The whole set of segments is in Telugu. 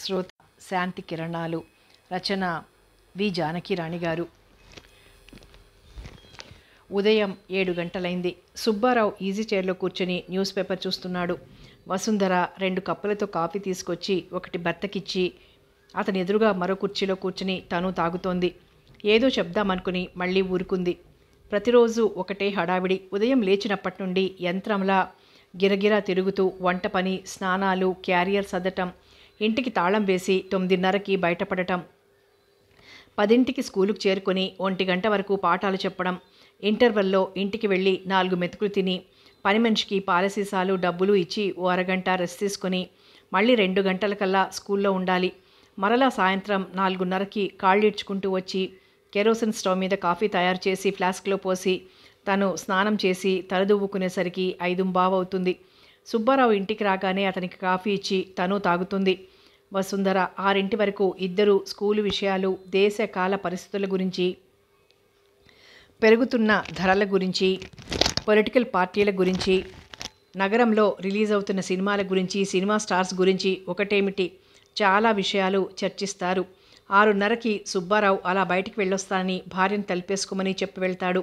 శ్రోత శాంతి కిరణాలు రచన వి జానకిరాణి గారు ఉదయం ఏడు గంటలైంది సుబ్బారావు ఈజీ చైర్లో కూర్చొని న్యూస్ పేపర్ చూస్తున్నాడు వసుంధర రెండు కప్పులతో కాఫీ తీసుకొచ్చి ఒకటి భర్తకిచ్చి అతని ఎదురుగా మరో కుర్చీలో కూర్చుని తను తాగుతోంది ఏదో చెప్దామనుకుని మళ్ళీ ఊరుకుంది ప్రతిరోజు ఒకటే హడావిడి ఉదయం లేచినప్పటి నుండి యంత్రంలా గిరగిరా తిరుగుతూ వంట పని స్నానాలు క్యారియర్ సదటం ఇంటికి తాళం వేసి తొమ్మిదిన్నరకి బయటపడటం పదింటికి స్కూలుకు చేరుకొని ఒంటి గంట వరకు పాఠాలు చెప్పడం ఇంటర్వెల్లో ఇంటికి వెళ్ళి నాలుగు మెతుకులు తిని పని మనిషికి పాలసీసాలు డబ్బులు ఇచ్చి ఓ అరగంట రెస్ట్ తీసుకొని మళ్ళీ రెండు గంటలకల్లా స్కూల్లో ఉండాలి మరలా సాయంత్రం నాలుగున్నరకి కాళ్ళీడ్చుకుంటూ వచ్చి కెరోసిన్ స్టవ్ మీద కాఫీ తయారు చేసి ఫ్లాస్క్లో పోసి తను స్నానం చేసి తలదువ్వుకునేసరికి బావవుతుంది సుబ్బారావు ఇంటికి రాగానే అతనికి కాఫీ ఇచ్చి తను తాగుతుంది వసుంధర ఆరింటి వరకు ఇద్దరు స్కూలు విషయాలు దేశ కాల పరిస్థితుల గురించి పెరుగుతున్న ధరల గురించి పొలిటికల్ పార్టీల గురించి నగరంలో రిలీజ్ అవుతున్న సినిమాల గురించి సినిమా స్టార్స్ గురించి ఒకటేమిటి చాలా విషయాలు చర్చిస్తారు ఆరున్నరకి సుబ్బారావు అలా బయటికి వెళ్ళొస్తానని భార్యను తలిపేసుకోమని చెప్పి వెళ్తాడు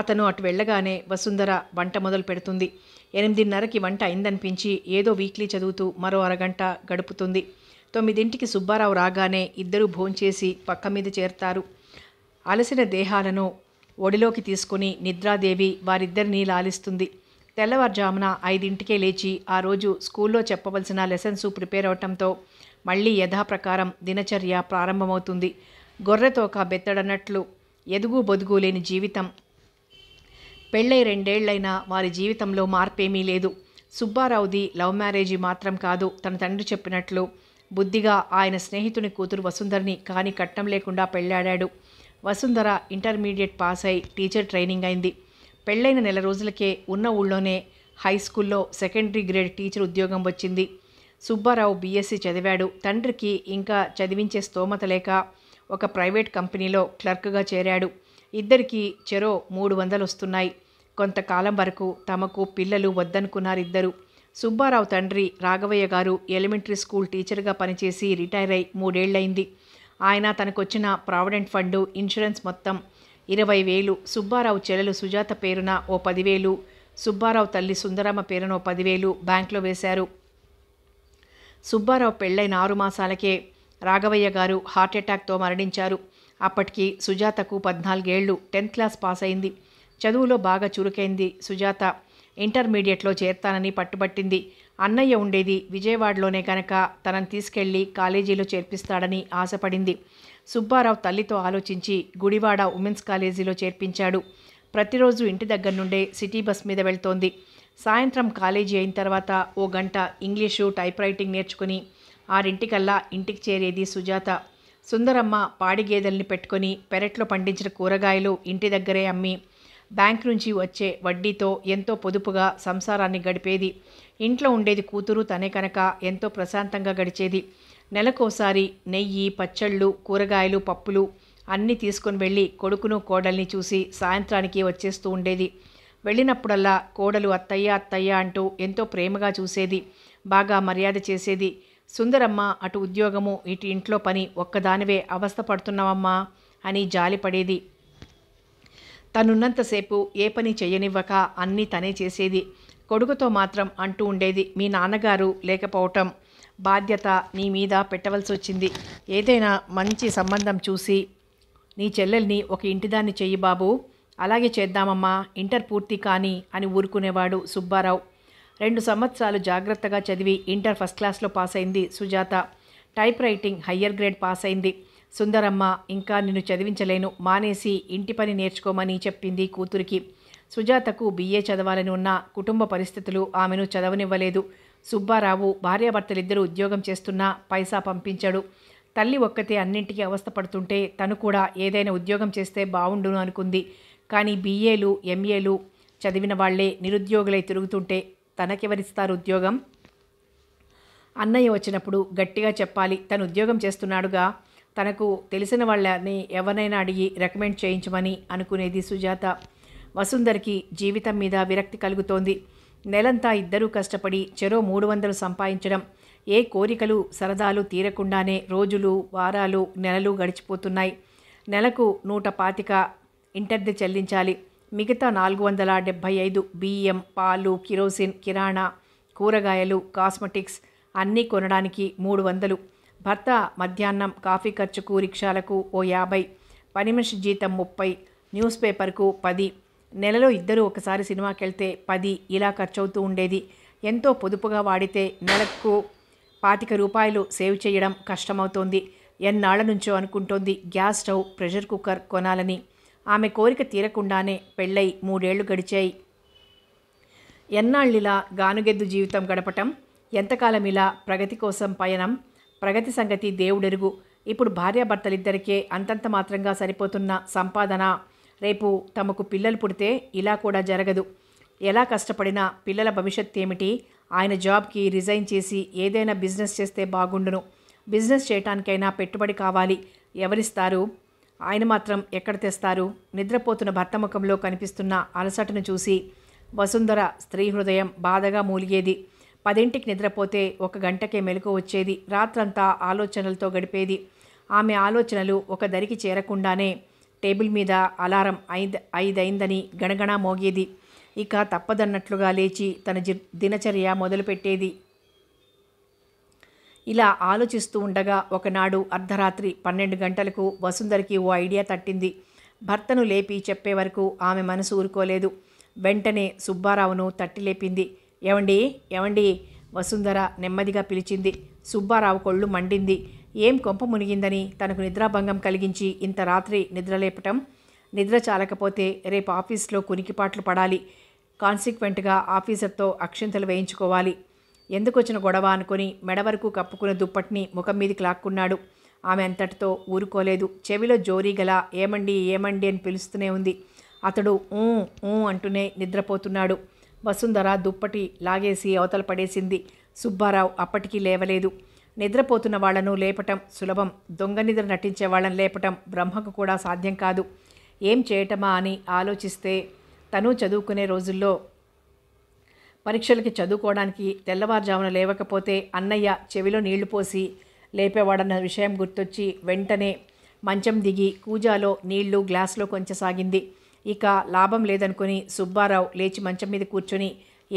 అతను అటు వెళ్ళగానే వసుంధర వంట మొదలు పెడుతుంది ఎనిమిదిన్నరకి వంట అయిందనిపించి ఏదో వీక్లీ చదువుతూ మరో అరగంట గడుపుతుంది తొమ్మిదింటికి సుబ్బారావు రాగానే ఇద్దరూ భోంచేసి పక్క మీద చేరుతారు అలసిన దేహాలను ఒడిలోకి తీసుకుని నిద్రాదేవి వారిద్దరినీ లాలిస్తుంది తెల్లవారుజామున ఐదింటికే లేచి ఆ రోజు స్కూల్లో చెప్పవలసిన లెసన్సు ప్రిపేర్ అవటంతో మళ్ళీ యథాప్రకారం దినచర్య ప్రారంభమవుతుంది గొర్రెతోక బెత్తడన్నట్లు ఎదుగు బొదుగు లేని జీవితం పెళ్ళై రెండేళ్లైనా వారి జీవితంలో మార్పేమీ లేదు సుబ్బారావుది లవ్ మ్యారేజీ మాత్రం కాదు తన తండ్రి చెప్పినట్లు బుద్ధిగా ఆయన స్నేహితుని కూతురు వసుంధర్ని కానీ కట్నం లేకుండా పెళ్ళాడాడు వసుంధర ఇంటర్మీడియట్ పాస్ అయి టీచర్ ట్రైనింగ్ అయింది పెళ్ళైన నెల రోజులకే ఉన్న ఊళ్ళోనే హై స్కూల్లో సెకండరీ గ్రేడ్ టీచర్ ఉద్యోగం వచ్చింది సుబ్బారావు బీఎస్సీ చదివాడు తండ్రికి ఇంకా చదివించే స్తోమత లేక ఒక ప్రైవేట్ కంపెనీలో క్లర్క్గా చేరాడు ఇద్దరికి చెరో మూడు వందలు వస్తున్నాయి కొంతకాలం వరకు తమకు పిల్లలు వద్దనుకున్నారు ఇద్దరు సుబ్బారావు తండ్రి రాఘవయ్య గారు ఎలిమెంటరీ స్కూల్ టీచర్గా పనిచేసి రిటైర్ అయి మూడేళ్లైంది ఆయన తనకొచ్చిన ప్రావిడెంట్ ఫండ్ ఇన్సూరెన్స్ మొత్తం ఇరవై వేలు సుబ్బారావు చెల్లెలు సుజాత పేరున ఓ పదివేలు సుబ్బారావు తల్లి సుందరమ్మ పేరున ఓ పదివేలు బ్యాంక్లో వేశారు సుబ్బారావు పెళ్ళైన ఆరు మాసాలకే రాఘవయ్య గారు హార్ట్అటాక్తో మరణించారు అప్పటికి సుజాతకు పద్నాలుగేళ్లు టెన్త్ క్లాస్ పాస్ అయింది చదువులో బాగా చురుకైంది సుజాత ఇంటర్మీడియట్లో చేర్తానని పట్టుబట్టింది అన్నయ్య ఉండేది విజయవాడలోనే కనుక తనను తీసుకెళ్లి కాలేజీలో చేర్పిస్తాడని ఆశపడింది సుబ్బారావు తల్లితో ఆలోచించి గుడివాడ ఉమెన్స్ కాలేజీలో చేర్పించాడు ప్రతిరోజు ఇంటి దగ్గర నుండే సిటీ బస్ మీద వెళ్తోంది సాయంత్రం కాలేజీ అయిన తర్వాత ఓ గంట ఇంగ్లీషు టైప్ రైటింగ్ నేర్చుకుని ఆరింటికల్లా ఇంటికి చేరేది సుజాత సుందరమ్మ పాడి గేదెల్ని పెట్టుకొని పెరట్లో పండించిన కూరగాయలు ఇంటి దగ్గరే అమ్మి బ్యాంక్ నుంచి వచ్చే వడ్డీతో ఎంతో పొదుపుగా సంసారాన్ని గడిపేది ఇంట్లో ఉండేది కూతురు తనే కనుక ఎంతో ప్రశాంతంగా గడిచేది నెలకోసారి నెయ్యి పచ్చళ్ళు కూరగాయలు పప్పులు అన్నీ తీసుకుని వెళ్ళి కొడుకును కోడల్ని చూసి సాయంత్రానికి వచ్చేస్తూ ఉండేది వెళ్ళినప్పుడల్లా కోడలు అత్తయ్య అత్తయ్య అంటూ ఎంతో ప్రేమగా చూసేది బాగా మర్యాద చేసేది సుందరమ్మ అటు ఉద్యోగము ఇటు ఇంట్లో పని ఒక్కదానివే అవస్థ పడుతున్నావమ్మా అని జాలిపడేది తనున్నంతసేపు ఏ పని చేయనివ్వక అన్నీ తనే చేసేది కొడుకుతో మాత్రం అంటూ ఉండేది మీ నాన్నగారు లేకపోవటం బాధ్యత నీ మీద పెట్టవలసి వచ్చింది ఏదైనా మంచి సంబంధం చూసి నీ చెల్లెల్ని ఒక ఇంటిదాన్ని చెయ్యి బాబు అలాగే చేద్దామమ్మా ఇంటర్ పూర్తి కానీ అని ఊరుకునేవాడు సుబ్బారావు రెండు సంవత్సరాలు జాగ్రత్తగా చదివి ఇంటర్ ఫస్ట్ క్లాస్లో పాస్ అయింది Sujata type writing higher grade pass అయింది సుందరమ్మ ఇంకా నిన్ను చదివించలేను మానేసి ఇంటి పని నేర్చుకోమని చెప్పింది కూతురికి సుజాతకు బిఏ చదవాలని ఉన్న కుటుంబ పరిస్థితులు ఆమెను చదవనివ్వలేదు సుబ్బారావు భార్యాభర్తలిద్దరూ ఉద్యోగం చేస్తున్నా పైసా పంపించాడు తల్లి ఒక్కతే అన్నింటికీ అవస్థపడుతుంటే తను కూడా ఏదైనా ఉద్యోగం చేస్తే బాగుండును అనుకుంది కానీ బీఏలు ఎంఏలు చదివిన వాళ్లే నిరుద్యోగులై తిరుగుతుంటే తనకెవరిస్తారు ఉద్యోగం అన్నయ్య వచ్చినప్పుడు గట్టిగా చెప్పాలి తను ఉద్యోగం చేస్తున్నాడుగా తనకు తెలిసిన వాళ్ళని ఎవరినైనా అడిగి రికమెండ్ చేయించమని అనుకునేది సుజాత వసుంధరికి జీవితం మీద విరక్తి కలుగుతోంది నెలంతా ఇద్దరూ కష్టపడి చెరో మూడు వందలు సంపాదించడం ఏ కోరికలు సరదాలు తీరకుండానే రోజులు వారాలు నెలలు గడిచిపోతున్నాయి నెలకు నూట పాతిక ఇంటర్ది చెల్లించాలి మిగతా నాలుగు వందల డెబ్భై ఐదు బియ్యం పాలు కిరోసిన్ కిరాణా కూరగాయలు కాస్మెటిక్స్ అన్నీ కొనడానికి మూడు వందలు భర్త మధ్యాహ్నం కాఫీ ఖర్చుకు రిక్షాలకు ఓ యాభై పని మనిషి జీతం ముప్పై న్యూస్ పేపర్కు పది నెలలో ఇద్దరు ఒకసారి సినిమాకి వెళ్తే పది ఇలా ఖర్చవుతూ ఉండేది ఎంతో పొదుపుగా వాడితే నెలకు పాతిక రూపాయలు సేవ్ చేయడం కష్టమవుతోంది ఎన్నాళ్ల నుంచో అనుకుంటోంది గ్యాస్ స్టవ్ ప్రెషర్ కుక్కర్ కొనాలని ఆమె కోరిక తీరకుండానే పెళ్ళై మూడేళ్లు గడిచాయి ఎన్నాళ్ళిలా గానుగెద్దు జీవితం గడపటం ఎంతకాలం ఇలా ప్రగతి కోసం పయనం ప్రగతి సంగతి దేవుడెరుగు ఇప్పుడు భార్యాభర్తలిద్దరికే అంతంత మాత్రంగా సరిపోతున్న సంపాదన రేపు తమకు పిల్లలు పుడితే ఇలా కూడా జరగదు ఎలా కష్టపడినా పిల్లల భవిష్యత్ ఏమిటి ఆయన జాబ్కి రిజైన్ చేసి ఏదైనా బిజినెస్ చేస్తే బాగుండును బిజినెస్ చేయటానికైనా పెట్టుబడి కావాలి ఎవరిస్తారు ఆయన మాత్రం ఎక్కడ తెస్తారు నిద్రపోతున్న భర్త ముఖంలో కనిపిస్తున్న అలసటను చూసి వసుంధర స్త్రీ హృదయం బాధగా మూలిగేది పదింటికి నిద్రపోతే ఒక గంటకే మెలకు వచ్చేది రాత్రంతా ఆలోచనలతో గడిపేది ఆమె ఆలోచనలు ఒక దరికి చేరకుండానే టేబుల్ మీద అలారం ఐదు ఐదైందని గణగణ మోగేది ఇక తప్పదన్నట్లుగా లేచి తన జి దినచర్య మొదలుపెట్టేది ఇలా ఆలోచిస్తూ ఉండగా ఒకనాడు అర్ధరాత్రి పన్నెండు గంటలకు వసుందరికి ఓ ఐడియా తట్టింది భర్తను లేపి చెప్పే వరకు ఆమె మనసు ఊరుకోలేదు వెంటనే సుబ్బారావును తట్టి లేపింది ఏమండి ఏమండి వసుంధర నెమ్మదిగా పిలిచింది సుబ్బారావు కొళ్ళు మండింది ఏం కొంప మునిగిందని తనకు నిద్రాభంగం కలిగించి ఇంత రాత్రి నిద్రలేపటం నిద్ర చాలకపోతే రేపు ఆఫీస్లో కునికిపాట్లు పడాలి కాన్సిక్వెంట్గా ఆఫీసర్తో అక్షింతలు వేయించుకోవాలి ఎందుకొచ్చిన గొడవ అనుకుని మెడ వరకు కప్పుకున్న దుప్పటిని ముఖం మీదకి లాక్కున్నాడు ఆమె అంతటితో ఊరుకోలేదు చెవిలో జోరీ గల ఏమండి ఏమండి అని పిలుస్తూనే ఉంది అతడు ఊ ఊ అంటూనే నిద్రపోతున్నాడు వసుంధర దుప్పటి లాగేసి అవతల పడేసింది సుబ్బారావు అప్పటికీ లేవలేదు నిద్రపోతున్న వాళ్లను లేపటం సులభం దొంగ నిద్ర నటించే వాళ్ళని లేపటం బ్రహ్మకు కూడా సాధ్యం కాదు ఏం చేయటమా అని ఆలోచిస్తే తను చదువుకునే రోజుల్లో పరీక్షలకి చదువుకోవడానికి తెల్లవారుజామున లేవకపోతే అన్నయ్య చెవిలో నీళ్లు పోసి లేపేవాడన్న విషయం గుర్తొచ్చి వెంటనే మంచం దిగి కూజాలో నీళ్లు గ్లాసులో కొంచెసాగింది ఇక లాభం లేదనుకుని సుబ్బారావు లేచి మంచం మీద కూర్చొని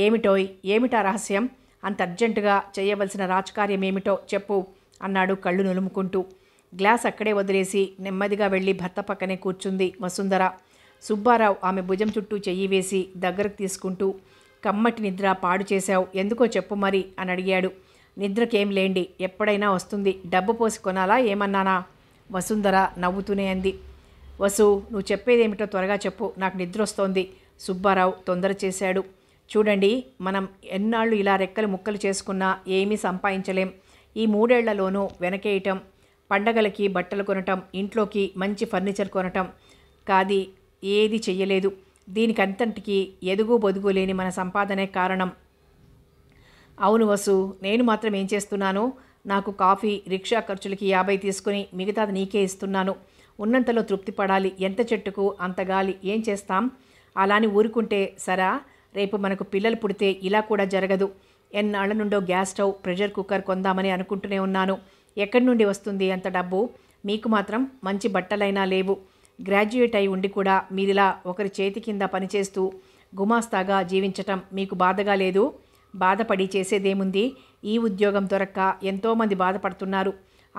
ఏమిటోయ్ ఏమిటా రహస్యం అంత అర్జెంటుగా చేయవలసిన రాజకార్యం ఏమిటో చెప్పు అన్నాడు కళ్ళు నులుముకుంటూ గ్లాస్ అక్కడే వదిలేసి నెమ్మదిగా వెళ్ళి భర్త పక్కనే కూర్చుంది వసుంధర సుబ్బారావు ఆమె భుజం చుట్టూ చెయ్యి వేసి దగ్గరకు తీసుకుంటూ కమ్మటి నిద్ర పాడు చేశావు ఎందుకో చెప్పు మరి అని అడిగాడు నిద్రకేం లేండి ఎప్పుడైనా వస్తుంది డబ్బు పోసి కొనాలా ఏమన్నానా వసుంధర నవ్వుతూనే అంది వసు నువ్వు చెప్పేదేమిటో త్వరగా చెప్పు నాకు నిద్ర వస్తోంది సుబ్బారావు తొందర చేశాడు చూడండి మనం ఎన్నాళ్ళు ఇలా రెక్కలు ముక్కలు చేసుకున్నా ఏమీ సంపాదించలేం ఈ మూడేళ్లలోనూ వెనకేయటం పండగలకి బట్టలు కొనటం ఇంట్లోకి మంచి ఫర్నిచర్ కొనటం కాది ఏది చెయ్యలేదు దీనికంతటికి ఎదుగు బొదుగు లేని మన సంపాదనే కారణం అవును వసు నేను మాత్రం ఏం చేస్తున్నాను నాకు కాఫీ రిక్షా ఖర్చులకి యాభై తీసుకుని మిగతాది నీకే ఇస్తున్నాను ఉన్నంతలో తృప్తి పడాలి ఎంత చెట్టుకు అంత గాలి ఏం చేస్తాం అలాని ఊరుకుంటే సరా రేపు మనకు పిల్లలు పుడితే ఇలా కూడా జరగదు ఎన్నాళ్ల నుండో గ్యాస్ స్టవ్ ప్రెషర్ కుక్కర్ కొందామని అనుకుంటూనే ఉన్నాను ఎక్కడి నుండి వస్తుంది అంత డబ్బు మీకు మాత్రం మంచి బట్టలైనా లేవు గ్రాడ్యుయేట్ అయి ఉండి కూడా మీరిలా ఒకరి చేతి కింద పనిచేస్తూ గుమాస్తాగా జీవించటం మీకు బాధగా లేదు బాధపడి చేసేదేముంది ఈ ఉద్యోగం దొరక్క ఎంతోమంది బాధపడుతున్నారు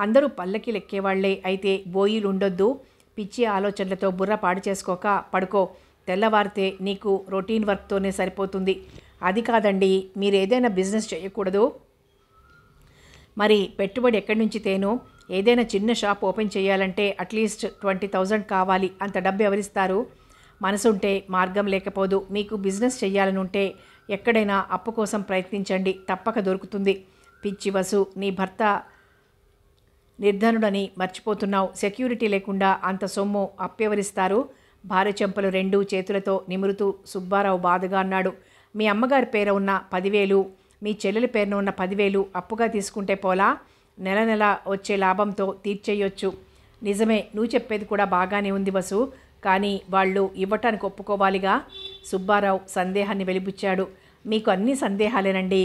అందరూ పల్లకి లెక్కేవాళ్లే అయితే బోయిలుండొద్దు పిచ్చి ఆలోచనలతో బుర్ర పాడు చేసుకోక పడుకో తెల్లవారితే నీకు రొటీన్ వర్క్తోనే సరిపోతుంది అది కాదండి మీరు ఏదైనా బిజినెస్ చేయకూడదు మరి పెట్టుబడి ఎక్కడి నుంచి తేను ఏదైనా చిన్న షాప్ ఓపెన్ చేయాలంటే అట్లీస్ట్ ట్వంటీ థౌజండ్ కావాలి అంత డబ్బు ఎవరిస్తారు మనసుంటే మార్గం లేకపోదు మీకు బిజినెస్ చేయాలనుంటే ఎక్కడైనా అప్పు కోసం ప్రయత్నించండి తప్పక దొరుకుతుంది పిచ్చి వసు నీ భర్త నిర్ధనుడని మర్చిపోతున్నావు సెక్యూరిటీ లేకుండా అంత సొమ్ము అప్పెవరిస్తారు భార్య చెంపలు రెండు చేతులతో నిమురుతూ సుబ్బారావు బాధగా అన్నాడు మీ అమ్మగారి పేర ఉన్న పదివేలు మీ చెల్లెల పేరున ఉన్న పదివేలు అప్పుగా తీసుకుంటే పోలా నెల నెల వచ్చే లాభంతో తీర్చేయొచ్చు నిజమే నువ్వు చెప్పేది కూడా బాగానే ఉంది బసు కానీ వాళ్ళు ఇవ్వటానికి ఒప్పుకోవాలిగా సుబ్బారావు సందేహాన్ని వెలిబుచ్చాడు మీకు అన్ని సందేహాలేనండి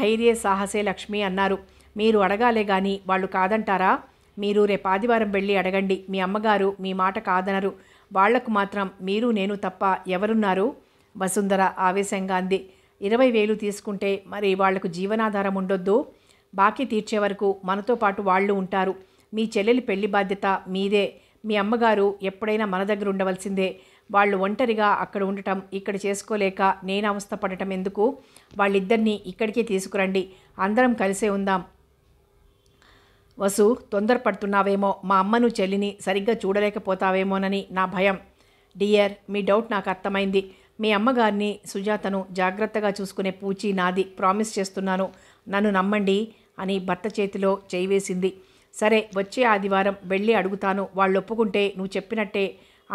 ధైర్య సాహసే లక్ష్మి అన్నారు మీరు అడగాలే కానీ వాళ్ళు కాదంటారా మీరు రేపు ఆదివారం వెళ్ళి అడగండి మీ అమ్మగారు మీ మాట కాదనరు వాళ్లకు మాత్రం మీరు నేను తప్ప ఎవరున్నారు వసుంధర ఆవేశంగా అంది ఇరవై వేలు తీసుకుంటే మరి వాళ్లకు జీవనాధారం ఉండొద్దు బాకీ తీర్చే వరకు మనతో పాటు వాళ్ళు ఉంటారు మీ చెల్లెలి పెళ్లి బాధ్యత మీదే మీ అమ్మగారు ఎప్పుడైనా మన దగ్గర ఉండవలసిందే వాళ్ళు ఒంటరిగా అక్కడ ఉండటం ఇక్కడ చేసుకోలేక నేను అవస్థపడటం ఎందుకు వాళ్ళిద్దరినీ ఇక్కడికే తీసుకురండి అందరం కలిసే ఉందాం వసు తొందరపడుతున్నావేమో మా అమ్మను చెల్లిని సరిగ్గా చూడలేకపోతావేమోనని నా భయం డియర్ మీ డౌట్ నాకు అర్థమైంది మీ అమ్మగారిని సుజాతను జాగ్రత్తగా చూసుకునే పూచి నాది ప్రామిస్ చేస్తున్నాను నన్ను నమ్మండి అని భర్త చేతిలో చేయివేసింది సరే వచ్చే ఆదివారం వెళ్ళి అడుగుతాను వాళ్ళు ఒప్పుకుంటే నువ్వు చెప్పినట్టే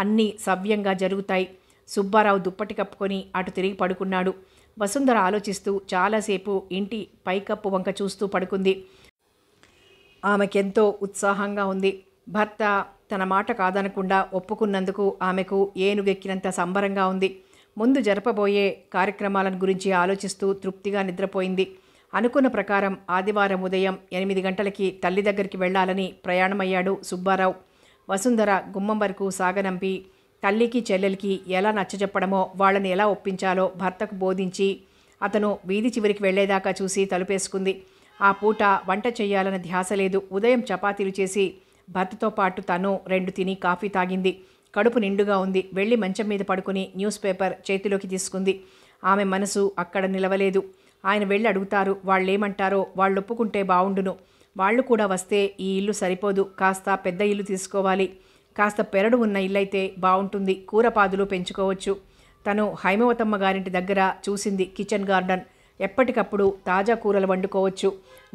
అన్నీ సవ్యంగా జరుగుతాయి సుబ్బారావు దుప్పటి కప్పుకొని అటు తిరిగి పడుకున్నాడు వసుంధర ఆలోచిస్తూ చాలాసేపు ఇంటి పైకప్పు వంక చూస్తూ పడుకుంది ఆమెకెంతో ఉత్సాహంగా ఉంది భర్త తన మాట కాదనకుండా ఒప్పుకున్నందుకు ఆమెకు ఏనుగెక్కినంత సంబరంగా ఉంది ముందు జరపబోయే కార్యక్రమాలను గురించి ఆలోచిస్తూ తృప్తిగా నిద్రపోయింది అనుకున్న ప్రకారం ఆదివారం ఉదయం ఎనిమిది గంటలకి తల్లి దగ్గరికి వెళ్లాలని ప్రయాణమయ్యాడు సుబ్బారావు వసుంధర గుమ్మం వరకు సాగనంపి తల్లికి చెల్లెలకి ఎలా నచ్చజెప్పడమో వాళ్ళని ఎలా ఒప్పించాలో భర్తకు బోధించి అతను వీధి చివరికి వెళ్లేదాకా చూసి తలుపేసుకుంది ఆ పూట వంట చేయాలని ధ్యాస లేదు ఉదయం చపాతీలు చేసి భర్తతో పాటు తను రెండు తిని కాఫీ తాగింది కడుపు నిండుగా ఉంది వెళ్ళి మంచం మీద పడుకుని న్యూస్ పేపర్ చేతిలోకి తీసుకుంది ఆమె మనసు అక్కడ నిలవలేదు ఆయన వెళ్ళి అడుగుతారు వాళ్ళేమంటారో వాళ్ళు ఒప్పుకుంటే బావుండును వాళ్ళు కూడా వస్తే ఈ ఇల్లు సరిపోదు కాస్త పెద్ద ఇల్లు తీసుకోవాలి కాస్త పెరడు ఉన్న ఇల్లైతే బాగుంటుంది కూరపాదులు పెంచుకోవచ్చు తను హైమవతమ్మ గారింటి దగ్గర చూసింది కిచెన్ గార్డెన్ ఎప్పటికప్పుడు తాజా కూరలు వండుకోవచ్చు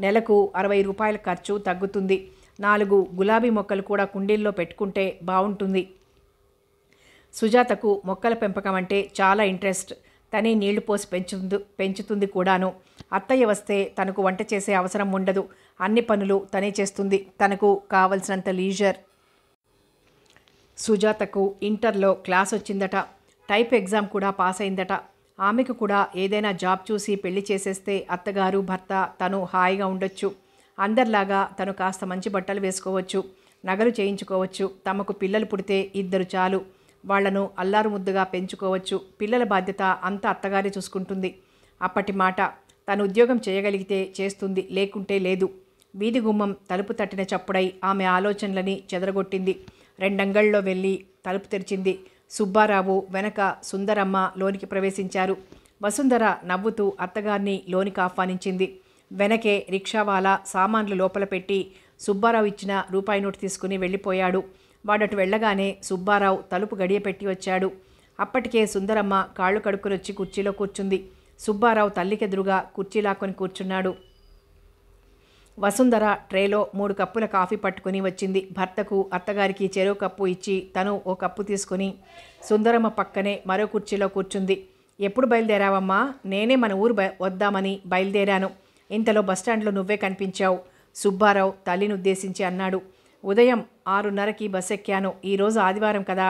నెలకు అరవై రూపాయల ఖర్చు తగ్గుతుంది నాలుగు గులాబీ మొక్కలు కూడా కుండీల్లో పెట్టుకుంటే బాగుంటుంది సుజాతకు మొక్కల పెంపకం అంటే చాలా ఇంట్రెస్ట్ తనే నీళ్లు పోసి పెంచుతు పెంచుతుంది కూడాను అత్తయ్య వస్తే తనకు వంట చేసే అవసరం ఉండదు అన్ని పనులు తనే చేస్తుంది తనకు కావలసినంత లీజర్ సుజాతకు ఇంటర్లో క్లాస్ వచ్చిందట టైప్ ఎగ్జామ్ కూడా పాస్ అయిందట ఆమెకు కూడా ఏదైనా జాబ్ చూసి పెళ్లి చేసేస్తే అత్తగారు భర్త తను హాయిగా ఉండొచ్చు అందరిలాగా తను కాస్త మంచి బట్టలు వేసుకోవచ్చు నగలు చేయించుకోవచ్చు తమకు పిల్లలు పుడితే ఇద్దరు చాలు వాళ్లను అల్లారు ముద్దుగా పెంచుకోవచ్చు పిల్లల బాధ్యత అంతా అత్తగారే చూసుకుంటుంది అప్పటి మాట తను ఉద్యోగం చేయగలిగితే చేస్తుంది లేకుంటే లేదు వీధి గుమ్మం తలుపు తట్టిన చప్పుడై ఆమె ఆలోచనలని చెదరగొట్టింది రెండంగళ్ళలో వెళ్ళి తలుపు తెరిచింది సుబ్బారావు వెనక సుందరమ్మ లోనికి ప్రవేశించారు వసుంధర నవ్వుతూ అత్తగారిని లోనికి ఆహ్వానించింది వెనకే రిక్షావాలా సామాన్లు లోపల పెట్టి సుబ్బారావు ఇచ్చిన రూపాయి నోటు తీసుకుని వెళ్ళిపోయాడు వాడటు వెళ్ళగానే సుబ్బారావు తలుపు గడియపెట్టి వచ్చాడు అప్పటికే సుందరమ్మ కాళ్ళు కడుక్కునొచ్చి కుర్చీలో కూర్చుంది సుబ్బారావు తల్లికెదురుగా కుర్చీ లాక్కొని కూర్చున్నాడు వసుంధర ట్రేలో మూడు కప్పుల కాఫీ పట్టుకుని వచ్చింది భర్తకు అత్తగారికి చెరో కప్పు ఇచ్చి తను ఓ కప్పు తీసుకుని సుందరమ్మ పక్కనే మరో కుర్చీలో కూర్చుంది ఎప్పుడు బయలుదేరావమ్మా నేనే మన ఊరు వద్దామని బయలుదేరాను ఇంతలో బస్టాండ్లో నువ్వే కనిపించావు సుబ్బారావు తల్లిని ఉద్దేశించి అన్నాడు ఉదయం ఆరున్నరకి బస్ ఎక్కాను ఈరోజు ఆదివారం కదా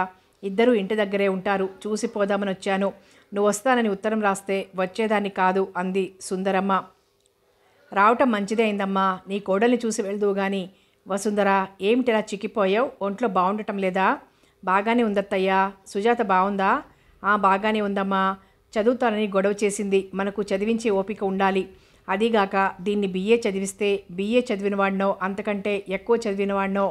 ఇద్దరూ ఇంటి దగ్గరే ఉంటారు చూసిపోదామని వచ్చాను నువ్వు వస్తానని ఉత్తరం రాస్తే వచ్చేదాన్ని కాదు అంది సుందరమ్మ రావటం మంచిదైందమ్మా నీ కోడల్ని చూసి వెళ్దువు కానీ వసుంధర ఏమిటిలా చిక్కిపోయావు ఒంట్లో బాగుండటం లేదా బాగానే ఉందత్తయ్యా సుజాత బాగుందా ఆ బాగానే ఉందమ్మా చదువుతానని గొడవ చేసింది మనకు చదివించే ఓపిక ఉండాలి అదీగాక దీన్ని బీఏ చదివిస్తే బీఏ చదివినవాడినో అంతకంటే ఎక్కువ చదివినవాడినో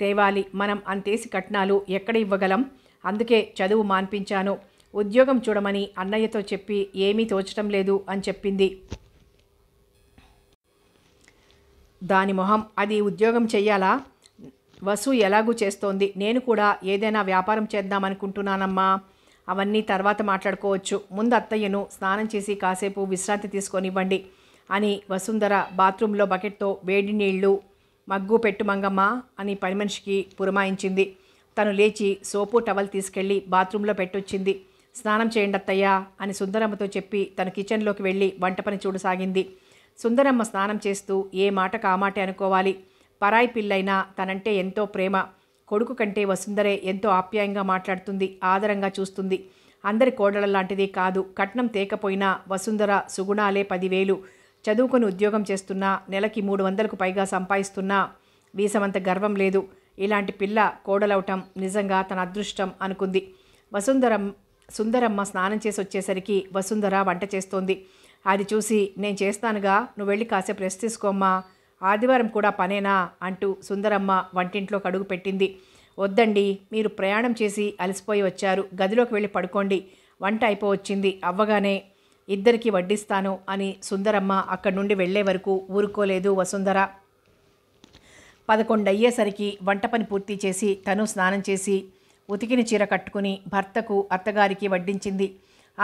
తేవాలి మనం అంతేసి కట్నాలు ఎక్కడ ఇవ్వగలం అందుకే చదువు మాన్పించాను ఉద్యోగం చూడమని అన్నయ్యతో చెప్పి ఏమీ తోచటం లేదు అని చెప్పింది దాని మొహం అది ఉద్యోగం చెయ్యాలా వసు ఎలాగూ చేస్తోంది నేను కూడా ఏదైనా వ్యాపారం చేద్దామనుకుంటున్నానమ్మా అవన్నీ తర్వాత మాట్లాడుకోవచ్చు ముందు అత్తయ్యను స్నానం చేసి కాసేపు విశ్రాంతి తీసుకొనివ్వండి అని వసుంధర బాత్రూంలో బకెట్తో వేడి నీళ్లు మగ్గు పెట్టు మంగమ్మ అని పని మనిషికి పురమాయించింది తను లేచి సోపు టవల్ తీసుకెళ్లి బాత్రూంలో పెట్టొచ్చింది స్నానం చేయండి అత్తయ్యా అని సుందరమ్మతో చెప్పి తను కిచెన్లోకి వెళ్ళి వంట పని చూడసాగింది సుందరమ్మ స్నానం చేస్తూ ఏ మాట కామాటే అనుకోవాలి పరాయి పిల్లైనా తనంటే ఎంతో ప్రేమ కొడుకు కంటే వసుందరే ఎంతో ఆప్యాయంగా మాట్లాడుతుంది ఆదరంగా చూస్తుంది అందరి కోడల లాంటిది కాదు కట్నం తేకపోయినా వసుంధర సుగుణాలే పదివేలు చదువుకొని ఉద్యోగం చేస్తున్నా నెలకి మూడు వందలకు పైగా సంపాదిస్తున్నా వీసమంత గర్వం లేదు ఇలాంటి పిల్ల కోడలవటం నిజంగా తన అదృష్టం అనుకుంది వసుంధరం సుందరమ్మ స్నానం చేసి వచ్చేసరికి వసుంధర వంట చేస్తోంది అది చూసి నేను చేస్తానుగా నువ్వు వెళ్ళి కాసేపు రెస్ట్ తీసుకోమ్మా ఆదివారం కూడా పనేనా అంటూ సుందరమ్మ వంటింట్లోకి అడుగు పెట్టింది వద్దండి మీరు ప్రయాణం చేసి అలసిపోయి వచ్చారు గదిలోకి వెళ్ళి పడుకోండి వంట అయిపోవచ్చింది అవ్వగానే ఇద్దరికి వడ్డిస్తాను అని సుందరమ్మ అక్కడి నుండి వెళ్లే వరకు ఊరుకోలేదు వసుంధర పదకొండు అయ్యేసరికి వంట పని పూర్తి చేసి తను స్నానం చేసి ఉతికిన చీర కట్టుకుని భర్తకు అత్తగారికి వడ్డించింది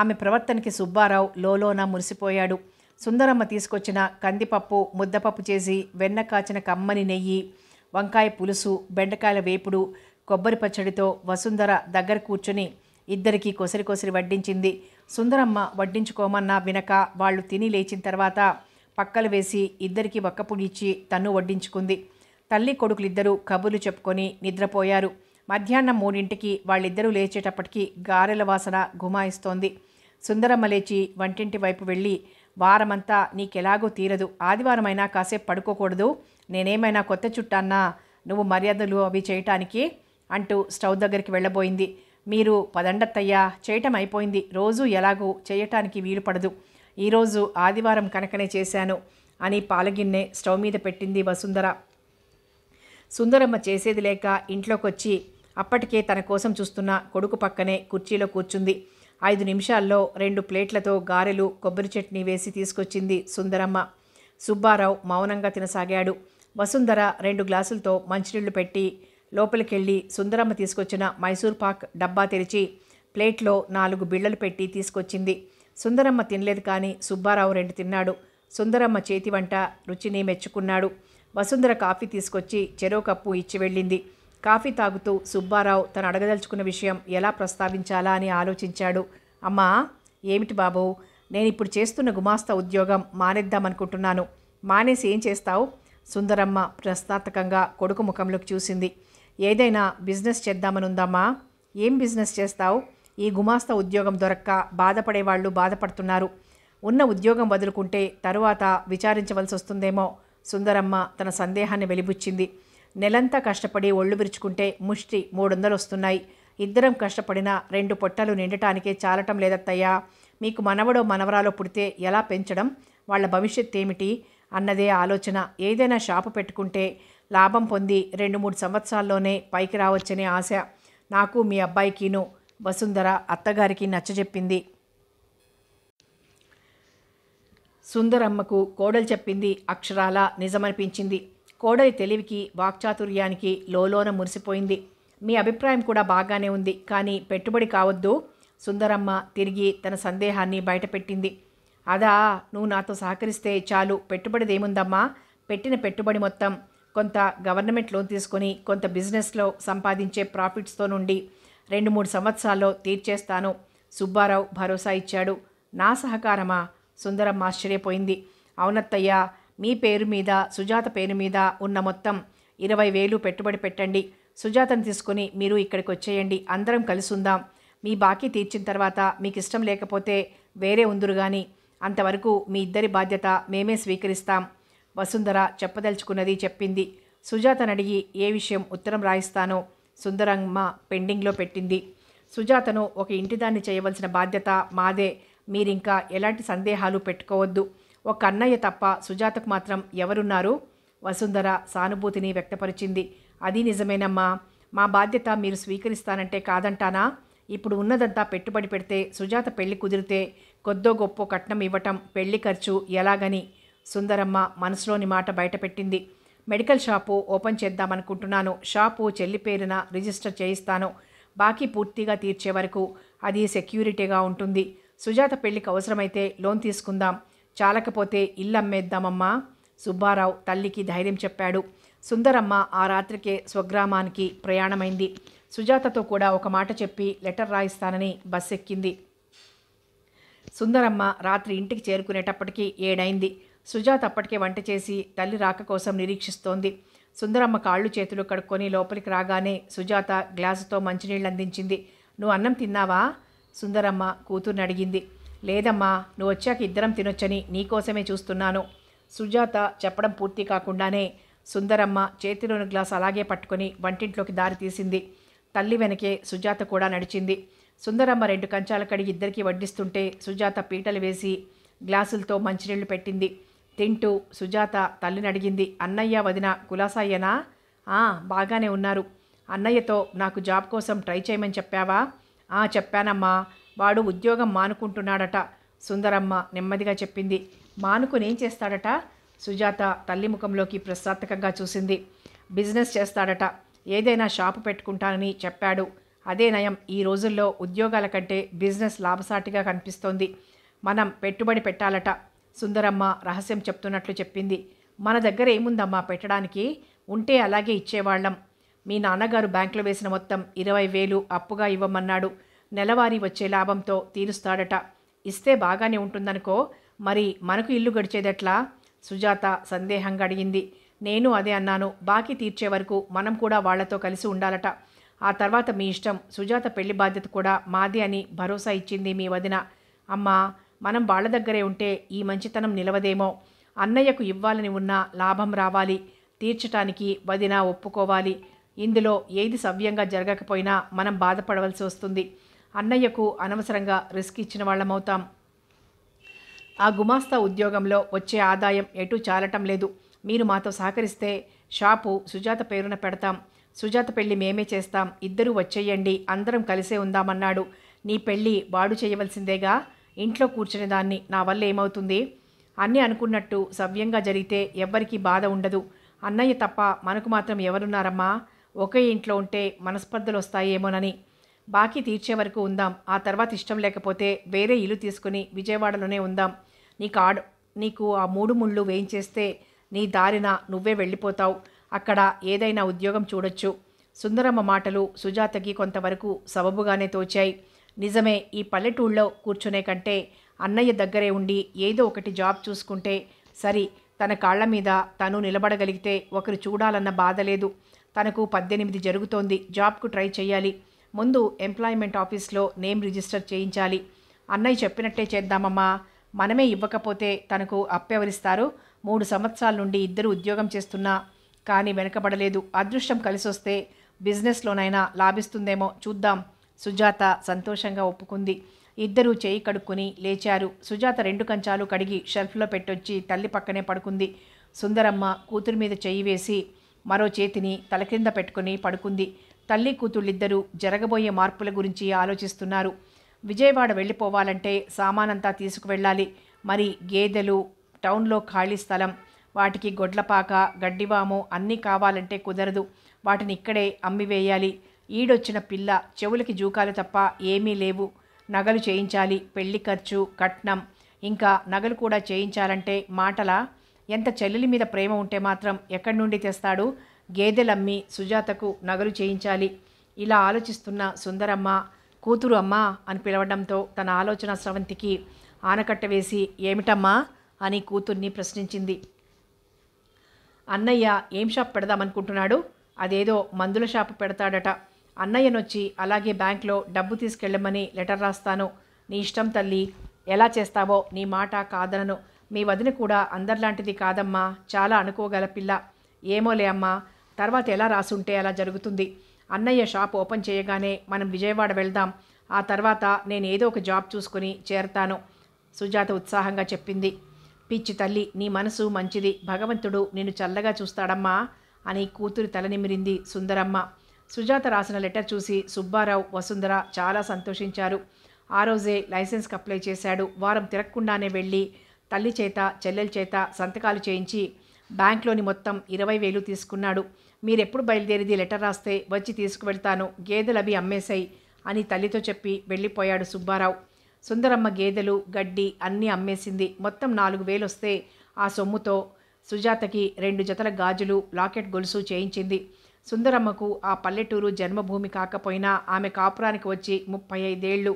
ఆమె ప్రవర్తనకి సుబ్బారావు లోలోన మురిసిపోయాడు సుందరమ్మ తీసుకొచ్చిన కందిపప్పు ముద్దపప్పు చేసి వెన్న కాచిన కమ్మని నెయ్యి వంకాయ పులుసు బెండకాయల వేపుడు కొబ్బరి పచ్చడితో వసుంధర దగ్గర కూర్చుని ఇద్దరికీ కొసరి కొసరి వడ్డించింది సుందరమ్మ వడ్డించుకోమన్నా వినక వాళ్ళు తిని లేచిన తర్వాత పక్కలు వేసి ఇద్దరికీ ఒక్కపుడిచ్చి తన్ను వడ్డించుకుంది తల్లి కొడుకులిద్దరూ కబుర్లు చెప్పుకొని నిద్రపోయారు మధ్యాహ్నం మూడింటికి వాళ్ళిద్దరూ లేచేటప్పటికి గారెల వాసన గుమాయిస్తోంది సుందరమ్మ లేచి వంటింటి వైపు వెళ్ళి వారమంతా నీకెలాగో తీరదు ఆదివారమైనా కాసేపు పడుకోకూడదు నేనేమైనా కొత్త చుట్టాన్నా నువ్వు మర్యాదలు అవి చేయటానికి అంటూ స్టవ్ దగ్గరికి వెళ్ళబోయింది మీరు పదండత్తయ్యా చేయటం అయిపోయింది రోజు ఎలాగూ చేయటానికి వీలు పడదు ఈరోజు ఆదివారం కనుకనే చేశాను అని పాలగిన్నె స్టవ్ మీద పెట్టింది వసుంధర సుందరమ్మ చేసేది లేక ఇంట్లోకొచ్చి అప్పటికే తన కోసం చూస్తున్న కొడుకు పక్కనే కుర్చీలో కూర్చుంది ఐదు నిమిషాల్లో రెండు ప్లేట్లతో గారెలు కొబ్బరి చట్నీ వేసి తీసుకొచ్చింది సుందరమ్మ సుబ్బారావు మౌనంగా తినసాగాడు వసుంధర రెండు గ్లాసులతో మంచినీళ్లు పెట్టి లోపలికెళ్ళి సుందరమ్మ తీసుకొచ్చిన మైసూర్ పాక్ డబ్బా తెరిచి ప్లేట్లో నాలుగు బిళ్ళలు పెట్టి తీసుకొచ్చింది సుందరమ్మ తినలేదు కానీ సుబ్బారావు రెండు తిన్నాడు సుందరమ్మ చేతి వంట రుచిని మెచ్చుకున్నాడు వసుంధర కాఫీ తీసుకొచ్చి చెరో కప్పు ఇచ్చి వెళ్ళింది కాఫీ తాగుతూ సుబ్బారావు తను అడగదలుచుకున్న విషయం ఎలా ప్రస్తావించాలా అని ఆలోచించాడు అమ్మా ఏమిటి బాబు నేను ఇప్పుడు చేస్తున్న గుమాస్తా ఉద్యోగం మానేద్దామనుకుంటున్నాను మానేసి ఏం చేస్తావు సుందరమ్మ ప్రశ్నార్థకంగా కొడుకు ముఖంలోకి చూసింది ఏదైనా బిజినెస్ చేద్దామనుందమ్మా ఏం బిజినెస్ చేస్తావు ఈ గుమాస్తా ఉద్యోగం దొరక్క బాధపడేవాళ్ళు బాధపడుతున్నారు ఉన్న ఉద్యోగం వదులుకుంటే తరువాత విచారించవలసి వస్తుందేమో సుందరమ్మ తన సందేహాన్ని వెలిబుచ్చింది నెలంతా కష్టపడి ఒళ్ళు విరుచుకుంటే ముష్టి మూడొందలు వస్తున్నాయి ఇద్దరం కష్టపడినా రెండు పొట్టలు నిండటానికే చాలటం లేదత్తయ్యా మీకు మనవడో మనవరాలో పుడితే ఎలా పెంచడం వాళ్ళ భవిష్యత్ ఏమిటి అన్నదే ఆలోచన ఏదైనా షాపు పెట్టుకుంటే లాభం పొంది రెండు మూడు సంవత్సరాల్లోనే పైకి రావచ్చనే ఆశ నాకు మీ అబ్బాయికిను వసుంధర అత్తగారికి నచ్చజెప్పింది సుందరమ్మకు కోడలు చెప్పింది అక్షరాల నిజమనిపించింది కోడలి తెలివికి వాక్చాతుర్యానికి లోలోన మురిసిపోయింది మీ అభిప్రాయం కూడా బాగానే ఉంది కానీ పెట్టుబడి కావద్దు సుందరమ్మ తిరిగి తన సందేహాన్ని బయటపెట్టింది అదా నువ్వు నాతో సహకరిస్తే చాలు పెట్టుబడిది ఏముందమ్మా పెట్టిన పెట్టుబడి మొత్తం కొంత గవర్నమెంట్ లోన్ తీసుకొని కొంత బిజినెస్లో సంపాదించే ప్రాఫిట్స్తో నుండి రెండు మూడు సంవత్సరాల్లో తీర్చేస్తాను సుబ్బారావు భరోసా ఇచ్చాడు నా సహకారమా సుందరమ్మ ఆశ్చర్యపోయింది అవునత్తయ్య మీ పేరు మీద సుజాత పేరు మీద ఉన్న మొత్తం ఇరవై వేలు పెట్టుబడి పెట్టండి సుజాతను తీసుకుని మీరు ఇక్కడికి వచ్చేయండి అందరం కలిసి ఉందాం మీ బాకీ తీర్చిన తర్వాత మీకు ఇష్టం లేకపోతే వేరే ఉందురు కానీ అంతవరకు మీ ఇద్దరి బాధ్యత మేమే స్వీకరిస్తాం వసుంధర చెప్పదలుచుకున్నది చెప్పింది సుజాతను అడిగి ఏ విషయం ఉత్తరం రాయిస్తానో సుందరమ్మ పెండింగ్లో పెట్టింది సుజాతను ఒక ఇంటిదాన్ని చేయవలసిన బాధ్యత మాదే మీరింకా ఎలాంటి సందేహాలు పెట్టుకోవద్దు ఒక అన్నయ్య తప్ప సుజాతకు మాత్రం ఎవరున్నారు వసుంధర సానుభూతిని వ్యక్తపరిచింది అది నిజమేనమ్మా మా బాధ్యత మీరు స్వీకరిస్తానంటే కాదంటానా ఇప్పుడు ఉన్నదంతా పెట్టుబడి పెడితే సుజాత పెళ్లి కుదిరితే కొద్దో గొప్ప కట్నం ఇవ్వటం పెళ్లి ఖర్చు ఎలాగని సుందరమ్మ మనసులోని మాట బయటపెట్టింది మెడికల్ షాపు ఓపెన్ చేద్దామనుకుంటున్నాను షాపు చెల్లి పేరున రిజిస్టర్ చేయిస్తాను బాకీ పూర్తిగా తీర్చే వరకు అది సెక్యూరిటీగా ఉంటుంది సుజాత పెళ్లికి అవసరమైతే లోన్ తీసుకుందాం చాలకపోతే ఇల్లమ్మేద్దామమ్మా సుబ్బారావు తల్లికి ధైర్యం చెప్పాడు సుందరమ్మ ఆ రాత్రికే స్వగ్రామానికి ప్రయాణమైంది సుజాతతో కూడా ఒక మాట చెప్పి లెటర్ రాయిస్తానని బస్ ఎక్కింది సుందరమ్మ రాత్రి ఇంటికి చేరుకునేటప్పటికీ ఏడైంది సుజాత అప్పటికే వంట చేసి తల్లి రాక కోసం నిరీక్షిస్తోంది సుందరమ్మ కాళ్ళు చేతులు కడుక్కొని లోపలికి రాగానే సుజాత గ్లాసుతో మంచినీళ్ళు అందించింది నువ్వు అన్నం తిన్నావా సుందరమ్మ కూతుర్ని అడిగింది లేదమ్మా నువ్వు వచ్చాక ఇద్దరం తినొచ్చని నీకోసమే చూస్తున్నాను సుజాత చెప్పడం పూర్తి కాకుండానే సుందరమ్మ చేతిలోని గ్లాస్ అలాగే పట్టుకొని వంటింట్లోకి దారి తీసింది తల్లి వెనకే సుజాత కూడా నడిచింది సుందరమ్మ రెండు కంచాల కడిగి ఇద్దరికీ వడ్డిస్తుంటే సుజాత పీటలు వేసి గ్లాసులతో మంచినీళ్లు పెట్టింది తింటూ సుజాత తల్లిని అడిగింది అన్నయ్య వదిన కులాసయ్యనా బాగానే ఉన్నారు అన్నయ్యతో నాకు జాబ్ కోసం ట్రై చేయమని చెప్పావా చెప్పానమ్మా వాడు ఉద్యోగం మానుకుంటున్నాడట సుందరమ్మ నెమ్మదిగా చెప్పింది మానుకునేం చేస్తాడట సుజాత తల్లి ముఖంలోకి ప్రశాంతకంగా చూసింది బిజినెస్ చేస్తాడట ఏదైనా షాపు పెట్టుకుంటానని చెప్పాడు అదే నయం ఈ రోజుల్లో ఉద్యోగాల కంటే బిజినెస్ లాభసాటిగా కనిపిస్తోంది మనం పెట్టుబడి పెట్టాలట సుందరమ్మ రహస్యం చెప్తున్నట్లు చెప్పింది మన దగ్గర ఏముందమ్మా పెట్టడానికి ఉంటే అలాగే ఇచ్చేవాళ్ళం మీ నాన్నగారు బ్యాంకులో వేసిన మొత్తం ఇరవై వేలు అప్పుగా ఇవ్వమన్నాడు నెలవారీ వచ్చే లాభంతో తీరుస్తాడట ఇస్తే బాగానే ఉంటుందనుకో మరి మనకు ఇల్లు గడిచేదట్లా సుజాత సందేహంగా అడిగింది నేను అదే అన్నాను బాకీ తీర్చే వరకు మనం కూడా వాళ్లతో కలిసి ఉండాలట ఆ తర్వాత మీ ఇష్టం సుజాత పెళ్లి బాధ్యత కూడా మాది అని భరోసా ఇచ్చింది మీ వదిన అమ్మా మనం వాళ్ళ దగ్గరే ఉంటే ఈ మంచితనం నిలవదేమో అన్నయ్యకు ఇవ్వాలని ఉన్న లాభం రావాలి తీర్చటానికి వదిన ఒప్పుకోవాలి ఇందులో ఏది సవ్యంగా జరగకపోయినా మనం బాధపడవలసి వస్తుంది అన్నయ్యకు అనవసరంగా రిస్క్ ఇచ్చిన వాళ్ళమవుతాం ఆ గుమాస్తా ఉద్యోగంలో వచ్చే ఆదాయం ఎటు చాలటం లేదు మీరు మాతో సహకరిస్తే షాపు సుజాత పేరున పెడతాం సుజాత పెళ్లి మేమే చేస్తాం ఇద్దరూ వచ్చేయండి అందరం కలిసే ఉందామన్నాడు నీ పెళ్ళి వాడు చేయవలసిందేగా ఇంట్లో కూర్చునే దాన్ని నా వల్ల ఏమవుతుంది అన్నీ అనుకున్నట్టు సవ్యంగా జరిగితే ఎవ్వరికీ బాధ ఉండదు అన్నయ్య తప్ప మనకు మాత్రం ఎవరున్నారమ్మా ఒకే ఇంట్లో ఉంటే మనస్పర్ధలు వస్తాయేమోనని బాకీ తీర్చే వరకు ఉందాం ఆ తర్వాత ఇష్టం లేకపోతే వేరే ఇల్లు తీసుకుని విజయవాడలోనే ఉందాం నీకు ఆడు నీకు ఆ మూడు ముళ్ళు వేయించేస్తే నీ దారిన నువ్వే వెళ్ళిపోతావు అక్కడ ఏదైనా ఉద్యోగం చూడొచ్చు సుందరమ్మ మాటలు సుజాతకి కొంతవరకు సబబుగానే తోచాయి నిజమే ఈ పల్లెటూళ్ళలో కూర్చునే కంటే అన్నయ్య దగ్గరే ఉండి ఏదో ఒకటి జాబ్ చూసుకుంటే సరి తన కాళ్ల మీద తను నిలబడగలిగితే ఒకరు చూడాలన్న బాధ లేదు తనకు పద్దెనిమిది జరుగుతోంది జాబ్కు ట్రై చేయాలి ముందు ఎంప్లాయ్మెంట్ ఆఫీస్లో నేమ్ రిజిస్టర్ చేయించాలి అన్నయ్య చెప్పినట్టే చేద్దామమ్మా మనమే ఇవ్వకపోతే తనకు అప్పెవరిస్తారు మూడు సంవత్సరాల నుండి ఇద్దరు ఉద్యోగం చేస్తున్నా కానీ వెనకబడలేదు అదృష్టం కలిసొస్తే బిజినెస్లోనైనా లాభిస్తుందేమో చూద్దాం సుజాత సంతోషంగా ఒప్పుకుంది ఇద్దరూ చేయి కడుక్కుని లేచారు సుజాత రెండు కంచాలు కడిగి షెల్ఫ్లో పెట్టొచ్చి తల్లి పక్కనే పడుకుంది సుందరమ్మ కూతురు మీద చేయి వేసి మరో చేతిని తల క్రింద పెట్టుకుని పడుకుంది తల్లి కూతుళ్ళిద్దరూ జరగబోయే మార్పుల గురించి ఆలోచిస్తున్నారు విజయవాడ వెళ్ళిపోవాలంటే సామానంతా తీసుకువెళ్ళాలి మరి గేదెలు టౌన్లో ఖాళీ స్థలం వాటికి గొడ్లపాక గడ్డివాము అన్నీ కావాలంటే కుదరదు వాటిని ఇక్కడే అమ్మివేయాలి ఈడొచ్చిన పిల్ల చెవులకి జూకాలు తప్ప ఏమీ లేవు నగలు చేయించాలి పెళ్లి ఖర్చు కట్నం ఇంకా నగలు కూడా చేయించాలంటే మాటలా ఎంత చెల్లెలి మీద ప్రేమ ఉంటే మాత్రం ఎక్కడి నుండి తెస్తాడు గేదెలమ్మి సుజాతకు నగలు చేయించాలి ఇలా ఆలోచిస్తున్న సుందరమ్మ కూతురు అమ్మ అని పిలవడంతో తన ఆలోచన స్రవంతికి ఆనకట్ట వేసి ఏమిటమ్మా అని కూతుర్ని ప్రశ్నించింది అన్నయ్య ఏం షాప్ పెడదామనుకుంటున్నాడు అదేదో మందుల షాపు పెడతాడట అన్నయ్యనొచ్చి అలాగే బ్యాంక్లో డబ్బు తీసుకెళ్ళమని లెటర్ రాస్తాను నీ ఇష్టం తల్లి ఎలా చేస్తావో నీ మాట కాదనను మీ వదిన కూడా అందరిలాంటిది కాదమ్మా చాలా అనుకోగల పిల్ల ఏమోలే అమ్మా తర్వాత ఎలా రాసుంటే అలా జరుగుతుంది అన్నయ్య షాప్ ఓపెన్ చేయగానే మనం విజయవాడ వెళ్దాం ఆ తర్వాత నేను ఏదో ఒక జాబ్ చూసుకుని చేరతాను సుజాత ఉత్సాహంగా చెప్పింది పిచ్చి తల్లి నీ మనసు మంచిది భగవంతుడు నిన్ను చల్లగా చూస్తాడమ్మా అని కూతురు తలనిమిరింది సుందరమ్మ సుజాత రాసిన లెటర్ చూసి సుబ్బారావు వసుంధర చాలా సంతోషించారు ఆ రోజే లైసెన్స్కి అప్లై చేశాడు వారం తిరగకుండానే వెళ్ళి తల్లి చేత చెల్లెల చేత సంతకాలు చేయించి బ్యాంక్లోని మొత్తం ఇరవై వేలు తీసుకున్నాడు మీరెప్పుడు బయలుదేరిది లెటర్ రాస్తే వచ్చి తీసుకువెళ్తాను గేదెలవి అమ్మేశాయి అని తల్లితో చెప్పి వెళ్ళిపోయాడు సుబ్బారావు సుందరమ్మ గేదెలు గడ్డి అన్నీ అమ్మేసింది మొత్తం నాలుగు వేలు వస్తే ఆ సొమ్ముతో సుజాతకి రెండు జతల గాజులు లాకెట్ గొలుసు చేయించింది సుందరమ్మకు ఆ పల్లెటూరు జన్మభూమి కాకపోయినా ఆమె కాపురానికి వచ్చి ముప్పై ఐదేళ్లు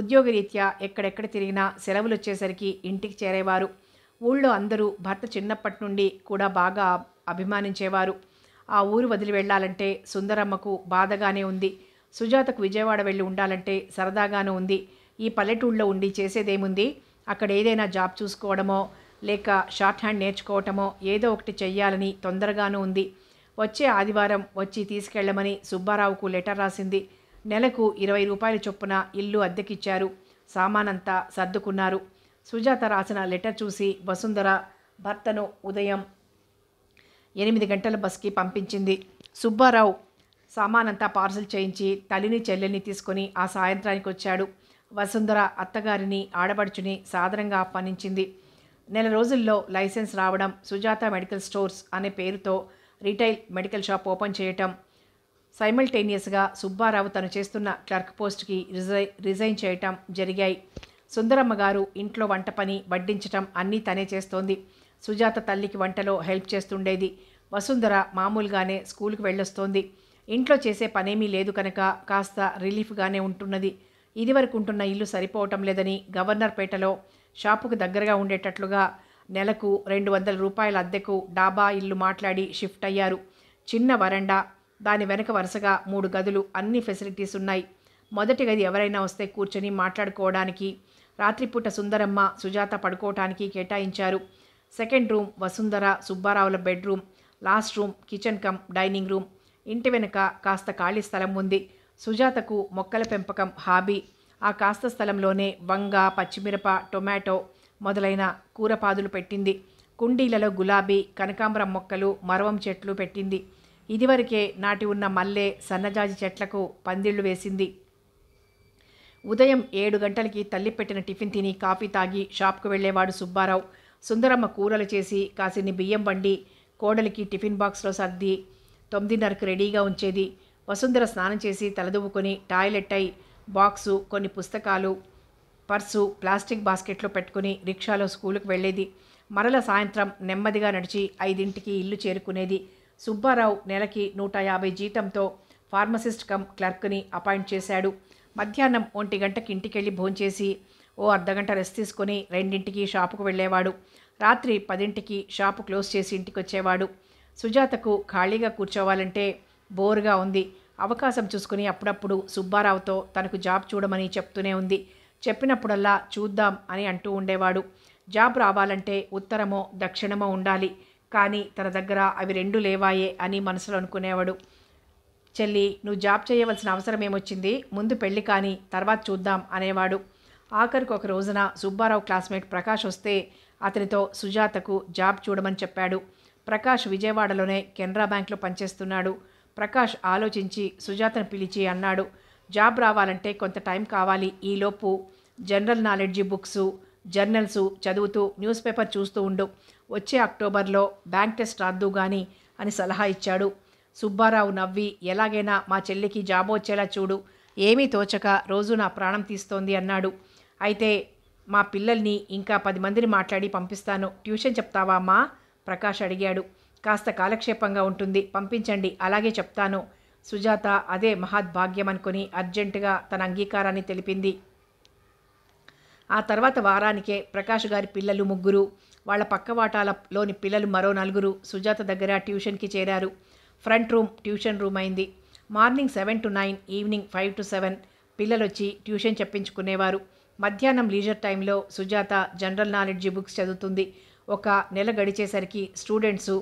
ఉద్యోగరీత్యా ఎక్కడెక్కడ తిరిగినా సెలవులు వచ్చేసరికి ఇంటికి చేరేవారు ఊళ్ళో అందరూ భర్త చిన్నప్పటి నుండి కూడా బాగా అభిమానించేవారు ఆ ఊరు వదిలి వెళ్లాలంటే సుందరమ్మకు బాధగానే ఉంది సుజాతకు విజయవాడ వెళ్ళి ఉండాలంటే సరదాగానూ ఉంది ఈ పల్లెటూళ్ళలో ఉండి చేసేదేముంది అక్కడ ఏదైనా జాబ్ చూసుకోవడమో లేక షార్ట్ హ్యాండ్ నేర్చుకోవటమో ఏదో ఒకటి చెయ్యాలని తొందరగానూ ఉంది వచ్చే ఆదివారం వచ్చి తీసుకెళ్లమని సుబ్బారావుకు లెటర్ రాసింది నెలకు ఇరవై రూపాయల చొప్పున ఇల్లు అద్దెకిచ్చారు సామానంతా సర్దుకున్నారు సుజాత రాసిన లెటర్ చూసి వసుంధర భర్తను ఉదయం ఎనిమిది గంటల బస్కి పంపించింది సుబ్బారావు సామానంతా పార్సల్ చేయించి తల్లిని చెల్లెల్ని తీసుకొని ఆ సాయంత్రానికి వచ్చాడు వసుంధర అత్తగారిని ఆడబడుచుని సాధారణంగా ఆహ్వానించింది నెల రోజుల్లో లైసెన్స్ రావడం సుజాత మెడికల్ స్టోర్స్ అనే పేరుతో రీటైల్ మెడికల్ షాప్ ఓపెన్ చేయటం సైమల్టేనియస్గా సుబ్బారావు తను చేస్తున్న క్లర్క్ పోస్ట్కి రిజై రిజైన్ చేయటం జరిగాయి సుందరమ్మ గారు ఇంట్లో వంట పని వడ్డించటం అన్నీ తనే చేస్తోంది సుజాత తల్లికి వంటలో హెల్ప్ చేస్తుండేది వసుంధర మామూలుగానే స్కూల్కి వెళ్ళొస్తోంది ఇంట్లో చేసే పనేమీ లేదు కనుక కాస్త రిలీఫ్గానే ఉంటున్నది ఇదివరకు ఉంటున్న ఇల్లు సరిపోవటం లేదని గవర్నర్ పేటలో షాపుకు దగ్గరగా ఉండేటట్లుగా నెలకు రెండు వందల రూపాయల అద్దెకు డాబా ఇల్లు మాట్లాడి షిఫ్ట్ అయ్యారు చిన్న వరండా దాని వెనక వరుసగా మూడు గదులు అన్ని ఫెసిలిటీస్ ఉన్నాయి మొదటి గది ఎవరైనా వస్తే కూర్చొని మాట్లాడుకోవడానికి రాత్రిపూట సుందరమ్మ సుజాత పడుకోవటానికి కేటాయించారు సెకండ్ రూమ్ వసుంధర సుబ్బారావుల bedroom last room kitchen cum dining room ఇంటి వెనుక కాస్త ఖాళీ స్థలం ఉంది సుజాతకు మొక్కల పెంపకం హాబీ ఆ కాస్త స్థలంలోనే వంగ పచ్చిమిరప టొమాటో మొదలైన కూరపాదులు పెట్టింది కుండీలలో గులాబీ కనకాంబరం మొక్కలు మరవం చెట్లు పెట్టింది ఇదివరకే నాటి ఉన్న మల్లె సన్నజాజి చెట్లకు పందిళ్ళు వేసింది ఉదయం ఏడు గంటలకి తల్లి పెట్టిన టిఫిన్ తిని కాఫీ తాగి షాప్కు వెళ్లేవాడు సుబ్బారావు సుందరమ్మ కూరలు చేసి కాసిని బియ్యం వండి కోడలికి టిఫిన్ బాక్స్లో సర్ది తొమ్మిదిన్నరకు రెడీగా ఉంచేది వసుంధర స్నానం చేసి తలదువ్వుకొని టాయిలెట్ అయి బాక్సు కొన్ని పుస్తకాలు పర్సు ప్లాస్టిక్ బాస్కెట్లో పెట్టుకుని రిక్షాలో స్కూలుకు వెళ్ళేది మరల సాయంత్రం నెమ్మదిగా నడిచి ఐదింటికి ఇల్లు చేరుకునేది సుబ్బారావు నెలకి నూట యాభై జీతంతో ఫార్మసిస్ట్ కమ్ క్లర్క్ని అపాయింట్ చేశాడు మధ్యాహ్నం ఒంటి గంటకి ఇంటికెళ్ళి భోంచేసి ఓ అర్ధగంట రెస్ట్ తీసుకొని రెండింటికి షాపుకు వెళ్ళేవాడు రాత్రి పదింటికి షాపు క్లోజ్ చేసి ఇంటికి వచ్చేవాడు సుజాతకు ఖాళీగా కూర్చోవాలంటే బోరుగా ఉంది అవకాశం చూసుకుని అప్పుడప్పుడు సుబ్బారావుతో తనకు జాబ్ చూడమని చెప్తూనే ఉంది చెప్పినప్పుడల్లా చూద్దాం అని అంటూ ఉండేవాడు జాబ్ రావాలంటే ఉత్తరమో దక్షిణమో ఉండాలి కానీ తన దగ్గర అవి రెండు లేవాయే అని మనసులో అనుకునేవాడు చెల్లి నువ్వు జాబ్ చేయవలసిన అవసరం ఏమొచ్చింది ముందు పెళ్ళి కానీ తర్వాత చూద్దాం అనేవాడు ఆఖరికి ఒక రోజున సుబ్బారావు క్లాస్మేట్ ప్రకాష్ వస్తే అతనితో సుజాతకు జాబ్ చూడమని చెప్పాడు ప్రకాష్ విజయవాడలోనే కెనరా బ్యాంక్లో పనిచేస్తున్నాడు ప్రకాష్ ఆలోచించి సుజాతను పిలిచి అన్నాడు జాబ్ రావాలంటే కొంత టైం కావాలి ఈలోపు జనరల్ నాలెడ్జి బుక్స్ జర్నల్సు చదువుతూ న్యూస్ పేపర్ చూస్తూ ఉండు వచ్చే అక్టోబర్లో బ్యాంక్ టెస్ట్ రాద్దు గాని అని సలహా ఇచ్చాడు సుబ్బారావు నవ్వి ఎలాగైనా మా చెల్లికి జాబ్ వచ్చేలా చూడు ఏమీ తోచక రోజు నా ప్రాణం తీస్తోంది అన్నాడు అయితే మా పిల్లల్ని ఇంకా పది మందిని మాట్లాడి పంపిస్తాను ట్యూషన్ చెప్తావా అమ్మా ప్రకాష్ అడిగాడు కాస్త కాలక్షేపంగా ఉంటుంది పంపించండి అలాగే చెప్తాను సుజాత అదే మహద్భాగ్యం అనుకుని అర్జెంటుగా తన అంగీకారాన్ని తెలిపింది ఆ తర్వాత వారానికే ప్రకాష్ గారి పిల్లలు ముగ్గురు వాళ్ళ పక్కవాటాలలోని పిల్లలు మరో నలుగురు సుజాత దగ్గర ట్యూషన్కి చేరారు ఫ్రంట్ రూమ్ ట్యూషన్ రూమ్ అయింది morning seven to nine evening five to seven పిల్లలు వచ్చి ట్యూషన్ చెప్పించుకునేవారు మధ్యాహ్నం లీజర్ టైంలో సుజాత జనరల్ నాలెడ్జి బుక్స్ చదువుతుంది ఒక నెల గడిచేసరికి స్టూడెంట్స్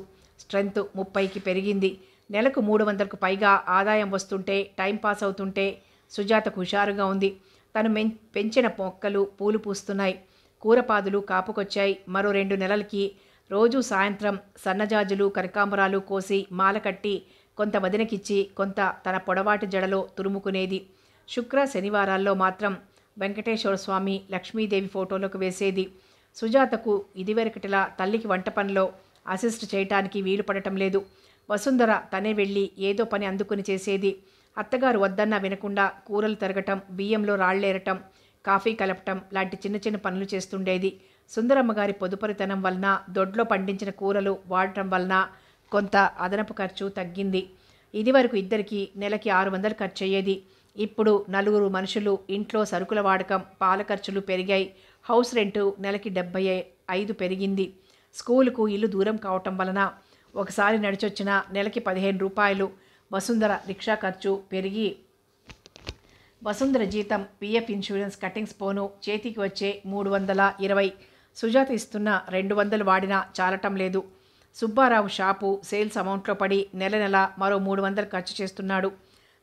స్ట్రెంగ్త్ ముప్పైకి పెరిగింది నెలకు మూడు వందలకు పైగా ఆదాయం వస్తుంటే టైం పాస్ అవుతుంటే సుజాతకు హుషారుగా ఉంది తను పెంచిన మొక్కలు పూలు పూస్తున్నాయి కూరపాదులు కాపుకొచ్చాయి మరో రెండు నెలలకి రోజు సాయంత్రం సన్నజాజులు కనకాంబరాలు కోసి మాల కట్టి కొంత వదినకిచ్చి కొంత తన పొడవాటి జడలో తురుముకునేది శుక్ర శనివారాల్లో మాత్రం వెంకటేశ్వర స్వామి లక్ష్మీదేవి ఫోటోలకు వేసేది సుజాతకు ఇదివరకటిలా తల్లికి వంట పనిలో అసిస్ట్ చేయటానికి వీలు పడటం లేదు వసుంధర తనే వెళ్ళి ఏదో పని అందుకుని చేసేది అత్తగారు వద్దన్నా వినకుండా కూరలు తరగటం బియ్యంలో రాళ్లేరటం కాఫీ కలపటం లాంటి చిన్న చిన్న పనులు చేస్తుండేది సుందరమ్మ గారి పొదుపరితనం వలన దొడ్లో పండించిన కూరలు వాడటం వలన కొంత అదనపు ఖర్చు తగ్గింది ఇదివరకు ఇద్దరికి నెలకి ఆరు వందలు ఖర్చు అయ్యేది ఇప్పుడు నలుగురు మనుషులు ఇంట్లో సరుకుల వాడకం పాల ఖర్చులు పెరిగాయి హౌస్ రెంటు నెలకి డెబ్బై ఐదు పెరిగింది స్కూలుకు ఇల్లు దూరం కావటం వలన ఒకసారి నడిచొచ్చిన నెలకి పదిహేను రూపాయలు వసుంధర రిక్షా ఖర్చు పెరిగి వసుంధర జీతం పిఎఫ్ ఇన్సూరెన్స్ కటింగ్స్ పోను చేతికి వచ్చే మూడు వందల ఇరవై సుజాత ఇస్తున్న రెండు వందలు వాడినా చాలటం లేదు సుబ్బారావు షాపు సేల్స్ అమౌంట్లో పడి నెల నెల మరో మూడు వందలు ఖర్చు చేస్తున్నాడు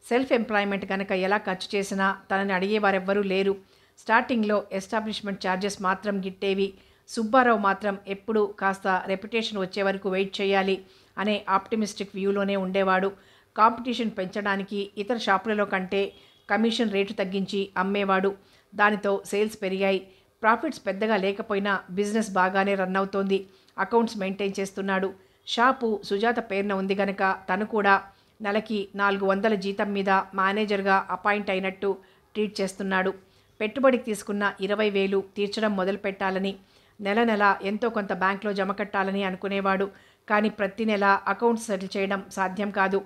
సెల్ఫ్ ఎంప్లాయ్మెంట్ కనుక ఎలా ఖర్చు చేసినా తనని అడిగేవారెవ్వరూ లేరు స్టార్టింగ్లో ఎస్టాబ్లిష్మెంట్ ఛార్జెస్ మాత్రం గిట్టేవి సుబ్బారావు మాత్రం ఎప్పుడూ కాస్త రెప్యుటేషన్ వచ్చే వరకు వెయిట్ చేయాలి అనే ఆప్టిమిస్టిక్ వ్యూలోనే ఉండేవాడు కాంపిటీషన్ పెంచడానికి ఇతర షాపులలో కంటే కమిషన్ రేటు తగ్గించి అమ్మేవాడు దానితో సేల్స్ పెరిగాయి ప్రాఫిట్స్ పెద్దగా లేకపోయినా బిజినెస్ బాగానే రన్ అవుతోంది అకౌంట్స్ మెయింటైన్ చేస్తున్నాడు షాపు సుజాత పేరున ఉంది గనక తను కూడా నెలకి నాలుగు వందల జీతం మీద మేనేజర్గా అపాయింట్ అయినట్టు ట్రీట్ చేస్తున్నాడు పెట్టుబడికి తీసుకున్న ఇరవై వేలు తీర్చడం మొదలు పెట్టాలని నెల నెల ఎంతో కొంత బ్యాంక్లో జమ కట్టాలని అనుకునేవాడు కానీ ప్రతి నెల అకౌంట్స్ సెటిల్ చేయడం సాధ్యం కాదు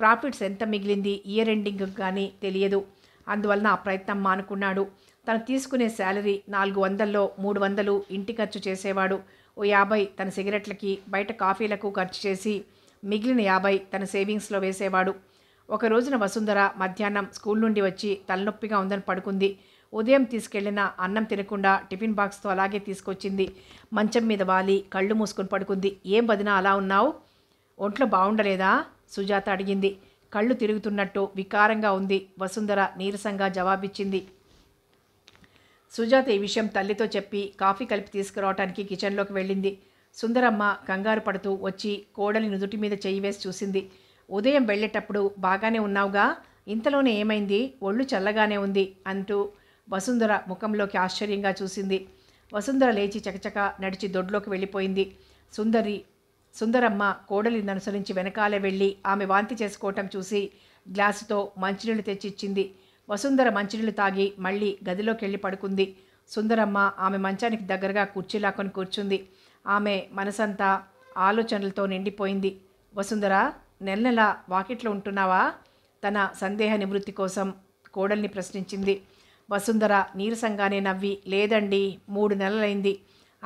ప్రాఫిట్స్ ఎంత మిగిలింది ఇయర్ ఎండింగ్ కానీ తెలియదు అందువలన ఆ ప్రయత్నం మానుకున్నాడు తను తీసుకునే శాలరీ నాలుగు వందల్లో మూడు వందలు ఇంటి ఖర్చు చేసేవాడు ఓ యాభై తన సిగరెట్లకి బయట కాఫీలకు ఖర్చు చేసి మిగిలిన యాభై తన సేవింగ్స్లో వేసేవాడు ఒక రోజున వసుంధర మధ్యాహ్నం స్కూల్ నుండి వచ్చి తలనొప్పిగా ఉందని పడుకుంది ఉదయం తీసుకెళ్లిన అన్నం తినకుండా టిఫిన్ బాక్స్తో అలాగే తీసుకొచ్చింది మంచం మీద వాలి కళ్ళు మూసుకొని పడుకుంది ఏం వదినా అలా ఉన్నావు ఒంట్లో బాగుండలేదా సుజాత అడిగింది కళ్ళు తిరుగుతున్నట్టు వికారంగా ఉంది వసుంధర నీరసంగా జవాబిచ్చింది సుజాత ఈ విషయం తల్లితో చెప్పి కాఫీ కలిపి తీసుకురావటానికి కిచెన్లోకి వెళ్ళింది సుందరమ్మ కంగారు పడుతూ వచ్చి కోడలి నుదుటి మీద చెయ్యి వేసి చూసింది ఉదయం వెళ్ళేటప్పుడు బాగానే ఉన్నావుగా ఇంతలోనే ఏమైంది ఒళ్ళు చల్లగానే ఉంది అంటూ వసుంధర ముఖంలోకి ఆశ్చర్యంగా చూసింది వసుంధర లేచి చకచక నడిచి దొడ్లోకి వెళ్ళిపోయింది సుందరి సుందరమ్మ కోడలిని అనుసరించి వెనకాలే వెళ్ళి ఆమె వాంతి చేసుకోవటం చూసి గ్లాసుతో మంచినీళ్ళు తెచ్చిచ్చింది వసుంధర మంచినీళ్ళు తాగి మళ్ళీ గదిలోకి వెళ్ళి పడుకుంది సుందరమ్మ ఆమె మంచానికి దగ్గరగా కుర్చీలాకొని కూర్చుంది ఆమె మనసంతా ఆలోచనలతో నిండిపోయింది వసుంధర నెల నెల వాకిట్లో ఉంటున్నావా తన సందేహ నివృత్తి కోసం కోడల్ని ప్రశ్నించింది వసుంధర నీరసంగానే నవ్వి లేదండి మూడు నెలలైంది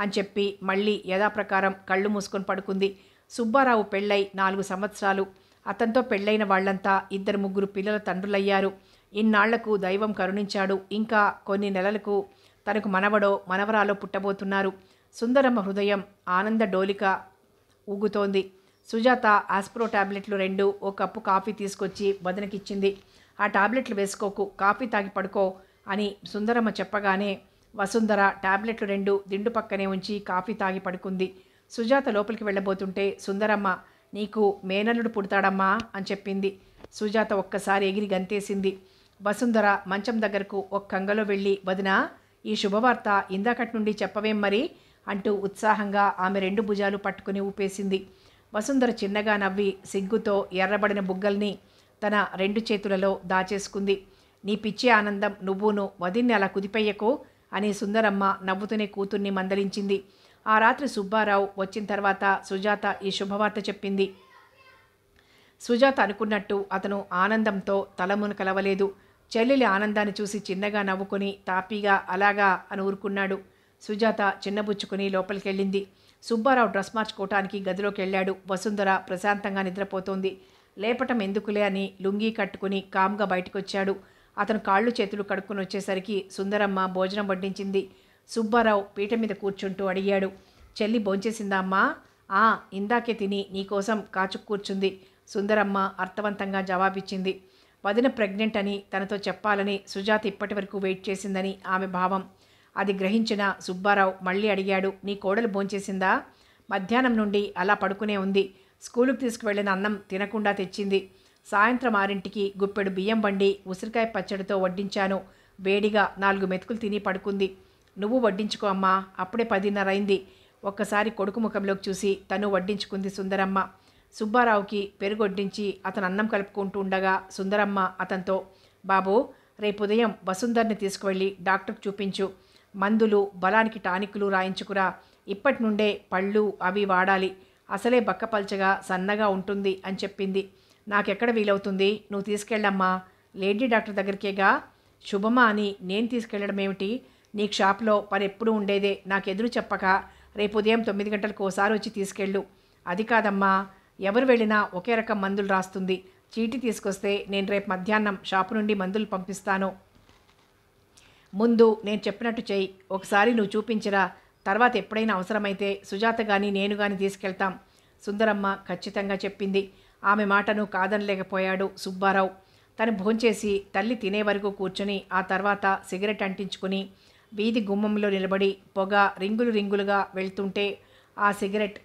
అని చెప్పి మళ్ళీ యథాప్రకారం కళ్ళు మూసుకొని పడుకుంది సుబ్బారావు పెళ్ళై నాలుగు సంవత్సరాలు అతనితో పెళ్ళైన వాళ్లంతా ఇద్దరు ముగ్గురు పిల్లల తండ్రులయ్యారు ఇన్నాళ్లకు దైవం కరుణించాడు ఇంకా కొన్ని నెలలకు తనకు మనవడో మనవరాలో పుట్టబోతున్నారు సుందరమ్మ హృదయం ఆనంద డోలిక ఊగుతోంది సుజాత ఆస్ప్రో టాబ్లెట్లు రెండు ఓ కప్పు కాఫీ తీసుకొచ్చి వదనకిచ్చింది ఆ టాబ్లెట్లు వేసుకోకు కాఫీ తాగి పడుకో అని సుందరమ్మ చెప్పగానే వసుంధర టాబ్లెట్లు రెండు దిండు పక్కనే ఉంచి కాఫీ తాగి పడుకుంది సుజాత లోపలికి వెళ్ళబోతుంటే సుందరమ్మ నీకు మేనల్లుడు పుడతాడమ్మా అని చెప్పింది సుజాత ఒక్కసారి ఎగిరి గంతేసింది వసుంధర మంచం దగ్గరకు ఒక కంగలో వెళ్ళి వదినా ఈ శుభవార్త ఇందాకటి నుండి చెప్పవేం మరి అంటూ ఉత్సాహంగా ఆమె రెండు భుజాలు పట్టుకుని ఊపేసింది వసుంధర చిన్నగా నవ్వి సిగ్గుతో ఎర్రబడిన బుగ్గల్ని తన రెండు చేతులలో దాచేసుకుంది నీ పిచ్చి ఆనందం నువ్వును వదిన్ని అలా కుదిపెయ్యకో అని సుందరమ్మ నవ్వుతూనే కూతుర్ని మందలించింది ఆ రాత్రి సుబ్బారావు వచ్చిన తర్వాత సుజాత ఈ శుభవార్త చెప్పింది సుజాత అనుకున్నట్టు అతను ఆనందంతో తలమును కలవలేదు చెల్లెలి ఆనందాన్ని చూసి చిన్నగా నవ్వుకొని తాపీగా అలాగా అని ఊరుకున్నాడు సుజాత చిన్నబుచ్చుకుని లోపలికెళ్ళింది సుబ్బారావు డ్రెస్ మార్చుకోవటానికి గదిలోకి వెళ్ళాడు వసుంధర ప్రశాంతంగా నిద్రపోతోంది లేపటం ఎందుకులే అని లుంగీ కట్టుకుని కామ్గా బయటకొచ్చాడు అతను కాళ్ళు చేతులు కడుక్కుని వచ్చేసరికి సుందరమ్మ భోజనం వడ్డించింది సుబ్బారావు పీట మీద కూర్చుంటూ అడిగాడు చెల్లి భోంచేసిందా అమ్మా ఆ ఇందాకే తిని నీకోసం కాచు కూర్చుంది సుందరమ్మ అర్థవంతంగా జవాబిచ్చింది వదిన ప్రెగ్నెంట్ అని తనతో చెప్పాలని సుజాత ఇప్పటి వరకు వెయిట్ చేసిందని ఆమె భావం అది గ్రహించిన సుబ్బారావు మళ్ళీ అడిగాడు నీ కోడలు భోంచేసిందా మధ్యాహ్నం నుండి అలా పడుకునే ఉంది స్కూలుకు తీసుకువెళ్ళిన అన్నం తినకుండా తెచ్చింది సాయంత్రం ఆరింటికి గుప్పెడు బియ్యం వండి ఉసిరికాయ పచ్చడితో వడ్డించాను వేడిగా నాలుగు మెతుకులు తిని పడుకుంది నువ్వు వడ్డించుకో అమ్మా అప్పుడే పదిన్నర అయింది ఒక్కసారి కొడుకు ముఖంలోకి చూసి తను వడ్డించుకుంది సుందరమ్మ సుబ్బారావుకి పెరుగొడ్డించి అతను అన్నం కలుపుకుంటూ ఉండగా సుందరమ్మ అతనితో బాబు రేపు ఉదయం వసుందర్ని తీసుకువెళ్ళి డాక్టర్కి చూపించు మందులు బలానికి టానిక్లు రాయించుకురా ఇప్పటి నుండే పళ్ళు అవి వాడాలి అసలే బక్కపల్చగా సన్నగా ఉంటుంది అని చెప్పింది నాకెక్కడ వీలవుతుంది నువ్వు తీసుకెళ్ళమ్మా లేడీ డాక్టర్ దగ్గరికేగా శుభమా అని నేను తీసుకెళ్ళడం ఏమిటి నీ షాప్లో పని ఎప్పుడు ఉండేదే ఎదురు చెప్పక రేపు ఉదయం తొమ్మిది గంటలకు ఓసారి వచ్చి తీసుకెళ్ళు అది కాదమ్మా ఎవరు వెళ్ళినా ఒకే రకం మందులు రాస్తుంది చీటీ తీసుకొస్తే నేను రేపు మధ్యాహ్నం షాపు నుండి మందులు పంపిస్తాను ముందు నేను చెప్పినట్టు చేయి ఒకసారి నువ్వు చూపించరా తర్వాత ఎప్పుడైనా అవసరమైతే సుజాత కానీ నేను కానీ తీసుకెళ్తాం సుందరమ్మ ఖచ్చితంగా చెప్పింది ఆమె మాటను కాదనలేకపోయాడు సుబ్బారావు తను భోంచేసి తల్లి తినే వరకు కూర్చుని ఆ తర్వాత సిగరెట్ అంటించుకుని వీధి గుమ్మంలో నిలబడి పొగ రింగులు రింగులుగా వెళ్తుంటే ఆ సిగరెట్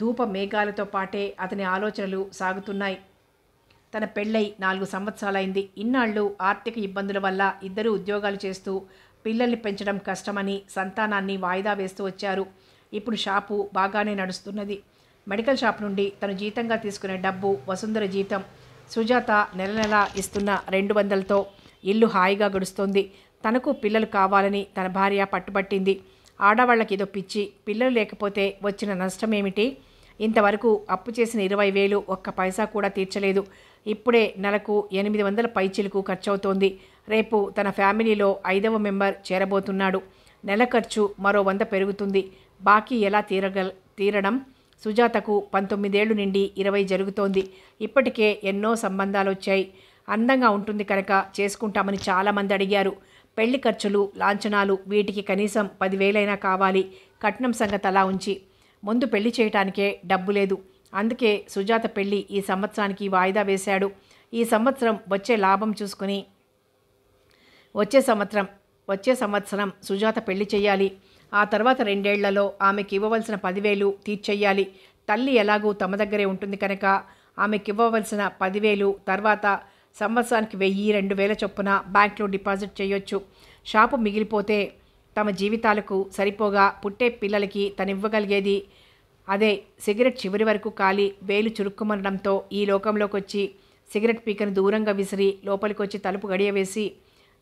ధూప మేఘాలతో పాటే అతని ఆలోచనలు సాగుతున్నాయి తన పెళ్ళై నాలుగు సంవత్సరాలైంది ఇన్నాళ్ళు ఆర్థిక ఇబ్బందుల వల్ల ఇద్దరు ఉద్యోగాలు చేస్తూ పిల్లల్ని పెంచడం కష్టమని సంతానాన్ని వాయిదా వేస్తూ వచ్చారు ఇప్పుడు షాపు బాగానే నడుస్తున్నది మెడికల్ షాప్ నుండి తను జీతంగా తీసుకునే డబ్బు వసుంధర జీతం సుజాత నెల నెల ఇస్తున్న రెండు వందలతో ఇల్లు హాయిగా గడుస్తోంది తనకు పిల్లలు కావాలని తన భార్య పట్టుబట్టింది ఆడవాళ్ళకి ఏదో పిచ్చి పిల్లలు లేకపోతే వచ్చిన నష్టమేమిటి ఇంతవరకు అప్పు చేసిన ఇరవై వేలు ఒక్క పైసా కూడా తీర్చలేదు ఇప్పుడే నెలకు ఎనిమిది వందల పైచీలకు ఖర్చవుతోంది రేపు తన ఫ్యామిలీలో ఐదవ మెంబర్ చేరబోతున్నాడు నెల ఖర్చు మరో వంద పెరుగుతుంది బాకీ ఎలా తీరగల తీరడం సుజాతకు పంతొమ్మిదేళ్లు నుండి ఇరవై జరుగుతోంది ఇప్పటికే ఎన్నో సంబంధాలు వచ్చాయి అందంగా ఉంటుంది కనుక చేసుకుంటామని చాలామంది అడిగారు పెళ్లి ఖర్చులు లాంఛనాలు వీటికి కనీసం పదివేలైనా కావాలి కట్నం సంగతి అలా ఉంచి ముందు పెళ్లి చేయటానికే డబ్బు లేదు అందుకే సుజాత పెళ్లి ఈ సంవత్సరానికి వాయిదా వేశాడు ఈ సంవత్సరం వచ్చే లాభం చూసుకుని వచ్చే సంవత్సరం వచ్చే సంవత్సరం సుజాత పెళ్లి చేయాలి ఆ తర్వాత రెండేళ్లలో ఆమెకి ఇవ్వవలసిన పదివేలు తీర్చేయాలి తల్లి ఎలాగూ తమ దగ్గరే ఉంటుంది కనుక ఆమెకి ఇవ్వవలసిన పదివేలు తర్వాత సంవత్సరానికి వెయ్యి రెండు వేల చొప్పున బ్యాంక్లో డిపాజిట్ చేయొచ్చు షాపు మిగిలిపోతే తమ జీవితాలకు సరిపోగా పుట్టే పిల్లలకి తనివ్వగలిగేది అదే సిగరెట్ చివరి వరకు కాలి వేలు చురుక్కుమనడంతో ఈ లోకంలోకి వచ్చి సిగరెట్ పీకను దూరంగా విసిరి లోపలికి వచ్చి తలుపు గడియవేసి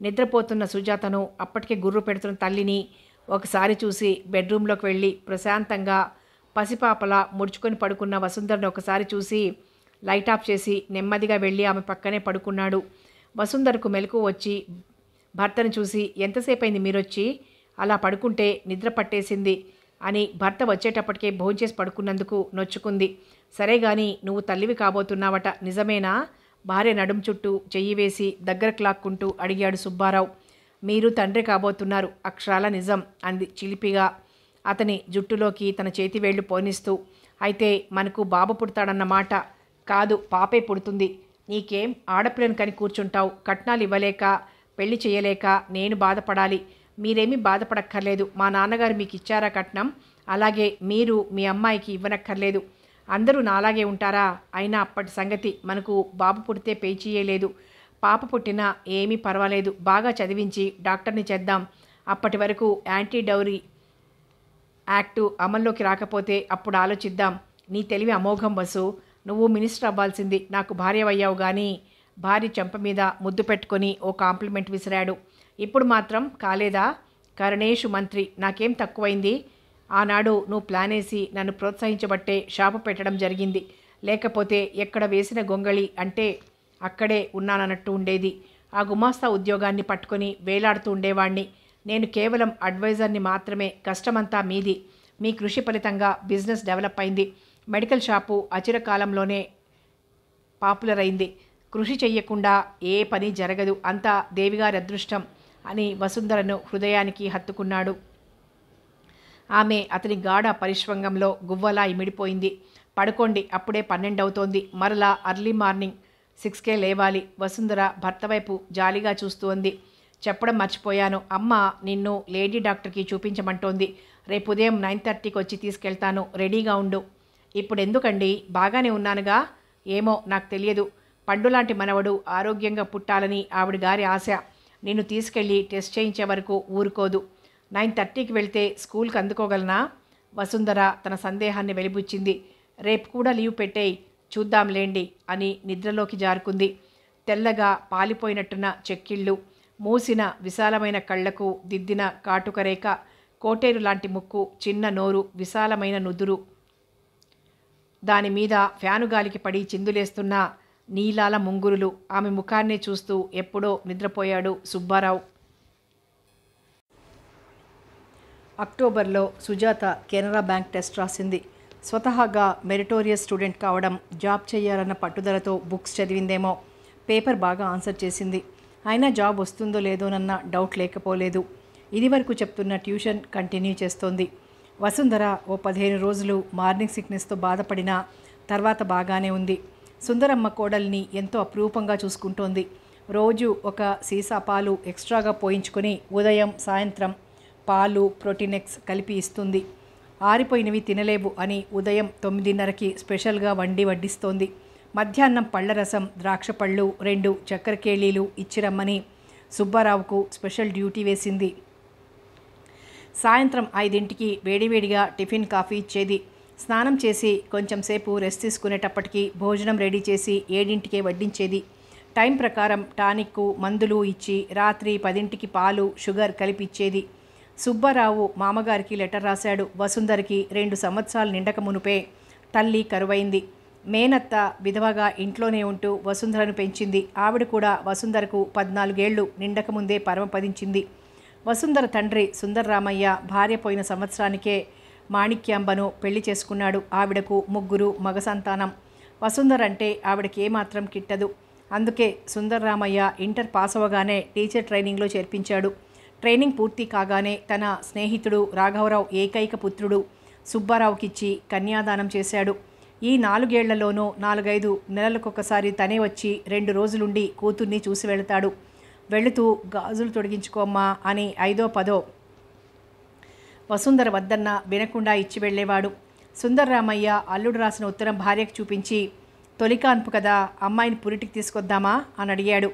నిద్రపోతున్న సుజాతను అప్పటికే గుర్రు పెడుతున్న తల్లిని ఒకసారి చూసి బెడ్రూమ్లోకి వెళ్ళి ప్రశాంతంగా పసిపాపలా ముడుచుకొని పడుకున్న వసుంధరను ఒకసారి చూసి లైట్ ఆఫ్ చేసి నెమ్మదిగా వెళ్ళి ఆమె పక్కనే పడుకున్నాడు వసుంధరకు మెలకు వచ్చి భర్తను చూసి ఎంతసేపు అయింది మీరొచ్చి అలా పడుకుంటే నిద్ర పట్టేసింది అని భర్త వచ్చేటప్పటికే భోంచేసి పడుకున్నందుకు నొచ్చుకుంది సరే గాని నువ్వు తల్లివి కాబోతున్నావట నిజమేనా భార్య నడుం చుట్టూ చెయ్యి వేసి దగ్గరకు లాక్కుంటూ అడిగాడు సుబ్బారావు మీరు తండ్రి కాబోతున్నారు అక్షరాల నిజం అంది చిలిపిగా అతని జుట్టులోకి తన చేతి వేళ్లు పోనిస్తూ అయితే మనకు బాబు పుడతాడన్నమాట కాదు పాపే పుడుతుంది నీకేం ఆడపిల్లని కని కూర్చుంటావు కట్నాలు ఇవ్వలేక పెళ్లి చేయలేక నేను బాధపడాలి మీరేమీ బాధపడక్కర్లేదు మా నాన్నగారు మీకు ఇచ్చారా కట్నం అలాగే మీరు మీ అమ్మాయికి ఇవ్వనక్కర్లేదు అందరూ నాలాగే ఉంటారా అయినా అప్పటి సంగతి మనకు బాబు పుడితే పేచీయలేదు పాప పుట్టినా ఏమీ పర్వాలేదు బాగా చదివించి డాక్టర్ని చేద్దాం అప్పటి వరకు యాంటీ డౌరీ యాక్టు అమల్లోకి రాకపోతే అప్పుడు ఆలోచిద్దాం నీ తెలివి అమోఘం బస్సు నువ్వు మినిస్టర్ అవ్వాల్సింది నాకు భార్యవయ్యావు కానీ భార్య చెంప మీద ముద్దు పెట్టుకొని ఓ కాంప్లిమెంట్ విసిరాడు ఇప్పుడు మాత్రం కాలేదా కరణేషు మంత్రి నాకేం తక్కువైంది ఆనాడు నువ్వు ప్లాన్ వేసి నన్ను ప్రోత్సహించబట్టే షాపు పెట్టడం జరిగింది లేకపోతే ఎక్కడ వేసిన గొంగళి అంటే అక్కడే ఉన్నానన్నట్టు ఉండేది ఆ గుమాస్తా ఉద్యోగాన్ని పట్టుకొని వేలాడుతూ ఉండేవాణ్ణి నేను కేవలం అడ్వైజర్ని మాత్రమే కష్టమంతా మీది మీ కృషి ఫలితంగా బిజినెస్ డెవలప్ అయింది మెడికల్ షాపు అచిరకాలంలోనే పాపులర్ అయింది కృషి చెయ్యకుండా ఏ పని జరగదు అంతా దేవిగారి అదృష్టం అని వసుంధరను హృదయానికి హత్తుకున్నాడు ఆమె అతని గాఢ పరిశ్వంగంలో గువ్వలా ఇమిడిపోయింది పడుకోండి అప్పుడే పన్నెండు అవుతోంది మరలా అర్లీ మార్నింగ్ సిక్స్కే లేవాలి వసుంధర భర్త వైపు జాలిగా చూస్తూ ఉంది చెప్పడం మర్చిపోయాను అమ్మ నిన్ను లేడీ డాక్టర్కి చూపించమంటోంది రేపు ఉదయం నైన్ థర్టీకి వచ్చి తీసుకెళ్తాను రెడీగా ఉండు ఇప్పుడు ఎందుకండి బాగానే ఉన్నానుగా ఏమో నాకు తెలియదు పండులాంటి మనవడు ఆరోగ్యంగా పుట్టాలని ఆవిడ గారి ఆశ నిన్ను తీసుకెళ్ళి టెస్ట్ చేయించే వరకు ఊరుకోదు నైన్ థర్టీకి వెళ్తే స్కూల్కి అందుకోగలనా వసుంధర తన సందేహాన్ని వెలిబుచ్చింది రేపు కూడా లీవ్ పెట్టేయి చూద్దాంలేండి అని నిద్రలోకి జారుకుంది తెల్లగా పాలిపోయినట్టున్న చెక్కిళ్ళు మూసిన విశాలమైన కళ్లకు దిద్దిన కాటుకరేఖ కోటేరు లాంటి ముక్కు చిన్న నోరు విశాలమైన నుదురు దానిమీద ఫ్యాను గాలికి పడి చిందులేస్తున్న నీలాల ముంగురులు ఆమె ముఖాన్ని చూస్తూ ఎప్పుడో నిద్రపోయాడు సుబ్బారావు అక్టోబర్లో సుజాత కెనరా బ్యాంక్ టెస్ట్ రాసింది స్వతహాగా మెరిటోరియస్ స్టూడెంట్ కావడం జాబ్ చేయాలన్న పట్టుదలతో బుక్స్ చదివిందేమో పేపర్ బాగా ఆన్సర్ చేసింది అయినా జాబ్ వస్తుందో లేదోనన్న డౌట్ లేకపోలేదు ఇదివరకు చెప్తున్న ట్యూషన్ కంటిన్యూ చేస్తోంది వసుంధర ఓ పదిహేను రోజులు మార్నింగ్ సిక్నెస్తో బాధపడినా తర్వాత బాగానే ఉంది సుందరమ్మ కోడల్ని ఎంతో అప్రూపంగా చూసుకుంటోంది రోజు ఒక సీసా పాలు ఎక్స్ట్రాగా పోయించుకొని ఉదయం సాయంత్రం పాలు ప్రోటీనెక్స్ కలిపి ఇస్తుంది ఆరిపోయినవి తినలేవు అని ఉదయం తొమ్మిదిన్నరకి స్పెషల్గా వండి వడ్డిస్తోంది మధ్యాహ్నం పళ్ళ రసం ద్రాక్ష పళ్ళు రెండు చక్కెర కేళీలు ఇచ్చిరమ్మని సుబ్బారావుకు స్పెషల్ డ్యూటీ వేసింది సాయంత్రం ఐదింటికి వేడివేడిగా టిఫిన్ కాఫీ ఇచ్చేది స్నానం చేసి కొంచెం సేపు రెస్ట్ తీసుకునేటప్పటికీ భోజనం రెడీ చేసి ఏడింటికే వడ్డించేది టైం ప్రకారం టానిక్ మందులు ఇచ్చి రాత్రి పదింటికి పాలు షుగర్ కలిపిచ్చేది సుబ్బారావు మామగారికి లెటర్ రాశాడు వసుంధరికి రెండు సంవత్సరాలు నిండక మునుపే తల్లి కరువైంది మేనత్త విధవగా ఇంట్లోనే ఉంటూ వసుంధరను పెంచింది ఆవిడ కూడా వసుంధరకు పద్నాలుగేళ్లు నిండకముందే పరమపదించింది వసుంధర తండ్రి సుందర్రామయ్య భార్య పోయిన సంవత్సరానికే మాణిక్యాంబను పెళ్లి చేసుకున్నాడు ఆవిడకు ముగ్గురు మగ సంతానం వసుంధర్ అంటే ఆవిడకి ఏమాత్రం కిట్టదు అందుకే రామయ్య ఇంటర్ పాస్ అవ్వగానే టీచర్ ట్రైనింగ్లో చేర్పించాడు ట్రైనింగ్ పూర్తి కాగానే తన స్నేహితుడు రాఘవరావు ఏకైక పుత్రుడు సుబ్బారావుకిచ్చి కన్యాదానం చేశాడు ఈ నాలుగేళ్లలోనూ నాలుగైదు నెలలకొకసారి తనే వచ్చి రెండు రోజులుండి కూతుర్ని చూసి వెళతాడు వెళుతూ గాజులు తొడిగించుకోమ్మా అని ఐదో పదో వసుంధర వద్దన్న వినకుండా ఇచ్చి వెళ్ళేవాడు సుందరరామయ్య అల్లుడు రాసిన ఉత్తరం భార్యకు చూపించి తొలికాన్పు కదా అమ్మాయిని పురిటికి తీసుకొద్దామా అని అడిగాడు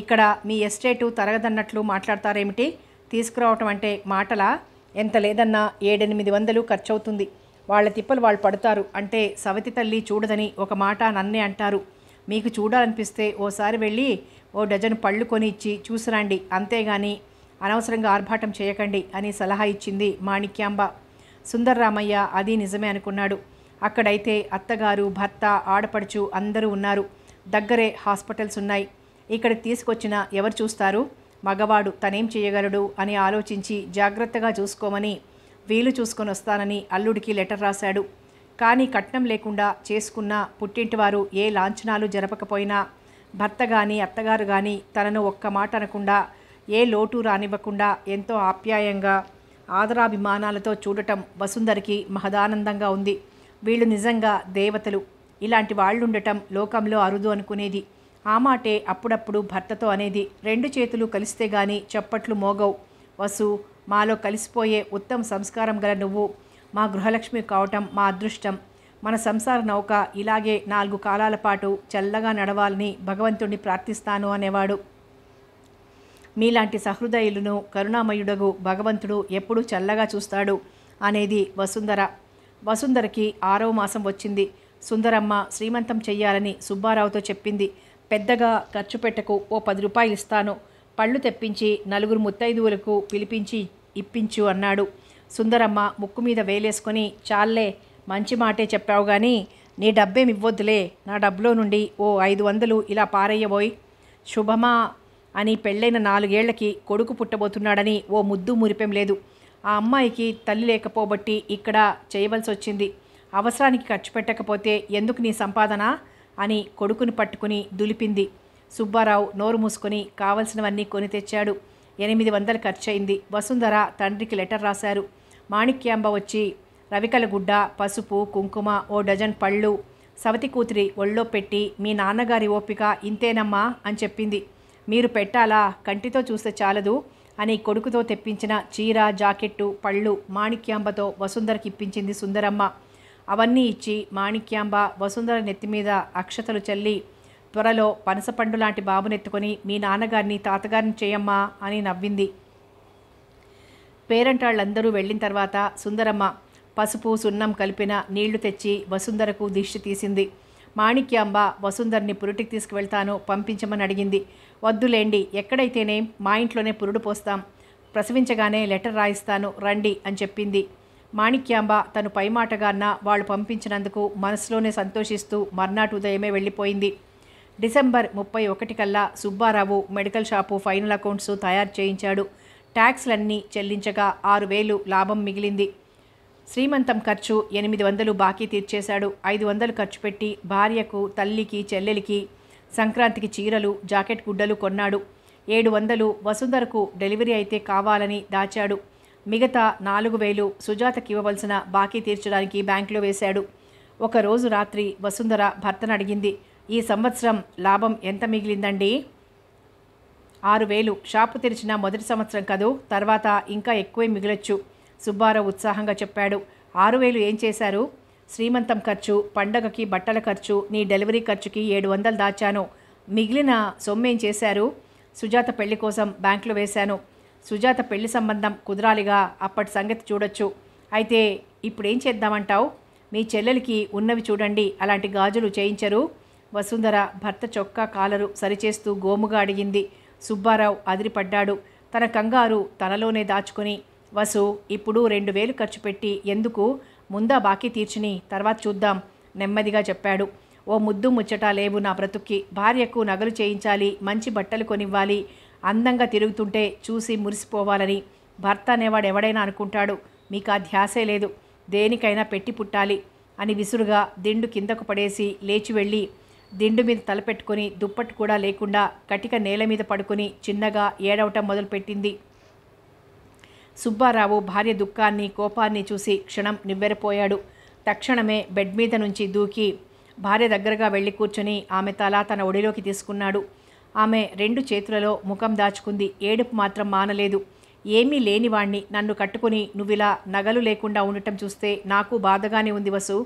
ఇక్కడ మీ ఎస్టేటు తరగదన్నట్లు మాట్లాడతారేమిటి తీసుకురావటం అంటే మాటలా ఎంత లేదన్నా ఏడెనిమిది వందలు ఖర్చవుతుంది వాళ్ళ తిప్పలు వాళ్ళు పడతారు అంటే సవతి తల్లి చూడదని ఒక మాట నన్నే అంటారు మీకు చూడాలనిపిస్తే ఓసారి వెళ్ళి ఓ డజన్ పళ్ళు కొని ఇచ్చి చూసిరండి అంతేగాని అనవసరంగా ఆర్భాటం చేయకండి అని సలహా ఇచ్చింది మాణిక్యాంబ రామయ్య అది నిజమే అనుకున్నాడు అక్కడైతే అత్తగారు భర్త ఆడపడుచు అందరూ ఉన్నారు దగ్గరే హాస్పిటల్స్ ఉన్నాయి ఇక్కడ తీసుకొచ్చిన ఎవరు చూస్తారు మగవాడు తనేం చేయగలడు అని ఆలోచించి జాగ్రత్తగా చూసుకోమని వీలు చూసుకొని వస్తానని అల్లుడికి లెటర్ రాశాడు కానీ కట్నం లేకుండా చేసుకున్న పుట్టింటివారు ఏ లాంఛనాలు జరపకపోయినా భర్త కానీ అత్తగారు కానీ తనను ఒక్క మాట అనకుండా ఏ లోటు రానివ్వకుండా ఎంతో ఆప్యాయంగా ఆదరాభిమానాలతో చూడటం వసుంధరికి మహదానందంగా ఉంది వీళ్ళు నిజంగా దేవతలు ఇలాంటి వాళ్ళుండటం లోకంలో అరుదు అనుకునేది ఆ మాటే అప్పుడప్పుడు భర్తతో అనేది రెండు చేతులు కలిస్తే గాని చప్పట్లు మోగవు వసు మాలో కలిసిపోయే ఉత్తమ సంస్కారం గల నువ్వు మా గృహలక్ష్మి కావటం మా అదృష్టం మన సంసార నౌక ఇలాగే నాలుగు కాలాల పాటు చల్లగా నడవాలని భగవంతుణ్ణి ప్రార్థిస్తాను అనేవాడు మీలాంటి సహృదయులను కరుణామయుడగు భగవంతుడు ఎప్పుడూ చల్లగా చూస్తాడు అనేది వసుంధర వసుంధరకి ఆరవ మాసం వచ్చింది సుందరమ్మ శ్రీమంతం చెయ్యాలని సుబ్బారావుతో చెప్పింది పెద్దగా ఖర్చు పెట్టకు ఓ పది రూపాయలు ఇస్తాను పళ్ళు తెప్పించి నలుగురు ముత్తైదువులకు పిలిపించి ఇప్పించు అన్నాడు సుందరమ్మ ముక్కు మీద వేలేసుకొని చాలే మంచి మాటే చెప్పావు కానీ నీ డబ్బేమివ్వద్దులే నా డబ్బులో నుండి ఓ ఐదు వందలు ఇలా పారయ్యబోయి శుభమా అని పెళ్ళైన నాలుగేళ్లకి కొడుకు పుట్టబోతున్నాడని ఓ ముద్దు మురిపెం లేదు ఆ అమ్మాయికి తల్లి లేకపోబట్టి ఇక్కడ చేయవలసి వచ్చింది అవసరానికి ఖర్చు పెట్టకపోతే ఎందుకు నీ సంపాదన అని కొడుకుని పట్టుకుని దులిపింది సుబ్బారావు నోరు మూసుకొని కావలసినవన్నీ కొని తెచ్చాడు ఎనిమిది వందలు ఖర్చయింది వసుంధర తండ్రికి లెటర్ రాశారు మాణిక్యాంబ వచ్చి రవికలగుడ్డ పసుపు కుంకుమ ఓ డజన్ పళ్ళు సవతి కూతురి ఒళ్ళో పెట్టి మీ నాన్నగారి ఓపిక ఇంతేనమ్మా అని చెప్పింది మీరు పెట్టాలా కంటితో చూస్తే చాలదు అని కొడుకుతో తెప్పించిన చీర జాకెట్టు పళ్ళు మాణిక్యాంబతో వసుంధరకి ఇప్పించింది సుందరమ్మ అవన్నీ ఇచ్చి మాణిక్యాంబ వసుంధర నెత్తిమీద అక్షతలు చల్లి త్వరలో పనసపండు లాంటి బాబునెత్తుకొని మీ నాన్నగారిని తాతగారిని చేయమ్మా అని నవ్వింది పేరంటాళ్ళందరూ వెళ్ళిన తర్వాత సుందరమ్మ పసుపు సున్నం కలిపిన నీళ్లు తెచ్చి వసుంధరకు దిష్టి తీసింది మాణిక్యాంబ వసుంధర్ని పురుటికి తీసుకువెళ్తాను పంపించమని అడిగింది వద్దులేండి ఎక్కడైతేనే మా ఇంట్లోనే పురుడు పోస్తాం ప్రసవించగానే లెటర్ రాయిస్తాను రండి అని చెప్పింది మాణిక్యాంబ తను పై అన్న వాళ్ళు పంపించినందుకు మనసులోనే సంతోషిస్తూ మర్నాటి ఉదయమే వెళ్ళిపోయింది డిసెంబర్ ముప్పై ఒకటి కల్లా Subbarao medical shop final accounts తయారు చేయించాడు ట్యాక్స్లన్నీ చెల్లించగా ఆరు వేలు లాభం మిగిలింది శ్రీమంతం ఖర్చు ఎనిమిది వందలు బాకీ తీర్చేశాడు ఐదు వందలు ఖర్చు పెట్టి భార్యకు తల్లికి చెల్లెలికి సంక్రాంతికి చీరలు జాకెట్ గుడ్డలు కొన్నాడు ఏడు వందలు వసుంధరకు డెలివరీ అయితే కావాలని దాచాడు మిగతా నాలుగు వేలు సుజాతకి ఇవ్వవలసిన బాకీ తీర్చడానికి బ్యాంకులో వేశాడు ఒకరోజు రాత్రి వసుంధర భర్తను అడిగింది ఈ సంవత్సరం లాభం ఎంత మిగిలిందండి ఆరు వేలు షాపు తెరిచిన మొదటి సంవత్సరం కదూ తర్వాత ఇంకా ఎక్కువే మిగిలొచ్చు సుబ్బారావు ఉత్సాహంగా చెప్పాడు ఆరు వేలు ఏం చేశారు శ్రీమంతం ఖర్చు పండగకి బట్టల ఖర్చు నీ డెలివరీ ఖర్చుకి ఏడు వందలు దాచాను మిగిలిన సొమ్మేం చేశారు సుజాత పెళ్లి కోసం బ్యాంకులో వేశాను సుజాత పెళ్లి సంబంధం కుదరాలిగా అప్పటి సంగతి చూడొచ్చు అయితే ఇప్పుడేం చేద్దామంటావు మీ చెల్లెలికి ఉన్నవి చూడండి అలాంటి గాజులు చేయించరు వసుంధర భర్త చొక్కా కాలరు సరిచేస్తూ గోముగా అడిగింది సుబ్బారావు అదిరిపడ్డాడు తన కంగారు తనలోనే దాచుకుని వసు ఇప్పుడు రెండు వేలు ఖర్చు పెట్టి ఎందుకు ముందా బాకీ తీర్చిని తర్వాత చూద్దాం నెమ్మదిగా చెప్పాడు ఓ ముద్దు ముచ్చట లేవు నా బ్రతుక్కి భార్యకు నగలు చేయించాలి మంచి బట్టలు కొనివ్వాలి అందంగా తిరుగుతుంటే చూసి మురిసిపోవాలని భర్త అనేవాడు ఎవడైనా అనుకుంటాడు మీకు ఆ ధ్యాసే లేదు దేనికైనా పెట్టి పుట్టాలి అని విసురుగా దిండు కిందకు పడేసి లేచి వెళ్ళి దిండు మీద తలపెట్టుకొని దుప్పట్టు కూడా లేకుండా కటిక నేల మీద పడుకుని చిన్నగా ఏడవటం మొదలుపెట్టింది సుబ్బారావు భార్య దుఃఖాన్ని కోపాన్ని చూసి క్షణం నివ్వెరపోయాడు తక్షణమే బెడ్ మీద నుంచి దూకి భార్య దగ్గరగా వెళ్ళి కూర్చొని ఆమె తల తన ఒడిలోకి తీసుకున్నాడు ఆమె రెండు చేతులలో ముఖం దాచుకుంది ఏడుపు మాత్రం మానలేదు ఏమీ లేనివాణ్ణి నన్ను కట్టుకుని నువ్విలా నగలు లేకుండా ఉండటం చూస్తే నాకు బాధగానే ఉంది వసు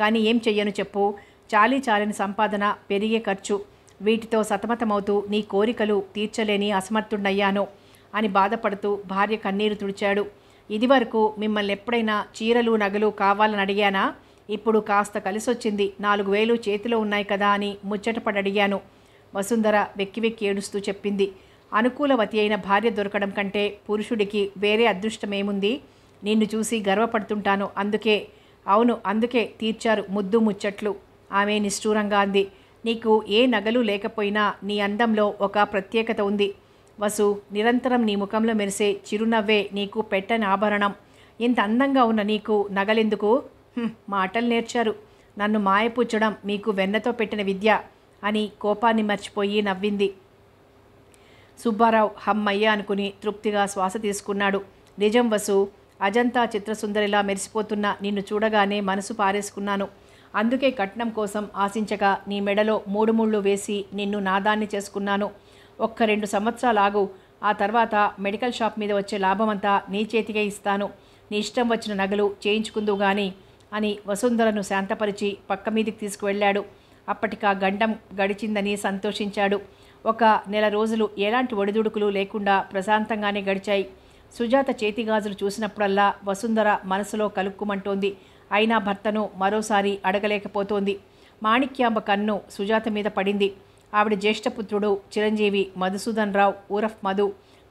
కానీ ఏం చెయ్యను చెప్పు చాలీ చాలని సంపాదన పెరిగే ఖర్చు వీటితో సతమతమవుతూ నీ కోరికలు తీర్చలేని అసమర్థుడయ్యాను అని బాధపడుతూ భార్య కన్నీరు తుడిచాడు ఇదివరకు మిమ్మల్ని ఎప్పుడైనా చీరలు నగలు కావాలని అడిగానా ఇప్పుడు కాస్త కలిసొచ్చింది నాలుగు వేలు చేతిలో ఉన్నాయి కదా అని ముచ్చటపడి అడిగాను వసుంధర వెక్కి వెక్కి ఏడుస్తూ చెప్పింది అనుకూలవతి అయిన భార్య దొరకడం కంటే పురుషుడికి వేరే అదృష్టమేముంది నిన్ను చూసి గర్వపడుతుంటాను అందుకే అవును అందుకే తీర్చారు ముద్దు ముచ్చట్లు ఆమె నిష్ఠూరంగా అంది నీకు ఏ నగలు లేకపోయినా నీ అందంలో ఒక ప్రత్యేకత ఉంది వసు నిరంతరం నీ ముఖంలో మెరిసే చిరునవ్వే నీకు పెట్టని ఆభరణం ఇంత అందంగా ఉన్న నీకు నగలెందుకు మాటలు నేర్చారు నన్ను మాయపుచ్చడం మీకు వెన్నతో పెట్టిన విద్య అని కోపాన్ని మర్చిపోయి నవ్వింది సుబ్బారావు హమ్మయ్య అనుకుని తృప్తిగా శ్వాస తీసుకున్నాడు నిజం వసు అజంతా చిత్రసుందరిలా మెరిసిపోతున్న నిన్ను చూడగానే మనసు పారేసుకున్నాను అందుకే కట్నం కోసం ఆశించగా నీ మెడలో మూడు ముళ్ళు వేసి నిన్ను నాదాన్ని చేసుకున్నాను ఒక్క రెండు సంవత్సరాలు ఆగు ఆ తర్వాత మెడికల్ షాప్ మీద వచ్చే లాభమంతా నీ చేతికే ఇస్తాను నీ ఇష్టం వచ్చిన నగలు చేయించుకుందు గాని అని వసుంధరను శాంతపరిచి పక్క మీదికి తీసుకువెళ్ళాడు అప్పటికా గండం గడిచిందని సంతోషించాడు ఒక నెల రోజులు ఎలాంటి ఒడిదుడుకులు లేకుండా ప్రశాంతంగానే గడిచాయి సుజాత చేతిగాజులు చూసినప్పుడల్లా వసుంధర మనసులో కలుక్కుమంటోంది అయినా భర్తను మరోసారి అడగలేకపోతోంది మాణిక్యాంబ కన్ను సుజాత మీద పడింది ఆవిడ జ్యేష్ఠపుత్రుడు చిరంజీవి మధుసూదన్ రావు ఊరఫ్ మధు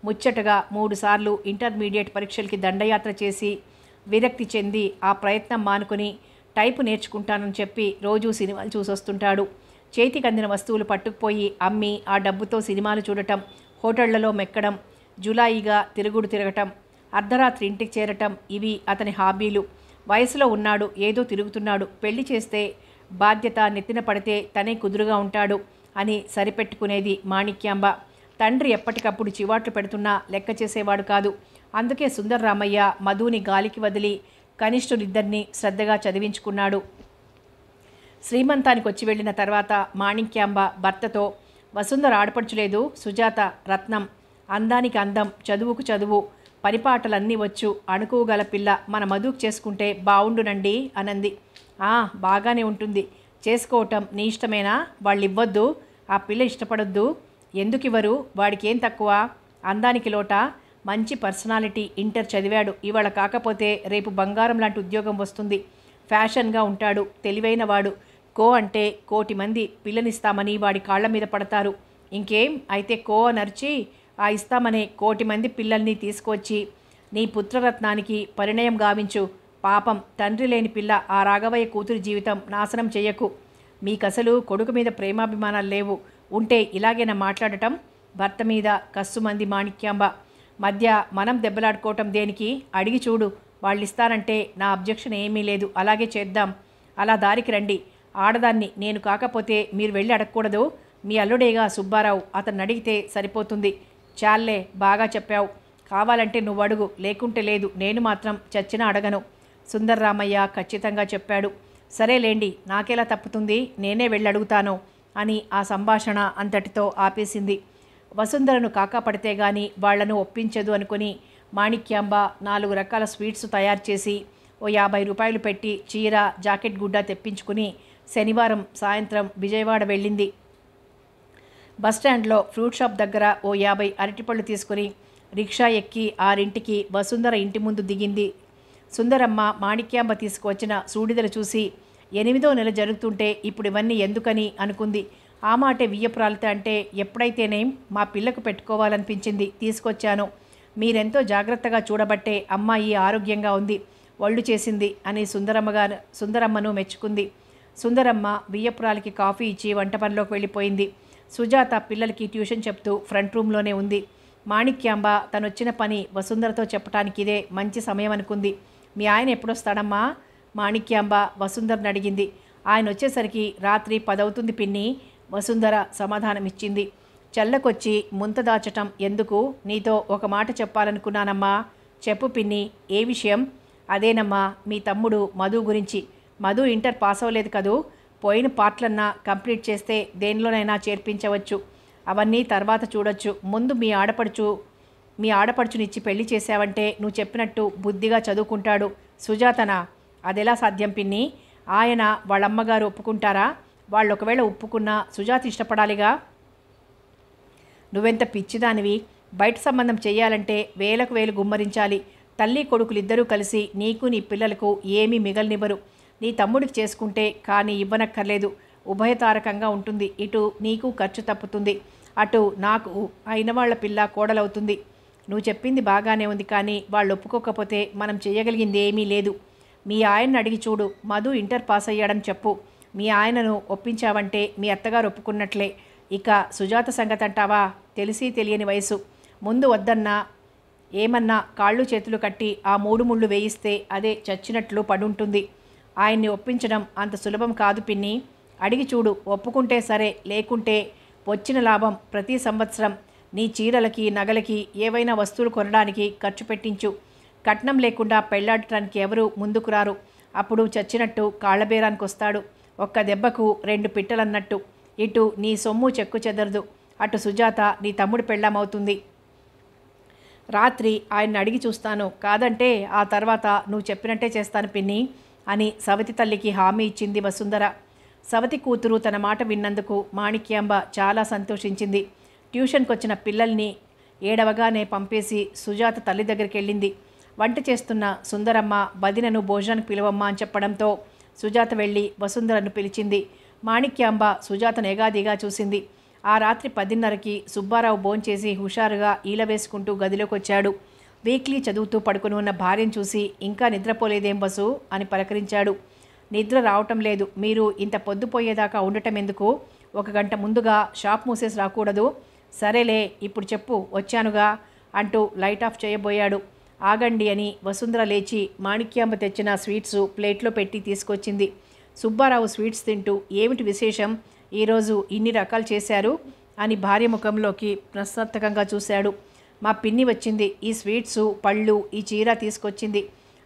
ముచ్చటగా మూడుసార్లు ఇంటర్మీడియట్ పరీక్షలకి దండయాత్ర చేసి విరక్తి చెంది ఆ ప్రయత్నం మానుకుని టైపు నేర్చుకుంటానని చెప్పి రోజూ సినిమాలు చూసొస్తుంటాడు చేతికి అందిన వస్తువులు పట్టుకుపోయి అమ్మి ఆ డబ్బుతో సినిమాలు చూడటం హోటళ్లలో మెక్కడం జులాయిగా తిరుగుడు తిరగటం అర్ధరాత్రి ఇంటికి చేరటం ఇవి అతని హాబీలు వయసులో ఉన్నాడు ఏదో తిరుగుతున్నాడు పెళ్లి చేస్తే బాధ్యత నెత్తిన పడితే తనే కుదురుగా ఉంటాడు అని సరిపెట్టుకునేది మాణిక్యాంబ తండ్రి ఎప్పటికప్పుడు చివాట్లు పెడుతున్నా లెక్క చేసేవాడు కాదు అందుకే సుందర్రామయ్య మధుని గాలికి వదిలి కనిష్ఠులిద్దరిని శ్రద్ధగా చదివించుకున్నాడు శ్రీమంతానికి వచ్చి వెళ్ళిన తర్వాత మాణిక్యాంబ భర్తతో వసుంధర ఆడపడుచులేదు సుజాత రత్నం అందానికి అందం చదువుకు చదువు పరిపాటలన్నీ వచ్చు అణుకోగల పిల్ల మన మధుకు చేసుకుంటే బాగుండునండి అనంది బాగానే ఉంటుంది చేసుకోవటం నీ ఇష్టమేనా వాళ్ళు ఇవ్వద్దు ఆ పిల్ల ఇష్టపడొద్దు ఎందుకు ఇవ్వరు వాడికి ఏం తక్కువ అందానికి లోట మంచి పర్సనాలిటీ ఇంటర్ చదివాడు ఇవాళ కాకపోతే రేపు బంగారం లాంటి ఉద్యోగం వస్తుంది ఫ్యాషన్గా ఉంటాడు తెలివైన వాడు కో అంటే కోటి మంది పిల్లనిస్తామని వాడి కాళ్ళ మీద పడతారు ఇంకేం అయితే కో నరిచి ఆ ఇస్తామనే కోటి మంది పిల్లల్ని తీసుకొచ్చి నీ పుత్రరత్నానికి పరిణయం గావించు పాపం తండ్రి లేని పిల్ల ఆ రాఘవయ్య కూతురి జీవితం నాశనం చెయ్యకు మీకసలు కొడుకు మీద ప్రేమాభిమానాలు లేవు ఉంటే ఇలాగైనా మాట్లాడటం భర్త మీద కస్సుమంది మాణిక్యాంబ మధ్య మనం దెబ్బలాడుకోవటం దేనికి అడిగి చూడు వాళ్ళు ఇస్తారంటే నా అబ్జెక్షన్ ఏమీ లేదు అలాగే చేద్దాం అలా దారికి రండి ఆడదాన్ని నేను కాకపోతే మీరు వెళ్ళి అడగకూడదు మీ అల్లుడేగా సుబ్బారావు అతను అడిగితే సరిపోతుంది చాలే బాగా చెప్పావు కావాలంటే నువ్వు అడుగు లేకుంటే లేదు నేను మాత్రం చచ్చినా అడగను సుందర్రామయ్య ఖచ్చితంగా చెప్పాడు సరేలేండి నాకెలా తప్పుతుంది నేనే వెళ్ళడుగుతాను అని ఆ సంభాషణ అంతటితో ఆపేసింది వసుంధరను కాకాపడితే గాని వాళ్లను ఒప్పించదు అనుకుని మాణిక్యాంబ నాలుగు రకాల స్వీట్స్ తయారు చేసి ఓ యాభై రూపాయలు పెట్టి చీర జాకెట్ గుడ్డ తెప్పించుకుని శనివారం సాయంత్రం విజయవాడ వెళ్ళింది బస్టాండ్లో ఫ్రూట్ షాప్ దగ్గర ఓ యాభై అరటిపళ్ళు తీసుకుని రిక్షా ఎక్కి ఆరింటికి వసుంధర ఇంటి ముందు దిగింది సుందరమ్మ మాణిక్యాంబ తీసుకువచ్చిన సూడిదలు చూసి ఎనిమిదో నెల జరుగుతుంటే ఇప్పుడు ఇవన్నీ ఎందుకని అనుకుంది ఆ మాటే వియ్యపురాలితే అంటే ఎప్పుడైతేనేం మా పిల్లకు పెట్టుకోవాలనిపించింది తీసుకొచ్చాను మీరెంతో జాగ్రత్తగా చూడబట్టే అమ్మాయి ఆరోగ్యంగా ఉంది వళ్ళు చేసింది అని సుందరమ్మగా సుందరమ్మను మెచ్చుకుంది సుందరమ్మ బియ్యపురాలకి కాఫీ ఇచ్చి వంట పనిలోకి వెళ్ళిపోయింది సుజాత పిల్లలకి ట్యూషన్ చెప్తూ ఫ్రంట్ రూమ్లోనే ఉంది మాణిక్యాంబ తనొచ్చిన పని వసుంధరతో చెప్పటానికి ఇదే మంచి సమయం అనుకుంది మీ ఆయన ఎప్పుడొస్తాడమ్మా మాణిక్యాంబ వసుంధరని అడిగింది ఆయన వచ్చేసరికి రాత్రి పదవుతుంది పిన్ని వసుంధర సమాధానమిచ్చింది చల్లకొచ్చి ముంత దాచటం ఎందుకు నీతో ఒక మాట చెప్పాలనుకున్నానమ్మా చెప్పు పిన్ని ఏ విషయం అదేనమ్మా మీ తమ్ముడు మధు గురించి మధు ఇంటర్ పాస్ అవ్వలేదు కదూ పోయిన పార్ట్లన్నా కంప్లీట్ చేస్తే దేనిలోనైనా చేర్పించవచ్చు అవన్నీ తర్వాత చూడొచ్చు ముందు మీ ఆడపడుచు మీ ఆడపడుచునిచ్చి పెళ్లి చేశావంటే నువ్వు చెప్పినట్టు బుద్ధిగా చదువుకుంటాడు సుజాతన అదెలా సాధ్యం పిన్ని ఆయన వాళ్ళమ్మగారు ఒప్పుకుంటారా వాళ్ళు ఒకవేళ ఒప్పుకున్నా సుజాత ఇష్టపడాలిగా నువ్వెంత పిచ్చిదానివి బయట సంబంధం చేయాలంటే వేలకు వేలు గుమ్మరించాలి తల్లి కొడుకులిద్దరూ కలిసి నీకు నీ పిల్లలకు ఏమీ మిగలినివ్వరు నీ తమ్ముడికి చేసుకుంటే కానీ ఇవ్వనక్కర్లేదు ఉభయతారకంగా ఉంటుంది ఇటు నీకు ఖర్చు తప్పుతుంది అటు నాకు అయిన వాళ్ళ పిల్ల కోడలవుతుంది నువ్వు చెప్పింది బాగానే ఉంది కానీ వాళ్ళు ఒప్పుకోకపోతే మనం చేయగలిగింది ఏమీ లేదు మీ ఆయన్ని అడిగి చూడు మధు ఇంటర్ పాస్ అయ్యాడని చెప్పు మీ ఆయనను ఒప్పించావంటే మీ అత్తగారు ఒప్పుకున్నట్లే ఇక సుజాత సంగతి అంటావా తెలిసి తెలియని వయసు ముందు వద్దన్నా ఏమన్నా కాళ్ళు చేతులు కట్టి ఆ మూడు ముళ్ళు వేయిస్తే అదే చచ్చినట్లు పడుంటుంది ఆయన్ని ఒప్పించడం అంత సులభం కాదు పిన్ని అడిగి చూడు ఒప్పుకుంటే సరే లేకుంటే వచ్చిన లాభం ప్రతి సంవత్సరం నీ చీరలకి నగలకి ఏవైనా వస్తువులు కొనడానికి ఖర్చు పెట్టించు కట్నం లేకుండా పెళ్లాడటానికి ఎవరూ ముందుకు రారు అప్పుడు చచ్చినట్టు కాళ్ళబేరానికి వస్తాడు ఒక్క దెబ్బకు రెండు పిట్టలన్నట్టు ఇటు నీ సొమ్ము చెక్కు చెదరదు అటు సుజాత నీ తమ్ముడు పెళ్ళమవుతుంది రాత్రి ఆయన్ని అడిగి చూస్తాను కాదంటే ఆ తర్వాత నువ్వు చెప్పినట్టే చేస్తాను పిన్ని అని సవతి తల్లికి హామీ ఇచ్చింది వసుంధర సవతి కూతురు తన మాట విన్నందుకు మాణిక్యాంబ చాలా సంతోషించింది ట్యూషన్కి వచ్చిన పిల్లల్ని ఏడవగానే పంపేసి సుజాత తల్లి దగ్గరికి వెళ్ళింది వంట చేస్తున్న సుందరమ్మ బదినను భోజనానికి పిలువమ్మ అని చెప్పడంతో సుజాత వెళ్ళి వసుంధరను పిలిచింది మాణిక్యాంబ సుజాతను ఏగాదిగా చూసింది ఆ రాత్రి పదిన్నరకి సుబ్బారావు భోంచేసి హుషారుగా ఈల వేసుకుంటూ గదిలోకి వచ్చాడు వీక్లీ చదువుతూ పడుకుని ఉన్న భార్యను చూసి ఇంకా నిద్రపోలేదేం బసు అని పలకరించాడు నిద్ర రావటం లేదు మీరు ఇంత పొద్దుపోయేదాకా ఉండటం ఎందుకు ఒక గంట ముందుగా షాప్ మూసేసి రాకూడదు సరేలే ఇప్పుడు చెప్పు వచ్చానుగా అంటూ లైట్ ఆఫ్ చేయబోయాడు ఆగండి అని వసుంధర లేచి మాణిక్యాంబ తెచ్చిన స్వీట్స్ ప్లేట్లో పెట్టి తీసుకొచ్చింది సుబ్బారావు స్వీట్స్ తింటూ ఏమిటి విశేషం ఈరోజు ఇన్ని రకాలు చేశారు అని భార్య ముఖంలోకి ప్రశ్నార్థకంగా చూశాడు మా పిన్ని వచ్చింది ఈ స్వీట్స్ పళ్ళు ఈ చీర తీసుకొచ్చింది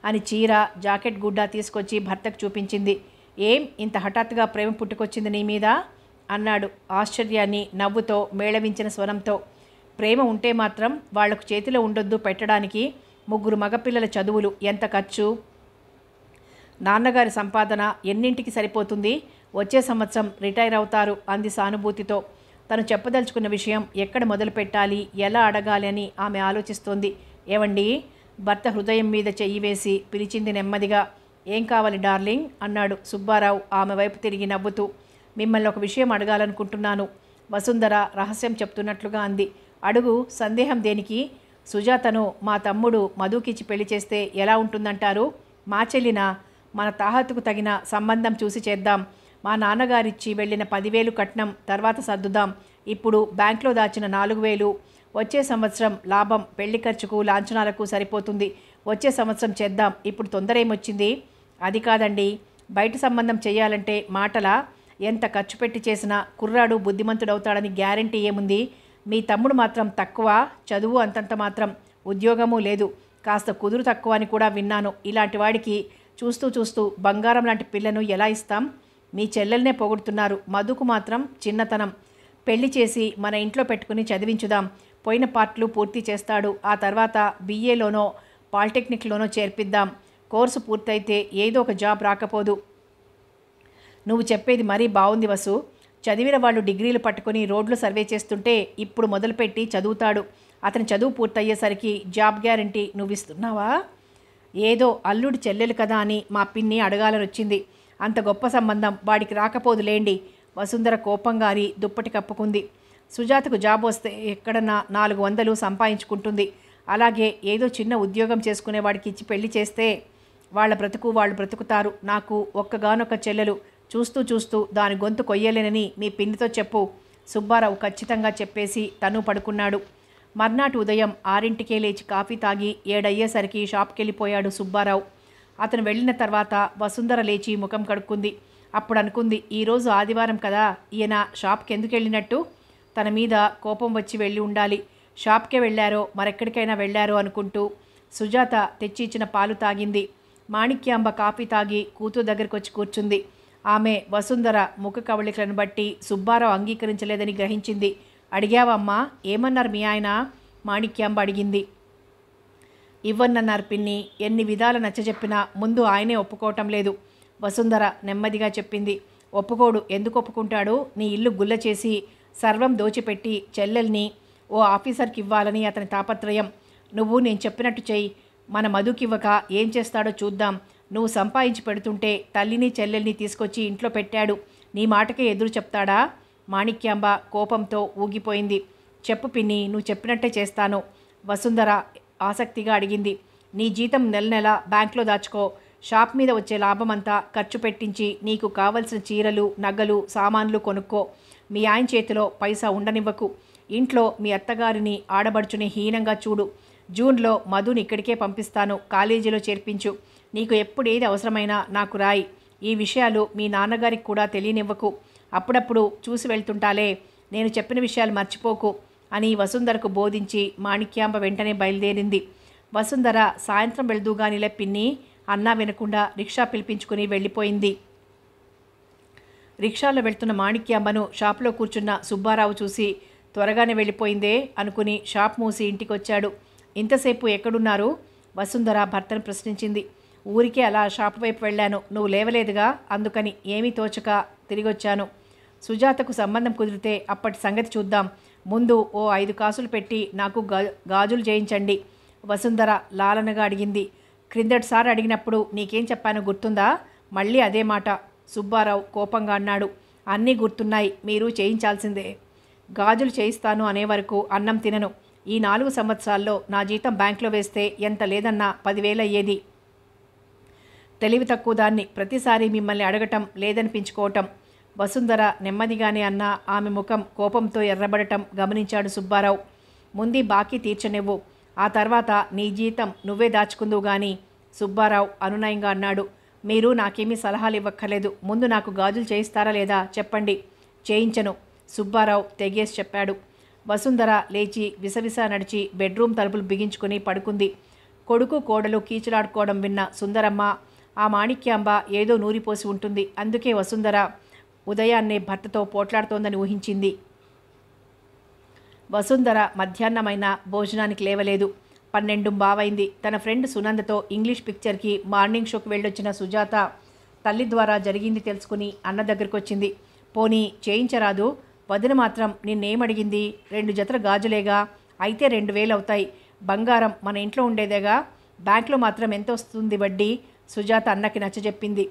అని చీర జాకెట్ గుడ్డ తీసుకొచ్చి భర్తకు చూపించింది ఏం ఇంత హఠాత్తుగా ప్రేమ పుట్టుకొచ్చింది నీ మీద అన్నాడు ఆశ్చర్యాన్ని నవ్వుతో మేళవించిన స్వరంతో ప్రేమ ఉంటే మాత్రం వాళ్లకు చేతిలో ఉండొద్దు పెట్టడానికి ముగ్గురు మగపిల్లల చదువులు ఎంత ఖర్చు నాన్నగారి సంపాదన ఎన్నింటికి సరిపోతుంది వచ్చే సంవత్సరం రిటైర్ అవుతారు అంది సానుభూతితో తను చెప్పదలుచుకున్న విషయం ఎక్కడ మొదలు పెట్టాలి ఎలా అడగాలి అని ఆమె ఆలోచిస్తోంది ఏవండి భర్త హృదయం మీద చెయ్యి వేసి పిలిచింది నెమ్మదిగా ఏం కావాలి డార్లింగ్ అన్నాడు సుబ్బారావు ఆమె వైపు తిరిగి నవ్వుతూ మిమ్మల్ని ఒక విషయం అడగాలనుకుంటున్నాను వసుంధర రహస్యం చెప్తున్నట్లుగా అంది అడుగు సందేహం దేనికి సుజాతను మా తమ్ముడు మధుకిచ్చి పెళ్లి చేస్తే ఎలా ఉంటుందంటారు మా చెల్లిన మన తాహతుకు తగిన సంబంధం చూసి చేద్దాం మా నాన్నగారిచ్చి వెళ్ళిన పదివేలు కట్నం తర్వాత సర్దుదాం ఇప్పుడు బ్యాంక్లో దాచిన నాలుగు వేలు వచ్చే సంవత్సరం లాభం పెళ్లి ఖర్చుకు లాంఛనాలకు సరిపోతుంది వచ్చే సంవత్సరం చేద్దాం ఇప్పుడు తొందర ఏమొచ్చింది అది కాదండి బయట సంబంధం చేయాలంటే మాటలా ఎంత ఖర్చు పెట్టి చేసినా కుర్రాడు బుద్ధిమంతుడవుతాడని గ్యారంటీ ఏముంది మీ తమ్ముడు మాత్రం తక్కువ చదువు అంతంత మాత్రం ఉద్యోగము లేదు కాస్త కుదురు తక్కువ అని కూడా విన్నాను ఇలాంటి వాడికి చూస్తూ చూస్తూ బంగారం లాంటి పిల్లను ఎలా ఇస్తాం మీ చెల్లెల్నే పొగుడుతున్నారు మధుకు మాత్రం చిన్నతనం పెళ్లి చేసి మన ఇంట్లో పెట్టుకుని చదివించుదాం పోయిన పార్ట్లు పూర్తి చేస్తాడు ఆ తర్వాత బీఏలోనో పాలిటెక్నిక్లోనో చేర్పిద్దాం కోర్సు పూర్తయితే ఏదో ఒక జాబ్ రాకపోదు నువ్వు చెప్పేది మరీ బాగుంది వసు చదివిన వాళ్ళు డిగ్రీలు పట్టుకొని రోడ్లు సర్వే చేస్తుంటే ఇప్పుడు మొదలుపెట్టి చదువుతాడు అతని చదువు పూర్తయ్యేసరికి జాబ్ గ్యారంటీ నువ్వు ఇస్తున్నావా ఏదో అల్లుడు చెల్లెలు కదా అని మా పిన్ని వచ్చింది అంత గొప్ప సంబంధం వాడికి రాకపోదులేండి వసుంధర కోపంగా అని దుప్పటి కప్పుకుంది సుజాతకు జాబ్ వస్తే ఎక్కడన్నా నాలుగు వందలు సంపాదించుకుంటుంది అలాగే ఏదో చిన్న ఉద్యోగం చేసుకునే వాడికి ఇచ్చి పెళ్లి చేస్తే వాళ్ళ బ్రతుకు వాళ్ళు బ్రతుకుతారు నాకు ఒక్కగానొక్క చెల్లెలు చూస్తూ చూస్తూ దాని గొంతు కొయ్యలేనని మీ పిన్నితో చెప్పు సుబ్బారావు ఖచ్చితంగా చెప్పేసి తను పడుకున్నాడు మర్నాటి ఉదయం ఆరింటికే లేచి కాఫీ తాగి ఏడయ్యేసరికి షాప్కి వెళ్ళిపోయాడు సుబ్బారావు అతను వెళ్ళిన తర్వాత వసుంధర లేచి ముఖం కడుక్కుంది అప్పుడు అనుకుంది ఈరోజు ఆదివారం కదా ఈయన షాప్కి ఎందుకు వెళ్ళినట్టు తన మీద కోపం వచ్చి వెళ్ళి ఉండాలి షాప్కే వెళ్ళారో మరెక్కడికైనా వెళ్ళారో అనుకుంటూ సుజాత తెచ్చి ఇచ్చిన పాలు తాగింది మాణిక్యాంబ కాఫీ తాగి కూతురు దగ్గరికి వచ్చి కూర్చుంది ఆమె వసుంధర ముఖ కవళికలను బట్టి సుబ్బారావు అంగీకరించలేదని గ్రహించింది అడిగావమ్మా ఏమన్నారు మీ ఆయన మాణిక్యాంబ అడిగింది ఇవ్వన్నన్నారు పిన్ని ఎన్ని విధాల నచ్చజెప్పినా ముందు ఆయనే ఒప్పుకోవటం లేదు వసుంధర నెమ్మదిగా చెప్పింది ఒప్పుకోడు ఎందుకు ఒప్పుకుంటాడు నీ ఇల్లు గుల్ల చేసి సర్వం దోచిపెట్టి చెల్లెల్ని ఓ ఆఫీసర్కి ఇవ్వాలని అతని తాపత్రయం నువ్వు నేను చెప్పినట్టు చెయ్యి మన మధుకివ్వక ఏం చేస్తాడో చూద్దాం నువ్వు సంపాదించి పెడుతుంటే తల్లిని చెల్లెల్ని తీసుకొచ్చి ఇంట్లో పెట్టాడు నీ మాటకే ఎదురు చెప్తాడా మాణిక్యాంబ కోపంతో ఊగిపోయింది చెప్పు పిన్ని నువ్వు చెప్పినట్టే చేస్తాను వసుంధర ఆసక్తిగా అడిగింది నీ జీతం నెల నెల బ్యాంక్లో దాచుకో షాప్ మీద వచ్చే లాభమంతా ఖర్చు పెట్టించి నీకు కావలసిన చీరలు నగలు సామాన్లు కొనుక్కో మీ ఆయన చేతిలో పైసా ఉండనివ్వకు ఇంట్లో మీ అత్తగారిని ఆడబడుచుని హీనంగా చూడు జూన్లో మధుని ఇక్కడికే పంపిస్తాను కాలేజీలో చేర్పించు నీకు ఎప్పుడు ఏది అవసరమైనా నాకు రాయి ఈ విషయాలు మీ నాన్నగారికి కూడా తెలియనివ్వకు అప్పుడప్పుడు చూసి వెళ్తుంటాలే నేను చెప్పిన విషయాలు మర్చిపోకు అని వసుంధరకు బోధించి మాణిక్యాంబ వెంటనే బయలుదేరింది వసుంధర సాయంత్రం వెళ్దూగానిలే పిన్ని అన్నా వినకుండా రిక్షా పిలిపించుకుని వెళ్ళిపోయింది రిక్షాలో వెళ్తున్న మాణిక్యాంబను షాప్లో కూర్చున్న సుబ్బారావు చూసి త్వరగానే వెళ్ళిపోయిందే అనుకుని షాప్ మూసి ఇంటికొచ్చాడు ఇంతసేపు ఎక్కడున్నారు వసుంధర భర్తను ప్రశ్నించింది ఊరికే అలా షాపు వైపు వెళ్ళాను నువ్వు లేవలేదుగా అందుకని ఏమీ తోచక తిరిగొచ్చాను సుజాతకు సంబంధం కుదిరితే అప్పటి సంగతి చూద్దాం ముందు ఓ ఐదు కాసులు పెట్టి నాకు గాజులు చేయించండి వసుంధర లాలనగా అడిగింది క్రిందటిసారి అడిగినప్పుడు నీకేం చెప్పానో గుర్తుందా మళ్ళీ అదే మాట సుబ్బారావు కోపంగా అన్నాడు అన్నీ గుర్తున్నాయి మీరు చేయించాల్సిందే గాజులు చేయిస్తాను అనే వరకు అన్నం తినను ఈ నాలుగు సంవత్సరాల్లో నా జీతం బ్యాంకులో వేస్తే ఎంత లేదన్నా పదివేలు అయ్యేది తెలివి తక్కువ దాన్ని ప్రతిసారి మిమ్మల్ని అడగటం లేదనిపించుకోవటం వసుంధర నెమ్మదిగానే అన్న ఆమె ముఖం కోపంతో ఎర్రబడటం గమనించాడు సుబ్బారావు ముందు బాకీ తీర్చనివ్వు ఆ తర్వాత నీ జీతం నువ్వే దాచుకుందువు గాని సుబ్బారావు అనునయంగా అన్నాడు మీరు నాకేమీ సలహాలు ఇవ్వక్కర్లేదు ముందు నాకు గాజులు చేయిస్తారా లేదా చెప్పండి చేయించను సుబ్బారావు తెగేసి చెప్పాడు వసుంధర లేచి విసవిస నడిచి బెడ్రూమ్ తలుపులు బిగించుకుని పడుకుంది కొడుకు కోడలు కీచులాడుకోవడం విన్న సుందరమ్మ ఆ మాణిక్యాంబ ఏదో నూరిపోసి ఉంటుంది అందుకే వసుంధర ఉదయాన్నే భర్తతో పోట్లాడుతోందని ఊహించింది వసుంధర మధ్యాహ్నమైన భోజనానికి లేవలేదు పన్నెండు బావైంది తన ఫ్రెండ్ సునందతో ఇంగ్లీష్ పిక్చర్కి మార్నింగ్ షోకి వెళ్ళొచ్చిన సుజాత తల్లి ద్వారా జరిగింది తెలుసుకుని అన్న దగ్గరికి వచ్చింది పోనీ చేయించరాదు వదిన మాత్రం నిన్నేమడిగింది రెండు జతల గాజులేగా అయితే రెండు వేలు అవుతాయి బంగారం మన ఇంట్లో ఉండేదేగా బ్యాంక్లో మాత్రం ఎంత వస్తుంది వడ్డీ సుజాత అన్నకి నచ్చజెప్పింది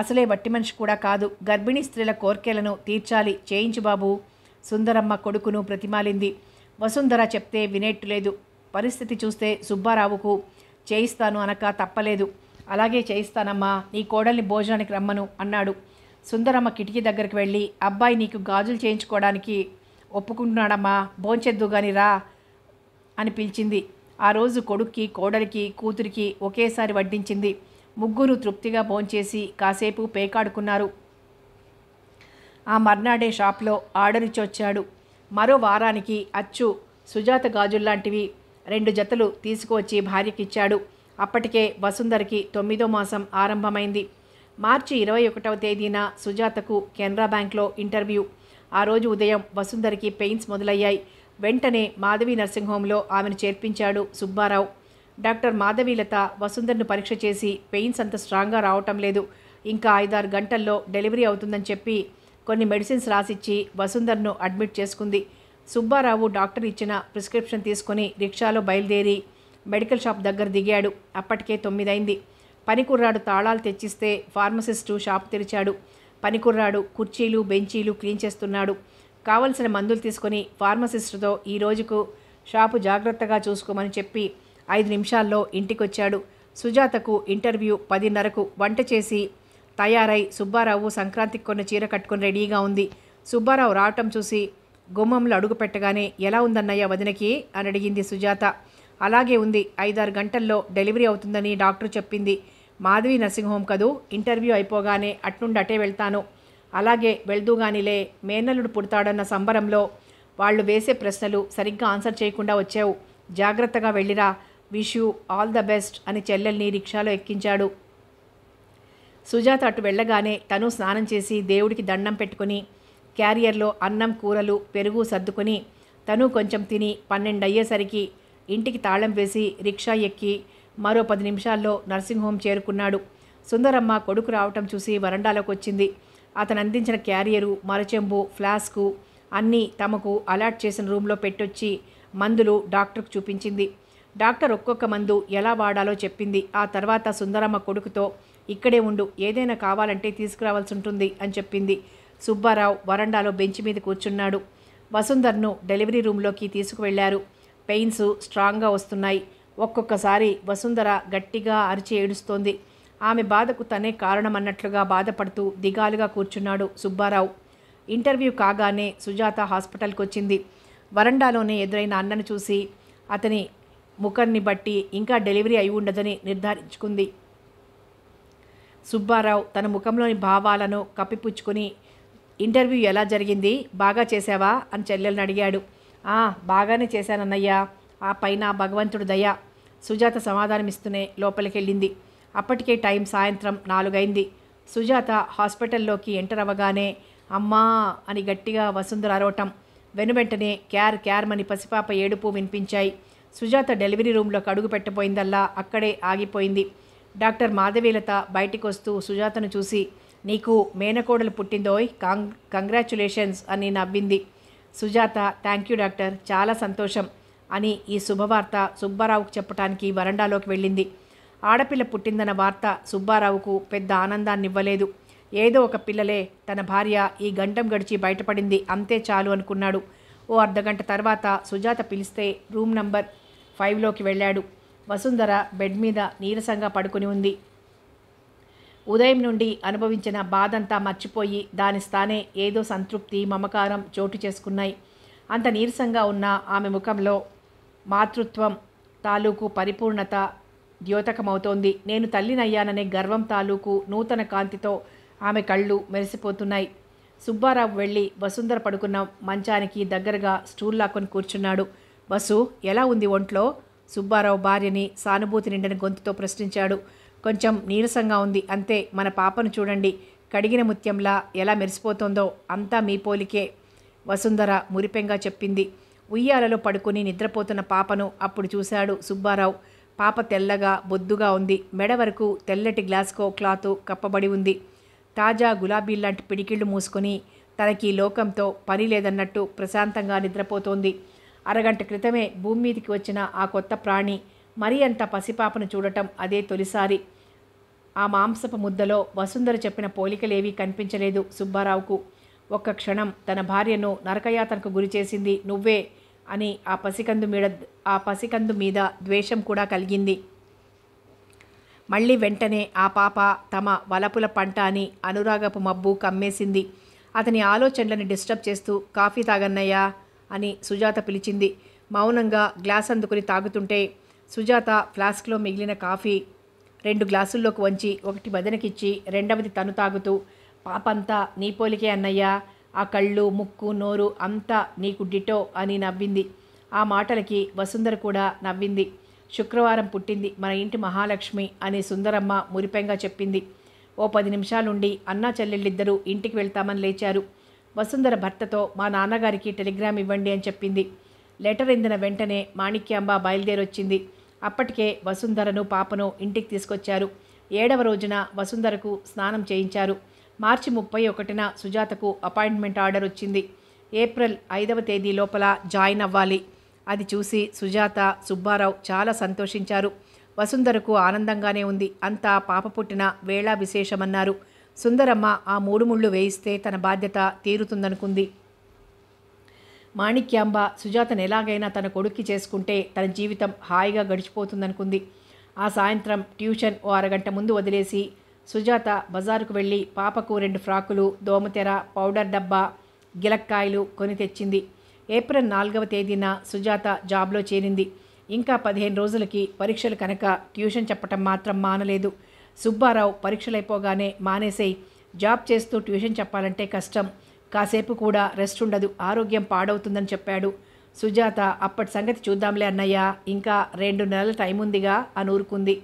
అసలే వట్టి మనిషి కూడా కాదు గర్భిణీ స్త్రీల కోర్కెలను తీర్చాలి చేయించు బాబు సుందరమ్మ కొడుకును ప్రతిమాలింది వసుంధర చెప్తే వినేట్టులేదు పరిస్థితి చూస్తే సుబ్బారావుకు చేయిస్తాను అనక తప్పలేదు అలాగే చేయిస్తానమ్మా నీ కోడల్ని భోజనానికి రమ్మను అన్నాడు సుందరమ్మ కిటికీ దగ్గరికి వెళ్ళి అబ్బాయి నీకు గాజులు చేయించుకోవడానికి ఒప్పుకుంటున్నాడమ్మా భోంచెద్దు గాని రా అని పిలిచింది ఆ రోజు కొడుక్కి కోడలికి కూతురికి ఒకేసారి వడ్డించింది ముగ్గురు తృప్తిగా భోంచేసి కాసేపు పేకాడుకున్నారు ఆ మర్నాడే షాప్లో ఆర్డర్ ఇచ్చొచ్చాడు మరో వారానికి అచ్చు సుజాత గాజుల్లాంటివి రెండు జతలు తీసుకువచ్చి భార్యకిచ్చాడు అప్పటికే వసుంధరకి తొమ్మిదో మాసం ఆరంభమైంది మార్చి ఇరవై ఒకటవ తేదీన సుజాతకు కెనరా బ్యాంక్లో ఇంటర్వ్యూ ఆ రోజు ఉదయం వసుంధరికి పెయిన్స్ మొదలయ్యాయి వెంటనే మాధవి నర్సింగ్ హోంలో ఆమెను చేర్పించాడు సుబ్బారావు డాక్టర్ మాధవీలత వసుంధర్ను పరీక్ష చేసి పెయిన్స్ అంత స్ట్రాంగ్గా రావటం లేదు ఇంకా ఐదారు గంటల్లో డెలివరీ అవుతుందని చెప్పి కొన్ని మెడిసిన్స్ రాసిచ్చి వసుంధర్ను అడ్మిట్ చేసుకుంది సుబ్బారావు డాక్టర్ ఇచ్చిన ప్రిస్క్రిప్షన్ తీసుకుని రిక్షాలో బయలుదేరి మెడికల్ షాప్ దగ్గర దిగాడు అప్పటికే తొమ్మిదైంది పనికుర్రాడు తాళాలు తెచ్చిస్తే ఫార్మసిస్టు షాప్ తెరిచాడు పనికుర్రాడు కుర్చీలు బెంచీలు క్లీన్ చేస్తున్నాడు కావలసిన మందులు తీసుకొని ఫార్మసిస్టుతో ఈ రోజుకు షాపు జాగ్రత్తగా చూసుకోమని చెప్పి ఐదు నిమిషాల్లో ఇంటికొచ్చాడు సుజాతకు ఇంటర్వ్యూ పదిన్నరకు వంట చేసి తయారై సుబ్బారావు సంక్రాంతికి కొన్ని చీర కట్టుకుని రెడీగా ఉంది సుబ్బారావు రావటం చూసి గుమ్మంలో అడుగుపెట్టగానే ఎలా ఉందన్నయ్య వదినకి అని అడిగింది సుజాత అలాగే ఉంది ఐదారు గంటల్లో డెలివరీ అవుతుందని డాక్టర్ చెప్పింది మాధవి నర్సింగ్ హోమ్ కదూ ఇంటర్వ్యూ అయిపోగానే అట్నుండి అటే వెళ్తాను అలాగే వెళ్దూగానిలే మేనల్లుడు పుడతాడన్న సంబరంలో వాళ్ళు వేసే ప్రశ్నలు సరిగ్గా ఆన్సర్ చేయకుండా వచ్చావు జాగ్రత్తగా వెళ్ళిరా wish you all the best అని చెల్లెల్ని రిక్షాలో ఎక్కించాడు సుజాత అటు వెళ్ళగానే తను స్నానం చేసి దేవుడికి దండం పెట్టుకుని క్యారియర్లో అన్నం కూరలు పెరుగు సర్దుకొని తను కొంచెం తిని పన్నెండు అయ్యేసరికి ఇంటికి తాళం వేసి రిక్షా ఎక్కి మరో పది నిమిషాల్లో నర్సింగ్ హోమ్ చేరుకున్నాడు సుందరమ్మ కొడుకు రావటం చూసి వరండాలోకి వచ్చింది అతను అందించిన క్యారియరు మరచెంబు ఫ్లాస్కు అన్నీ తమకు అలాట్ చేసిన రూమ్లో పెట్టొచ్చి మందులు డాక్టర్కు చూపించింది డాక్టర్ ఒక్కొక్క మందు ఎలా వాడాలో చెప్పింది ఆ తర్వాత సుందరమ్మ కొడుకుతో ఇక్కడే ఉండు ఏదైనా కావాలంటే తీసుకురావాల్సి ఉంటుంది అని చెప్పింది సుబ్బారావు వరండాలో బెంచ్ మీద కూర్చున్నాడు వసుంధర్ను డెలివరీ రూమ్లోకి తీసుకువెళ్లారు పెయిన్స్ స్ట్రాంగ్గా వస్తున్నాయి ఒక్కొక్కసారి వసుంధర గట్టిగా అరిచి ఏడుస్తోంది ఆమె బాధకు తనే కారణమన్నట్లుగా బాధపడుతూ దిగాలుగా కూర్చున్నాడు సుబ్బారావు ఇంటర్వ్యూ కాగానే సుజాత హాస్పిటల్కి వచ్చింది వరండాలోనే ఎదురైన అన్నను చూసి అతని ముఖాన్ని బట్టి ఇంకా డెలివరీ అయి ఉండదని నిర్ధారించుకుంది సుబ్బారావు తన ముఖంలోని భావాలను కప్పిపుచ్చుకుని ఇంటర్వ్యూ ఎలా జరిగింది బాగా చేశావా అని చెల్లెలను అడిగాడు ఆ బాగానే చేశానన్నయ్యా ఆ పైన భగవంతుడు దయ సుజాత సమాధానమిస్తూనే లోపలికెళ్ళింది అప్పటికే టైం సాయంత్రం నాలుగైంది సుజాత హాస్పిటల్లోకి ఎంటర్ అవ్వగానే అమ్మా అని గట్టిగా వసుంధర అరవటం వెనువెంటనే క్యార్ క్యార్మని పసిపాప ఏడుపు వినిపించాయి సుజాత డెలివరీ రూమ్లోకి అడుగు పెట్టబోయిందల్లా అక్కడే ఆగిపోయింది డాక్టర్ మాధవీలత బయటికి వస్తూ సుజాతను చూసి నీకు మేనకోడలు పుట్టిందోయ్ కాంగ్ కంగ్రాచులేషన్స్ అని నవ్వింది సుజాత థ్యాంక్ యూ డాక్టర్ చాలా సంతోషం అని ఈ శుభవార్త సుబ్బారావుకు చెప్పడానికి వరండాలోకి వెళ్ళింది ఆడపిల్ల పుట్టిందన్న వార్త సుబ్బారావుకు పెద్ద ఆనందాన్నివ్వలేదు ఏదో ఒక పిల్లలే తన భార్య ఈ గంటం గడిచి బయటపడింది అంతే చాలు అనుకున్నాడు ఓ అర్ధగంట తర్వాత సుజాత పిలిస్తే రూమ్ నంబర్ ఫైవ్లోకి వెళ్ళాడు వసుంధర బెడ్ మీద నీరసంగా పడుకుని ఉంది ఉదయం నుండి అనుభవించిన బాధంతా మర్చిపోయి దాని స్థానే ఏదో సంతృప్తి మమకారం చోటు చేసుకున్నాయి అంత నీరసంగా ఉన్న ఆమె ముఖంలో మాతృత్వం తాలూకు పరిపూర్ణత ద్యోతకమవుతోంది నేను తల్లినయ్యాననే గర్వం తాలూకు నూతన కాంతితో ఆమె కళ్ళు మెరిసిపోతున్నాయి సుబ్బారావు వెళ్ళి వసుంధర పడుకున్న మంచానికి దగ్గరగా స్టూల్ లాక్కొని కూర్చున్నాడు బస్సు ఎలా ఉంది ఒంట్లో సుబ్బారావు భార్యని సానుభూతి నిండిన గొంతుతో ప్రశ్నించాడు కొంచెం నీరసంగా ఉంది అంతే మన పాపను చూడండి కడిగిన ముత్యంలా ఎలా మెరిసిపోతుందో అంతా మీ పోలికే వసుంధర మురిపెంగా చెప్పింది ఉయ్యాలలో పడుకుని నిద్రపోతున్న పాపను అప్పుడు చూశాడు సుబ్బారావు పాప తెల్లగా బొద్దుగా ఉంది మెడ వరకు తెల్లటి గ్లాస్కో క్లాత్ కప్పబడి ఉంది తాజా గులాబీ లాంటి పిడికిళ్ళు మూసుకొని తనకి లోకంతో పని లేదన్నట్టు ప్రశాంతంగా నిద్రపోతోంది అరగంట క్రితమే భూమి మీదికి వచ్చిన ఆ కొత్త ప్రాణి మరీ అంత పసిపాపను చూడటం అదే తొలిసారి ఆ మాంసపు ముద్దలో వసుంధర చెప్పిన పోలికలేవీ కనిపించలేదు సుబ్బారావుకు ఒక్క క్షణం తన భార్యను నరకయాతనకు గురిచేసింది నువ్వే అని ఆ పసికందు మీద ఆ పసికందు మీద ద్వేషం కూడా కలిగింది మళ్ళీ వెంటనే ఆ పాప తమ వలపుల పంట అని అనురాగపు మబ్బు కమ్మేసింది అతని ఆలోచనలను డిస్టర్బ్ చేస్తూ కాఫీ తాగన్నయ్యా అని సుజాత పిలిచింది మౌనంగా గ్లాస్ అందుకుని తాగుతుంటే సుజాత ఫ్లాస్క్లో మిగిలిన కాఫీ రెండు గ్లాసుల్లోకి వంచి ఒకటి మదనకిచ్చి రెండవది తను తాగుతూ పాపంతా నీ పోలికే అన్నయ్యా ఆ కళ్ళు ముక్కు నోరు అంతా నీకు డిటో అని నవ్వింది ఆ మాటలకి వసుంధర కూడా నవ్వింది శుక్రవారం పుట్టింది మన ఇంటి మహాలక్ష్మి అని సుందరమ్మ మురిపెంగా చెప్పింది ఓ పది నిమిషాలుండి అన్నా చెల్లెళ్ళిద్దరూ ఇంటికి వెళ్తామని లేచారు వసుంధర భర్తతో మా నాన్నగారికి టెలిగ్రామ్ ఇవ్వండి అని చెప్పింది లెటర్ ఇందిన వెంటనే మాణిక్యాంబ బయలుదేరొచ్చింది అప్పటికే వసుంధరను పాపను ఇంటికి తీసుకొచ్చారు ఏడవ రోజున వసుంధరకు స్నానం చేయించారు మార్చి ముప్పై ఒకటిన సుజాతకు అపాయింట్మెంట్ ఆర్డర్ వచ్చింది ఏప్రిల్ ఐదవ తేదీ లోపల జాయిన్ అవ్వాలి అది చూసి సుజాత సుబ్బారావు చాలా సంతోషించారు వసుంధరకు ఆనందంగానే ఉంది అంతా పాప పుట్టిన వేళా విశేషమన్నారు సుందరమ్మ ఆ మూడు ముళ్ళు వేయిస్తే తన బాధ్యత తీరుతుందనుకుంది మాణిక్యాంబ సుజాతను ఎలాగైనా తన కొడుక్కి చేసుకుంటే తన జీవితం హాయిగా గడిచిపోతుందనుకుంది ఆ సాయంత్రం ట్యూషన్ ఓ అరగంట ముందు వదిలేసి సుజాత బజారుకు వెళ్ళి పాపకు రెండు ఫ్రాకులు దోమతెర పౌడర్ డబ్బా గిలక్కాయలు కొని తెచ్చింది ఏప్రిల్ నాలుగవ తేదీన సుజాత జాబ్లో చేరింది ఇంకా పదిహేను రోజులకి పరీక్షలు కనుక ట్యూషన్ చెప్పటం మాత్రం మానలేదు సుబ్బారావు పరీక్షలైపోగానే మానేసేయి జాబ్ చేస్తూ ట్యూషన్ చెప్పాలంటే కష్టం కాసేపు కూడా రెస్ట్ ఉండదు ఆరోగ్యం పాడవుతుందని చెప్పాడు సుజాత అప్పటి సంగతి చూద్దాంలే అన్నయ్య ఇంకా రెండు నెలల టైం ఉందిగా అని ఊరుకుంది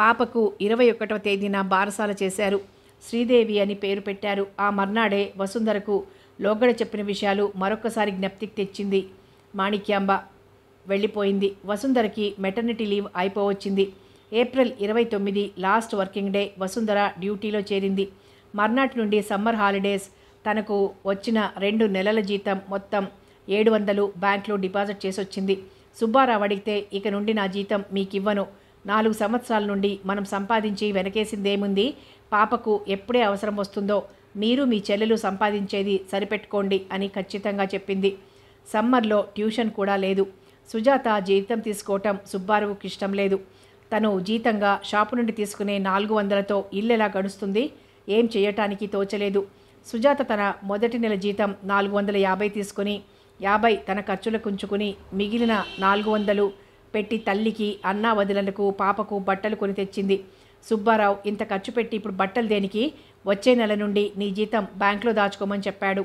పాపకు ఇరవై ఒకటవ తేదీన బారసాల చేశారు శ్రీదేవి అని పేరు పెట్టారు ఆ మర్నాడే వసుంధరకు లోగడ చెప్పిన విషయాలు మరొకసారి జ్ఞప్తికి తెచ్చింది మాణిక్యాంబ వెళ్ళిపోయింది వసుంధరకి మెటర్నిటీ లీవ్ అయిపోవచ్చింది ఏప్రిల్ ఇరవై తొమ్మిది లాస్ట్ వర్కింగ్ డే వసుంధర డ్యూటీలో చేరింది మర్నాటి నుండి సమ్మర్ హాలిడేస్ తనకు వచ్చిన రెండు నెలల జీతం మొత్తం ఏడు వందలు బ్యాంక్లో డిపాజిట్ చేసొచ్చింది సుబ్బారావు అడిగితే ఇక నుండి నా జీతం మీకివ్వను నాలుగు సంవత్సరాల నుండి మనం సంపాదించి వెనకేసిందేముంది పాపకు ఎప్పుడే అవసరం వస్తుందో మీరు మీ చెల్లెలు సంపాదించేది సరిపెట్టుకోండి అని ఖచ్చితంగా చెప్పింది సమ్మర్లో ట్యూషన్ కూడా లేదు సుజాత జీతం తీసుకోవటం సుబ్బారావుకి ఇష్టం లేదు తను జీతంగా షాపు నుండి తీసుకునే నాలుగు వందలతో ఇల్లెలా గడుస్తుంది ఏం చేయటానికి తోచలేదు సుజాత తన మొదటి నెల జీతం నాలుగు వందల యాభై తీసుకుని యాభై తన ఖర్చులకుంచుకుని మిగిలిన నాలుగు వందలు పెట్టి తల్లికి అన్నా వదిలలకు పాపకు బట్టలు కొని తెచ్చింది సుబ్బారావు ఇంత ఖర్చు పెట్టి ఇప్పుడు బట్టలు దేనికి వచ్చే నెల నుండి నీ జీతం బ్యాంకులో దాచుకోమని చెప్పాడు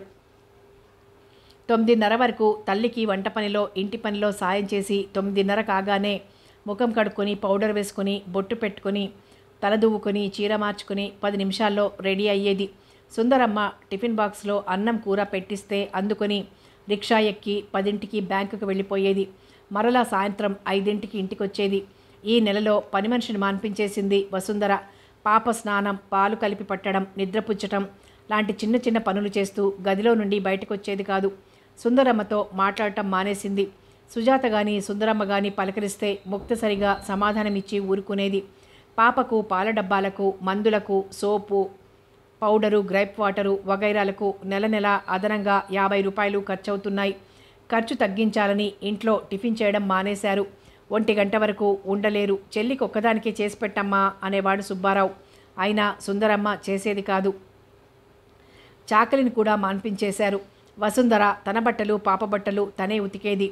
తొమ్మిదిన్నర వరకు తల్లికి వంట పనిలో ఇంటి పనిలో సాయం చేసి తొమ్మిదిన్నర కాగానే ముఖం కడుక్కొని పౌడర్ వేసుకొని బొట్టు పెట్టుకొని తలదువ్వుకొని చీర మార్చుకొని పది నిమిషాల్లో రెడీ అయ్యేది సుందరమ్మ టిఫిన్ బాక్స్లో అన్నం కూర పెట్టిస్తే అందుకొని రిక్షా ఎక్కి పదింటికి బ్యాంకుకు వెళ్ళిపోయేది మరలా సాయంత్రం ఐదింటికి ఇంటికి వచ్చేది ఈ నెలలో పని మనిషిని మాన్పించేసింది వసుంధర పాప స్నానం పాలు కలిపి పట్టడం నిద్రపుచ్చటం లాంటి చిన్న చిన్న పనులు చేస్తూ గదిలో నుండి బయటకు వచ్చేది కాదు సుందరమ్మతో మాట్లాడటం మానేసింది సుజాత గాని సుందరమ్మ గాని పలకరిస్తే ముక్తి సరిగా సమాధానమిచ్చి ఊరుకునేది పాపకు పాల డబ్బాలకు మందులకు సోపు పౌడరు గ్రైప్ వాటరు వగైరాలకు నెల నెల అదనంగా యాభై రూపాయలు ఖర్చవుతున్నాయి ఖర్చు తగ్గించాలని ఇంట్లో టిఫిన్ చేయడం మానేశారు ఒంటి గంట వరకు ఉండలేరు చెల్లికి ఒక్కదానికే చేసి పెట్టమ్మా అనేవాడు సుబ్బారావు అయినా సుందరమ్మ చేసేది కాదు చాకలిని కూడా మాన్పించేశారు వసుంధర తన బట్టలు పాప బట్టలు తనే ఉతికేది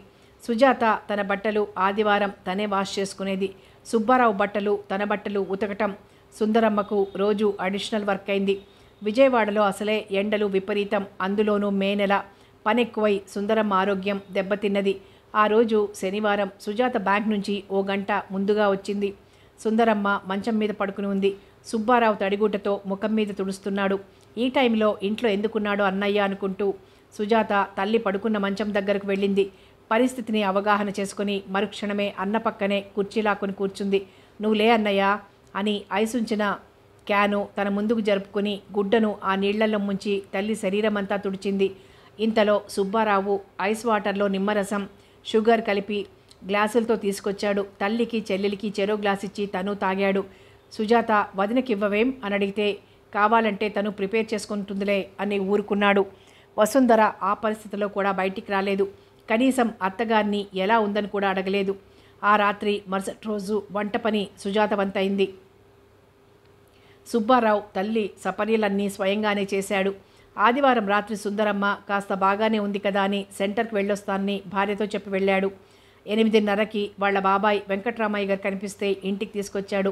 సుజాత తన బట్టలు ఆదివారం తనే వాష్ చేసుకునేది సుబ్బారావు బట్టలు తన బట్టలు ఉతకటం సుందరమ్మకు రోజు అడిషనల్ వర్క్ అయింది విజయవాడలో అసలే ఎండలు విపరీతం అందులోనూ మే నెల పనెక్కువై సుందరమ్మ ఆరోగ్యం దెబ్బతిన్నది ఆ రోజు శనివారం సుజాత బ్యాంక్ నుంచి ఓ గంట ముందుగా వచ్చింది సుందరమ్మ మంచం మీద పడుకుని ఉంది సుబ్బారావు తడిగూటతో ముఖం మీద తుడుస్తున్నాడు ఈ టైంలో ఇంట్లో ఎందుకున్నాడో అన్నయ్య అనుకుంటూ సుజాత తల్లి పడుకున్న మంచం దగ్గరకు వెళ్ళింది పరిస్థితిని అవగాహన చేసుకుని మరుక్షణమే అన్న పక్కనే కుర్చీలాకొని కూర్చుంది నువ్వు లే అన్నయ్యా అని ఐసుంచిన క్యాను తన ముందుకు జరుపుకుని గుడ్డను ఆ నీళ్లలో ముంచి తల్లి శరీరమంతా తుడిచింది ఇంతలో సుబ్బారావు ఐస్ వాటర్లో నిమ్మరసం షుగర్ కలిపి గ్లాసులతో తీసుకొచ్చాడు తల్లికి చెల్లెలికి చెరో గ్లాస్ ఇచ్చి తను తాగాడు సుజాత వదినకివ్వవేం అని అడిగితే కావాలంటే తను ప్రిపేర్ చేసుకుంటుందిలే అని ఊరుకున్నాడు వసుంధర ఆ పరిస్థితిలో కూడా బయటికి రాలేదు కనీసం అత్తగారిని ఎలా ఉందని కూడా అడగలేదు ఆ రాత్రి మరుసటి రోజు వంట పని సుజాతవంతైంది సుబ్బారావు తల్లి సపర్యలన్నీ స్వయంగానే చేశాడు ఆదివారం రాత్రి సుందరమ్మ కాస్త బాగానే ఉంది కదా అని సెంటర్కి వెళ్ళొస్తానని భార్యతో చెప్పి వెళ్ళాడు ఎనిమిదిన్నరకి వాళ్ళ బాబాయ్ వెంకట్రామయ్య గారు కనిపిస్తే ఇంటికి తీసుకొచ్చాడు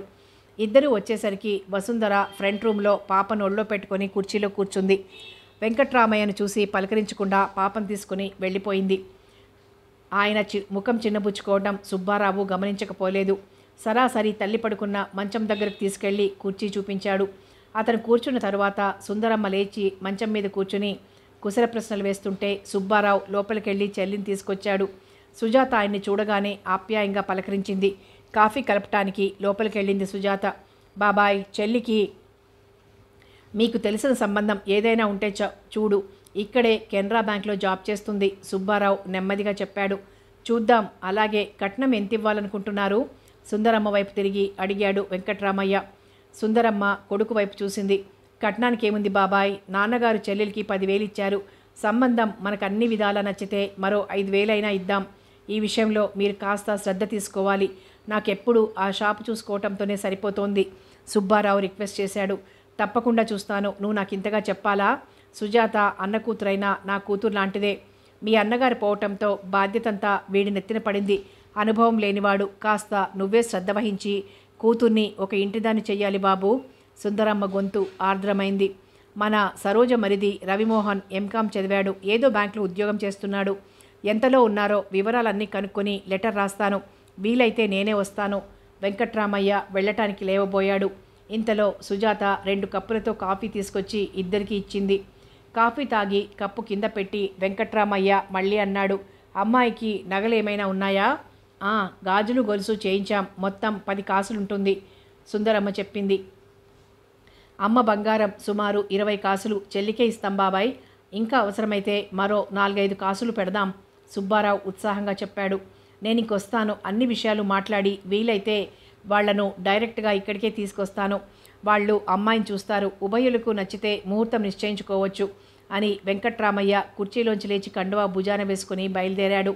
ఇద్దరూ వచ్చేసరికి వసుంధర ఫ్రంట్ రూమ్లో పాపను ఒళ్ళో పెట్టుకొని కుర్చీలో కూర్చుంది వెంకట్రామయ్యను చూసి పలకరించకుండా పాపను తీసుకుని వెళ్ళిపోయింది ఆయన చి ముఖం చిన్నబుచ్చుకోవడం సుబ్బారావు గమనించకపోలేదు సరాసరి తల్లి పడుకున్న మంచం దగ్గరకు తీసుకెళ్లి కుర్చీ చూపించాడు అతను కూర్చున్న తరువాత సుందరమ్మ లేచి మంచం మీద కూర్చుని కుశల ప్రశ్నలు వేస్తుంటే సుబ్బారావు లోపలికెళ్ళి చెల్లిని తీసుకొచ్చాడు సుజాత ఆయన్ని చూడగానే ఆప్యాయంగా పలకరించింది కాఫీ కలపటానికి లోపలికెళ్ళింది సుజాత బాబాయ్ చెల్లికి మీకు తెలిసిన సంబంధం ఏదైనా ఉంటే చూడు ఇక్కడే కెనరా బ్యాంక్లో జాబ్ చేస్తుంది సుబ్బారావు నెమ్మదిగా చెప్పాడు చూద్దాం అలాగే కట్నం ఎంత ఇవ్వాలనుకుంటున్నారు సుందరమ్మ వైపు తిరిగి అడిగాడు వెంకట్రామయ్య సుందరమ్మ కొడుకు వైపు చూసింది కట్నానికి ఏముంది బాబాయ్ నాన్నగారు చెల్లెలికి పదివేలు ఇచ్చారు సంబంధం మనకు అన్ని విధాలా నచ్చితే మరో ఐదు వేలైనా ఇద్దాం ఈ విషయంలో మీరు కాస్త శ్రద్ధ తీసుకోవాలి నాకెప్పుడు ఆ షాపు చూసుకోవటంతోనే సరిపోతోంది సుబ్బారావు రిక్వెస్ట్ చేశాడు తప్పకుండా చూస్తాను నువ్వు నాకు ఇంతగా చెప్పాలా సుజాత అన్న కూతురైనా నా కూతురు లాంటిదే మీ అన్నగారు పోవటంతో బాధ్యతంతా వీడి నెత్తిన పడింది అనుభవం లేనివాడు కాస్త నువ్వే శ్రద్ధ వహించి కూతుర్ని ఒక ఇంటిదాన్ని చెయ్యాలి బాబు సుందరమ్మ గొంతు ఆర్ద్రమైంది మన సరోజ మరిది రవిమోహన్ ఎంకామ్ చదివాడు ఏదో బ్యాంకులో ఉద్యోగం చేస్తున్నాడు ఎంతలో ఉన్నారో వివరాలన్నీ కనుక్కొని లెటర్ రాస్తాను వీలైతే నేనే వస్తాను వెంకట్రామయ్య వెళ్ళటానికి లేవబోయాడు ఇంతలో సుజాత రెండు కప్పులతో కాఫీ తీసుకొచ్చి ఇద్దరికీ ఇచ్చింది కాఫీ తాగి కప్పు కింద పెట్టి వెంకట్రామయ్య మళ్ళీ అన్నాడు అమ్మాయికి నగలేమైనా ఉన్నాయా గాజులు గొలుసు చేయించాం మొత్తం పది కాసులుంటుంది సుందరమ్మ చెప్పింది అమ్మ బంగారం సుమారు ఇరవై కాసులు చెల్లికే ఇస్తాం బాబాయ్ ఇంకా అవసరమైతే మరో నాలుగైదు కాసులు పెడదాం సుబ్బారావు ఉత్సాహంగా చెప్పాడు నేను ఇంకొస్తాను అన్ని విషయాలు మాట్లాడి వీలైతే వాళ్లను డైరెక్ట్గా ఇక్కడికే తీసుకొస్తాను వాళ్ళు అమ్మాయిని చూస్తారు ఉభయులకు నచ్చితే ముహూర్తం నిశ్చయించుకోవచ్చు అని వెంకట్రామయ్య కుర్చీలోంచి లేచి కండువా భుజాన వేసుకుని బయలుదేరాడు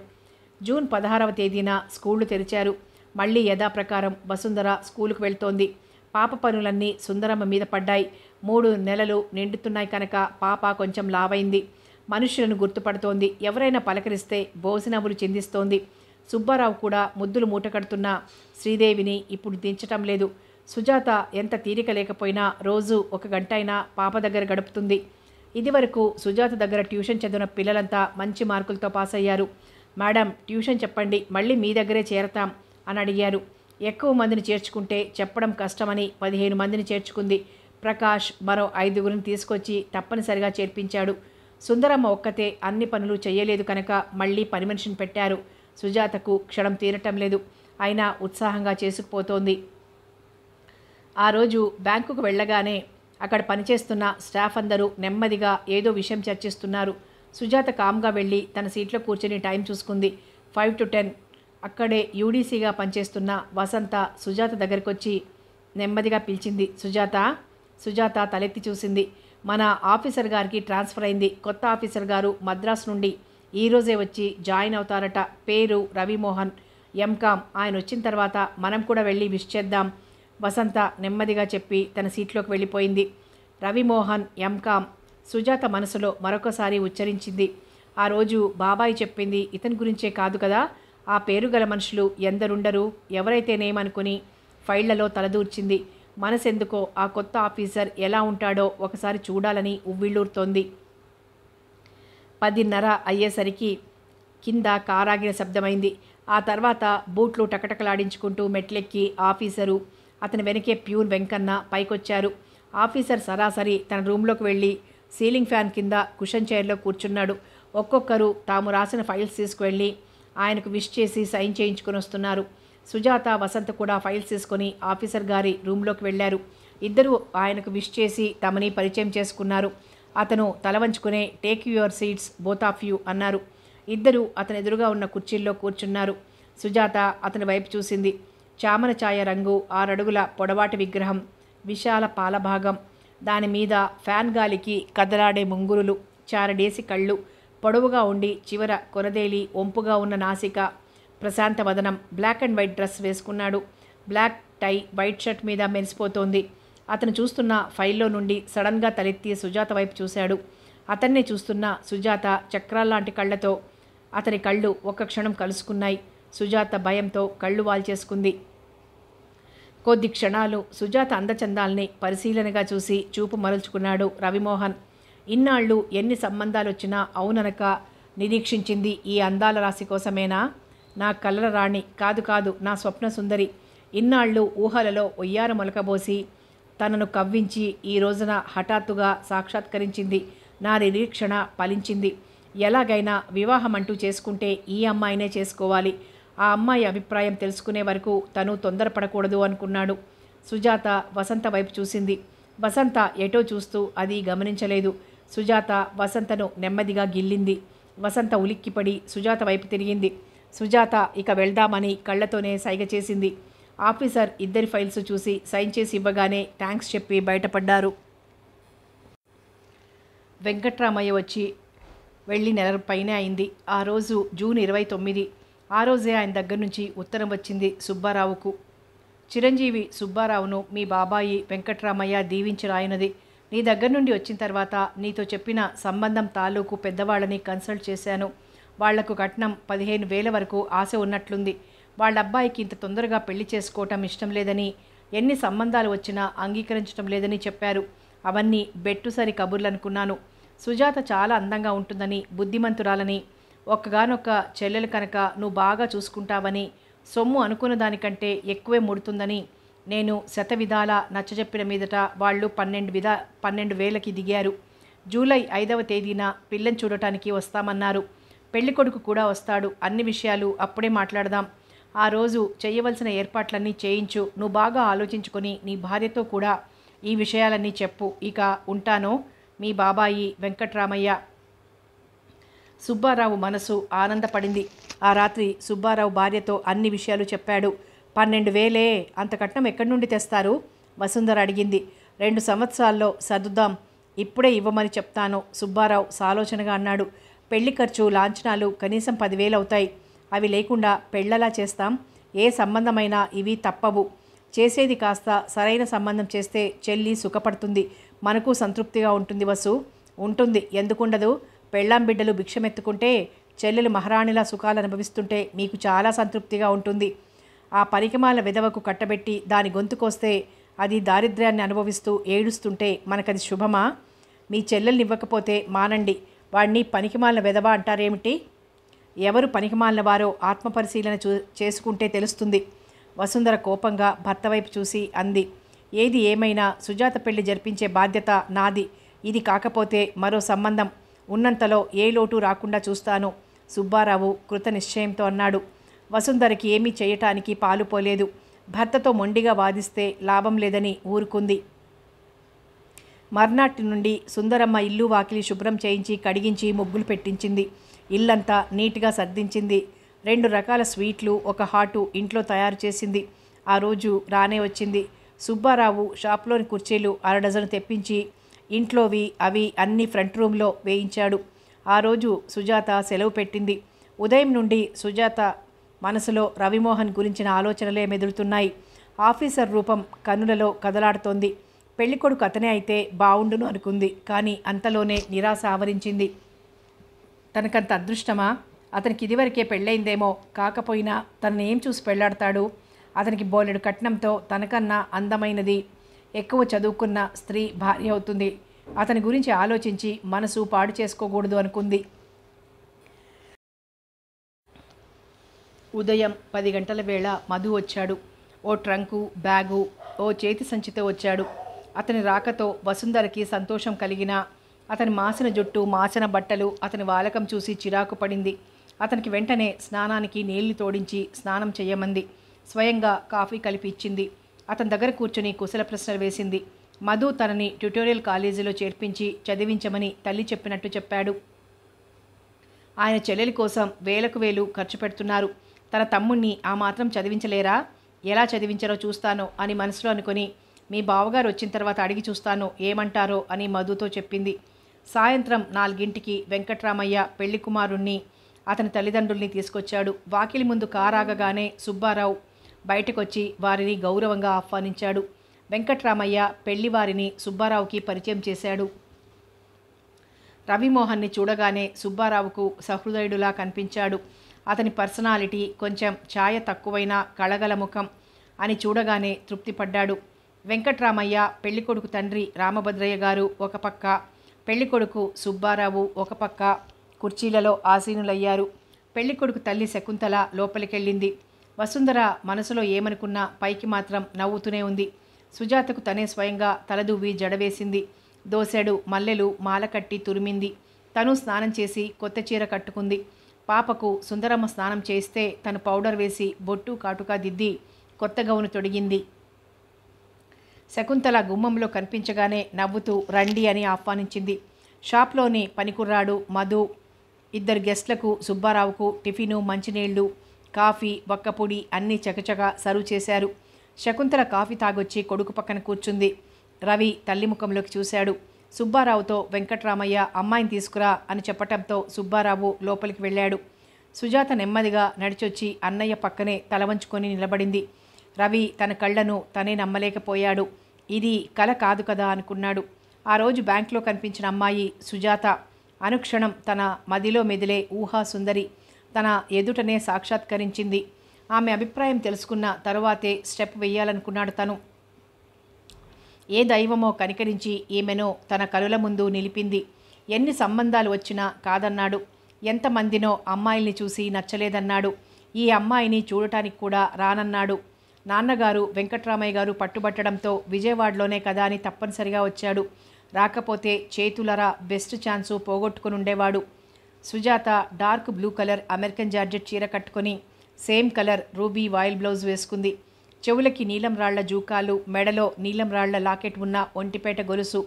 జూన్ పదహారవ తేదీన స్కూళ్లు తెరిచారు మళ్లీ యథాప్రకారం వసుంధర స్కూలుకు వెళ్తోంది పాప పనులన్నీ సుందరమ్మ మీద పడ్డాయి మూడు నెలలు నిండుతున్నాయి కనుక పాప కొంచెం లావైంది మనుషులను గుర్తుపడుతోంది ఎవరైనా పలకరిస్తే భోజనములు చిందిస్తోంది సుబ్బారావు కూడా ముద్దులు మూటకడుతున్న శ్రీదేవిని ఇప్పుడు దించటం లేదు సుజాత ఎంత తీరిక లేకపోయినా రోజు ఒక గంట అయినా పాప దగ్గర గడుపుతుంది ఇదివరకు సుజాత దగ్గర ట్యూషన్ చదివిన పిల్లలంతా మంచి మార్కులతో పాస్ అయ్యారు మేడం ట్యూషన్ చెప్పండి మళ్ళీ మీ దగ్గరే చేరతాం అని అడిగారు ఎక్కువ మందిని చేర్చుకుంటే చెప్పడం కష్టమని పదిహేను మందిని చేర్చుకుంది ప్రకాష్ మరో ఐదుగురిని తీసుకొచ్చి తప్పనిసరిగా చేర్పించాడు సుందరమ్మ ఒక్కతే అన్ని పనులు చేయలేదు కనుక మళ్ళీ పని మనిషిని పెట్టారు సుజాతకు క్షణం తీరటం లేదు అయినా ఉత్సాహంగా చేసుకుపోతోంది ఆ రోజు బ్యాంకుకు వెళ్ళగానే అక్కడ పనిచేస్తున్న స్టాఫ్ అందరూ నెమ్మదిగా ఏదో విషయం చర్చిస్తున్నారు సుజాత కామ్గా వెళ్ళి తన సీట్లో కూర్చొని టైం చూసుకుంది ఫైవ్ టు టెన్ అక్కడే యూడీసీగా పనిచేస్తున్న వసంత సుజాత దగ్గరికి వచ్చి నెమ్మదిగా పిలిచింది సుజాత సుజాత తలెత్తి చూసింది మన ఆఫీసర్ గారికి ట్రాన్స్ఫర్ అయింది కొత్త ఆఫీసర్ గారు మద్రాస్ నుండి ఈరోజే వచ్చి జాయిన్ అవుతారట పేరు రవిమోహన్ ఎంకామ్ ఆయన వచ్చిన తర్వాత మనం కూడా వెళ్ళి విష్ చేద్దాం వసంత నెమ్మదిగా చెప్పి తన సీట్లోకి వెళ్ళిపోయింది రవిమోహన్ ఎంకామ్ సుజాత మనసులో మరొకసారి ఉచ్చరించింది ఆ రోజు బాబాయి చెప్పింది ఇతని గురించే కాదు కదా ఆ పేరు గల మనుషులు ఎందరుండరు ఎవరైతేనేమనుకుని ఫైళ్లలో తలదూర్చింది మనసెందుకో ఆ కొత్త ఆఫీసర్ ఎలా ఉంటాడో ఒకసారి చూడాలని ఉవ్విళ్ళూరుతోంది పదిన్నర అయ్యేసరికి కింద కారాగిన శబ్దమైంది ఆ తర్వాత బూట్లు టకటకలాడించుకుంటూ మెట్లెక్కి ఆఫీసరు అతని వెనకే ప్యూన్ వెంకన్న పైకొచ్చారు ఆఫీసర్ సరాసరి తన రూమ్లోకి వెళ్ళి సీలింగ్ ఫ్యాన్ కింద కుషన్ చైర్లో కూర్చున్నాడు ఒక్కొక్కరు తాము రాసిన ఫైల్స్ తీసుకువెళ్ళి ఆయనకు విష్ చేసి సైన్ చేయించుకొని వస్తున్నారు సుజాత వసంత్ కూడా ఫైల్స్ తీసుకొని ఆఫీసర్ గారి రూమ్లోకి వెళ్ళారు ఇద్దరు ఆయనకు విష్ చేసి తమని పరిచయం చేసుకున్నారు అతను తల వంచుకునే take your seats both of you అన్నారు ఇద్దరు అతని ఎదురుగా ఉన్న కుర్చీల్లో కూర్చున్నారు సుజాత అతని వైపు చూసింది చామర ఛాయ రంగు ఆరడుగుల పొడవాటి విగ్రహం విశాల పాలభాగం దానిమీద ఫ్యాన్ గాలికి కదలాడే ముంగురులు చారడేసి కళ్ళు పొడవుగా ఉండి చివర కొరదేలి ఒంపుగా ఉన్న నాసిక ప్రశాంత వదనం బ్లాక్ అండ్ వైట్ డ్రెస్ వేసుకున్నాడు బ్లాక్ టై వైట్ షర్ట్ మీద మెరిసిపోతోంది అతను చూస్తున్న ఫైల్లో నుండి సడన్గా తలెత్తి సుజాత వైపు చూశాడు అతన్నే చూస్తున్న సుజాత చక్రాల్లాంటి కళ్ళతో అతని కళ్ళు ఒక్క క్షణం కలుసుకున్నాయి సుజాత భయంతో కళ్ళు వాల్చేసుకుంది కొద్ది క్షణాలు సుజాత అందచందాల్ని పరిశీలనగా చూసి చూపు మరల్చుకున్నాడు రవిమోహన్ ఇన్నాళ్ళు ఎన్ని సంబంధాలు వచ్చినా అవుననక నిరీక్షించింది ఈ అందాల రాశి కోసమేనా నా కలల రాణి కాదు కాదు నా స్వప్న సుందరి ఇన్నాళ్ళు ఊహలలో ఒయ్యార మొలకబోసి తనను కవ్వించి ఈ రోజున హఠాత్తుగా సాక్షాత్కరించింది నా నిరీక్షణ ఫలించింది ఎలాగైనా వివాహం అంటూ చేసుకుంటే ఈ అమ్మాయినే చేసుకోవాలి ఆ అమ్మాయి అభిప్రాయం తెలుసుకునే వరకు తను తొందరపడకూడదు అనుకున్నాడు సుజాత వసంత వైపు చూసింది వసంత ఎటో చూస్తూ అది గమనించలేదు సుజాత వసంతను నెమ్మదిగా గిల్లింది వసంత ఉలిక్కిపడి సుజాత వైపు తిరిగింది సుజాత ఇక వెళ్దామని కళ్ళతోనే సైగ చేసింది ఆఫీసర్ ఇద్దరి ఫైల్స్ చూసి సైన్ చేసి ఇవ్వగానే థ్యాంక్స్ చెప్పి బయటపడ్డారు వెంకట్రామయ్య వచ్చి వెళ్ళి నెల పైనే అయింది ఆ రోజు జూన్ ఇరవై తొమ్మిది ఆ రోజే ఆయన దగ్గర నుంచి ఉత్తరం వచ్చింది సుబ్బారావుకు చిరంజీవి సుబ్బారావును మీ బాబాయి వెంకట్రామయ్య దీవించి రాయినది నీ దగ్గర నుండి వచ్చిన తర్వాత నీతో చెప్పిన సంబంధం తాలూకు పెద్దవాళ్ళని కన్సల్ట్ చేశాను వాళ్లకు కట్నం పదిహేను వేల వరకు ఆశ ఉన్నట్లుంది వాళ్ళ అబ్బాయికి ఇంత తొందరగా పెళ్లి చేసుకోవటం ఇష్టం లేదని ఎన్ని సంబంధాలు వచ్చినా అంగీకరించడం లేదని చెప్పారు అవన్నీ బెట్టుసరి కబుర్లనుకున్నాను సుజాత చాలా అందంగా ఉంటుందని బుద్ధిమంతురాలని ఒక్కగానొక్క చెల్లెలు కనుక నువ్వు బాగా చూసుకుంటావని సొమ్ము అనుకున్న దానికంటే ఎక్కువే ముడుతుందని నేను శత విధాల నచ్చజెప్పిన మీదట వాళ్ళు పన్నెండు విధా పన్నెండు వేలకి దిగారు జూలై ఐదవ తేదీన పిల్లని చూడటానికి వస్తామన్నారు పెళ్ళికొడుకు కూడా వస్తాడు అన్ని విషయాలు అప్పుడే మాట్లాడదాం ఆ రోజు చేయవలసిన ఏర్పాట్లన్నీ చేయించు నువ్వు బాగా ఆలోచించుకొని నీ భార్యతో కూడా ఈ విషయాలన్నీ చెప్పు ఇక ఉంటాను మీ బాబాయి వెంకట్రామయ్య సుబ్బారావు మనసు ఆనందపడింది ఆ రాత్రి సుబ్బారావు భార్యతో అన్ని విషయాలు చెప్పాడు పన్నెండు వేలే అంత కట్నం ఎక్కడి నుండి తెస్తారు వసుంధర అడిగింది రెండు సంవత్సరాల్లో సర్దుదాం ఇప్పుడే ఇవ్వమని చెప్తాను సుబ్బారావు సాలోచనగా అన్నాడు పెళ్లి ఖర్చు లాంఛనాలు కనీసం పదివేలు అవుతాయి అవి లేకుండా పెళ్ళలా చేస్తాం ఏ సంబంధమైనా ఇవి తప్పవు చేసేది కాస్త సరైన సంబంధం చేస్తే చెల్లి సుఖపడుతుంది మనకు సంతృప్తిగా ఉంటుంది వసు ఉంటుంది ఎందుకుండదు పెళ్ళాం బిడ్డలు భిక్షమెత్తుకుంటే చెల్లెలు మహారాణిలా సుఖాలు అనుభవిస్తుంటే మీకు చాలా సంతృప్తిగా ఉంటుంది ఆ పరికమాల విధవకు కట్టబెట్టి దాని గొంతుకొస్తే అది దారిద్ర్యాన్ని అనుభవిస్తూ ఏడుస్తుంటే మనకది శుభమా మీ చెల్లెల్నివ్వకపోతే మానండి వాడిని పనికిమాలిన వెధవ అంటారేమిటి ఎవరు పనికిమాలిన వారో ఆత్మపరిశీలన చూ చేసుకుంటే తెలుస్తుంది వసుంధర కోపంగా భర్త వైపు చూసి అంది ఏది ఏమైనా సుజాత పెళ్లి జరిపించే బాధ్యత నాది ఇది కాకపోతే మరో సంబంధం ఉన్నంతలో ఏ లోటు రాకుండా చూస్తాను సుబ్బారావు కృత నిశ్చయంతో అన్నాడు వసుంధరకి ఏమీ చేయటానికి పాలుపోలేదు భర్తతో మొండిగా వాదిస్తే లాభం లేదని ఊరుకుంది మర్నాటి నుండి సుందరమ్మ ఇల్లు వాకిలి శుభ్రం చేయించి కడిగించి ముగ్గులు పెట్టించింది ఇల్లంతా నీట్గా సర్దించింది రెండు రకాల స్వీట్లు ఒక హాటు ఇంట్లో తయారు చేసింది ఆ రోజు రానే వచ్చింది సుబ్బారావు షాప్లోని కుర్చీలు అర డజను తెప్పించి ఇంట్లోవి అవి అన్ని ఫ్రంట్ రూమ్లో వేయించాడు ఆ రోజు సుజాత సెలవు పెట్టింది ఉదయం నుండి సుజాత మనసులో రవిమోహన్ గురించిన ఆలోచనలే మెదులుతున్నాయి ఆఫీసర్ రూపం కన్నులలో కదలాడుతోంది పెళ్ళికొడుకు అతనే అయితే బావుండును అనుకుంది కానీ అంతలోనే నిరాశ ఆవరించింది తనకంత అదృష్టమా అతనికి ఇదివరకే పెళ్ళైందేమో కాకపోయినా తనని ఏం చూసి పెళ్ళాడతాడు అతనికి బోలెడు కట్నంతో తనకన్నా అందమైనది ఎక్కువ చదువుకున్న స్త్రీ భార్య అవుతుంది అతని గురించి ఆలోచించి మనసు పాడు చేసుకోకూడదు అనుకుంది ఉదయం పది గంటల వేళ మధు వచ్చాడు ఓ ట్రంకు బ్యాగు ఓ చేతి సంచితో వచ్చాడు అతని రాకతో వసుంధరకి సంతోషం కలిగినా అతని మాసిన జుట్టు మాసిన బట్టలు అతని వాలకం చూసి చిరాకు పడింది అతనికి వెంటనే స్నానానికి నీళ్లు తోడించి స్నానం చేయమంది స్వయంగా కాఫీ కలిపి ఇచ్చింది అతని దగ్గర కూర్చొని కుశల ప్రశ్నలు వేసింది మధు తనని ట్యుటోరియల్ కాలేజీలో చేర్పించి చదివించమని తల్లి చెప్పినట్టు చెప్పాడు ఆయన చెల్లెలి కోసం వేలకు వేలు ఖర్చు పెడుతున్నారు తన తమ్ముణ్ణి ఆ మాత్రం చదివించలేరా ఎలా చదివించారో చూస్తానో అని మనసులో అనుకుని మీ బావగారు వచ్చిన తర్వాత అడిగి చూస్తాను ఏమంటారో అని మధుతో చెప్పింది సాయంత్రం నాలుగింటికి వెంకట్రామయ్య పెళ్లి కుమారుణ్ణి అతని తల్లిదండ్రుల్ని తీసుకొచ్చాడు వాకిలి ముందు కారాగగానే సుబ్బారావు బయటకొచ్చి వారిని గౌరవంగా ఆహ్వానించాడు వెంకట్రామయ్య పెళ్లివారిని సుబ్బారావుకి పరిచయం చేశాడు రవిమోహన్ని చూడగానే సుబ్బారావుకు సహృదయుడులా కనిపించాడు అతని పర్సనాలిటీ కొంచెం ఛాయ తక్కువైన కళగల ముఖం అని చూడగానే తృప్తిపడ్డాడు వెంకట్రామయ్య పెళ్ళికొడుకు తండ్రి రామభద్రయ్య గారు ఒక పక్క పెళ్ళికొడుకు సుబ్బారావు ఒక పక్క కుర్చీలలో ఆసీనులయ్యారు పెళ్ళికొడుకు తల్లి శకుంతల లోపలికెళ్ళింది వసుంధర మనసులో ఏమనుకున్నా పైకి మాత్రం నవ్వుతూనే ఉంది సుజాతకు తనే స్వయంగా తలదువ్వి జడవేసింది దోసెడు మల్లెలు మాల కట్టి తురిమింది తను స్నానం చేసి కొత్త చీర కట్టుకుంది పాపకు సుందరమ్మ స్నానం చేస్తే తను పౌడర్ వేసి బొట్టు కాటుకా దిద్ది కొత్త గౌను తొడిగింది శకుంతల గుమ్మంలో కనిపించగానే నవ్వుతూ రండి అని ఆహ్వానించింది షాప్లోని పనికుర్రాడు మధు ఇద్దరు గెస్ట్లకు సుబ్బారావుకు టిఫిను మంచినీళ్లు కాఫీ వక్కపొడి అన్నీ చకచకా సర్వ్ చేశారు శకుంతల కాఫీ తాగొచ్చి కొడుకు పక్కన కూర్చుంది రవి తల్లి ముఖంలోకి చూశాడు సుబ్బారావుతో వెంకట్రామయ్య అమ్మాయిని తీసుకురా అని చెప్పటంతో సుబ్బారావు లోపలికి వెళ్ళాడు సుజాత నెమ్మదిగా నడిచొచ్చి అన్నయ్య పక్కనే తలవంచుకొని నిలబడింది రవి తన కళ్లను తనే నమ్మలేకపోయాడు ఇది కల కాదు కదా అనుకున్నాడు ఆ రోజు బ్యాంకులో కనిపించిన అమ్మాయి సుజాత అనుక్షణం తన మదిలో మెదిలే ఊహా సుందరి తన ఎదుటనే సాక్షాత్కరించింది ఆమె అభిప్రాయం తెలుసుకున్న తరువాతే స్టెప్ వేయాలనుకున్నాడు తను ఏ దైవమో కనికరించి ఈమెను తన కనుల ముందు నిలిపింది ఎన్ని సంబంధాలు వచ్చినా కాదన్నాడు ఎంతమందినో అమ్మాయిల్ని చూసి నచ్చలేదన్నాడు ఈ అమ్మాయిని చూడటానికి కూడా రానన్నాడు నాన్నగారు వెంకట్రామయ్య గారు పట్టుబట్టడంతో విజయవాడలోనే కదా అని తప్పనిసరిగా వచ్చాడు రాకపోతే చేతులరా బెస్ట్ ఛాన్సు పోగొట్టుకుని ఉండేవాడు Sujatha dark blue colour American georgette చీర కట్టుకొని same colour ruby voile blouse వేసుకుంది చెవులకి నీలం రాళ్ల జూకాలు మెడలో నీలం రాళ్ల లాకెట్ ఉన్న ఒంటిపేట గొలుసు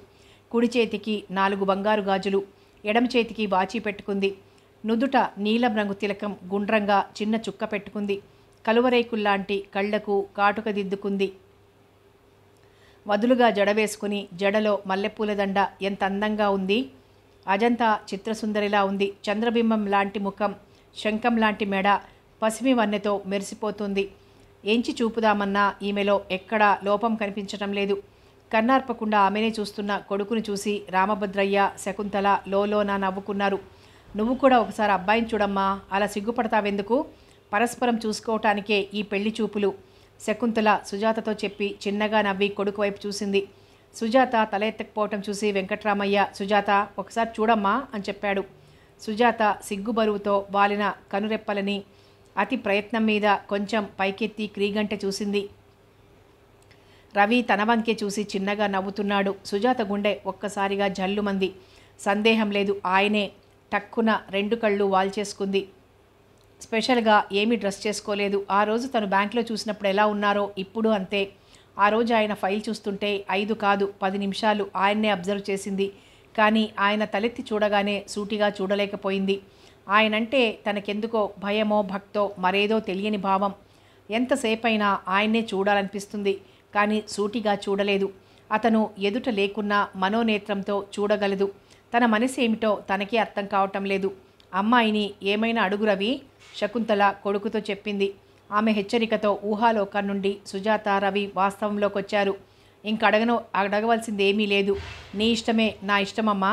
కుడి చేతికి నాలుగు బంగారు గాజులు ఎడమ చేతికి వాచి పెట్టుకుంది నుదుట నీలం రంగు తిలకం గుండ్రంగా చిన్న చుక్క పెట్టుకుంది కలువరేకుల్లాంటి కళ్లకు కాటుక దిద్దుకుంది వదులుగా జడ వేసుకుని జడలో మల్లెపూల దండ ఎంత అందంగా ఉంది అజంతా చిత్రసుందరిలా ఉంది చంద్రబింబం లాంటి ముఖం శంఖం లాంటి మెడ పసిమి వన్నెతో మెరిసిపోతుంది ఎంచి చూపుదామన్నా ఈమెలో ఎక్కడా లోపం కనిపించటం లేదు కన్నార్పకుండా ఆమెనే చూస్తున్న కొడుకును చూసి రామభద్రయ్య శకుంతల లోలోన నవ్వుకున్నారు నువ్వు కూడా ఒకసారి అబ్బాయిని చూడమ్మా అలా సిగ్గుపడతావెందుకు పరస్పరం చూసుకోవటానికే ఈ పెళ్లి చూపులు శకుంతల సుజాతతో చెప్పి చిన్నగా నవ్వి కొడుకు వైపు చూసింది సుజాత తల ఎత్తకపోవటం చూసి వెంకట్రామయ్య సుజాత ఒకసారి చూడమ్మా అని చెప్పాడు సుజాత సిగ్గు బరువుతో వాలిన కనురెప్పలని అతి ప్రయత్నం మీద కొంచెం పైకెత్తి క్రీగంట చూసింది రవి తన వంకె చూసి చిన్నగా నవ్వుతున్నాడు సుజాత గుండె ఒక్కసారిగా జల్లుమంది సందేహం లేదు ఆయనే టక్కున రెండు కళ్ళు వాల్చేసుకుంది స్పెషల్గా ఏమీ డ్రెస్ చేసుకోలేదు ఆ రోజు తను బ్యాంక్లో చూసినప్పుడు ఎలా ఉన్నారో ఇప్పుడు అంతే ఆ రోజు ఆయన ఫైల్ చూస్తుంటే ఐదు కాదు పది నిమిషాలు ఆయన్నే అబ్జర్వ్ చేసింది కానీ ఆయన తలెత్తి చూడగానే సూటిగా చూడలేకపోయింది ఆయనంటే తనకెందుకో భయమో భక్తో మరేదో తెలియని భావం ఎంతసేపైనా ఆయన్నే చూడాలనిపిస్తుంది కానీ సూటిగా చూడలేదు అతను ఎదుట లేకున్నా మనోనేత్రంతో చూడగలదు తన మనసు ఏమిటో తనకే అర్థం కావటం లేదు అమ్మాయిని ఏమైనా అడుగురవి శకుంతల కొడుకుతో చెప్పింది ఆమె హెచ్చరికతో ఊహాలోకం నుండి సుజాత రవి వాస్తవంలోకి వాస్తవంలోకొచ్చారు ఇంకడగను అడగవలసింది ఏమీ లేదు నీ ఇష్టమే నా ఇష్టమమ్మా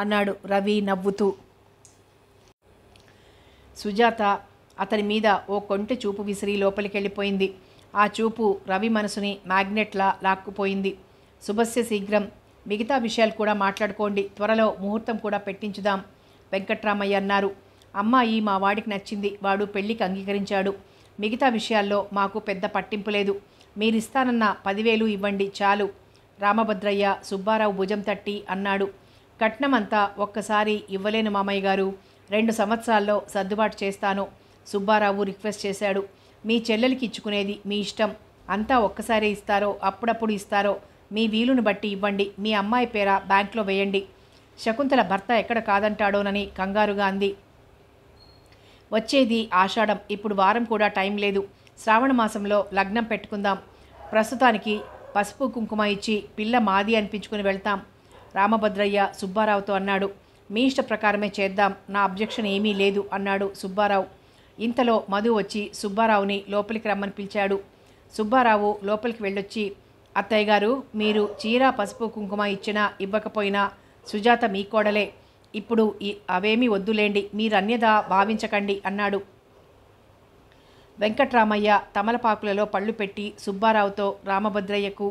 అన్నాడు రవి నవ్వుతూ సుజాత అతని మీద ఓ కొంటె చూపు విసిరి లోపలికెళ్ళిపోయింది ఆ చూపు రవి మనసుని మ్యాగ్నెట్లా లాక్కుపోయింది శుభస్య శీఘ్రం మిగతా విషయాలు కూడా మాట్లాడుకోండి త్వరలో ముహూర్తం కూడా పెట్టించుదాం వెంకట్రామయ్య అన్నారు అమ్మాయి మా వాడికి నచ్చింది వాడు పెళ్లికి అంగీకరించాడు మిగతా విషయాల్లో మాకు పెద్ద పట్టింపు లేదు మీరిస్తానన్న పదివేలు ఇవ్వండి చాలు రామభద్రయ్య సుబ్బారావు భుజం తట్టి అన్నాడు కట్నమంతా ఒక్కసారి ఇవ్వలేను మామయ్య గారు రెండు సంవత్సరాల్లో సర్దుబాటు చేస్తాను సుబ్బారావు రిక్వెస్ట్ చేశాడు మీ చెల్లెలికి ఇచ్చుకునేది మీ ఇష్టం అంతా ఒక్కసారి ఇస్తారో అప్పుడప్పుడు ఇస్తారో మీ వీలును బట్టి ఇవ్వండి మీ అమ్మాయి పేర బ్యాంక్లో వేయండి శకుంతల భర్త ఎక్కడ కాదంటాడోనని కంగారుగా అంది వచ్చేది ఆషాఢం ఇప్పుడు వారం కూడా టైం లేదు శ్రావణ మాసంలో లగ్నం పెట్టుకుందాం ప్రస్తుతానికి పసుపు కుంకుమ ఇచ్చి పిల్ల మాది అనిపించుకుని వెళ్తాం రామభద్రయ్య సుబ్బారావుతో అన్నాడు మీ ఇష్ట ప్రకారమే చేద్దాం నా అబ్జెక్షన్ ఏమీ లేదు అన్నాడు సుబ్బారావు ఇంతలో మధు వచ్చి సుబ్బారావుని లోపలికి రమ్మని పిలిచాడు సుబ్బారావు లోపలికి వెళ్ళొచ్చి అత్తయ్య గారు మీరు చీర పసుపు కుంకుమ ఇచ్చినా ఇవ్వకపోయినా సుజాత మీ కోడలే ఇప్పుడు అవేమీ వద్దులేండి మీరన్యదా భావించకండి అన్నాడు వెంకట్రామయ్య తమలపాకులలో పళ్ళు పెట్టి సుబ్బారావుతో రామభద్రయ్యకు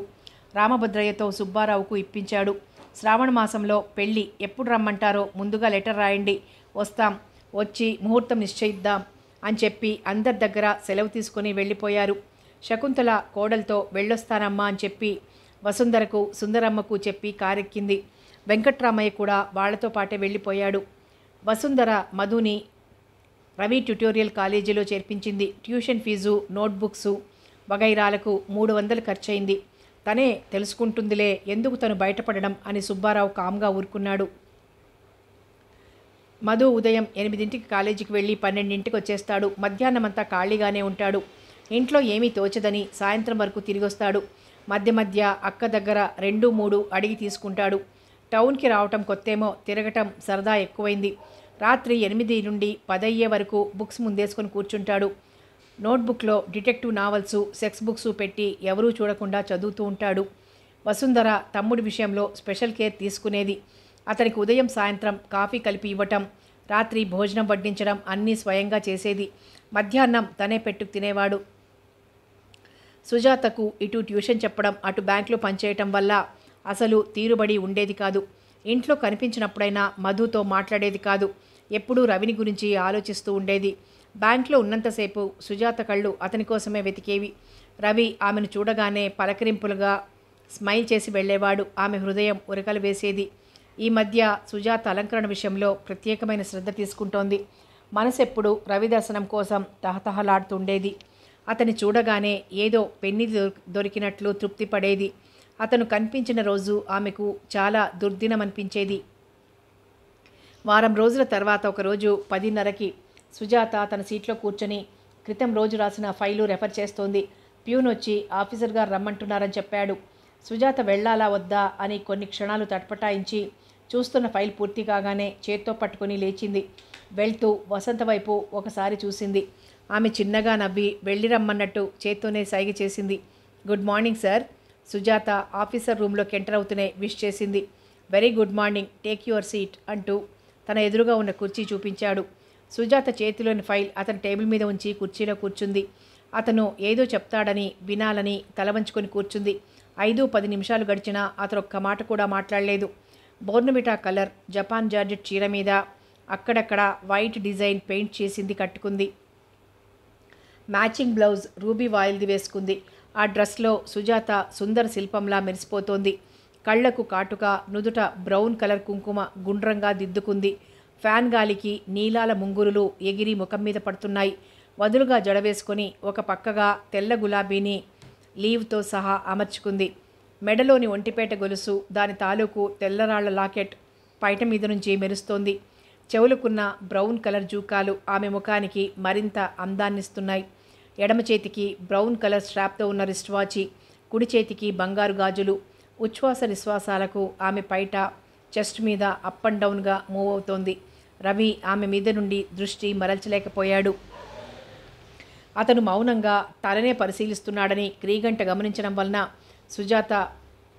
రామభద్రయ్యతో సుబ్బారావుకు ఇప్పించాడు శ్రావణ మాసంలో పెళ్ళి ఎప్పుడు రమ్మంటారో ముందుగా లెటర్ రాయండి వస్తాం వచ్చి ముహూర్తం నిశ్చయిద్దాం అని చెప్పి అందరి దగ్గర సెలవు తీసుకుని వెళ్ళిపోయారు శకుంతల కోడలతో వెళ్ళొస్తానమ్మా అని చెప్పి వసుంధరకు సుందరమ్మకు చెప్పి కారెక్కింది వెంకట్రామయ్య కూడా వాళ్లతో పాటే వెళ్ళిపోయాడు వసుంధర మధుని రవి ట్యుటోరియల్ కాలేజీలో చేర్పించింది ట్యూషన్ ఫీజు నోట్బుక్స్ వగైరాలకు మూడు వందలు ఖర్చయింది తనే తెలుసుకుంటుందిలే ఎందుకు తను బయటపడడం అని సుబ్బారావు కామ్గా ఊరుకున్నాడు మధు ఉదయం ఎనిమిదింటికి కాలేజీకి వెళ్ళి పన్నెండింటికి వచ్చేస్తాడు మధ్యాహ్నం అంతా ఖాళీగానే ఉంటాడు ఇంట్లో ఏమీ తోచదని సాయంత్రం వరకు తిరిగొస్తాడు మధ్య మధ్య అక్క దగ్గర రెండు మూడు అడిగి తీసుకుంటాడు టౌన్కి రావటం కొత్తేమో తిరగటం సరదా ఎక్కువైంది రాత్రి ఎనిమిది నుండి పదయ్యే వరకు బుక్స్ ముందేసుకొని కూర్చుంటాడు నోట్బుక్లో డిటెక్టివ్ నావల్సు సెక్స్ బుక్స్ పెట్టి ఎవరూ చూడకుండా చదువుతూ ఉంటాడు వసుంధర తమ్ముడి విషయంలో స్పెషల్ కేర్ తీసుకునేది అతనికి ఉదయం సాయంత్రం కాఫీ కలిపి ఇవ్వటం రాత్రి భోజనం వడ్డించడం అన్నీ స్వయంగా చేసేది మధ్యాహ్నం తనే పెట్టు తినేవాడు సుజాతకు ఇటు ట్యూషన్ చెప్పడం అటు బ్యాంకులో పనిచేయటం వల్ల అసలు తీరుబడి ఉండేది కాదు ఇంట్లో కనిపించినప్పుడైనా మధుతో మాట్లాడేది కాదు ఎప్పుడూ రవిని గురించి ఆలోచిస్తూ ఉండేది బ్యాంక్లో ఉన్నంతసేపు సుజాత కళ్ళు అతని కోసమే వెతికేవి రవి ఆమెను చూడగానే పలకరింపులుగా స్మైల్ చేసి వెళ్ళేవాడు ఆమె హృదయం ఉరకలు వేసేది ఈ మధ్య సుజాత అలంకరణ విషయంలో ప్రత్యేకమైన శ్రద్ధ తీసుకుంటోంది మనసెప్పుడు రవి దర్శనం కోసం తహతహలాడుతుండేది అతని చూడగానే ఏదో పెన్ని దొరికినట్లు తృప్తి పడేది అతను కనిపించిన రోజు ఆమెకు చాలా దుర్దినమనిపించేది వారం రోజుల తర్వాత ఒకరోజు పదిన్నరకి సుజాత తన సీట్లో కూర్చొని క్రితం రోజు రాసిన ఫైలు రెఫర్ చేస్తోంది ప్యూన్ వచ్చి ఆఫీసర్ గారు రమ్మంటున్నారని చెప్పాడు సుజాత వెళ్ళాలా వద్దా అని కొన్ని క్షణాలు తటపటాయించి చూస్తున్న ఫైల్ పూర్తి కాగానే చేత్తో పట్టుకుని లేచింది వెళ్తూ వసంత వైపు ఒకసారి చూసింది ఆమె చిన్నగా నవ్వి వెళ్ళి రమ్మన్నట్టు చేత్తోనే సైగ చేసింది good morning sir Sujatha officer రూమ్లోకి ఎంటర్ అవుతూనే విష్ చేసింది very good morning take your seat అంటూ తన ఎదురుగా ఉన్న కుర్చీ చూపించాడు సుజాత చేతిలోని ఫైల్ అతని టేబుల్ మీద ఉంచి కుర్చీలో కూర్చుంది అతను ఏదో చెప్తాడని వినాలని తలవంచుకొని కూర్చుంది ఐదు పది నిమిషాలు గడిచినా అతను ఒక్క మాట కూడా మాట్లాడలేదు బోర్నమిటా కలర్ జపాన్ జార్జెట్ చీర మీద అక్కడక్కడ వైట్ డిజైన్ పెయింట్ చేసింది కట్టుకుంది మ్యాచింగ్ బ్లౌజ్ రూబీ వాయిల్ది వేసుకుంది ఆ డ్రెస్లో సుజాత సుందర శిల్పంలా మెరిసిపోతోంది కళ్లకు కాటుగా నుదుట బ్రౌన్ కలర్ కుంకుమ గుండ్రంగా దిద్దుకుంది ఫ్యాన్ గాలికి నీలాల ముంగురులు ఎగిరి ముఖం మీద పడుతున్నాయి వదులుగా జడవేసుకొని ఒక పక్కగా తెల్ల గులాబీని లీవ్తో సహా అమర్చుకుంది మెడలోని ఒంటిపేట గొలుసు దాని తాలూకు తెల్లరాళ్ల లాకెట్ పైట మీద నుంచి మెరుస్తోంది చెవులుకున్న బ్రౌన్ కలర్ జూకాలు ఆమె ముఖానికి మరింత అందాన్నిస్తున్నాయి ఎడమ చేతికి బ్రౌన్ కలర్ స్ట్రాప్తో ఉన్న రిస్ట్ వాచి కుడి చేతికి బంగారు గాజులు ఉచ్ఛ్వాస నిశ్వాసాలకు ఆమె పైట చెస్ట్ మీద అప్ అండ్ డౌన్గా మూవ్ అవుతోంది రవి ఆమె మీద నుండి దృష్టి మరల్చలేకపోయాడు అతను మౌనంగా తలనే పరిశీలిస్తున్నాడని క్రీగంట గమనించడం వలన సుజాత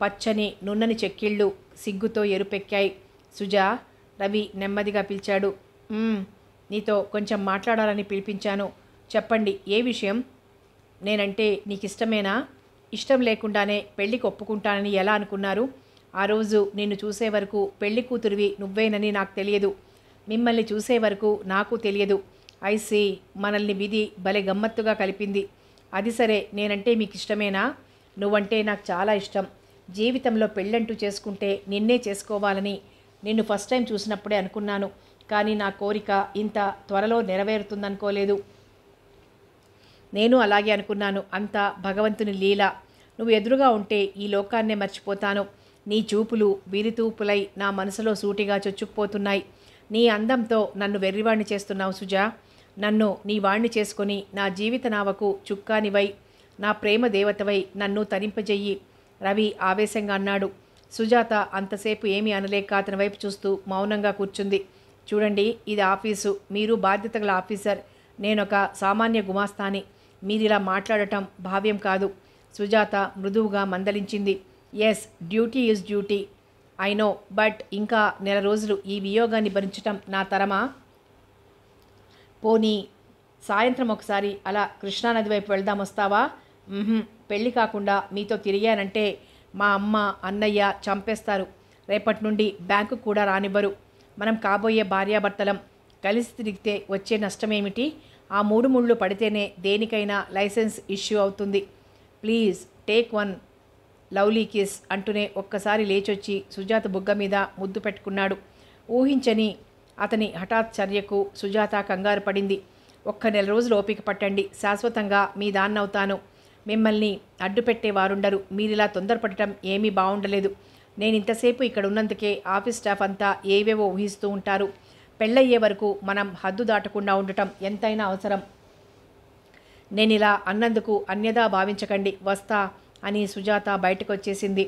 పచ్చని నున్నని చెక్కిళ్ళు సిగ్గుతో ఎరుపెక్కాయి సుజా రవి నెమ్మదిగా పిలిచాడు నీతో కొంచెం మాట్లాడాలని పిలిపించాను చెప్పండి ఏ విషయం నేనంటే నీకు ఇష్టమేనా ఇష్టం లేకుండానే పెళ్ళికి ఒప్పుకుంటానని ఎలా అనుకున్నారు ఆ రోజు నిన్ను చూసే వరకు పెళ్లి కూతురివి నువ్వేనని నాకు తెలియదు మిమ్మల్ని చూసే వరకు నాకు తెలియదు ఐసి మనల్ని విధి భలే గమ్మత్తుగా కలిపింది అది సరే నేనంటే మీకు ఇష్టమేనా నువ్వంటే నాకు చాలా ఇష్టం జీవితంలో పెళ్ళంటూ చేసుకుంటే నిన్నే చేసుకోవాలని నిన్ను ఫస్ట్ టైం చూసినప్పుడే అనుకున్నాను కానీ నా కోరిక ఇంత త్వరలో నెరవేరుతుందనుకోలేదు నేను అలాగే అనుకున్నాను అంతా భగవంతుని లీల నువ్వు ఎదురుగా ఉంటే ఈ లోకాన్నే మర్చిపోతాను నీ చూపులు బిరితూపులై నా మనసులో సూటిగా చొచ్చుకుపోతున్నాయి నీ అందంతో నన్ను వెర్రివాణ్ణి చేస్తున్నావు సుజా నన్ను నీ వాణ్ణి చేసుకొని నా జీవిత నావకు చుక్కానివై నా ప్రేమ దేవతవై నన్ను తరింపజెయ్యి రవి ఆవేశంగా అన్నాడు సుజాత అంతసేపు ఏమీ అనలేక అతని వైపు చూస్తూ మౌనంగా కూర్చుంది చూడండి ఇది ఆఫీసు మీరు బాధ్యత గల ఆఫీసర్ నేనొక సామాన్య గుమాస్తాని మీరిలా మాట్లాడటం భావ్యం కాదు సుజాత మృదువుగా మందలించింది yes duty is duty I know but ఇంకా నెల రోజులు ఈ వియోగాన్ని భరించటం నా తరమా పోనీ సాయంత్రం ఒకసారి అలా కృష్ణానది వైపు వెళ్దాం వస్తావా పెళ్ళి కాకుండా మీతో తిరిగానంటే మా అమ్మ అన్నయ్య చంపేస్తారు రేపటి నుండి బ్యాంకు కూడా రానివ్వరు మనం కాబోయే భార్యాభర్తలం కలిసి తిరిగితే వచ్చే నష్టమేమిటి ఆ మూడు ముళ్ళు పడితేనే దేనికైనా లైసెన్స్ ఇష్యూ అవుతుంది please take one lovely kiss అంటూనే ఒక్కసారి లేచొచ్చి సుజాత బుగ్గ మీద ముద్దు పెట్టుకున్నాడు ఊహించని అతని హఠాత్ చర్యకు సుజాత కంగారు పడింది ఒక్క నెల రోజులు ఓపిక పట్టండి శాశ్వతంగా మీ దాన్నవుతాను మిమ్మల్ని అడ్డుపెట్టే వారుండరు మీరిలా తొందరపడటం ఏమీ బాగుండలేదు నేను ఇంతసేపు ఇక్కడ ఉన్నందుకే ఆఫీస్ స్టాఫ్ అంతా ఏవేవో ఊహిస్తూ ఉంటారు పెళ్ళయ్యే వరకు మనం హద్దు దాటకుండా ఉండటం ఎంతైనా అవసరం నేను ఇలా అన్నందుకు అన్యదా భావించకండి వస్తా అని సుజాత బయటకు వచ్చేసింది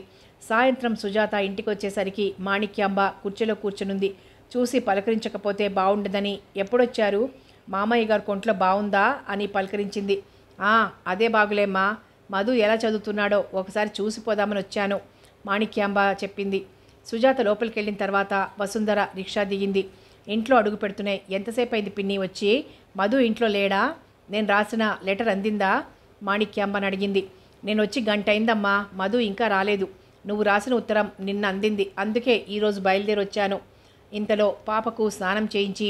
సాయంత్రం సుజాత ఇంటికి వచ్చేసరికి మాణిక్యాంబ కుర్చీలో కూర్చునుంది చూసి పలకరించకపోతే బాగుండదని ఎప్పుడొచ్చారు మామయ్య గారు కొంట్లో బాగుందా అని పలకరించింది ఆ అదే బాగులేమ్మా మధు ఎలా చదువుతున్నాడో ఒకసారి చూసిపోదామని వచ్చాను మాణిక్యాంబ చెప్పింది సుజాత లోపలికి వెళ్ళిన తర్వాత వసుంధర రిక్షా దిగింది ఇంట్లో అడుగు పెడుతున్నాయి ఎంతసేపు అయింది పిన్ని వచ్చి మధు ఇంట్లో లేడా నేను రాసిన లెటర్ అందిందా మాణిక్యాంబని అడిగింది నేను వచ్చి గంట అయిందమ్మా మధు ఇంకా రాలేదు నువ్వు రాసిన ఉత్తరం నిన్న అందింది అందుకే ఈరోజు బయలుదేరి వచ్చాను ఇంతలో పాపకు స్నానం చేయించి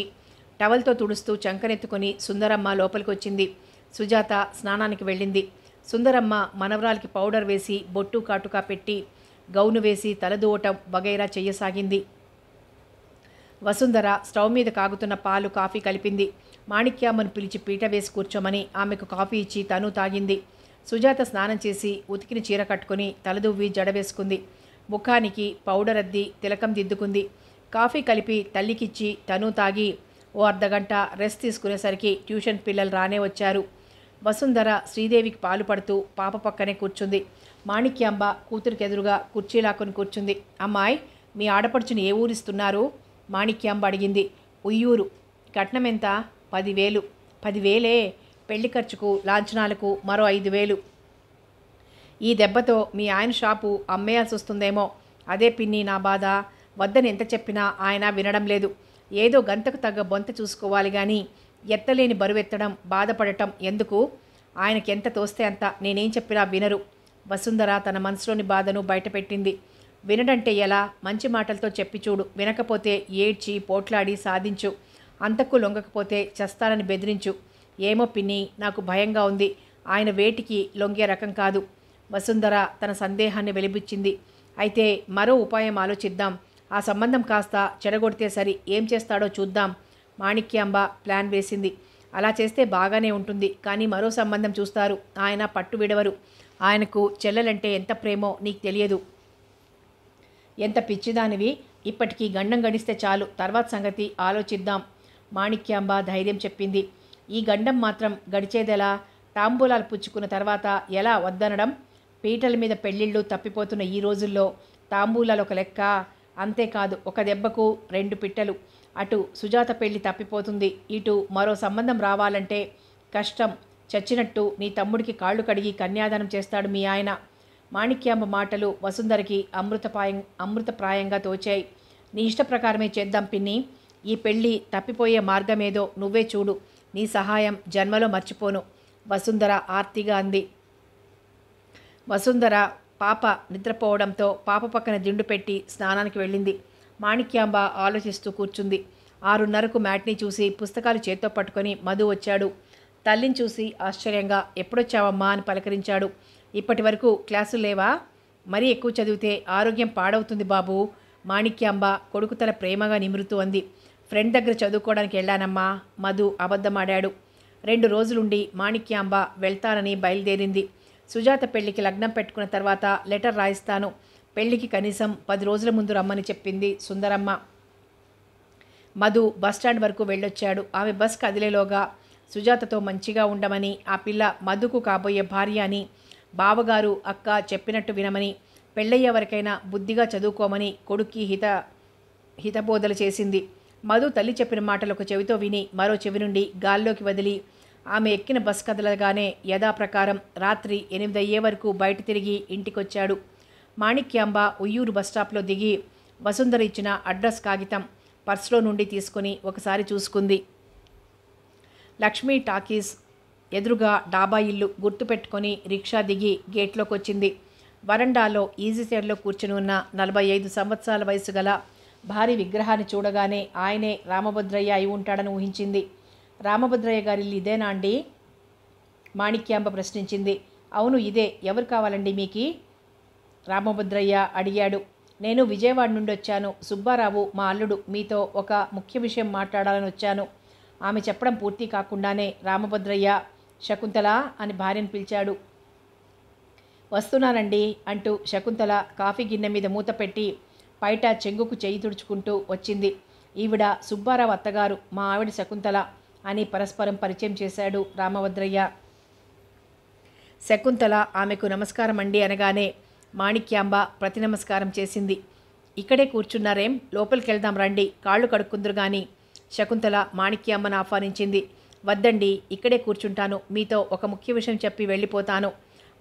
టవల్తో తుడుస్తూ చంకనెత్తుకొని సుందరమ్మ లోపలికి వచ్చింది సుజాత స్నానానికి వెళ్ళింది సుందరమ్మ మనవరాలకి పౌడర్ వేసి బొట్టు కాటుకా పెట్టి గౌను వేసి తలదూవటం వగైరా చెయ్యసాగింది వసుంధర స్టవ్ మీద కాగుతున్న పాలు కాఫీ కలిపింది మాణిక్యామ్మను పిలిచి పీట వేసి కూర్చోమని ఆమెకు కాఫీ ఇచ్చి తను తాగింది సుజాత స్నానం చేసి ఉతికిన చీర కట్టుకుని తలదువ్వి జడవేసుకుంది ముఖానికి పౌడర్ అద్ది తిలకం దిద్దుకుంది కాఫీ కలిపి తల్లికిచ్చి తను తాగి ఓ అర్ధగంట రెస్ట్ తీసుకునేసరికి ట్యూషన్ పిల్లలు రానే వచ్చారు వసుంధర శ్రీదేవికి పాలు పడుతూ పాప పక్కనే కూర్చుంది మాణిక్యాంబ కూతురికి ఎదురుగా కుర్చీలాకొని కూర్చుంది అమ్మాయి మీ ఆడపడుచుని ఏ ఊరిస్తున్నారు మాణిక్యాంబ అడిగింది ఉయ్యూరు కట్నం ఎంత పదివేలు పదివేలే పెళ్లి ఖర్చుకు లాంఛనాలకు మరో ఐదు వేలు ఈ దెబ్బతో మీ ఆయన షాపు అమ్మేయాల్సి వస్తుందేమో అదే పిన్ని నా బాధ వద్దని ఎంత చెప్పినా ఆయన వినడం లేదు ఏదో గంతకు తగ్గ బొంత చూసుకోవాలి కానీ ఎత్తలేని బరువెత్తడం బాధపడటం ఎందుకు ఆయనకి ఎంత తోస్తే అంత నేనేం చెప్పినా వినరు వసుంధర తన మనసులోని బాధను బయటపెట్టింది వినడంటే ఎలా మంచి మాటలతో చెప్పి చూడు వినకపోతే ఏడ్చి పోట్లాడి సాధించు అంతకు లొంగకపోతే చస్తానని బెదిరించు ఏమో పిన్ని నాకు భయంగా ఉంది ఆయన వేటికి లొంగే రకం కాదు వసుంధర తన సందేహాన్ని వెలిబుచ్చింది అయితే మరో ఉపాయం ఆలోచిద్దాం ఆ సంబంధం కాస్త చెడగొడితే సరి ఏం చేస్తాడో చూద్దాం మాణిక్యాంబ ప్లాన్ వేసింది అలా చేస్తే బాగానే ఉంటుంది కానీ మరో సంబంధం చూస్తారు ఆయన పట్టు విడవరు ఆయనకు చెల్లెలంటే ఎంత ప్రేమో నీకు తెలియదు ఎంత పిచ్చిదానివి ఇప్పటికీ గండం గడిస్తే చాలు తర్వాత సంగతి ఆలోచిద్దాం మాణిక్యాంబ ధైర్యం చెప్పింది ఈ గండం మాత్రం గడిచేదెలా తాంబూలాలు పుచ్చుకున్న తర్వాత ఎలా వద్దనడం పీటల మీద పెళ్ళిళ్ళు తప్పిపోతున్న ఈ రోజుల్లో తాంబూలాలు ఒక లెక్క అంతేకాదు ఒక దెబ్బకు రెండు పిట్టలు అటు సుజాత పెళ్లి తప్పిపోతుంది ఇటు మరో సంబంధం రావాలంటే కష్టం చచ్చినట్టు నీ తమ్ముడికి కాళ్ళు కడిగి కన్యాదానం చేస్తాడు మీ ఆయన మాణిక్యాంబ మాటలు వసుంధరకి అమృతపాయం అమృతప్రాయంగా తోచాయి నీ ఇష్ట ప్రకారమే చేద్దాం పిన్ని ఈ పెళ్ళి తప్పిపోయే మార్గమేదో నువ్వే చూడు నీ సహాయం జన్మలో మర్చిపోను వసుంధర ఆర్తిగా అంది వసుంధర పాప నిద్రపోవడంతో పాప పక్కన దిండు పెట్టి స్నానానికి వెళ్ళింది మాణిక్యాంబ ఆలోచిస్తూ కూర్చుంది ఆరున్నరకు మ్యాట్ని చూసి పుస్తకాలు చేత్తో పట్టుకొని మధు వచ్చాడు తల్లిని చూసి ఆశ్చర్యంగా ఎప్పుడొచ్చావమ్మా అని పలకరించాడు ఇప్పటి వరకు క్లాసులు లేవా మరీ ఎక్కువ చదివితే ఆరోగ్యం పాడవుతుంది బాబు మాణిక్యాంబ కొడుకు తన ప్రేమగా నిమురుతూ అంది ఫ్రెండ్ దగ్గర చదువుకోవడానికి వెళ్ళానమ్మా మధు అబద్ధమాడాడు రెండు రోజులుండి మాణిక్యాంబ వెళ్తానని బయలుదేరింది సుజాత పెళ్లికి లగ్నం పెట్టుకున్న తర్వాత లెటర్ రాయిస్తాను పెళ్లికి కనీసం పది రోజుల ముందు రమ్మని చెప్పింది సుందరమ్మ మధు బస్టాండ్ వరకు వెళ్ళొచ్చాడు ఆమె బస్ కదిలేలోగా సుజాతతో మంచిగా ఉండమని ఆ పిల్ల మధుకు కాబోయే భార్య అని బావగారు అక్క చెప్పినట్టు వినమని పెళ్ళయ్య వరకైనా బుద్ధిగా చదువుకోమని కొడుక్కి హిత హితబోధలు చేసింది మధు తల్లి చెప్పిన మాటలకు చెవితో విని మరో చెవి నుండి గాల్లోకి వదిలి ఆమె ఎక్కిన బస్ కదలగానే యథాప్రకారం రాత్రి ఎనిమిదయ్యే వరకు బయట తిరిగి ఇంటికొచ్చాడు మాణిక్యాంబ ఉయ్యూరు బస్టాప్లో దిగి వసుంధర ఇచ్చిన అడ్రస్ కాగితం పర్స్లో నుండి తీసుకుని ఒకసారి చూసుకుంది లక్ష్మీ టాకీస్ ఎదురుగా డాబా ఇల్లు గుర్తుపెట్టుకొని రిక్షా దిగి గేట్లోకి వచ్చింది వరండాలో ఈజీ చైర్లో కూర్చుని ఉన్న నలభై ఐదు సంవత్సరాల వయసు గల భారీ విగ్రహాన్ని చూడగానే ఆయనే రామభద్రయ్య అయి ఉంటాడని ఊహించింది రామభద్రయ్య గారి ఇల్లు ఇదేనా అండి మాణిక్యాంబ ప్రశ్నించింది అవును ఇదే ఎవరు కావాలండి మీకి రామభద్రయ్య అడిగాడు నేను విజయవాడ నుండి వచ్చాను సుబ్బారావు మా అల్లుడు మీతో ఒక ముఖ్య విషయం మాట్లాడాలని వచ్చాను ఆమె చెప్పడం పూర్తి కాకుండానే రామభద్రయ్య శకుంతల అని భార్యను పిలిచాడు వస్తున్నానండి అంటూ శకుంతల కాఫీ గిన్నె మీద మూత పెట్టి బయట చెంగుకు చేయి తుడుచుకుంటూ వచ్చింది ఈవిడ సుబ్బారావు అత్తగారు మా ఆవిడ శకుంతల అని పరస్పరం పరిచయం చేశాడు రామభద్రయ్య శకుంతల ఆమెకు నమస్కారం అండి అనగానే మాణిక్యాంబ ప్రతి నమస్కారం చేసింది ఇక్కడే కూర్చున్నారేం లోపలికి వెళ్దాం రండి కాళ్ళు కడుక్కుందరు కానీ శకుంతల మాణిక్యాంబను ఆహ్వానించింది వద్దండి ఇక్కడే కూర్చుంటాను మీతో ఒక ముఖ్య విషయం చెప్పి వెళ్ళిపోతాను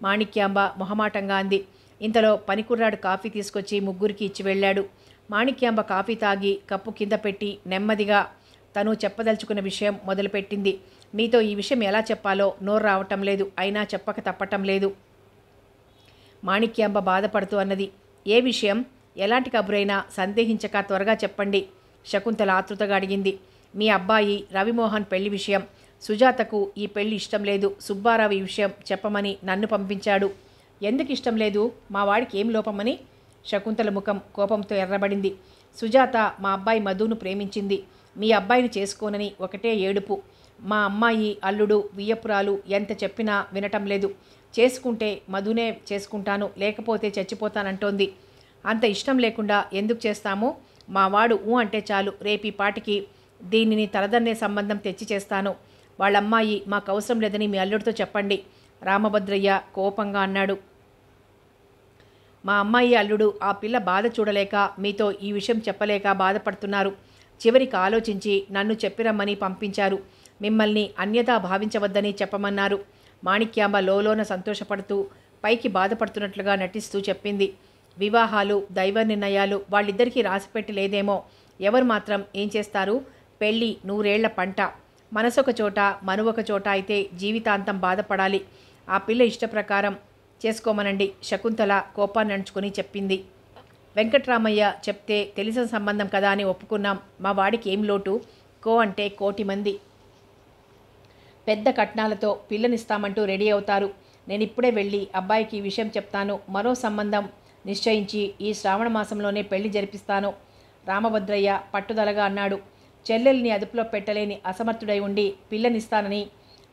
మాణిక్యాంబ మొహమాటంగా అంది ఇంతలో పనికుర్రాడు కాఫీ తీసుకొచ్చి ముగ్గురికి ఇచ్చి వెళ్ళాడు మాణిక్యాంబ కాఫీ తాగి కప్పు కింద పెట్టి నెమ్మదిగా తను చెప్పదలుచుకున్న విషయం మొదలుపెట్టింది మీతో ఈ విషయం ఎలా చెప్పాలో నోరు రావటం లేదు అయినా చెప్పక తప్పటం లేదు మాణిక్యాంబ బాధపడుతూ అన్నది ఏ విషయం ఎలాంటి కబురైనా సందేహించక త్వరగా చెప్పండి శకుంతల ఆతృతగా అడిగింది మీ అబ్బాయి రవిమోహన్ పెళ్లి విషయం సుజాతకు ఈ పెళ్లి ఇష్టం లేదు సుబ్బారావు ఈ విషయం చెప్పమని నన్ను పంపించాడు ఎందుకు ఇష్టం లేదు మా వాడికి ఏం లోపమని శకుంతల ముఖం కోపంతో ఎర్రబడింది సుజాత మా అబ్బాయి మధును ప్రేమించింది మీ అబ్బాయిని చేసుకోనని ఒకటే ఏడుపు మా అమ్మాయి అల్లుడు వియ్యపురాలు ఎంత చెప్పినా వినటం లేదు చేసుకుంటే మధునే చేసుకుంటాను లేకపోతే చచ్చిపోతానంటోంది అంత ఇష్టం లేకుండా ఎందుకు చేస్తాము మా వాడు ఊ అంటే చాలు రేపీ పాటికి దీనిని తలదన్నే సంబంధం తెచ్చి చేస్తాను వాళ్ళమ్మాయి మాకు అవసరం లేదని మీ అల్లుడితో చెప్పండి రామభద్రయ్య కోపంగా అన్నాడు మా అమ్మాయి అల్లుడు ఆ పిల్ల బాధ చూడలేక మీతో ఈ విషయం చెప్పలేక బాధపడుతున్నారు చివరికి ఆలోచించి నన్ను చెప్పిరమ్మని పంపించారు మిమ్మల్ని అన్యథా భావించవద్దని చెప్పమన్నారు మాణిక్యాంబ లోలోన సంతోషపడుతూ పైకి బాధపడుతున్నట్లుగా నటిస్తూ చెప్పింది వివాహాలు దైవ నిర్ణయాలు వాళ్ళిద్దరికీ రాసిపెట్టి లేదేమో ఎవరు మాత్రం ఏం చేస్తారు పెళ్ళి నూరేళ్ల పంట మనసొక చోట మనువొక చోట అయితే జీవితాంతం బాధపడాలి ఆ పిల్ల ఇష్టప్రకారం చేసుకోమనండి శకుంతల కోపాన్ని నడుచుకుని చెప్పింది వెంకట్రామయ్య చెప్తే తెలిసిన సంబంధం కదా అని ఒప్పుకున్నాం మా వాడికి ఏం లోటు కో అంటే కోటి మంది పెద్ద కట్నాలతో పిల్లనిస్తామంటూ రెడీ అవుతారు నేను ఇప్పుడే వెళ్ళి అబ్బాయికి ఈ విషయం చెప్తాను మరో సంబంధం నిశ్చయించి ఈ శ్రావణ మాసంలోనే పెళ్లి జరిపిస్తాను రామభద్రయ్య పట్టుదలగా అన్నాడు చెల్లెల్ని అదుపులో పెట్టలేని అసమర్థుడై ఉండి పిల్లనిస్తానని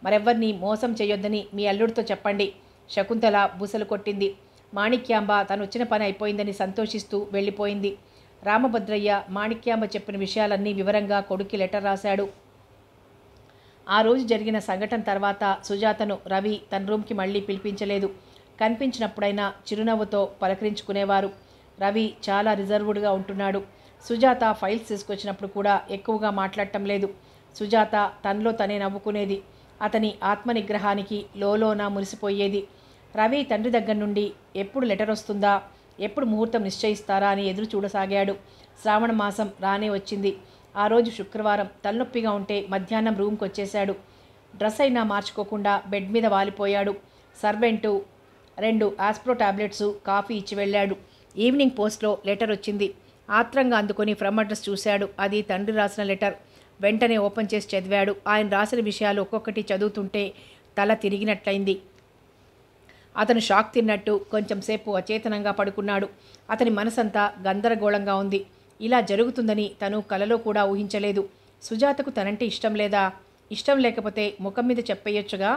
మరెవ్వరిని మోసం చేయొద్దని మీ అల్లుడితో చెప్పండి శకుంతల బూసలు కొట్టింది మాణిక్యాంబ తను వచ్చిన పని అయిపోయిందని సంతోషిస్తూ వెళ్ళిపోయింది రామభద్రయ్య మాణిక్యాంబ చెప్పిన విషయాలన్నీ వివరంగా కొడుక్కి లెటర్ రాశాడు ఆ రోజు జరిగిన సంఘటన తర్వాత సుజాతను రవి తన రూమ్కి మళ్ళీ పిలిపించలేదు కనిపించినప్పుడైనా చిరునవ్వుతో పలకరించుకునేవారు రవి చాలా రిజర్వ్డ్గా ఉంటున్నాడు సుజాత ఫైల్స్ తీసుకొచ్చినప్పుడు కూడా ఎక్కువగా మాట్లాడటం లేదు సుజాత తనలో తనే నవ్వుకునేది అతని ఆత్మనిగ్రహానికి లోలోన మురిసిపోయేది రవి తండ్రి దగ్గర నుండి ఎప్పుడు లెటర్ వస్తుందా ఎప్పుడు ముహూర్తం నిశ్చయిస్తారా అని ఎదురు చూడసాగాడు శ్రావణ మాసం రానే వచ్చింది ఆ రోజు శుక్రవారం తలనొప్పిగా ఉంటే మధ్యాహ్నం రూమ్కి వచ్చేశాడు డ్రెస్ అయినా మార్చుకోకుండా బెడ్ మీద వాలిపోయాడు సర్వెంటు రెండు ఆస్ప్రో టాబ్లెట్స్ కాఫీ ఇచ్చి వెళ్ళాడు ఈవినింగ్ పోస్ట్లో లెటర్ వచ్చింది ఆత్రంగా అందుకొని ఫ్రమ్ అడ్రస్ చూశాడు అది తండ్రి రాసిన లెటర్ వెంటనే ఓపెన్ చేసి చదివాడు ఆయన రాసిన విషయాలు ఒక్కొక్కటి చదువుతుంటే తల తిరిగినట్లయింది అతను షాక్ తిన్నట్టు కొంచెంసేపు అచేతనంగా పడుకున్నాడు అతని మనసంతా గందరగోళంగా ఉంది ఇలా జరుగుతుందని తను కలలో కూడా ఊహించలేదు సుజాతకు తనంటే ఇష్టం లేదా ఇష్టం లేకపోతే ముఖం మీద చెప్పేయొచ్చుగా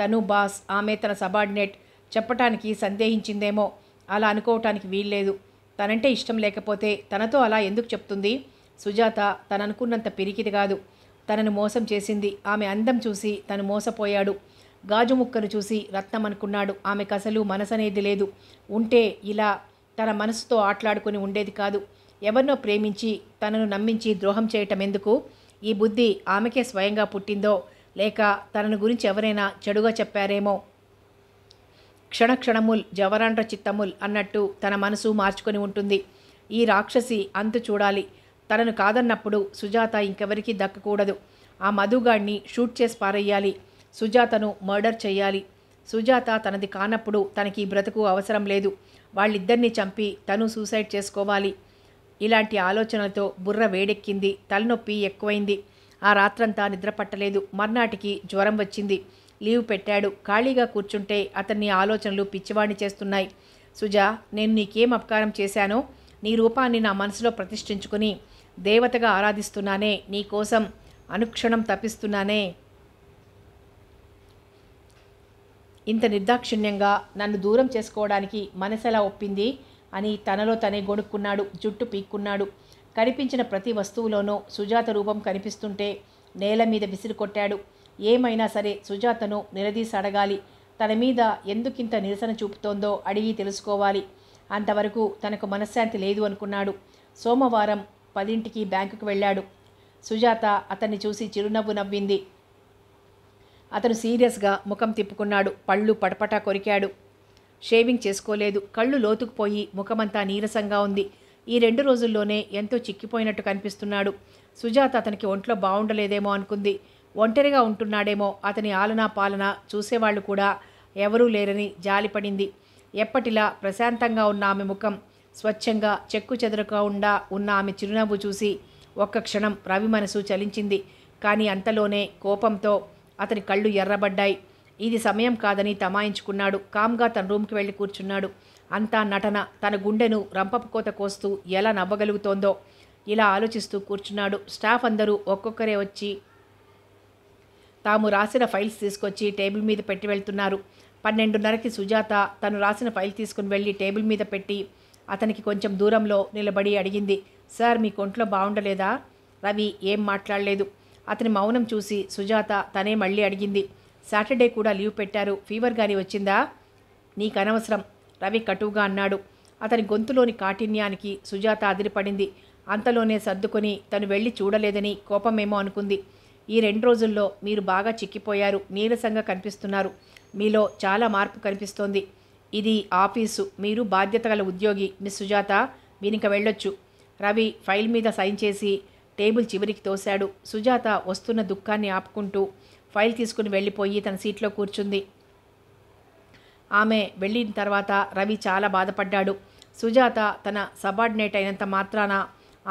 తను బాస్ ఆమె తన సబార్డినేట్ చెప్పటానికి సందేహించిందేమో అలా అనుకోవటానికి వీల్లేదు తనంటే ఇష్టం లేకపోతే తనతో అలా ఎందుకు చెప్తుంది సుజాత తననుకున్నంత పిరికిది కాదు తనను మోసం చేసింది ఆమె అందం చూసి తను మోసపోయాడు గాజు ముక్కను చూసి రత్నం అనుకున్నాడు ఆమెకు అసలు మనసనేది లేదు ఉంటే ఇలా తన మనసుతో ఆటలాడుకుని ఉండేది కాదు ఎవరినో ప్రేమించి తనను నమ్మించి ద్రోహం చేయటం ఎందుకు ఈ బుద్ధి ఆమెకే స్వయంగా పుట్టిందో లేక తనను గురించి ఎవరైనా చెడుగా చెప్పారేమో క్షణక్షణముల్ జవరండ్ర చిత్తముల్ అన్నట్టు తన మనసు మార్చుకొని ఉంటుంది ఈ రాక్షసి అంతు చూడాలి తనను కాదన్నప్పుడు సుజాత ఇంకెవరికీ దక్కకూడదు ఆ మధుగాడిని షూట్ చేసి పారేయాలి సుజాతను మర్డర్ చేయాలి సుజాత తనది కానప్పుడు తనకి బ్రతుకు అవసరం లేదు వాళ్ళిద్దరినీ చంపి తను సూసైడ్ చేసుకోవాలి ఇలాంటి ఆలోచనలతో బుర్ర వేడెక్కింది తలనొప్పి ఎక్కువైంది ఆ రాత్రంతా నిద్రపట్టలేదు మర్నాటికి జ్వరం వచ్చింది లీవ్ పెట్టాడు ఖాళీగా కూర్చుంటే అతన్ని ఆలోచనలు పిచ్చివాణి చేస్తున్నాయి సుజా నేను నీకేం అపకారం చేశానో నీ రూపాన్ని నా మనసులో ప్రతిష్ఠించుకుని దేవతగా ఆరాధిస్తున్నానే నీకోసం అనుక్షణం తప్పిస్తున్నానే ఇంత నిర్దాక్షిణ్యంగా నన్ను దూరం చేసుకోవడానికి మనసెలా ఒప్పింది అని తనలో తనే గొణుక్కున్నాడు జుట్టు పీక్కున్నాడు కనిపించిన ప్రతి వస్తువులోనూ సుజాత రూపం కనిపిస్తుంటే నేల మీద కొట్టాడు ఏమైనా సరే సుజాతను నిలదీసి అడగాలి తన మీద ఎందుకింత నిరసన చూపుతోందో అడిగి తెలుసుకోవాలి అంతవరకు తనకు మనశ్శాంతి లేదు అనుకున్నాడు సోమవారం పదింటికి బ్యాంకుకు వెళ్ళాడు సుజాత అతన్ని చూసి చిరునవ్వు నవ్వింది అతను సీరియస్గా ముఖం తిప్పుకున్నాడు పళ్ళు పటపటా కొరికాడు షేవింగ్ చేసుకోలేదు కళ్ళు లోతుకుపోయి ముఖమంతా నీరసంగా ఉంది ఈ రెండు రోజుల్లోనే ఎంతో చిక్కిపోయినట్టు కనిపిస్తున్నాడు సుజాత అతనికి ఒంట్లో బాగుండలేదేమో అనుకుంది ఒంటరిగా ఉంటున్నాడేమో అతని ఆలనా పాలన చూసేవాళ్ళు కూడా ఎవరూ లేరని జాలిపడింది ఎప్పటిలా ప్రశాంతంగా ఉన్న ఆమె ముఖం స్వచ్ఛంగా చెక్కు చెదరకుండా ఉన్న ఆమె చిరునవ్వు చూసి ఒక్క క్షణం రవి మనసు చలించింది కానీ అంతలోనే కోపంతో అతని కళ్ళు ఎర్రబడ్డాయి ఇది సమయం కాదని తమాయించుకున్నాడు కామ్గా తన రూమ్కి వెళ్ళి కూర్చున్నాడు అంతా నటన తన గుండెను రంపపుకోత కోస్తూ ఎలా నవ్వగలుగుతోందో ఇలా ఆలోచిస్తూ కూర్చున్నాడు స్టాఫ్ అందరూ ఒక్కొక్కరే వచ్చి తాము రాసిన ఫైల్స్ తీసుకొచ్చి టేబుల్ మీద పెట్టి వెళ్తున్నారు పన్నెండున్నరకి సుజాత తను రాసిన ఫైల్ తీసుకుని వెళ్ళి టేబుల్ మీద పెట్టి అతనికి కొంచెం దూరంలో నిలబడి అడిగింది సార్ మీ కొంట్లో బాగుండలేదా రవి ఏం మాట్లాడలేదు అతని మౌనం చూసి సుజాత తనే మళ్ళీ అడిగింది సాటర్డే కూడా లీవ్ పెట్టారు ఫీవర్ కానీ వచ్చిందా నీకు అనవసరం రవి కటువుగా అన్నాడు అతని గొంతులోని కాఠిన్యానికి సుజాత అదిరిపడింది అంతలోనే సర్దుకొని తను వెళ్ళి చూడలేదని కోపమేమో అనుకుంది ఈ రెండు రోజుల్లో మీరు బాగా చిక్కిపోయారు నీరసంగా కనిపిస్తున్నారు మీలో చాలా మార్పు కనిపిస్తోంది ఇది ఆఫీసు మీరు బాధ్యత గల ఉద్యోగి మిస్ సుజాత మీరింక వెళ్ళొచ్చు రవి ఫైల్ మీద సైన్ చేసి టేబుల్ చివరికి తోశాడు సుజాత వస్తున్న దుఃఖాన్ని ఆపుకుంటూ ఫైల్ తీసుకుని వెళ్ళిపోయి తన సీట్లో కూర్చుంది ఆమె వెళ్ళిన తర్వాత రవి చాలా బాధపడ్డాడు సుజాత తన సబార్డినేట్ అయినంత మాత్రాన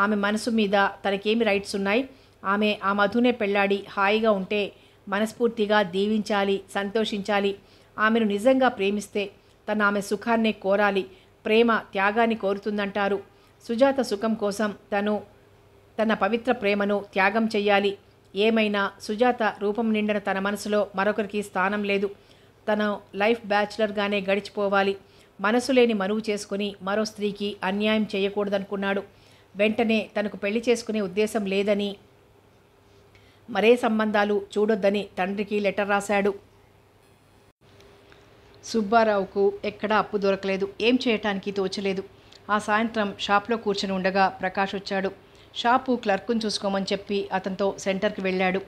ఆమె మనసు మీద తనకేమి రైట్స్ ఉన్నాయి ఆమె ఆ మధునే పెళ్ళాడి హాయిగా ఉంటే మనస్ఫూర్తిగా దీవించాలి సంతోషించాలి ఆమెను నిజంగా ప్రేమిస్తే తను ఆమె సుఖాన్నే కోరాలి ప్రేమ త్యాగాన్ని కోరుతుందంటారు సుజాత సుఖం కోసం తను తన పవిత్ర ప్రేమను త్యాగం చెయ్యాలి ఏమైనా సుజాత రూపం నిండిన తన మనసులో మరొకరికి స్థానం లేదు తన లైఫ్ బ్యాచులర్గానే గడిచిపోవాలి మనసు లేని మనువు చేసుకుని మరో స్త్రీకి అన్యాయం చేయకూడదనుకున్నాడు వెంటనే తనకు పెళ్లి చేసుకునే ఉద్దేశం లేదని మరే సంబంధాలు చూడొద్దని తండ్రికి లెటర్ రాశాడు సుబ్బారావుకు ఎక్కడా అప్పు దొరకలేదు ఏం చేయటానికి తోచలేదు ఆ సాయంత్రం షాప్లో కూర్చొని ఉండగా ప్రకాష్ వచ్చాడు షాపు క్లర్క్ను చూసుకోమని చెప్పి అతనితో సెంటర్కి వెళ్ళాడు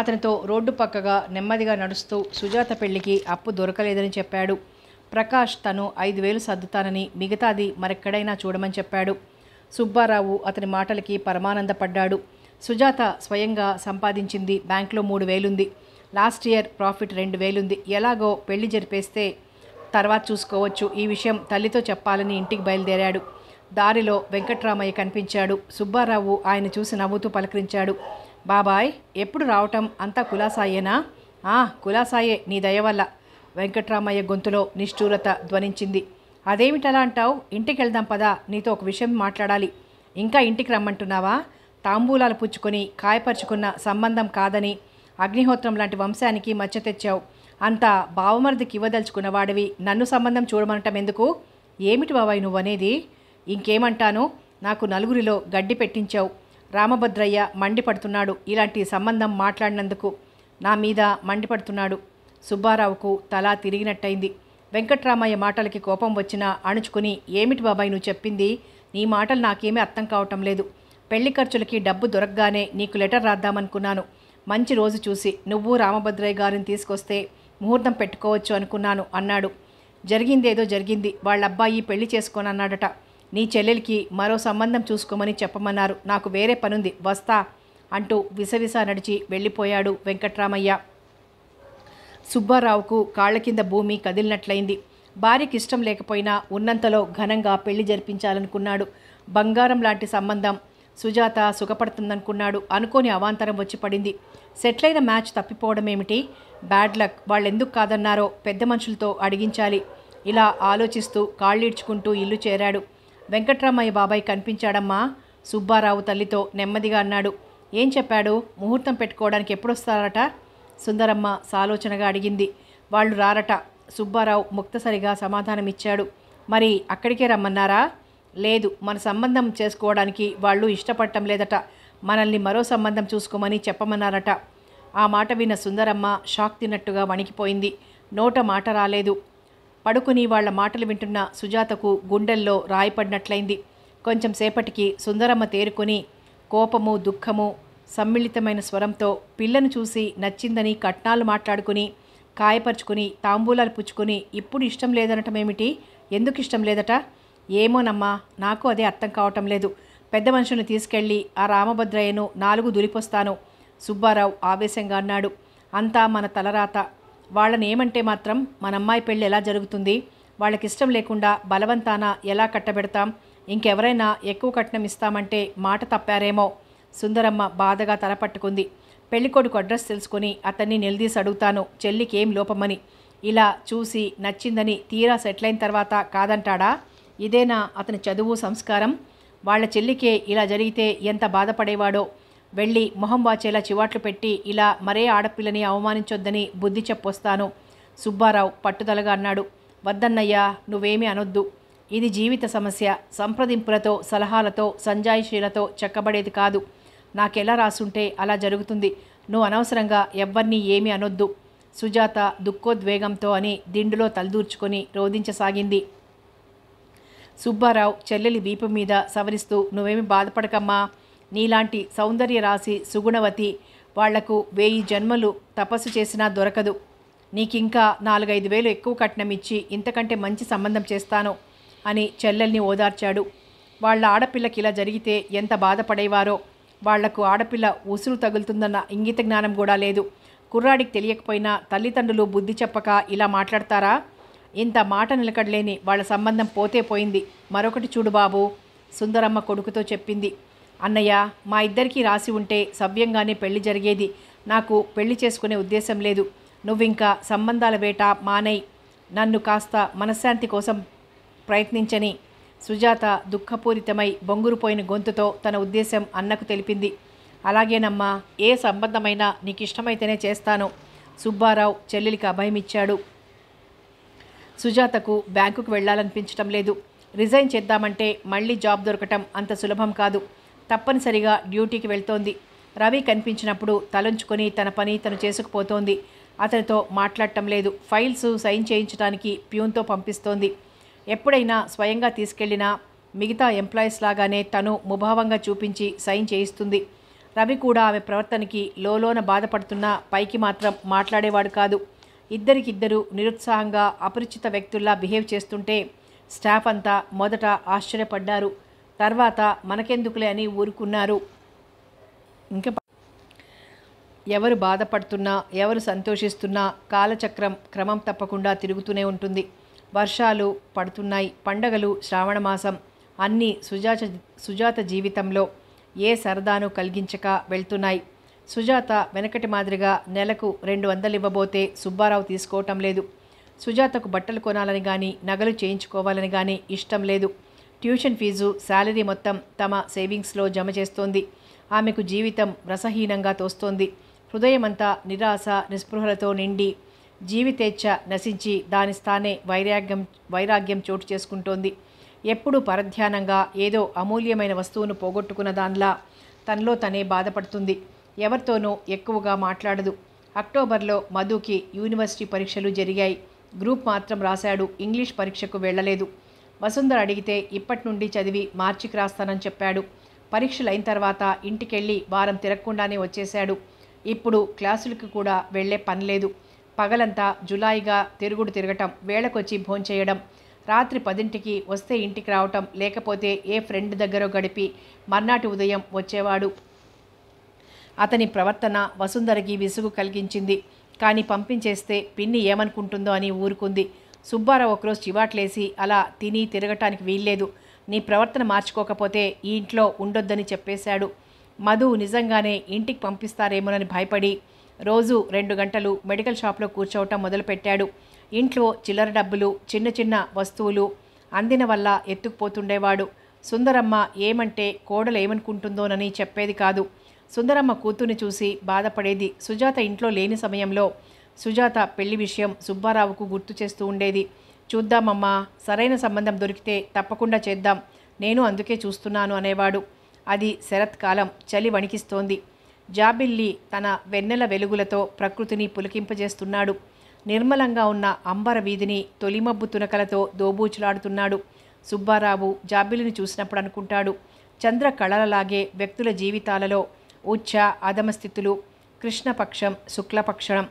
అతనితో రోడ్డు పక్కగా నెమ్మదిగా నడుస్తూ సుజాత పెళ్లికి అప్పు దొరకలేదని చెప్పాడు ప్రకాష్ తను ఐదు వేలు సర్దుతానని మిగతాది మరెక్కడైనా చూడమని చెప్పాడు సుబ్బారావు అతని మాటలకి పరమానందపడ్డాడు సుజాత స్వయంగా సంపాదించింది బ్యాంక్లో మూడు వేలుంది లాస్ట్ ఇయర్ ప్రాఫిట్ రెండు వేలుంది ఎలాగో పెళ్లి జరిపేస్తే తర్వాత చూసుకోవచ్చు ఈ విషయం తల్లితో చెప్పాలని ఇంటికి బయలుదేరాడు దారిలో వెంకట్రామయ్య కనిపించాడు సుబ్బారావు ఆయన చూసి నవ్వుతూ పలకరించాడు బాబాయ్ ఎప్పుడు రావటం అంతా కులాసాయేనా ఆ కులాసాయే నీ దయ వల్ల వెంకట్రామయ్య గొంతులో నిష్ఠూరత ధ్వనించింది అదేమిటలా అంటావు ఇంటికి వెళ్దాం పదా నీతో ఒక విషయం మాట్లాడాలి ఇంకా ఇంటికి రమ్మంటున్నావా తాంబూలాలు పుచ్చుకొని కాయపరుచుకున్న సంబంధం కాదని అగ్నిహోత్రం లాంటి వంశానికి మచ్చ తెచ్చావు అంతా బావమరిదికి ఇవ్వదలుచుకున్న వాడివి నన్ను సంబంధం చూడమనటం ఎందుకు ఏమిటి బాబాయ్ నువ్వనేది ఇంకేమంటాను నాకు నలుగురిలో గడ్డి పెట్టించావు రామభద్రయ్య మండిపడుతున్నాడు ఇలాంటి సంబంధం మాట్లాడినందుకు నా మీద మండిపడుతున్నాడు సుబ్బారావుకు తలా తిరిగినట్టయింది వెంకట్రామయ్య మాటలకి కోపం వచ్చినా అణుచుకుని ఏమిటి బాబాయ్ నువ్వు చెప్పింది నీ మాటలు నాకేమీ అర్థం కావటం లేదు పెళ్లి ఖర్చులకి డబ్బు దొరకగానే నీకు లెటర్ రాద్దామనుకున్నాను మంచి రోజు చూసి నువ్వు రామభద్రయ్య గారిని తీసుకొస్తే ముహూర్తం పెట్టుకోవచ్చు అనుకున్నాను అన్నాడు జరిగిందేదో జరిగింది వాళ్ళ అబ్బాయి పెళ్లి చేసుకొని అన్నాడట నీ చెల్లెలికి మరో సంబంధం చూసుకోమని చెప్పమన్నారు నాకు వేరే పనుంది వస్తా అంటూ విసవిస నడిచి వెళ్ళిపోయాడు వెంకట్రామయ్య సుబ్బారావుకు కాళ్ళ కింద భూమి కదిలినట్లయింది భార్యకి ఇష్టం లేకపోయినా ఉన్నంతలో ఘనంగా పెళ్లి జరిపించాలనుకున్నాడు బంగారం లాంటి సంబంధం సుజాత సుఖపడుతుందనుకున్నాడు అనుకోని అవాంతరం వచ్చి పడింది సెటిలైన మ్యాచ్ తప్పిపోవడం ఏమిటి బ్యాడ్ లక్ వాళ్ళెందుకు కాదన్నారో పెద్ద మనుషులతో అడిగించాలి ఇలా ఆలోచిస్తూ కాళ్ళీడ్చుకుంటూ ఇల్లు చేరాడు వెంకట్రామయ్య బాబాయ్ కనిపించాడమ్మా సుబ్బారావు తల్లితో నెమ్మదిగా అన్నాడు ఏం చెప్పాడు ముహూర్తం పెట్టుకోవడానికి ఎప్పుడొస్తారట సుందరమ్మ సాలోచనగా అడిగింది వాళ్ళు రారట సుబ్బారావు ముక్తసరిగా సమాధానమిచ్చాడు మరి అక్కడికే రమ్మన్నారా లేదు మన సంబంధం చేసుకోవడానికి వాళ్ళు ఇష్టపడటం లేదట మనల్ని మరో సంబంధం చూసుకోమని చెప్పమన్నారట ఆ మాట విన్న సుందరమ్మ షాక్ తిన్నట్టుగా వణికిపోయింది నోట మాట రాలేదు పడుకుని వాళ్ల మాటలు వింటున్న సుజాతకు గుండెల్లో రాయిపడినట్లయింది కొంచెం సేపటికి సుందరమ్మ తేరుకొని కోపము దుఃఖము సమ్మిళితమైన స్వరంతో పిల్లను చూసి నచ్చిందని కట్నాలు మాట్లాడుకుని కాయపరుచుకుని తాంబూలాలు పుచ్చుకుని ఇప్పుడు ఇష్టం లేదనటమేమిటి ఎందుకు ఇష్టం లేదట ఏమోనమ్మా నాకు అదే అర్థం కావటం లేదు పెద్ద మనుషుని తీసుకెళ్ళి ఆ రామభద్రయ్యను నాలుగు దులిపొస్తాను సుబ్బారావు ఆవేశంగా అన్నాడు అంతా మన తలరాత వాళ్ళని ఏమంటే మాత్రం మన అమ్మాయి పెళ్ళి ఎలా జరుగుతుంది వాళ్ళకిష్టం లేకుండా బలవంతాన ఎలా కట్టబెడతాం ఇంకెవరైనా ఎక్కువ కట్నం ఇస్తామంటే మాట తప్పారేమో సుందరమ్మ బాధగా తలపట్టుకుంది పెళ్ళికొడుకు అడ్రస్ తెలుసుకొని అతన్ని నిలదీసి అడుగుతాను చెల్లికి ఏం లోపమని ఇలా చూసి నచ్చిందని తీరా సెటిల్ అయిన తర్వాత కాదంటాడా ఇదేనా అతని చదువు సంస్కారం వాళ్ళ చెల్లికే ఇలా జరిగితే ఎంత బాధపడేవాడో వెళ్ళి మొహం వాచేలా చివాట్లు పెట్టి ఇలా మరే ఆడపిల్లని అవమానించొద్దని బుద్ధి చెప్పొస్తాను సుబ్బారావు పట్టుదలగా అన్నాడు వద్దన్నయ్యా నువ్వేమీ అనొద్దు ఇది జీవిత సమస్య సంప్రదింపులతో సలహాలతో సంజాయిషీలతో చెక్కబడేది కాదు నాకెలా రాసుంటే అలా జరుగుతుంది నువ్వు అనవసరంగా ఎవ్వరినీ ఏమీ అనొద్దు సుజాత దుఃఖోద్వేగంతో అని దిండులో తలదూర్చుకొని రోధించసాగింది సుబ్బారావు చెల్లెలి వీపు మీద సవరిస్తూ నువ్వేమి బాధపడకమ్మా నీలాంటి సౌందర్య రాశి సుగుణవతి వాళ్లకు వేయి జన్మలు తపస్సు చేసినా దొరకదు నీకింకా నాలుగైదు వేలు ఎక్కువ కట్నం ఇచ్చి ఇంతకంటే మంచి సంబంధం చేస్తాను అని చెల్లెల్ని ఓదార్చాడు వాళ్ళ ఆడపిల్లకి ఇలా జరిగితే ఎంత బాధపడేవారో వాళ్లకు ఆడపిల్ల ఉసురు తగులుతుందన్న ఇంగిత జ్ఞానం కూడా లేదు కుర్రాడికి తెలియకపోయినా తల్లిదండ్రులు బుద్ధి చెప్పక ఇలా మాట్లాడతారా ఇంత మాట నిలకడలేని వాళ్ళ సంబంధం పోతే పోయింది మరొకటి చూడు బాబు సుందరమ్మ కొడుకుతో చెప్పింది అన్నయ్య మా ఇద్దరికీ రాసి ఉంటే సవ్యంగానే పెళ్లి జరిగేది నాకు పెళ్లి చేసుకునే ఉద్దేశం లేదు నువ్వింకా సంబంధాల వేట మానై నన్ను కాస్త మనశ్శాంతి కోసం ప్రయత్నించని సుజాత దుఃఖపూరితమై బొంగురుపోయిన గొంతుతో తన ఉద్దేశం అన్నకు తెలిపింది అలాగేనమ్మా ఏ సంబంధమైనా నీకు ఇష్టమైతేనే చేస్తాను సుబ్బారావు చెల్లెలికి అభయమిచ్చాడు సుజాతకు బ్యాంకుకు వెళ్లాలనిపించటం లేదు రిజైన్ చేద్దామంటే మళ్ళీ జాబ్ దొరకటం అంత సులభం కాదు తప్పనిసరిగా డ్యూటీకి వెళ్తోంది రవి కనిపించినప్పుడు తలంచుకొని తన పని తను చేసుకుపోతోంది అతనితో మాట్లాడటం లేదు ఫైల్స్ సైన్ చేయించడానికి ప్యూన్తో పంపిస్తోంది ఎప్పుడైనా స్వయంగా తీసుకెళ్లినా మిగతా ఎంప్లాయీస్ లాగానే తను ముభావంగా చూపించి సైన్ చేయిస్తుంది రవి కూడా ఆమె ప్రవర్తనకి లోలోన బాధపడుతున్నా పైకి మాత్రం మాట్లాడేవాడు కాదు ఇద్దరికిద్దరు నిరుత్సాహంగా అపరిచిత వ్యక్తుల్లా బిహేవ్ చేస్తుంటే స్టాఫ్ అంతా మొదట ఆశ్చర్యపడ్డారు తర్వాత మనకెందుకులే అని ఊరుకున్నారు ఇంకా ఎవరు బాధపడుతున్నా ఎవరు సంతోషిస్తున్నా కాలచక్రం క్రమం తప్పకుండా తిరుగుతూనే ఉంటుంది వర్షాలు పడుతున్నాయి పండగలు శ్రావణమాసం అన్నీ సుజాత సుజాత జీవితంలో ఏ సరదాను కలిగించక వెళ్తున్నాయి సుజాత వెనకటి మాదిరిగా నెలకు రెండు వందలు ఇవ్వబోతే సుబ్బారావు తీసుకోవటం లేదు సుజాతకు బట్టలు కొనాలని కానీ నగలు చేయించుకోవాలని కానీ ఇష్టం లేదు ట్యూషన్ ఫీజు శాలరీ మొత్తం తమ సేవింగ్స్లో జమ చేస్తోంది ఆమెకు జీవితం రసహీనంగా తోస్తోంది హృదయమంతా నిరాశ నిస్పృహలతో నిండి జీవితేచ్ఛ నశించి దాని స్థానే వైరాగ్యం వైరాగ్యం చోటు చేసుకుంటోంది ఎప్పుడూ పరధ్యానంగా ఏదో అమూల్యమైన వస్తువును పోగొట్టుకున్న దానిలా తనలో తనే బాధపడుతుంది ఎవరితోనూ ఎక్కువగా మాట్లాడదు అక్టోబర్లో మధుకి యూనివర్సిటీ పరీక్షలు జరిగాయి గ్రూప్ మాత్రం రాశాడు ఇంగ్లీష్ పరీక్షకు వెళ్ళలేదు వసుంధర అడిగితే ఇప్పటి నుండి చదివి మార్చికి రాస్తానని చెప్పాడు పరీక్షలు అయిన తర్వాత ఇంటికెళ్ళి వారం తిరగకుండానే వచ్చేశాడు ఇప్పుడు క్లాసులకు కూడా వెళ్ళే పని లేదు పగలంతా జులాయిగా తిరుగుడు తిరగటం వేళకొచ్చి భోంచేయడం రాత్రి పదింటికి వస్తే ఇంటికి రావటం లేకపోతే ఏ ఫ్రెండ్ దగ్గర గడిపి మర్నాటి ఉదయం వచ్చేవాడు అతని ప్రవర్తన వసుంధరకి విసుగు కలిగించింది కానీ పంపించేస్తే పిన్ని ఏమనుకుంటుందో అని ఊరుకుంది సుబ్బారావు ఒకరోజు చివాట్లేసి అలా తిని తిరగటానికి వీల్లేదు నీ ప్రవర్తన మార్చుకోకపోతే ఈ ఇంట్లో ఉండొద్దని చెప్పేశాడు మధు నిజంగానే ఇంటికి పంపిస్తారేమోనని భయపడి రోజు రెండు గంటలు మెడికల్ షాప్లో కూర్చోవటం మొదలుపెట్టాడు ఇంట్లో చిల్లర డబ్బులు చిన్న చిన్న వస్తువులు అందిన వల్ల ఎత్తుకుపోతుండేవాడు సుందరమ్మ ఏమంటే కోడలు ఏమనుకుంటుందోనని చెప్పేది కాదు సుందరమ్మ కూతుర్ని చూసి బాధపడేది సుజాత ఇంట్లో లేని సమయంలో సుజాత పెళ్లి విషయం సుబ్బారావుకు గుర్తు చేస్తూ ఉండేది చూద్దామమ్మా సరైన సంబంధం దొరికితే తప్పకుండా చేద్దాం నేను అందుకే చూస్తున్నాను అనేవాడు అది శరత్కాలం చలి వణికిస్తోంది జాబిల్లి తన వెన్నెల వెలుగులతో ప్రకృతిని పులికింపజేస్తున్నాడు నిర్మలంగా ఉన్న అంబర వీధిని తొలిమబ్బు తునకలతో దోబూచులాడుతున్నాడు సుబ్బారావు జాబిల్లిని చూసినప్పుడు అనుకుంటాడు చంద్ర కళలలాగే వ్యక్తుల జీవితాలలో ఉచ్చ అధమస్థితులు కృష్ణపక్షం శుక్లపక్షం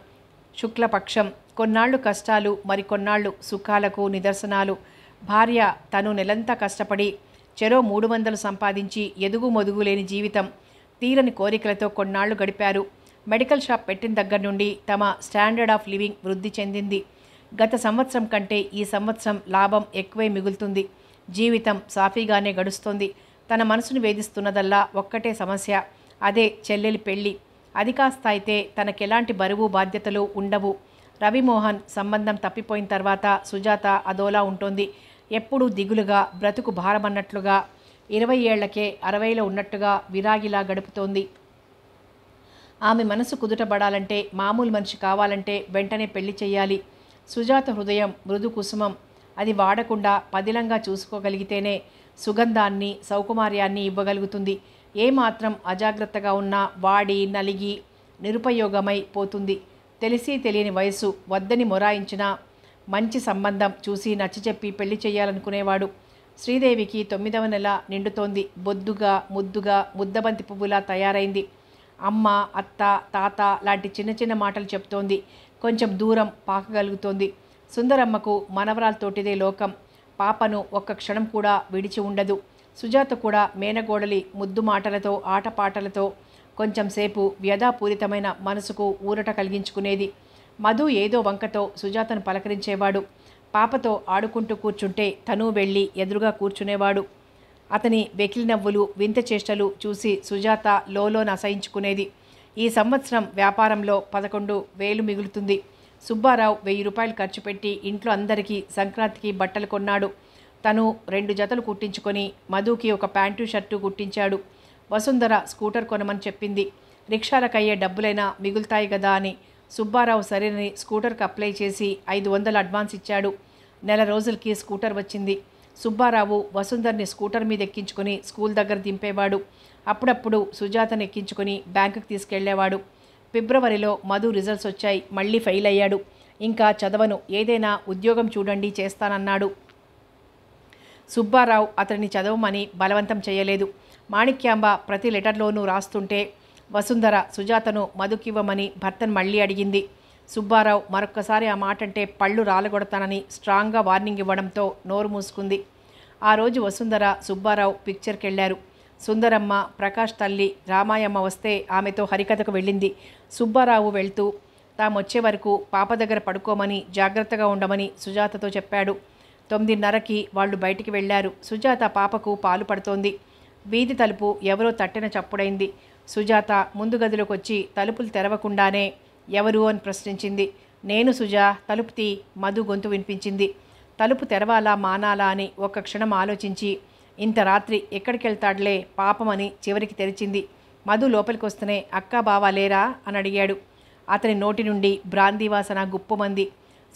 శుక్లపక్షం కొన్నాళ్ళు కష్టాలు మరికొన్నాళ్ళు సుఖాలకు నిదర్శనాలు భార్య తను నెలంతా కష్టపడి చెరో మూడు వందలు సంపాదించి ఎదుగు మొదుగు లేని జీవితం తీరని కోరికలతో కొన్నాళ్లు గడిపారు మెడికల్ షాప్ పెట్టిన దగ్గర నుండి తమ స్టాండర్డ్ ఆఫ్ లివింగ్ వృద్ధి చెందింది గత సంవత్సరం కంటే ఈ సంవత్సరం లాభం ఎక్కువే మిగులుతుంది జీవితం సాఫీగానే గడుస్తుంది తన మనసును వేధిస్తున్నదల్లా ఒక్కటే సమస్య అదే చెల్లెలి పెళ్ళి అది కాస్త అయితే తనకెలాంటి బరువు బాధ్యతలు ఉండవు రవిమోహన్ సంబంధం తప్పిపోయిన తర్వాత సుజాత అదోలా ఉంటుంది ఎప్పుడూ దిగులుగా బ్రతుకు భారమన్నట్లుగా ఇరవై ఏళ్లకే అరవైలో ఉన్నట్టుగా విరాగిలా గడుపుతోంది ఆమె మనసు కుదుటబడాలంటే మామూలు మనిషి కావాలంటే వెంటనే పెళ్లి చేయాలి సుజాత హృదయం మృదు కుసుమం అది వాడకుండా పదిలంగా చూసుకోగలిగితేనే సుగంధాన్ని సౌకుమార్యాన్ని ఇవ్వగలుగుతుంది ఏమాత్రం అజాగ్రత్తగా ఉన్నా వాడి నలిగి నిరుపయోగమై పోతుంది తెలిసి తెలియని వయసు వద్దని మొరాయించిన మంచి సంబంధం చూసి చెప్పి పెళ్లి చేయాలనుకునేవాడు శ్రీదేవికి తొమ్మిదవ నెల నిండుతోంది బొద్దుగా ముద్దుగా ముద్దబంతి పువ్వులా తయారైంది అమ్మ అత్త తాత లాంటి చిన్న చిన్న మాటలు చెప్తోంది కొంచెం దూరం పాకగలుగుతోంది సుందరమ్మకు మనవరాలతోటిదే లోకం పాపను ఒక్క క్షణం కూడా విడిచి ఉండదు సుజాత కూడా మేనగోడలి ముద్దు మాటలతో ఆటపాటలతో కొంచెంసేపు వ్యధాపూరితమైన మనసుకు ఊరట కలిగించుకునేది మధు ఏదో వంకతో సుజాతను పలకరించేవాడు పాపతో ఆడుకుంటూ కూర్చుంటే తను వెళ్ళి ఎదురుగా కూర్చునేవాడు అతని వెకిలి నవ్వులు వింత చేష్టలు చూసి సుజాత లోలోన అసహించుకునేది ఈ సంవత్సరం వ్యాపారంలో పదకొండు వేలు మిగులుతుంది సుబ్బారావు వెయ్యి రూపాయలు ఖర్చు పెట్టి ఇంట్లో అందరికీ సంక్రాంతికి బట్టలు కొన్నాడు తను రెండు జతలు కుట్టించుకొని మధుకి ఒక ప్యాంటు షర్టు కుట్టించాడు వసుంధర స్కూటర్ కొనమని చెప్పింది రిక్షాలకయ్యే డబ్బులైనా మిగులుతాయి కదా అని సుబ్బారావు సరేనని స్కూటర్కి అప్లై చేసి ఐదు వందలు అడ్వాన్స్ ఇచ్చాడు నెల రోజులకి స్కూటర్ వచ్చింది సుబ్బారావు వసుంధర్ని స్కూటర్ మీద ఎక్కించుకుని స్కూల్ దగ్గర దింపేవాడు అప్పుడప్పుడు సుజాతను ఎక్కించుకుని బ్యాంకుకి తీసుకెళ్లేవాడు ఫిబ్రవరిలో మధు రిజల్ట్స్ వచ్చాయి మళ్ళీ ఫెయిల్ అయ్యాడు ఇంకా చదవను ఏదైనా ఉద్యోగం చూడండి చేస్తానన్నాడు సుబ్బారావు అతడిని చదవమని బలవంతం చేయలేదు మాణిక్యాంబ ప్రతి లెటర్లోనూ రాస్తుంటే వసుంధర సుజాతను మధుకివ్వమని భర్తను మళ్ళీ అడిగింది సుబ్బారావు మరొక్కసారి ఆ మాట అంటే పళ్ళు రాలగొడతానని స్ట్రాంగ్గా వార్నింగ్ ఇవ్వడంతో నోరు మూసుకుంది ఆ రోజు వసుంధర సుబ్బారావు పిక్చర్కి వెళ్ళారు సుందరమ్మ ప్రకాష్ తల్లి రామాయమ్మ వస్తే ఆమెతో హరికథకు వెళ్ళింది సుబ్బారావు వెళ్తూ తాము వచ్చే వరకు పాప దగ్గర పడుకోమని జాగ్రత్తగా ఉండమని సుజాతతో చెప్పాడు తొమ్మిదిన్నరకి వాళ్ళు బయటికి వెళ్లారు సుజాత పాపకు పాలు పడుతోంది వీధి తలుపు ఎవరో తట్టిన చప్పుడైంది సుజాత ముందు గదిలోకి వచ్చి తలుపులు తెరవకుండానే ఎవరు అని ప్రశ్నించింది నేను సుజా తలుపు తీ మధు గొంతు వినిపించింది తలుపు తెరవాలా మానాలా అని ఒక్క క్షణం ఆలోచించి ఇంత రాత్రి ఎక్కడికి వెళ్తాడులే పాపమని చివరికి తెరిచింది మధు లోపలికి వస్తేనే అక్కా బావా లేరా అని అడిగాడు అతని నోటి నుండి బ్రాందీవాసన గుప్పమంది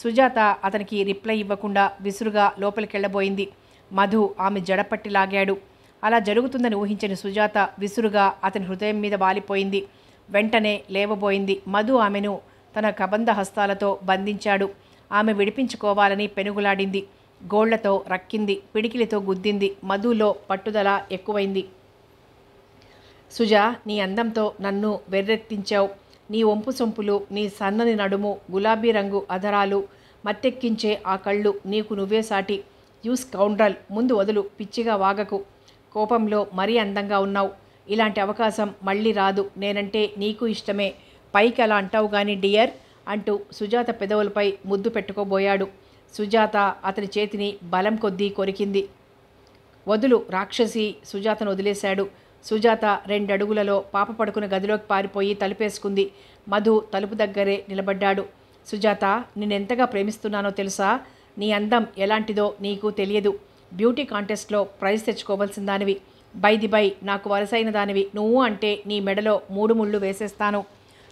సుజాత అతనికి రిప్లై ఇవ్వకుండా విసురుగా లోపలికెళ్లబోయింది మధు ఆమె జడపట్టి లాగాడు అలా జరుగుతుందని ఊహించని సుజాత విసురుగా అతని హృదయం మీద వాలిపోయింది వెంటనే లేవబోయింది మధు ఆమెను తన కబంధ హస్తాలతో బంధించాడు ఆమె విడిపించుకోవాలని పెనుగులాడింది గోళ్లతో రక్కింది పిడికిలితో గుద్దింది మధులో పట్టుదల ఎక్కువైంది సుజా నీ అందంతో నన్ను వెర్రెత్తించావు నీ ఒంపు సొంపులు నీ సన్నని నడుము గులాబీ రంగు అధరాలు మత్తెక్కించే ఆ కళ్ళు నీకు నువ్వే సాటి యూస్ కౌండ్రల్ ముందు వదులు పిచ్చిగా వాగకు కోపంలో మరీ అందంగా ఉన్నావు ఇలాంటి అవకాశం మళ్ళీ రాదు నేనంటే నీకు ఇష్టమే పైకి అలా అంటావు కానీ డియర్ అంటూ సుజాత పెదవులపై ముద్దు పెట్టుకోబోయాడు సుజాత అతని చేతిని బలం కొద్దీ కొరికింది వదులు రాక్షసి సుజాతను వదిలేశాడు సుజాత రెండడుగులలో పాప పడుకున్న గదిలోకి పారిపోయి తలుపేసుకుంది మధు తలుపు దగ్గరే నిలబడ్డాడు సుజాత నిన్నెంతగా ప్రేమిస్తున్నానో తెలుసా నీ అందం ఎలాంటిదో నీకు తెలియదు బ్యూటీ కాంటెస్ట్లో ప్రైజ్ తెచ్చుకోవాల్సిన దానివి బై ది బై నాకు వరసైన దానివి నువ్వు అంటే నీ మెడలో మూడు ముళ్ళు వేసేస్తాను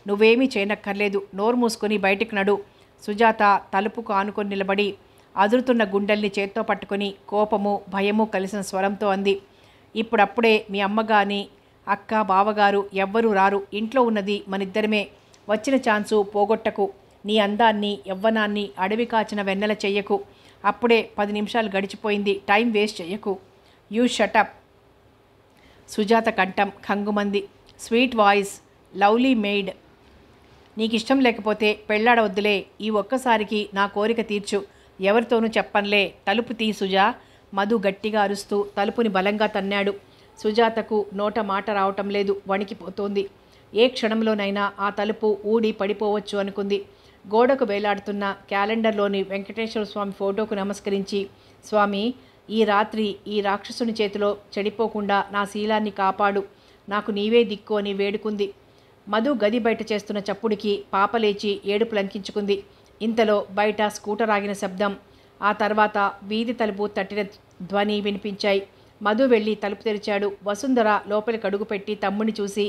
నువ్వేమీ చేయనక్కర్లేదు నోరు మూసుకొని బయటికి నడు సుజాత తలుపుకు ఆనుకొని నిలబడి అదురుతున్న గుండెల్ని చేత్తో పట్టుకుని కోపము భయము కలిసిన స్వరంతో అంది ఇప్పుడప్పుడే మీ అమ్మ కానీ అక్క బావగారు ఎవ్వరూ రారు ఇంట్లో ఉన్నది మనిద్దరమే వచ్చిన ఛాన్సు పోగొట్టకు నీ అందాన్ని యవ్వనాన్ని అడవి కాచిన వెన్నెల చెయ్యకు అప్పుడే పది నిమిషాలు గడిచిపోయింది టైం వేస్ట్ చెయ్యకు యూ షటప్ సుజాత కంఠం కంగుమంది స్వీట్ వాయిస్ లవ్లీ మెయిడ్ నీకు ఇష్టం లేకపోతే పెళ్ళాడవద్దులే ఈ ఒక్కసారికి నా కోరిక తీర్చు ఎవరితోనూ చెప్పన్లే తలుపు తీ సుజా మధు గట్టిగా అరుస్తూ తలుపుని బలంగా తన్నాడు సుజాతకు నోట మాట రావటం లేదు వణికిపోతోంది ఏ క్షణంలోనైనా ఆ తలుపు ఊడి పడిపోవచ్చు అనుకుంది గోడకు వేలాడుతున్న క్యాలెండర్లోని వెంకటేశ్వర స్వామి ఫోటోకు నమస్కరించి స్వామి ఈ రాత్రి ఈ రాక్షసుని చేతిలో చెడిపోకుండా నా శీలాన్ని కాపాడు నాకు నీవే దిక్కు అని వేడుకుంది మధు గది బయట చేస్తున్న చప్పుడికి పాపలేచి ఏడుపు లంకించుకుంది ఇంతలో బయట స్కూటర్ ఆగిన శబ్దం ఆ తర్వాత వీధి తలుపు తట్టిన ధ్వని వినిపించాయి మధు వెళ్ళి తలుపు తెరిచాడు వసుంధర లోపలికి పెట్టి తమ్ముడిని చూసి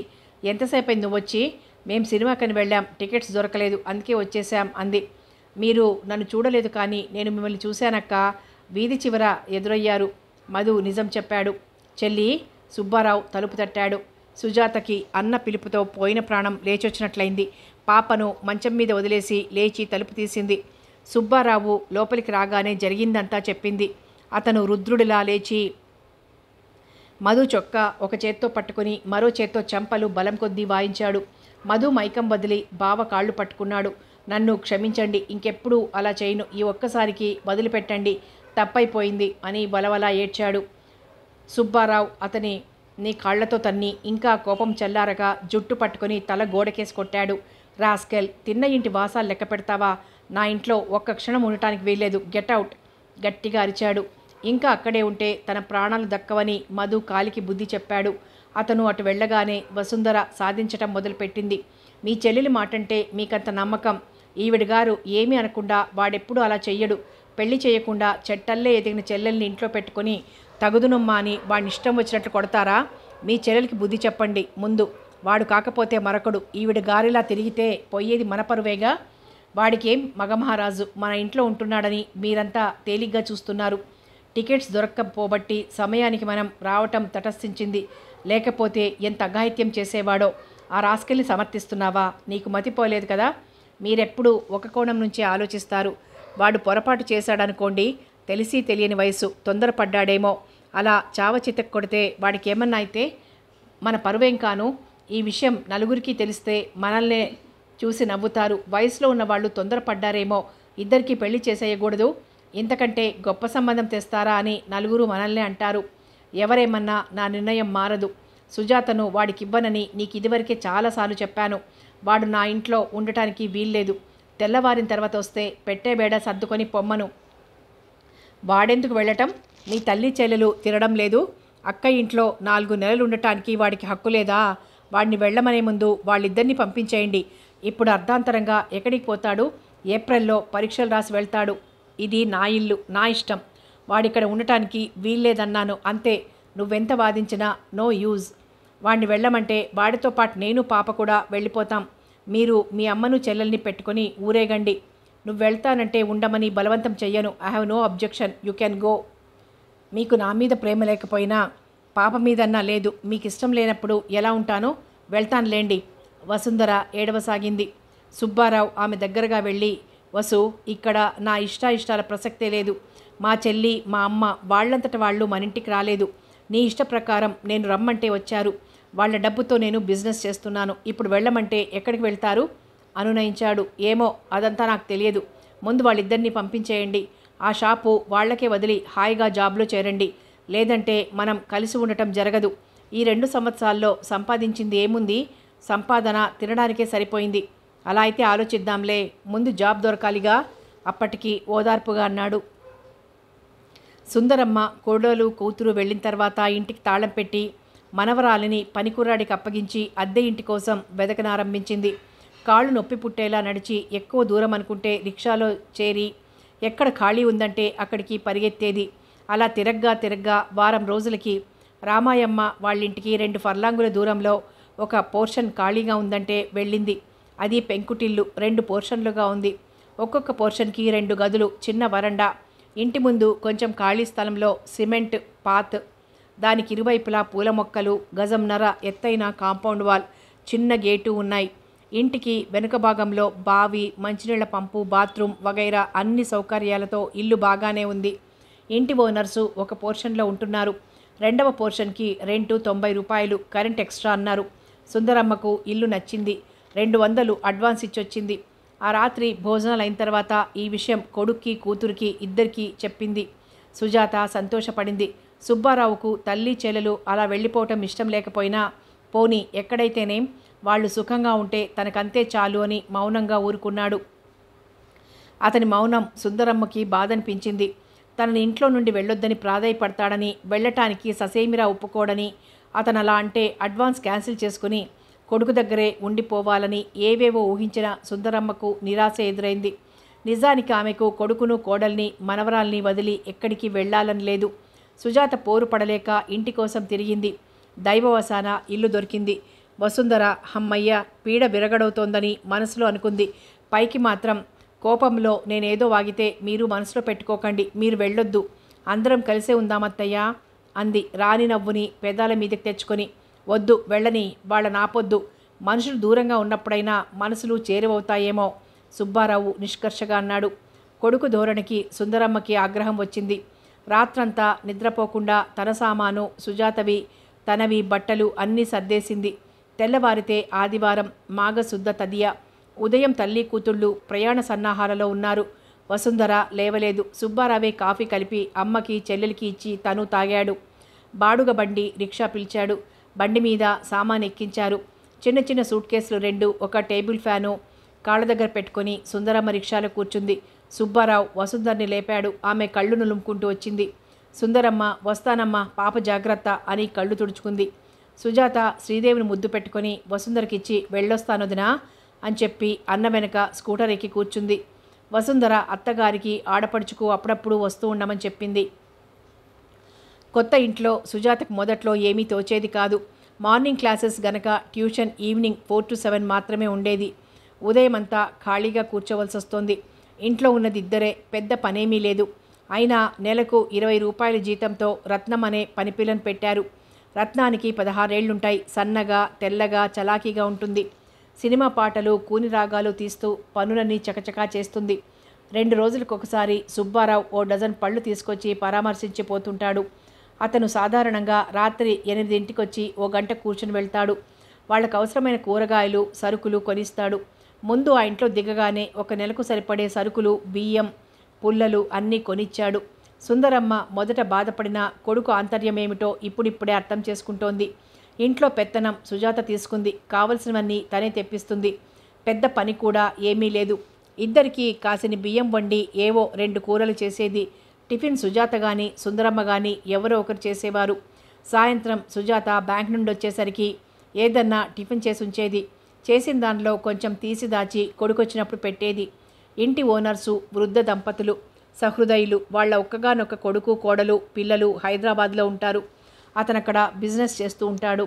ఎంతసేపు నువ్వు వచ్చి మేం సినిమాకని వెళ్ళాం టికెట్స్ దొరకలేదు అందుకే వచ్చేసాం అంది మీరు నన్ను చూడలేదు కానీ నేను మిమ్మల్ని చూశానక్క వీధి చివర ఎదురయ్యారు మధు నిజం చెప్పాడు చెల్లి సుబ్బారావు తలుపు తట్టాడు సుజాతకి అన్న పిలుపుతో పోయిన ప్రాణం లేచొచ్చినట్లయింది పాపను మంచం మీద వదిలేసి లేచి తలుపు తీసింది సుబ్బారావు లోపలికి రాగానే జరిగిందంతా చెప్పింది అతను రుద్రుడిలా లేచి మధు చొక్కా ఒక చేత్తో పట్టుకుని మరో చేత్తో చెంపలు బలం కొద్దీ వాయించాడు మధు మైకం వదిలి బావ కాళ్ళు పట్టుకున్నాడు నన్ను క్షమించండి ఇంకెప్పుడు అలా చేయను ఈ ఒక్కసారికి వదిలిపెట్టండి తప్పైపోయింది అని బలవలా ఏడ్చాడు సుబ్బారావు అతని నీ కాళ్లతో తన్ని ఇంకా కోపం చల్లారగా జుట్టు పట్టుకుని తల గోడకేసి కొట్టాడు రాస్కెల్ తిన్న ఇంటి వాసాలు లెక్క పెడతావా నా ఇంట్లో ఒక్క క్షణం ఉండటానికి వీల్లేదు గెట్అవుట్ గట్టిగా అరిచాడు ఇంకా అక్కడే ఉంటే తన ప్రాణాలు దక్కవని మధు కాలికి బుద్ధి చెప్పాడు అతను అటు వెళ్ళగానే వసుంధర సాధించటం మొదలుపెట్టింది మీ చెల్లెలి మాటంటే మీకంత నమ్మకం గారు ఏమీ అనకుండా వాడెప్పుడు అలా చెయ్యడు పెళ్లి చేయకుండా చెట్టల్లే ఎదిగిన చెల్లెల్ని ఇంట్లో పెట్టుకుని తగుదునమ్మా అని వాడిని ఇష్టం వచ్చినట్లు కొడతారా మీ చెల్లెలికి బుద్ధి చెప్పండి ముందు వాడు కాకపోతే మరొకడు ఈవిడ గారిలా తిరిగితే పోయేది మన పరువేగా వాడికేం మగమహారాజు మన ఇంట్లో ఉంటున్నాడని మీరంతా తేలిగ్గా చూస్తున్నారు టికెట్స్ దొరక్కపోబట్టి సమయానికి మనం రావటం తటస్థించింది లేకపోతే ఎంత అఘాయిత్యం చేసేవాడో ఆ రాస్కెల్ని సమర్థిస్తున్నావా నీకు మతిపోలేదు కదా మీరెప్పుడు ఒక కోణం నుంచే ఆలోచిస్తారు వాడు పొరపాటు చేశాడనుకోండి తెలిసి తెలియని వయసు తొందరపడ్డాడేమో అలా చావ చితక్ కొడితే వాడికి ఏమన్నా అయితే మన పరువేం కాను ఈ విషయం నలుగురికి తెలిస్తే మనల్నే చూసి నవ్వుతారు వయసులో ఉన్న వాళ్ళు తొందరపడ్డారేమో ఇద్దరికి పెళ్లి చేసేయకూడదు ఇంతకంటే గొప్ప సంబంధం తెస్తారా అని నలుగురు మనల్ని అంటారు ఎవరేమన్నా నా నిర్ణయం మారదు సుజాతను వాడికివ్వనని నీకు ఇదివరకే చాలాసార్లు చెప్పాను వాడు నా ఇంట్లో ఉండటానికి వీల్లేదు తెల్లవారిన తర్వాత వస్తే పెట్టే బేడ సర్దుకొని పొమ్మను వాడెందుకు వెళ్ళటం నీ తల్లి చెల్లెలు తినడం లేదు అక్క ఇంట్లో నాలుగు నెలలు ఉండటానికి వాడికి హక్కు లేదా వాడిని వెళ్ళమనే ముందు వాళ్ళిద్దరిని పంపించేయండి ఇప్పుడు అర్ధాంతరంగా ఎక్కడికి పోతాడు ఏప్రిల్లో పరీక్షలు రాసి వెళ్తాడు ఇది నా ఇల్లు నా ఇష్టం వాడిక్కడ ఉండటానికి వీల్లేదన్నాను అంతే నువ్వెంత వాదించినా నో యూజ్ వాడిని వెళ్ళమంటే వాడితో పాటు నేను పాప కూడా వెళ్ళిపోతాం మీరు మీ అమ్మను చెల్లెల్ని పెట్టుకొని ఊరేగండి నువ్వు వెళ్తానంటే ఉండమని బలవంతం చెయ్యను I have no objection you can go మీకు నా మీద ప్రేమ లేకపోయినా పాప మీదన్నా లేదు మీకు ఇష్టం లేనప్పుడు ఎలా ఉంటానో వెళ్తాను లేండి వసుంధర ఏడవసాగింది సుబ్బారావు ఆమె దగ్గరగా వెళ్ళి వసు ఇక్కడ నా ఇష్టాయిష్టాల ప్రసక్తే లేదు మా చెల్లి మా అమ్మ వాళ్ళంతట వాళ్ళు మనింటికి రాలేదు నీ ఇష్ట ప్రకారం నేను రమ్మంటే వచ్చారు వాళ్ళ డబ్బుతో నేను బిజినెస్ చేస్తున్నాను ఇప్పుడు వెళ్ళమంటే ఎక్కడికి వెళ్తారు అనునయించాడు ఏమో అదంతా నాకు తెలియదు ముందు వాళ్ళిద్దరినీ పంపించేయండి ఆ షాపు వాళ్లకే వదిలి హాయిగా జాబ్లో చేరండి లేదంటే మనం కలిసి ఉండటం జరగదు ఈ రెండు సంవత్సరాల్లో సంపాదించింది ఏముంది సంపాదన తినడానికే సరిపోయింది అలా అయితే ఆలోచిద్దాంలే ముందు జాబ్ దొరకాలిగా అప్పటికి ఓదార్పుగా అన్నాడు సుందరమ్మ కోడోలు కూతురు వెళ్ళిన తర్వాత ఇంటికి తాళం పెట్టి మనవరాలిని పనికూరాడికి అప్పగించి అద్దె ఇంటి కోసం వెదకనారంభించింది కాళ్ళు నొప్పి పుట్టేలా నడిచి ఎక్కువ దూరం అనుకుంటే రిక్షాలో చేరి ఎక్కడ ఖాళీ ఉందంటే అక్కడికి పరిగెత్తేది అలా తిరగ్గా తిరగ్గా వారం రోజులకి రామాయమ్మ వాళ్ళింటికి రెండు ఫర్లాంగుల దూరంలో ఒక పోర్షన్ ఖాళీగా ఉందంటే వెళ్ళింది అది పెంకుటిల్లు రెండు పోర్షన్లుగా ఉంది ఒక్కొక్క పోర్షన్కి రెండు గదులు చిన్న వరండా ఇంటి ముందు కొంచెం ఖాళీ స్థలంలో సిమెంట్ పాత్ దానికి ఇరువైపులా పూల మొక్కలు గజంనర ఎత్తైన కాంపౌండ్ వాల్ చిన్న గేటు ఉన్నాయి ఇంటికి వెనుక భాగంలో బావి మంచినీళ్ల పంపు బాత్రూమ్ వగైరా అన్ని సౌకర్యాలతో ఇల్లు బాగానే ఉంది ఇంటి ఓనర్సు ఒక పోర్షన్లో ఉంటున్నారు రెండవ పోర్షన్కి రెంటు తొంభై రూపాయలు కరెంట్ ఎక్స్ట్రా అన్నారు సుందరమ్మకు ఇల్లు నచ్చింది రెండు వందలు అడ్వాన్స్ ఇచ్చొచ్చింది ఆ రాత్రి భోజనాలు అయిన తర్వాత ఈ విషయం కొడుక్కి కూతురికి ఇద్దరికీ చెప్పింది సుజాత సంతోషపడింది సుబ్బారావుకు తల్లి చెల్లెలు అలా వెళ్ళిపోవటం ఇష్టం లేకపోయినా పోని ఎక్కడైతేనేం వాళ్ళు సుఖంగా ఉంటే తనకంతే చాలు అని మౌనంగా ఊరుకున్నాడు అతని మౌనం సుందరమ్మకి బాధనిపించింది తనని ఇంట్లో నుండి వెళ్ళొద్దని ప్రాధాయపడతాడని వెళ్ళటానికి ససేమిరా ఒప్పుకోడని అతను అలా అంటే అడ్వాన్స్ క్యాన్సిల్ చేసుకుని కొడుకు దగ్గరే ఉండిపోవాలని ఏవేవో ఊహించిన సుందరమ్మకు నిరాశ ఎదురైంది నిజానికి ఆమెకు కొడుకును కోడల్ని మనవరాల్ని వదిలి ఎక్కడికి వెళ్ళాలని లేదు సుజాత పోరు పడలేక ఇంటి కోసం తిరిగింది దైవవసాన ఇల్లు దొరికింది వసుంధర హమ్మయ్య పీడ విరగడవుతోందని మనసులో అనుకుంది పైకి మాత్రం కోపంలో నేనేదో వాగితే మీరు మనసులో పెట్టుకోకండి మీరు వెళ్ళొద్దు అందరం కలిసే ఉందామత్తయ్యా అంది రాణి నవ్వుని పెదాల మీదకి తెచ్చుకొని వద్దు వెళ్ళని వాళ్ళ నాపొద్దు మనుషులు దూరంగా ఉన్నప్పుడైనా మనసులు చేరువవుతాయేమో సుబ్బారావు నిష్కర్షగా అన్నాడు కొడుకు ధోరణికి సుందరమ్మకి ఆగ్రహం వచ్చింది రాత్రంతా నిద్రపోకుండా తన సామాను సుజాతవి తనవి బట్టలు అన్నీ సర్దేసింది తెల్లవారితే ఆదివారం మాఘశుద్ధ తదియ ఉదయం తల్లి కూతుళ్ళు ప్రయాణ సన్నాహాలలో ఉన్నారు వసుంధర లేవలేదు సుబ్బారావే కాఫీ కలిపి అమ్మకి చెల్లెలికి ఇచ్చి తను తాగాడు బాడుగ బండి రిక్షా పిలిచాడు బండి మీద సామాన్ ఎక్కించారు చిన్న చిన్న సూట్ కేసులు రెండు ఒక టేబుల్ ఫ్యాను కాళ్ళ దగ్గర పెట్టుకొని సుందరమ్మ రిక్షాలో కూర్చుంది సుబ్బారావు వసుంధర్ని లేపాడు ఆమె కళ్ళు నులుముకుంటూ వచ్చింది సుందరమ్మ వస్తానమ్మ పాప జాగ్రత్త అని కళ్ళు తుడుచుకుంది సుజాత శ్రీదేవిని ముద్దు పెట్టుకొని వసుంధరకిచ్చి వెళ్ళొస్తానుదినా అని చెప్పి అన్న వెనక స్కూటర్ ఎక్కి కూర్చుంది వసుంధర అత్తగారికి ఆడపడుచుకు అప్పుడప్పుడు వస్తూ ఉండమని చెప్పింది కొత్త ఇంట్లో సుజాతకు మొదట్లో ఏమీ తోచేది కాదు మార్నింగ్ క్లాసెస్ గనక tuition evening four to seven మాత్రమే ఉండేది ఉదయం అంతా ఖాళీగా కూర్చోవలసి వస్తోంది ఇంట్లో ఉన్నది ఇద్దరే పెద్ద పనేమీ లేదు అయినా నెలకు ఇరవై రూపాయల జీతంతో రత్నం అనే పనిపిల్లను పెట్టారు రత్నానికి పదహారేళ్లుంటాయి సన్నగా తెల్లగా చలాకీగా ఉంటుంది సినిమా పాటలు కూని రాగాలు తీస్తూ పనులన్నీ చకచకా చేస్తుంది రెండు రోజులకొకసారి సుబ్బారావు ఓ డజన్ పళ్ళు తీసుకొచ్చి పరామర్శించిపోతుంటాడు అతను సాధారణంగా రాత్రి వచ్చి ఓ గంట కూర్చుని వెళ్తాడు వాళ్ళకు అవసరమైన కూరగాయలు సరుకులు కొనిస్తాడు ముందు ఆ ఇంట్లో దిగగానే ఒక నెలకు సరిపడే సరుకులు బియ్యం పుల్లలు అన్నీ కొనిచ్చాడు సుందరమ్మ మొదట బాధపడిన కొడుకు ఆంతర్యమేమిటో ఇప్పుడిప్పుడే అర్థం చేసుకుంటోంది ఇంట్లో పెత్తనం సుజాత తీసుకుంది కావలసినవన్నీ తనే తెప్పిస్తుంది పెద్ద పని కూడా ఏమీ లేదు ఇద్దరికీ కాసిని బియ్యం వండి ఏవో రెండు కూరలు చేసేది టిఫిన్ సుజాత కానీ సుందరమ్మ కానీ ఎవరో ఒకరు చేసేవారు సాయంత్రం సుజాత బ్యాంక్ నుండి వచ్చేసరికి ఏదన్నా టిఫిన్ చేసి ఉంచేది చేసిన దానిలో కొంచెం తీసి దాచి కొడుకొచ్చినప్పుడు పెట్టేది ఇంటి ఓనర్సు వృద్ధ దంపతులు సహృదయులు వాళ్ళ ఒక్కగానొక్క కొడుకు కోడలు పిల్లలు హైదరాబాద్లో ఉంటారు అతను అక్కడ బిజినెస్ చేస్తూ ఉంటాడు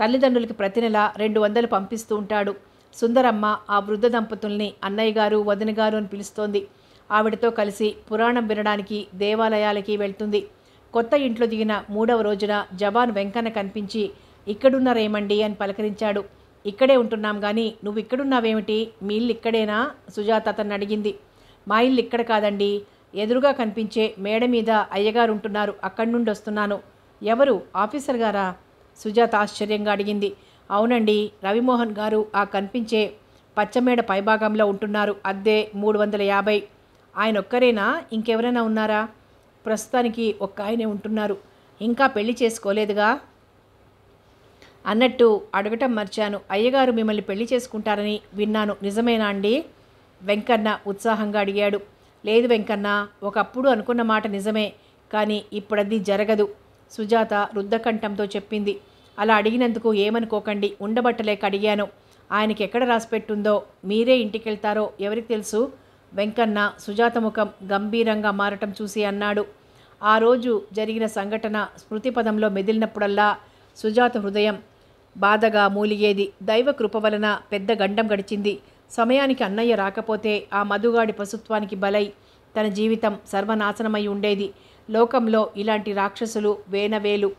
తల్లిదండ్రులకి ప్రతి నెల రెండు వందలు పంపిస్తూ ఉంటాడు సుందరమ్మ ఆ వృద్ధ దంపతుల్ని అన్నయ్య గారు వదిన గారు అని పిలుస్తోంది ఆవిడతో కలిసి పురాణం వినడానికి దేవాలయాలకి వెళ్తుంది కొత్త ఇంట్లో దిగిన మూడవ రోజున జవాన్ వెంకన్న కనిపించి ఇక్కడున్నారేమండి అని పలకరించాడు ఇక్కడే ఉంటున్నాం కానీ నువ్వు ఇక్కడున్నావేమిటి మీ ఇల్లు ఇక్కడేనా సుజాత అతన్ని అడిగింది మా ఇల్లు ఇక్కడ కాదండి ఎదురుగా కనిపించే మేడ మీద అయ్యగారు ఉంటున్నారు అక్కడి నుండి వస్తున్నాను ఎవరు ఆఫీసర్ గారా సుజాత ఆశ్చర్యంగా అడిగింది అవునండి రవిమోహన్ గారు ఆ కనిపించే పచ్చమేడ పైభాగంలో ఉంటున్నారు అద్దె మూడు వందల యాభై ఆయన ఒక్కరేనా ఇంకెవరైనా ఉన్నారా ప్రస్తుతానికి ఒక్క ఆయనే ఉంటున్నారు ఇంకా పెళ్లి చేసుకోలేదుగా అన్నట్టు అడగటం మర్చాను అయ్యగారు మిమ్మల్ని పెళ్లి చేసుకుంటారని విన్నాను నిజమేనా అండి వెంకన్న ఉత్సాహంగా అడిగాడు లేదు వెంకన్న ఒకప్పుడు అనుకున్న మాట నిజమే కానీ ఇప్పుడది జరగదు సుజాత రుద్ధకంఠంతో చెప్పింది అలా అడిగినందుకు ఏమనుకోకండి ఉండబట్టలేక అడిగాను ఆయనకి ఎక్కడ రాసిపెట్టుందో మీరే ఇంటికెళ్తారో ఎవరికి తెలుసు వెంకన్న సుజాత ముఖం గంభీరంగా మారటం చూసి అన్నాడు ఆ రోజు జరిగిన సంఘటన స్మృతిపదంలో మెదిలినప్పుడల్లా సుజాత హృదయం బాధగా మూలిగేది దైవ కృప వలన పెద్ద గండం గడిచింది సమయానికి అన్నయ్య రాకపోతే ఆ మధుగాడి పశుత్వానికి బలై తన జీవితం సర్వనాశనమై ఉండేది లోకంలో ఇలాంటి రాక్షసులు వేనవేలు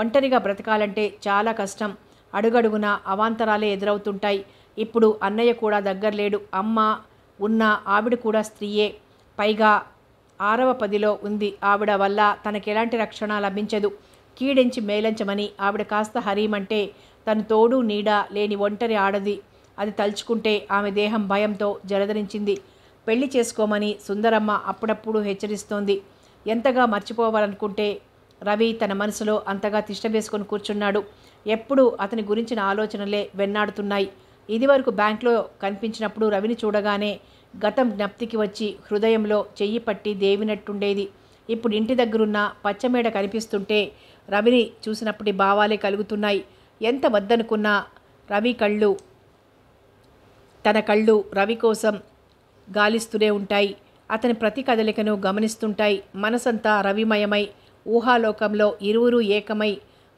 ఒంటరిగా బ్రతకాలంటే చాలా కష్టం అడుగడుగున అవాంతరాలే ఎదురవుతుంటాయి ఇప్పుడు అన్నయ్య కూడా దగ్గరలేడు అమ్మ ఉన్న ఆవిడ కూడా స్త్రీయే పైగా ఆరవ పదిలో ఉంది ఆవిడ వల్ల తనకెలాంటి రక్షణ లభించదు కీడించి మేలంచమని ఆవిడ కాస్త హరీమంటే తను తోడు నీడ లేని ఒంటరి ఆడది అది తలుచుకుంటే ఆమె దేహం భయంతో జలధరించింది పెళ్లి చేసుకోమని సుందరమ్మ అప్పుడప్పుడు హెచ్చరిస్తోంది ఎంతగా మర్చిపోవాలనుకుంటే రవి తన మనసులో అంతగా తిష్టవేసుకొని కూర్చున్నాడు ఎప్పుడూ అతని గురించిన ఆలోచనలే వెన్నాడుతున్నాయి ఇదివరకు బ్యాంక్లో కనిపించినప్పుడు రవిని చూడగానే గతం జ్ఞప్తికి వచ్చి హృదయంలో చెయ్యి పట్టి దేవినట్టుండేది ఇప్పుడు ఇంటి దగ్గరున్న పచ్చమేడ కనిపిస్తుంటే రవిని చూసినప్పటి భావాలే కలుగుతున్నాయి ఎంత వద్దనుకున్నా రవి కళ్ళు తన కళ్ళు రవి కోసం గాలిస్తూనే ఉంటాయి అతని ప్రతి కదలికను గమనిస్తుంటాయి మనసంతా రవిమయమై ఊహాలోకంలో ఇరువురు ఏకమై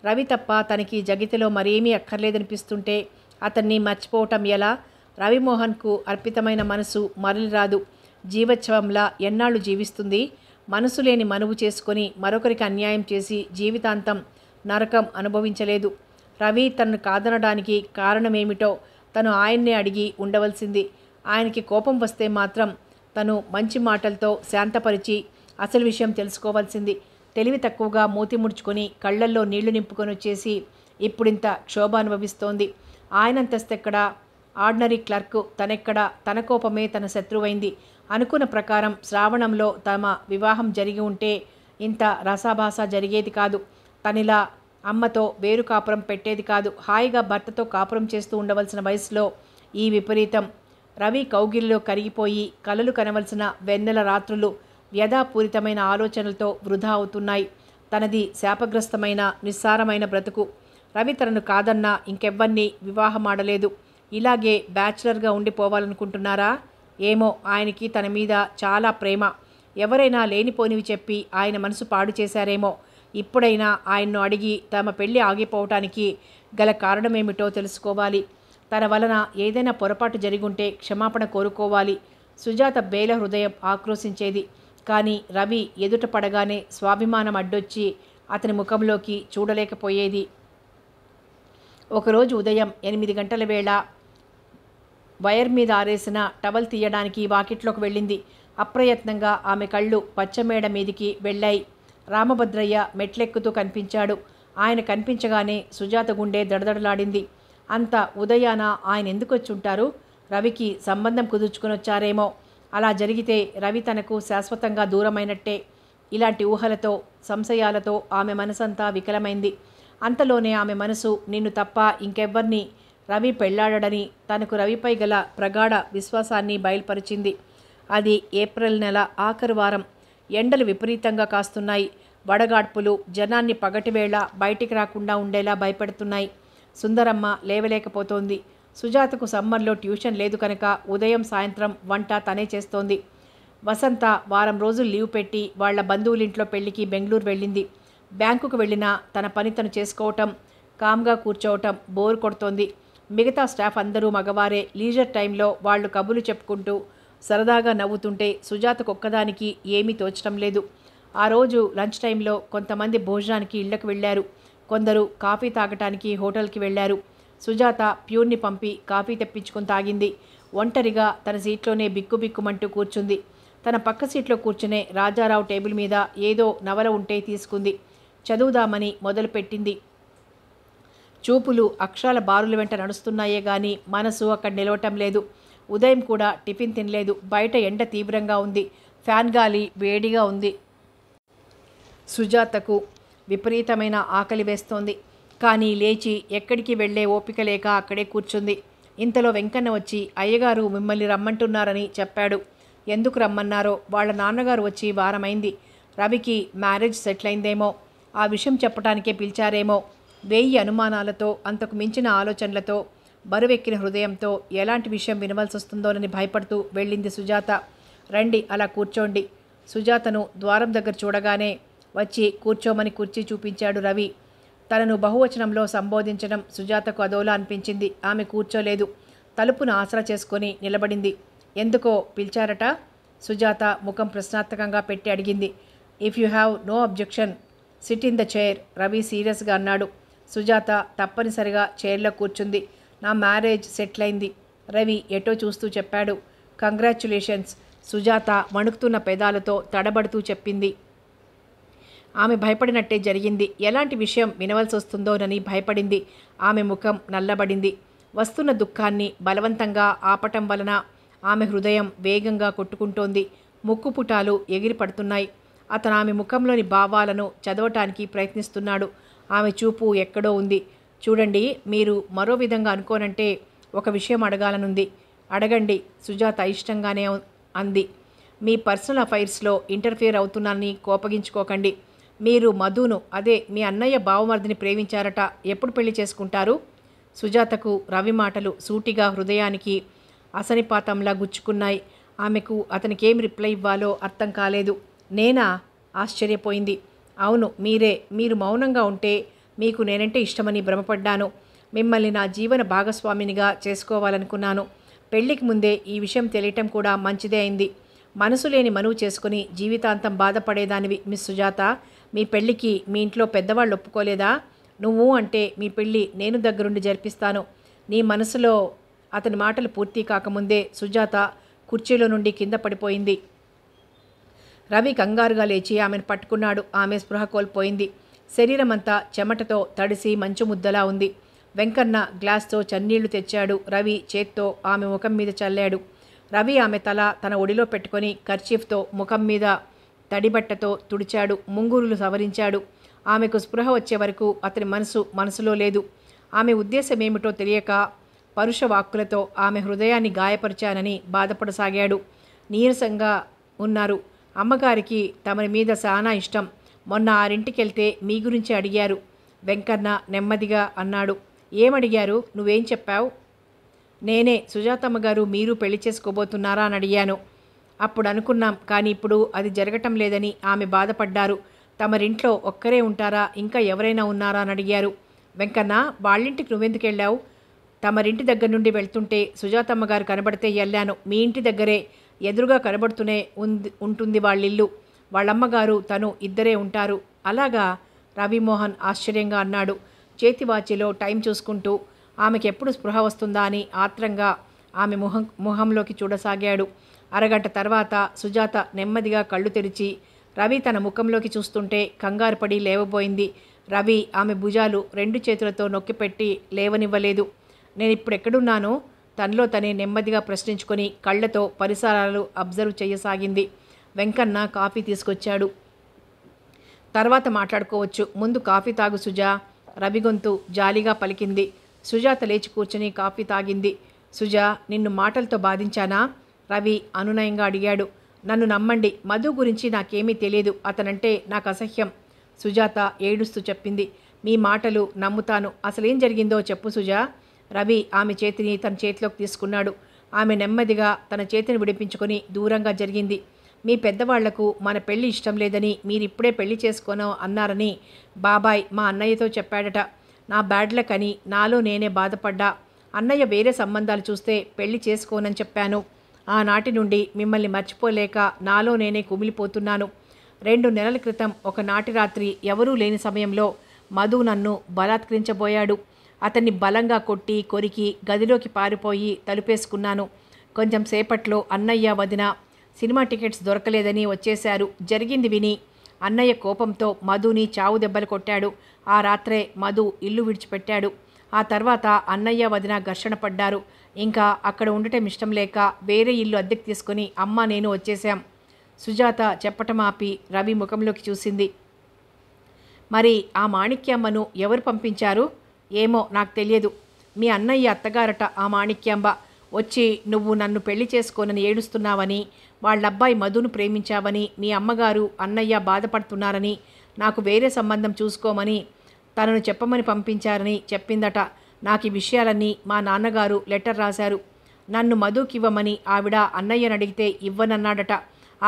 రవి తప్ప తనకి జగితలో మరేమీ అక్కర్లేదనిపిస్తుంటే అతన్ని మర్చిపోవటం ఎలా రవిమోహన్కు అర్పితమైన మనసు రాదు జీవోత్సవంలా ఎన్నాళ్ళు జీవిస్తుంది మనసు లేని మనువు చేసుకొని మరొకరికి అన్యాయం చేసి జీవితాంతం నరకం అనుభవించలేదు రవి తనను కాదనడానికి కారణమేమిటో తను ఆయన్నే అడిగి ఉండవలసింది ఆయనకి కోపం వస్తే మాత్రం తను మంచి మాటలతో శాంతపరిచి అసలు విషయం తెలుసుకోవాల్సింది తెలివి తక్కువగా మూతి ముడుచుకొని కళ్ళల్లో నీళ్లు నింపుకొని వచ్చేసి ఇప్పుడింత క్షోభ అనుభవిస్తోంది ఆయనంతస్తెక్కడ ఆర్డినరీ క్లర్క్ తనెక్కడ తన కోపమే తన శత్రువైంది అనుకున్న ప్రకారం శ్రావణంలో తమ వివాహం జరిగి ఉంటే ఇంత రసాభాస జరిగేది కాదు తనిలా అమ్మతో వేరు కాపురం పెట్టేది కాదు హాయిగా భర్తతో కాపురం చేస్తూ ఉండవలసిన వయసులో ఈ విపరీతం రవి కౌగిలిలో కరిగిపోయి కలలు కనవలసిన వెన్నెల రాత్రులు వ్యధాపూరితమైన ఆలోచనలతో వృధా అవుతున్నాయి తనది శాపగ్రస్తమైన నిస్సారమైన బ్రతుకు రవి తనను కాదన్నా ఇంకెవ్వరినీ వివాహమాడలేదు ఇలాగే బ్యాచిలర్గా ఉండిపోవాలనుకుంటున్నారా ఏమో ఆయనకి తన మీద చాలా ప్రేమ ఎవరైనా లేనిపోనివి చెప్పి ఆయన మనసు పాడు చేశారేమో ఇప్పుడైనా ఆయన్ను అడిగి తమ పెళ్లి ఆగిపోవటానికి గల కారణమేమిటో తెలుసుకోవాలి తన వలన ఏదైనా పొరపాటు జరిగుంటే క్షమాపణ కోరుకోవాలి సుజాత బేల హృదయం ఆక్రోశించేది కానీ రవి ఎదుట పడగానే స్వాభిమానం అడ్డొచ్చి అతని ముఖంలోకి చూడలేకపోయేది ఒకరోజు ఉదయం ఎనిమిది గంటల వేళ వైర్ మీద ఆరేసిన టవల్ తీయడానికి వాకిట్లోకి వెళ్ళింది అప్రయత్నంగా ఆమె కళ్ళు పచ్చమేడ మీదికి వెళ్ళాయి రామభద్రయ్య మెట్లెక్కుతూ కనిపించాడు ఆయన కనిపించగానే సుజాత గుండె దడదడలాడింది అంత ఉదయాన ఆయన ఎందుకొచ్చుంటారు రవికి సంబంధం కుదుర్చుకునొచ్చారేమో అలా జరిగితే రవి తనకు శాశ్వతంగా దూరమైనట్టే ఇలాంటి ఊహలతో సంశయాలతో ఆమె మనసంతా వికలమైంది అంతలోనే ఆమె మనసు నిన్ను తప్ప ఇంకెవ్వరిని రవి పెళ్లాడని తనకు రవిపై గల ప్రగాఢ విశ్వాసాన్ని బయలుపరిచింది అది ఏప్రిల్ నెల ఆఖరు వారం ఎండలు విపరీతంగా కాస్తున్నాయి వడగాడ్పులు జనాన్ని పగటివేళ బయటికి రాకుండా ఉండేలా భయపెడుతున్నాయి సుందరమ్మ లేవలేకపోతోంది సుజాతకు సమ్మర్లో ట్యూషన్ లేదు కనుక ఉదయం సాయంత్రం వంట తనే చేస్తోంది వసంత వారం రోజులు లీవ్ పెట్టి వాళ్ల బంధువులింట్లో పెళ్లికి బెంగళూరు వెళ్ళింది బ్యాంకుకు వెళ్ళినా తన పని తను చేసుకోవటం కామ్గా కూర్చోవటం బోర్ కొడుతోంది మిగతా స్టాఫ్ అందరూ మగవారే లీజర్ టైంలో వాళ్ళు కబుర్లు చెప్పుకుంటూ సరదాగా నవ్వుతుంటే సుజాతకొక్కదానికి ఏమీ తోచడం లేదు ఆ రోజు లంచ్ టైంలో కొంతమంది భోజనానికి ఇళ్లకు వెళ్ళారు కొందరు కాఫీ తాగటానికి హోటల్కి వెళ్ళారు సుజాత ప్యూర్ని పంపి కాఫీ తెప్పించుకుని తాగింది ఒంటరిగా తన సీట్లోనే బిక్కుబిక్కుమంటూ కూర్చుంది తన పక్క సీట్లో కూర్చునే రాజారావు టేబుల్ మీద ఏదో నవల ఉంటే తీసుకుంది చదువుదామని మొదలుపెట్టింది చూపులు అక్షరాల బారుల వెంట నడుస్తున్నాయే గాని మనసు అక్కడ నిలవటం లేదు ఉదయం కూడా టిఫిన్ తినలేదు బయట ఎండ తీవ్రంగా ఉంది ఫ్యాన్ గాలి వేడిగా ఉంది సుజాతకు విపరీతమైన ఆకలి వేస్తోంది కానీ లేచి ఎక్కడికి వెళ్లే ఓపిక లేక అక్కడే కూర్చుంది ఇంతలో వెంకన్న వచ్చి అయ్యగారు మిమ్మల్ని రమ్మంటున్నారని చెప్పాడు ఎందుకు రమ్మన్నారో వాళ్ళ నాన్నగారు వచ్చి వారమైంది రవికి మ్యారేజ్ సెటిల్ అయిందేమో ఆ విషయం చెప్పటానికే పిలిచారేమో వెయ్యి అనుమానాలతో అంతకు మించిన ఆలోచనలతో బరువెక్కిన హృదయంతో ఎలాంటి విషయం వినవలసి వస్తుందోనని భయపడుతూ వెళ్ళింది సుజాత రండి అలా కూర్చోండి సుజాతను ద్వారం దగ్గర చూడగానే వచ్చి కూర్చోమని కుర్చీ చూపించాడు రవి తనను బహువచనంలో సంబోధించడం సుజాతకు అదోలా అనిపించింది ఆమె కూర్చోలేదు తలుపును ఆసరా చేసుకొని నిలబడింది ఎందుకో పిలిచారట సుజాత ముఖం ప్రశ్నార్థకంగా పెట్టి అడిగింది if you have no objection sit in the chair Ravi సీరియస్గా అన్నాడు సుజాత తప్పనిసరిగా చైర్లో కూర్చుంది నా మ్యారేజ్ సెటిల్ అయింది రవి ఎటో చూస్తూ చెప్పాడు కంగ్రాచ్యులేషన్స్ సుజాత వణుకుతున్న పెదాలతో తడబడుతూ చెప్పింది ఆమె భయపడినట్టే జరిగింది ఎలాంటి విషయం వినవలసి వస్తుందోనని భయపడింది ఆమె ముఖం నల్లబడింది వస్తున్న దుఃఖాన్ని బలవంతంగా ఆపటం వలన ఆమె హృదయం వేగంగా కొట్టుకుంటోంది ముక్కు పుటాలు ఎగిరిపడుతున్నాయి అతను ఆమె ముఖంలోని భావాలను చదవటానికి ప్రయత్నిస్తున్నాడు ఆమె చూపు ఎక్కడో ఉంది చూడండి మీరు మరో విధంగా అనుకోనంటే ఒక విషయం అడగాలనుంది అడగండి సుజాత ఇష్టంగానే అంది మీ పర్సనల్ అఫైర్స్లో ఇంటర్ఫియర్ అవుతున్నానని కోపగించుకోకండి మీరు మధును అదే మీ అన్నయ్య బావమర్దిని ప్రేమించారట ఎప్పుడు పెళ్లి చేసుకుంటారు సుజాతకు రవి మాటలు సూటిగా హృదయానికి అసనిపాతంలా గుచ్చుకున్నాయి ఆమెకు అతనికి ఏం రిప్లై ఇవ్వాలో అర్థం కాలేదు నేనా ఆశ్చర్యపోయింది అవును మీరే మీరు మౌనంగా ఉంటే మీకు నేనంటే ఇష్టమని భ్రమపడ్డాను మిమ్మల్ని నా జీవన భాగస్వామినిగా చేసుకోవాలనుకున్నాను పెళ్లికి ముందే ఈ విషయం తెలియటం కూడా మంచిదే అయింది మనసు లేని మనువు చేసుకుని జీవితాంతం బాధపడేదానివి మిస్ సుజాత మీ పెళ్ళికి మీ ఇంట్లో పెద్దవాళ్ళు ఒప్పుకోలేదా నువ్వు అంటే మీ పెళ్ళి నేను దగ్గరుండి జరిపిస్తాను నీ మనసులో అతని మాటలు పూర్తి కాకముందే సుజాత కుర్చీలో నుండి కింద పడిపోయింది రవి కంగారుగా లేచి ఆమెను పట్టుకున్నాడు ఆమె స్పృహ కోల్పోయింది శరీరమంతా చెమటతో తడిసి మంచు ముద్దలా ఉంది వెంకన్న గ్లాస్తో చన్నీళ్లు తెచ్చాడు రవి చేత్తో ఆమె ముఖం మీద చల్లాడు రవి ఆమె తల తన ఒడిలో పెట్టుకొని కర్చీఫ్తో ముఖం మీద తడిబట్టతో తుడిచాడు ముంగురులు సవరించాడు ఆమెకు స్పృహ వచ్చే వరకు అతని మనసు మనసులో లేదు ఆమె ఉద్దేశం ఏమిటో తెలియక పరుష వాక్కులతో ఆమె హృదయాన్ని గాయపరిచానని బాధపడసాగాడు నీరసంగా ఉన్నారు అమ్మగారికి తమరి మీద చాలా ఇష్టం మొన్న ఆరింటికి వెళ్తే మీ గురించి అడిగారు వెంకన్న నెమ్మదిగా అన్నాడు ఏమడిగారు నువ్వేం చెప్పావు నేనే సుజాతమ్మ గారు మీరు పెళ్లి చేసుకోబోతున్నారా అని అడిగాను అప్పుడు అనుకున్నాం కానీ ఇప్పుడు అది జరగటం లేదని ఆమె బాధపడ్డారు తమరింట్లో ఒక్కరే ఉంటారా ఇంకా ఎవరైనా ఉన్నారా అని అడిగారు వెంకన్న వాళ్ళింటికి నువ్వెందుకు వెళ్ళావు తమరింటి దగ్గర నుండి వెళ్తుంటే సుజాతమ్మ గారు కనబడితే వెళ్ళాను మీ ఇంటి దగ్గరే ఎదురుగా కనబడుతూనే ఉంది ఉంటుంది వాళ్ళిల్లు వాళ్ళమ్మగారు తను ఇద్దరే ఉంటారు అలాగా రవిమోహన్ ఆశ్చర్యంగా అన్నాడు చేతివాచిలో టైం చూసుకుంటూ ఆమెకెప్పుడు స్పృహ వస్తుందా అని ఆత్రంగా ఆమె ముహం ముఖంలోకి చూడసాగాడు అరగంట తర్వాత సుజాత నెమ్మదిగా కళ్ళు తెరిచి రవి తన ముఖంలోకి చూస్తుంటే కంగారుపడి లేవబోయింది రవి ఆమె భుజాలు రెండు చేతులతో నొక్కిపెట్టి లేవనివ్వలేదు నేను ఇప్పుడు ఎక్కడున్నానో తనలో తనే నెమ్మదిగా ప్రశ్నించుకొని కళ్ళతో పరిసరాలు అబ్జర్వ్ చేయసాగింది వెంకన్న కాఫీ తీసుకొచ్చాడు తర్వాత మాట్లాడుకోవచ్చు ముందు కాఫీ తాగు సుజా రవిగొంతు జాలిగా పలికింది సుజాత లేచి కూర్చొని కాఫీ తాగింది సుజా నిన్ను మాటలతో బాధించానా రవి అనునయంగా అడిగాడు నన్ను నమ్మండి మధు గురించి నాకేమీ తెలియదు అతనంటే నాకు అసహ్యం సుజాత ఏడుస్తూ చెప్పింది మీ మాటలు నమ్ముతాను అసలేం జరిగిందో చెప్పు సుజా రవి ఆమె చేతిని తన చేతిలోకి తీసుకున్నాడు ఆమె నెమ్మదిగా తన చేతిని విడిపించుకొని దూరంగా జరిగింది మీ పెద్దవాళ్లకు మన పెళ్ళి ఇష్టం లేదని మీరిప్పుడే పెళ్లి చేసుకోను అన్నారని బాబాయ్ మా అన్నయ్యతో చెప్పాడట నా బ్యాడ్లకని నాలో నేనే బాధపడ్డా అన్నయ్య వేరే సంబంధాలు చూస్తే పెళ్లి చేసుకోనని చెప్పాను ఆనాటి నుండి మిమ్మల్ని మర్చిపోలేక నాలో నేనే కుమిలిపోతున్నాను రెండు నెలల క్రితం ఒకనాటి రాత్రి ఎవరూ లేని సమయంలో మధు నన్ను బలాత్కరించబోయాడు అతన్ని బలంగా కొట్టి కొరికి గదిలోకి పారిపోయి తలుపేసుకున్నాను కొంచెం సేపట్లో అన్నయ్య వదిన సినిమా టికెట్స్ దొరకలేదని వచ్చేశారు జరిగింది విని అన్నయ్య కోపంతో మధుని చావు దెబ్బలు కొట్టాడు ఆ రాత్రే మధు ఇల్లు విడిచిపెట్టాడు ఆ తర్వాత అన్నయ్య వదిన ఘర్షణ పడ్డారు ఇంకా అక్కడ ఉండటం ఇష్టం లేక వేరే ఇల్లు అద్దెకు తీసుకుని అమ్మ నేను వచ్చేశాం సుజాత చెప్పటం ఆపి రవి ముఖంలోకి చూసింది మరి ఆ మాణిక్యమ్మను ఎవరు పంపించారు ఏమో నాకు తెలియదు మీ అన్నయ్య అత్తగారట ఆ మాణిక్యాంబ వచ్చి నువ్వు నన్ను పెళ్లి చేసుకోనని ఏడుస్తున్నావని వాళ్ళబ్బాయి మధును ప్రేమించావని మీ అమ్మగారు అన్నయ్య బాధపడుతున్నారని నాకు వేరే సంబంధం చూసుకోమని తనను చెప్పమని పంపించారని చెప్పిందట నాకు ఈ విషయాలన్నీ మా నాన్నగారు లెటర్ రాశారు నన్ను మధుకివ్వమని ఆవిడ అన్నయ్యను అడిగితే ఇవ్వనన్నాడట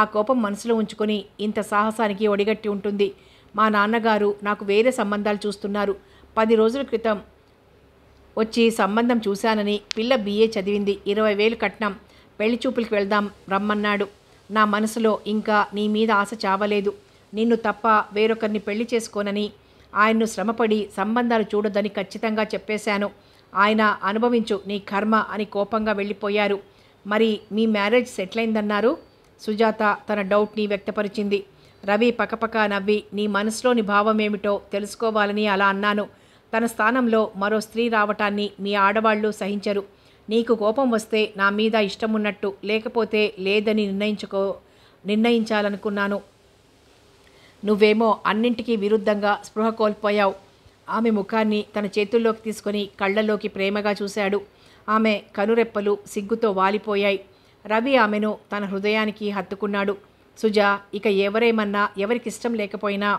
ఆ కోపం మనసులో ఉంచుకొని ఇంత సాహసానికి ఒడిగట్టి ఉంటుంది మా నాన్నగారు నాకు వేరే సంబంధాలు చూస్తున్నారు పది రోజుల క్రితం వచ్చి సంబంధం చూశానని పిల్ల బీఏ చదివింది ఇరవై వేలు కట్నం పెళ్లి చూపులకు వెళ్దాం రమ్మన్నాడు నా మనసులో ఇంకా నీ మీద ఆశ చావలేదు నిన్ను తప్ప వేరొకరిని పెళ్లి చేసుకోనని ఆయన్ను శ్రమపడి సంబంధాలు చూడొద్దని ఖచ్చితంగా చెప్పేశాను ఆయన అనుభవించు నీ కర్మ అని కోపంగా వెళ్ళిపోయారు మరి మీ మ్యారేజ్ సెటిల్ అయిందన్నారు సుజాత తన డౌట్ని వ్యక్తపరిచింది రవి పకపక నవ్వి నీ మనసులోని భావం ఏమిటో తెలుసుకోవాలని అలా అన్నాను తన స్థానంలో మరో స్త్రీ రావటాన్ని మీ ఆడవాళ్లు సహించరు నీకు కోపం వస్తే నా మీద ఇష్టమున్నట్టు లేకపోతే లేదని నిర్ణయించుకో నిర్ణయించాలనుకున్నాను నువ్వేమో అన్నింటికీ విరుద్ధంగా స్పృహ కోల్పోయావు ఆమె ముఖాన్ని తన చేతుల్లోకి తీసుకొని కళ్ళలోకి ప్రేమగా చూశాడు ఆమె కనురెప్పలు సిగ్గుతో వాలిపోయాయి రవి ఆమెను తన హృదయానికి హత్తుకున్నాడు సుజా ఇక ఎవరేమన్నా ఎవరికిష్టం లేకపోయినా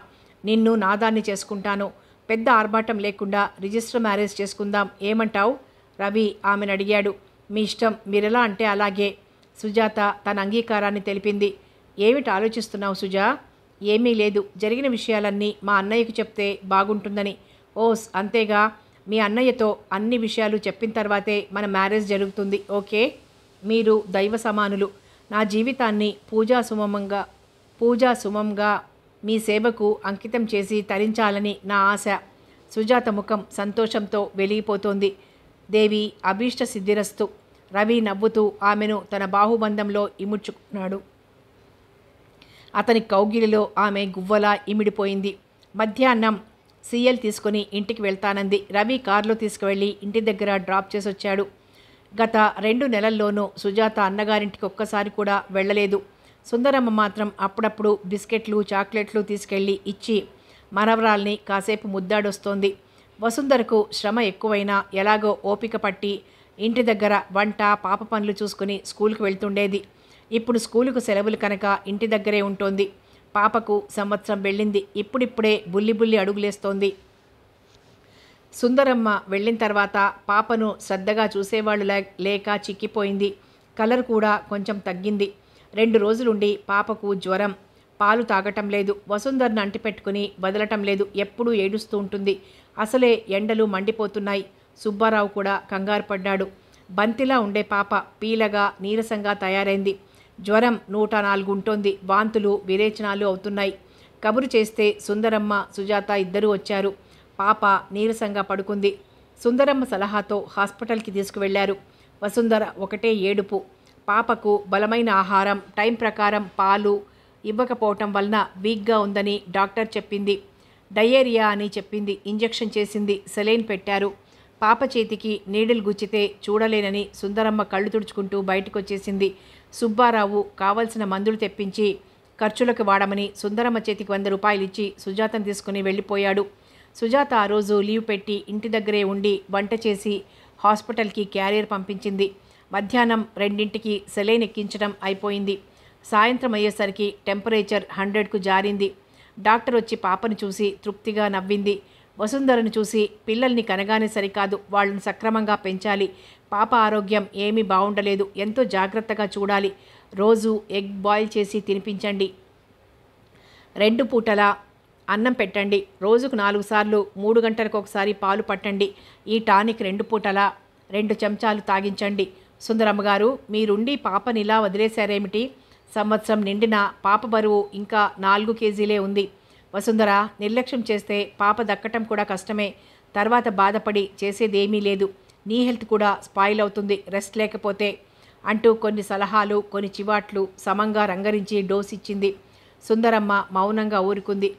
నిన్ను నాదాన్ని చేసుకుంటాను పెద్ద ఆర్భాటం లేకుండా రిజిస్టర్ మ్యారేజ్ చేసుకుందాం ఏమంటావు రవి ఆమెను అడిగాడు మీ ఇష్టం మీరెలా అంటే అలాగే సుజాత తన అంగీకారాన్ని తెలిపింది ఏమిటి ఆలోచిస్తున్నావు సుజా ఏమీ లేదు జరిగిన విషయాలన్నీ మా అన్నయ్యకు చెప్తే బాగుంటుందని ఓస్ అంతేగా మీ అన్నయ్యతో అన్ని విషయాలు చెప్పిన తర్వాతే మన మ్యారేజ్ జరుగుతుంది ఓకే మీరు దైవ సమానులు నా జీవితాన్ని పూజా సుమమంగా పూజా సుమంగా మీ సేవకు అంకితం చేసి తరించాలని నా ఆశ సుజాత ముఖం సంతోషంతో వెలిగిపోతోంది దేవి అభీష్ట సిద్ధిరస్తు రవి నవ్వుతూ ఆమెను తన బాహుబంధంలో ఇముడ్చుకున్నాడు అతని కౌగిలిలో ఆమె గువ్వలా ఇమిడిపోయింది మధ్యాహ్నం సీఎల్ తీసుకుని ఇంటికి వెళ్తానంది రవి కారులో తీసుకువెళ్ళి ఇంటి దగ్గర డ్రాప్ చేసి వచ్చాడు గత రెండు నెలల్లోనూ సుజాత అన్నగారింటికి ఒక్కసారి కూడా వెళ్ళలేదు సుందరమ్మ మాత్రం అప్పుడప్పుడు బిస్కెట్లు చాక్లెట్లు తీసుకెళ్ళి ఇచ్చి మనవరాల్ని కాసేపు ముద్దాడొస్తోంది వసుంధరకు శ్రమ ఎక్కువైనా ఎలాగో ఓపిక పట్టి ఇంటి దగ్గర వంట పాప పనులు చూసుకుని స్కూల్కి వెళ్తుండేది ఇప్పుడు స్కూలుకు సెలవులు కనుక ఇంటి దగ్గరే ఉంటోంది పాపకు సంవత్సరం వెళ్ళింది ఇప్పుడిప్పుడే బుల్లి బుల్లి అడుగులేస్తోంది సుందరమ్మ వెళ్ళిన తర్వాత పాపను శ్రద్ధగా చూసేవాళ్ళు లేక చిక్కిపోయింది కలర్ కూడా కొంచెం తగ్గింది రెండు రోజులుండి పాపకు జ్వరం పాలు తాగటం లేదు వసుంధర్ను అంటిపెట్టుకుని వదలటం లేదు ఎప్పుడూ ఏడుస్తూ ఉంటుంది అసలే ఎండలు మండిపోతున్నాయి సుబ్బారావు కూడా కంగారు పడ్డాడు బంతిలా ఉండే పాప పీలగా నీరసంగా తయారైంది జ్వరం నూట నాలుగు ఉంటుంది వాంతులు విరేచనాలు అవుతున్నాయి కబురు చేస్తే సుందరమ్మ సుజాత ఇద్దరూ వచ్చారు పాప నీరసంగా పడుకుంది సుందరమ్మ సలహాతో హాస్పిటల్కి తీసుకువెళ్లారు వసుంధర ఒకటే ఏడుపు పాపకు బలమైన ఆహారం టైం ప్రకారం పాలు ఇవ్వకపోవటం వలన వీక్గా ఉందని డాక్టర్ చెప్పింది డయేరియా అని చెప్పింది ఇంజెక్షన్ చేసింది సెలైన్ పెట్టారు పాప చేతికి నీడిల్ గుచ్చితే చూడలేనని సుందరమ్మ కళ్ళు తుడుచుకుంటూ బయటకొచ్చేసింది సుబ్బారావు కావలసిన మందులు తెప్పించి ఖర్చులకు వాడమని సుందరమ్మ చేతికి వంద రూపాయలు ఇచ్చి సుజాతను తీసుకుని వెళ్ళిపోయాడు సుజాత ఆ రోజు లీవ్ పెట్టి ఇంటి దగ్గరే ఉండి వంట చేసి హాస్పిటల్కి క్యారియర్ పంపించింది మధ్యాహ్నం రెండింటికి సెలైన్ ఎక్కించడం అయిపోయింది సాయంత్రం అయ్యేసరికి టెంపరేచర్ హండ్రెడ్కు జారింది డాక్టర్ వచ్చి పాపను చూసి తృప్తిగా నవ్వింది వసుంధరను చూసి పిల్లల్ని కనగానే సరికాదు వాళ్ళని సక్రమంగా పెంచాలి పాప ఆరోగ్యం ఏమీ బాగుండలేదు ఎంతో జాగ్రత్తగా చూడాలి రోజు ఎగ్ బాయిల్ చేసి తినిపించండి రెండు పూటల అన్నం పెట్టండి రోజుకు నాలుగు సార్లు మూడు గంటలకు ఒకసారి పాలు పట్టండి ఈ టానిక్ రెండు పూటల రెండు చెంచాలు తాగించండి సుందరమ్మ గారు మీరుండి ఇలా వదిలేశారేమిటి సంవత్సరం నిండిన పాప బరువు ఇంకా నాలుగు కేజీలే ఉంది వసుంధర నిర్లక్ష్యం చేస్తే పాప దక్కటం కూడా కష్టమే తర్వాత బాధపడి చేసేదేమీ లేదు నీ హెల్త్ కూడా స్పాయిల్ అవుతుంది రెస్ట్ లేకపోతే అంటూ కొన్ని సలహాలు కొన్ని చివాట్లు సమంగా రంగరించి డోస్ ఇచ్చింది సుందరమ్మ మౌనంగా ఊరుకుంది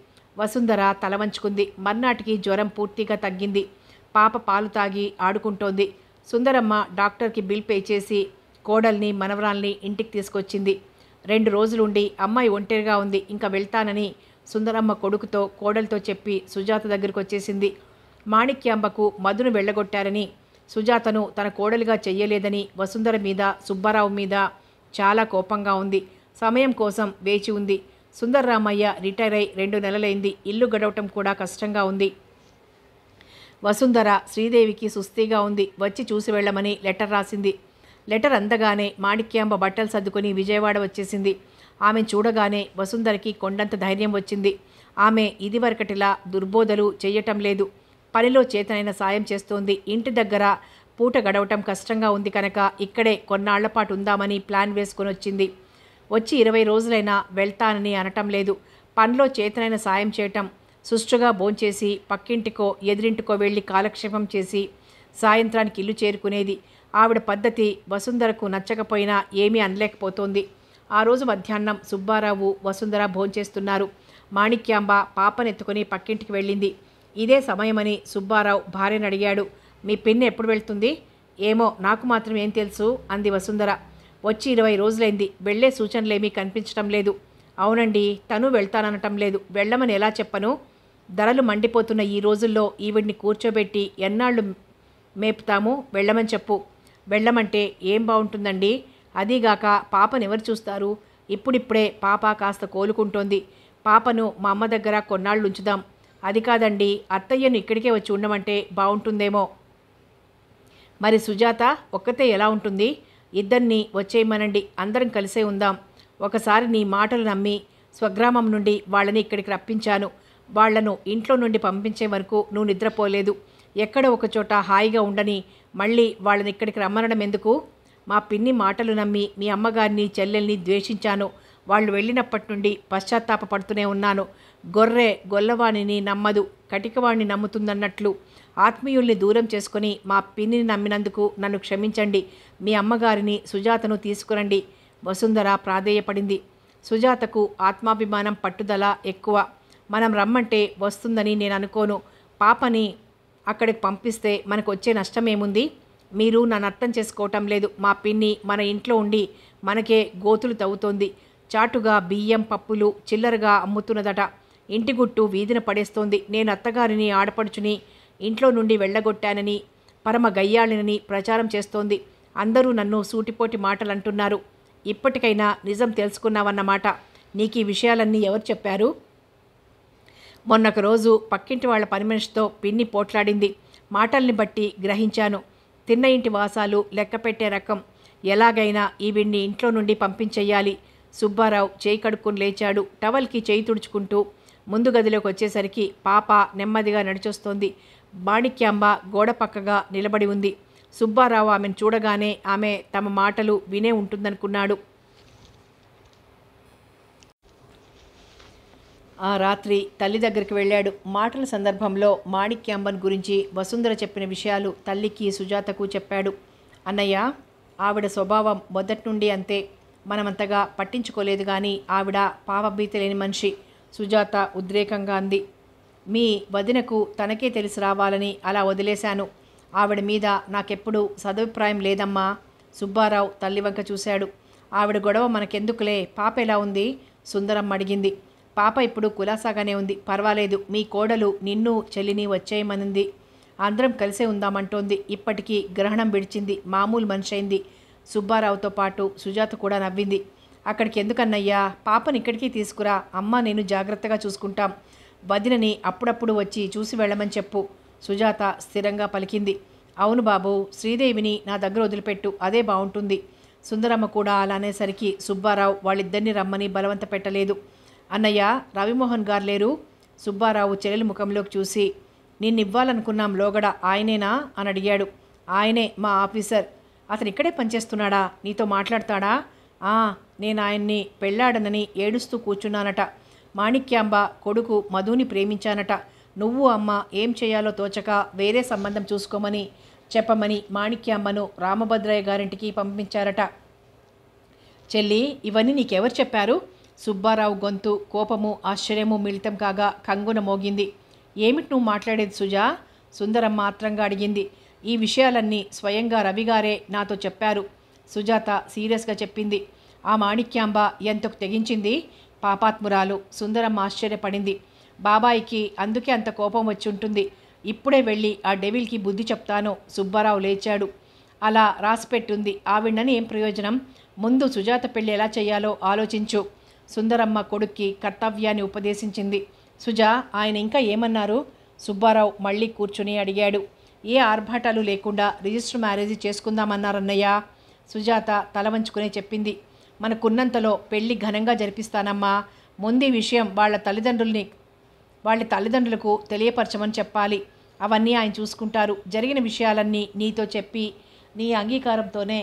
వసుంధర తలవంచుకుంది మర్నాటికి జ్వరం పూర్తిగా తగ్గింది పాప పాలు తాగి ఆడుకుంటోంది సుందరమ్మ డాక్టర్కి బిల్ పే చేసి కోడల్ని మనవరాల్ని ఇంటికి తీసుకొచ్చింది రెండు రోజులు ఉండి అమ్మాయి ఒంటరిగా ఉంది ఇంకా వెళ్తానని సుందరమ్మ కొడుకుతో కోడలతో చెప్పి సుజాత దగ్గరికి వచ్చేసింది మాణిక్యాంబకు మధును వెళ్ళగొట్టారని సుజాతను తన కోడలుగా చెయ్యలేదని వసుంధర మీద సుబ్బారావు మీద చాలా కోపంగా ఉంది సమయం కోసం వేచి ఉంది సుందరరామయ్య రిటైర్ అయి రెండు నెలలైంది ఇల్లు గడవటం కూడా కష్టంగా ఉంది వసుంధర శ్రీదేవికి సుస్థిగా ఉంది వచ్చి చూసి వెళ్ళమని లెటర్ రాసింది లెటర్ అందగానే మాణిక్యాంబ బట్టలు సర్దుకుని విజయవాడ వచ్చేసింది ఆమె చూడగానే వసుంధరకి కొండంత ధైర్యం వచ్చింది ఆమె ఇదివరకటిలా దుర్బోధలు చేయటం లేదు పనిలో చేతనైన సాయం చేస్తోంది ఇంటి దగ్గర పూట గడవటం కష్టంగా ఉంది కనుక ఇక్కడే కొన్నాళ్లపాటు ఉందామని ప్లాన్ వేసుకొని వచ్చింది వచ్చి ఇరవై రోజులైనా వెళ్తానని అనటం లేదు పనిలో చేతనైన సాయం చేయటం సుష్టుగా భోంచేసి పక్కింటికో ఎదిరింటికో వెళ్ళి కాలక్షేపం చేసి సాయంత్రానికి ఇల్లు చేరుకునేది ఆవిడ పద్ధతి వసుంధరకు నచ్చకపోయినా ఏమీ అనలేకపోతోంది ఆ రోజు మధ్యాహ్నం సుబ్బారావు వసుంధర భోంచేస్తున్నారు మాణిక్యాంబ పాపనెత్తుకుని పక్కింటికి వెళ్ళింది ఇదే సమయమని సుబ్బారావు భార్యను అడిగాడు మీ పిన్ని ఎప్పుడు వెళ్తుంది ఏమో నాకు మాత్రం ఏం తెలుసు అంది వసుంధర వచ్చి ఇరవై రోజులైంది వెళ్లే సూచనలేమీ కనిపించటం లేదు అవునండి తను వెళ్తాననటం లేదు వెళ్ళమని ఎలా చెప్పను ధరలు మండిపోతున్న ఈ రోజుల్లో ఈవిడ్ని కూర్చోబెట్టి ఎన్నాళ్ళు మేపుతాము వెళ్ళమని చెప్పు వెళ్ళమంటే ఏం బాగుంటుందండి అదీగాక పాపనెవరు చూస్తారు ఇప్పుడిప్పుడే పాప కాస్త కోలుకుంటోంది పాపను మా అమ్మ దగ్గర కొన్నాళ్ళు ఉంచుదాం అది కాదండి అత్తయ్యను ఇక్కడికే వచ్చి ఉండమంటే బాగుంటుందేమో మరి సుజాత ఒక్కతే ఎలా ఉంటుంది ఇద్దరిని వచ్చేయమనండి అందరం కలిసే ఉందాం ఒకసారి నీ మాటలు నమ్మి స్వగ్రామం నుండి వాళ్ళని ఇక్కడికి రప్పించాను వాళ్లను ఇంట్లో నుండి పంపించే వరకు నువ్వు నిద్రపోలేదు ఎక్కడ ఒకచోట హాయిగా ఉండని మళ్ళీ వాళ్ళని ఇక్కడికి రమ్మనడం ఎందుకు మా పిన్ని మాటలు నమ్మి మీ అమ్మగారిని చెల్లెల్ని ద్వేషించాను వాళ్ళు వెళ్ళినప్పటి నుండి పశ్చాత్తాపడుతూనే ఉన్నాను గొర్రె గొల్లవాణిని నమ్మదు కటికవాణ్ణి నమ్ముతుందన్నట్లు ఆత్మీయుల్ని దూరం చేసుకుని మా పిన్నిని నమ్మినందుకు నన్ను క్షమించండి మీ అమ్మగారిని సుజాతను తీసుకురండి వసుంధర ప్రాధేయపడింది సుజాతకు ఆత్మాభిమానం పట్టుదల ఎక్కువ మనం రమ్మంటే వస్తుందని నేను అనుకోను పాపని అక్కడికి పంపిస్తే మనకు వచ్చే నష్టం ఏముంది మీరు నన్ను అర్థం చేసుకోవటం లేదు మా పిన్ని మన ఇంట్లో ఉండి మనకే గోతులు తవ్వుతోంది చాటుగా బియ్యం పప్పులు చిల్లరగా అమ్ముతున్నదట ఇంటి గుట్టు వీధిన పడేస్తోంది నేను అత్తగారిని ఆడపడుచుని ఇంట్లో నుండి వెళ్ళగొట్టానని పరమ గయ్యాళినని ప్రచారం చేస్తోంది అందరూ నన్ను సూటిపోటి మాటలు అంటున్నారు ఇప్పటికైనా నిజం తెలుసుకున్నావన్నమాట నీకు ఈ విషయాలన్నీ ఎవరు చెప్పారు మొన్నొక రోజు పక్కింటి వాళ్ల పని మనిషితో పిన్ని పోట్లాడింది మాటల్ని బట్టి గ్రహించాను తిన్న ఇంటి వాసాలు లెక్కపెట్టే రకం ఎలాగైనా ఈ వీడిని ఇంట్లో నుండి పంపించేయాలి సుబ్బారావు చేయి కడుక్కుని లేచాడు టవల్కి చేయి తుడుచుకుంటూ ముందు గదిలోకి వచ్చేసరికి పాప నెమ్మదిగా నడిచొస్తోంది బాణిక్యాంబ గోడ పక్కగా నిలబడి ఉంది సుబ్బారావు ఆమెను చూడగానే ఆమె తమ మాటలు వినే ఉంటుందనుకున్నాడు ఆ రాత్రి తల్లి దగ్గరికి వెళ్ళాడు మాటల సందర్భంలో మాణిక్యాంబన్ గురించి వసుంధర చెప్పిన విషయాలు తల్లికి సుజాతకు చెప్పాడు అన్నయ్య ఆవిడ స్వభావం మొదటి నుండి అంతే మనమంతగా పట్టించుకోలేదు కానీ ఆవిడ పాపభీతి లేని మనిషి సుజాత ఉద్రేకంగా అంది మీ వదినకు తనకే తెలిసి రావాలని అలా వదిలేశాను ఆవిడ మీద నాకెప్పుడు సదభిప్రాయం లేదమ్మా సుబ్బారావు తల్లి వంక చూశాడు ఆవిడ గొడవ మనకెందుకులే పాప ఎలా ఉంది సుందరం అడిగింది పాప ఇప్పుడు కులాసాగానే ఉంది పర్వాలేదు మీ కోడలు నిన్ను చెల్లిని వచ్చేయమనింది అందరం కలిసే ఉందామంటోంది ఇప్పటికీ గ్రహణం విడిచింది మామూలు మనిషి అయింది సుబ్బారావుతో పాటు సుజాత కూడా నవ్వింది అక్కడికి ఎందుకన్నయ్యా పాపని ఇక్కడికి తీసుకురా అమ్మ నేను జాగ్రత్తగా చూసుకుంటాం వదినని అప్పుడప్పుడు వచ్చి చూసి వెళ్ళమని చెప్పు సుజాత స్థిరంగా పలికింది అవును బాబు శ్రీదేవిని నా దగ్గర వదిలిపెట్టు అదే బాగుంటుంది సుందరమ్మ కూడా అలానేసరికి సుబ్బారావు వాళ్ళిద్దరిని రమ్మని బలవంత పెట్టలేదు అన్నయ్య రవిమోహన్ గారు లేరు సుబ్బారావు చెల్లెలి ముఖంలోకి చూసి నిన్నివ్వాలనుకున్నాం లోగడ ఆయనేనా అని అడిగాడు ఆయనే మా ఆఫీసర్ అతను ఇక్కడే పనిచేస్తున్నాడా నీతో మాట్లాడతాడా ఆ నేను ఆయన్ని పెళ్ళాడనని ఏడుస్తూ కూర్చున్నానట మాణిక్యాంబ కొడుకు మధుని ప్రేమించానట నువ్వు అమ్మ ఏం చేయాలో తోచక వేరే సంబంధం చూసుకోమని చెప్పమని మాణిక్యాంబను రామభద్రయ్య గారింటికి పంపించారట చెల్లి ఇవన్నీ నీకెవరు చెప్పారు సుబ్బారావు గొంతు కోపము ఆశ్చర్యము మిళితం కాగా కంగున మోగింది ఏమిటి నువ్వు మాట్లాడేది సుజా సుందరం మాత్రంగా అడిగింది ఈ విషయాలన్నీ స్వయంగా రవిగారే నాతో చెప్పారు సుజాత సీరియస్గా చెప్పింది ఆ మాణిక్యాంబ ఎంతకు తెగించింది పాపాత్మురాలు సుందరం ఆశ్చర్యపడింది బాబాయికి అందుకే అంత కోపం వచ్చి ఉంటుంది ఇప్పుడే వెళ్ళి ఆ డెవిల్కి బుద్ధి చెప్తాను సుబ్బారావు లేచాడు అలా రాసిపెట్టుంది ఆవిడని ఏం ప్రయోజనం ముందు సుజాత పెళ్ళి ఎలా చేయాలో ఆలోచించు సుందరమ్మ కొడుక్కి కర్తవ్యాన్ని ఉపదేశించింది సుజ ఆయన ఇంకా ఏమన్నారు సుబ్బారావు మళ్ళీ కూర్చుని అడిగాడు ఏ ఆర్భాటాలు లేకుండా రిజిస్టర్ మ్యారేజ్ చేసుకుందామన్నారన్నయ్య సుజాత తల వంచుకునే చెప్పింది మనకున్నంతలో పెళ్లి ఘనంగా జరిపిస్తానమ్మా ముందు విషయం వాళ్ళ తల్లిదండ్రుల్ని వాళ్ళ తల్లిదండ్రులకు తెలియపరచమని చెప్పాలి అవన్నీ ఆయన చూసుకుంటారు జరిగిన విషయాలన్నీ నీతో చెప్పి నీ అంగీకారంతోనే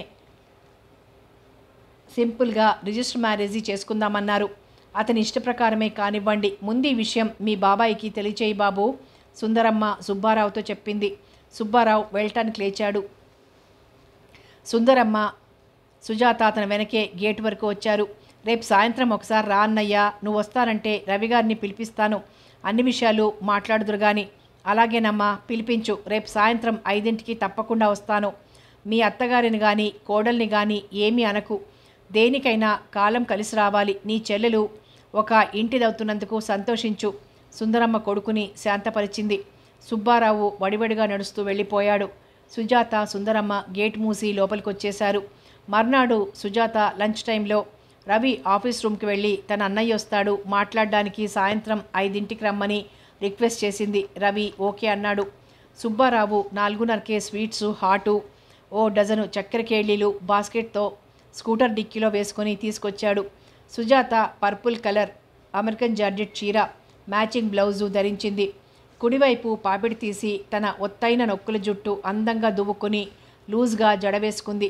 సింపుల్గా రిజిస్టర్ మ్యారేజీ చేసుకుందామన్నారు అతని ఇష్ట ప్రకారమే కానివ్వండి ముందు విషయం మీ బాబాయికి తెలియచేయి బాబు సుందరమ్మ సుబ్బారావుతో చెప్పింది సుబ్బారావు వెళ్ళటానికి లేచాడు సుందరమ్మ సుజాత అతని వెనకే గేట్ వరకు వచ్చారు రేపు సాయంత్రం ఒకసారి రా అన్నయ్యా నువ్వు వస్తానంటే రవిగారిని పిలిపిస్తాను అన్ని విషయాలు మాట్లాడుదురు కానీ అలాగేనమ్మా పిలిపించు రేపు సాయంత్రం ఐదింటికి తప్పకుండా వస్తాను మీ అత్తగారిని కానీ కోడల్ని కానీ ఏమీ అనకు దేనికైనా కాలం కలిసి రావాలి నీ చెల్లెలు ఒక ఇంటిదవుతున్నందుకు సంతోషించు సుందరమ్మ కొడుకుని శాంతపరిచింది సుబ్బారావు వడివడిగా నడుస్తూ వెళ్ళిపోయాడు సుజాత సుందరమ్మ గేట్ మూసి లోపలికొచ్చేశారు మర్నాడు సుజాత లంచ్ టైంలో రవి ఆఫీస్ రూమ్కి వెళ్ళి తన అన్నయ్య వస్తాడు మాట్లాడడానికి సాయంత్రం ఐదింటికి రమ్మని రిక్వెస్ట్ చేసింది రవి ఓకే అన్నాడు సుబ్బారావు నాలుగున్నరకే స్వీట్స్ హాటు ఓ డజను చక్కెర కేళీలు బాస్కెట్తో స్కూటర్ డిక్కీలో వేసుకొని తీసుకొచ్చాడు Sujatha purple colour American georgette చీర మ్యాచింగ్ బ్లౌజు ధరించింది కుడివైపు పాపిడి తీసి తన ఒత్తైన నొక్కుల జుట్టు అందంగా దువ్వుకుని లూజ్గా జడవేసుకుంది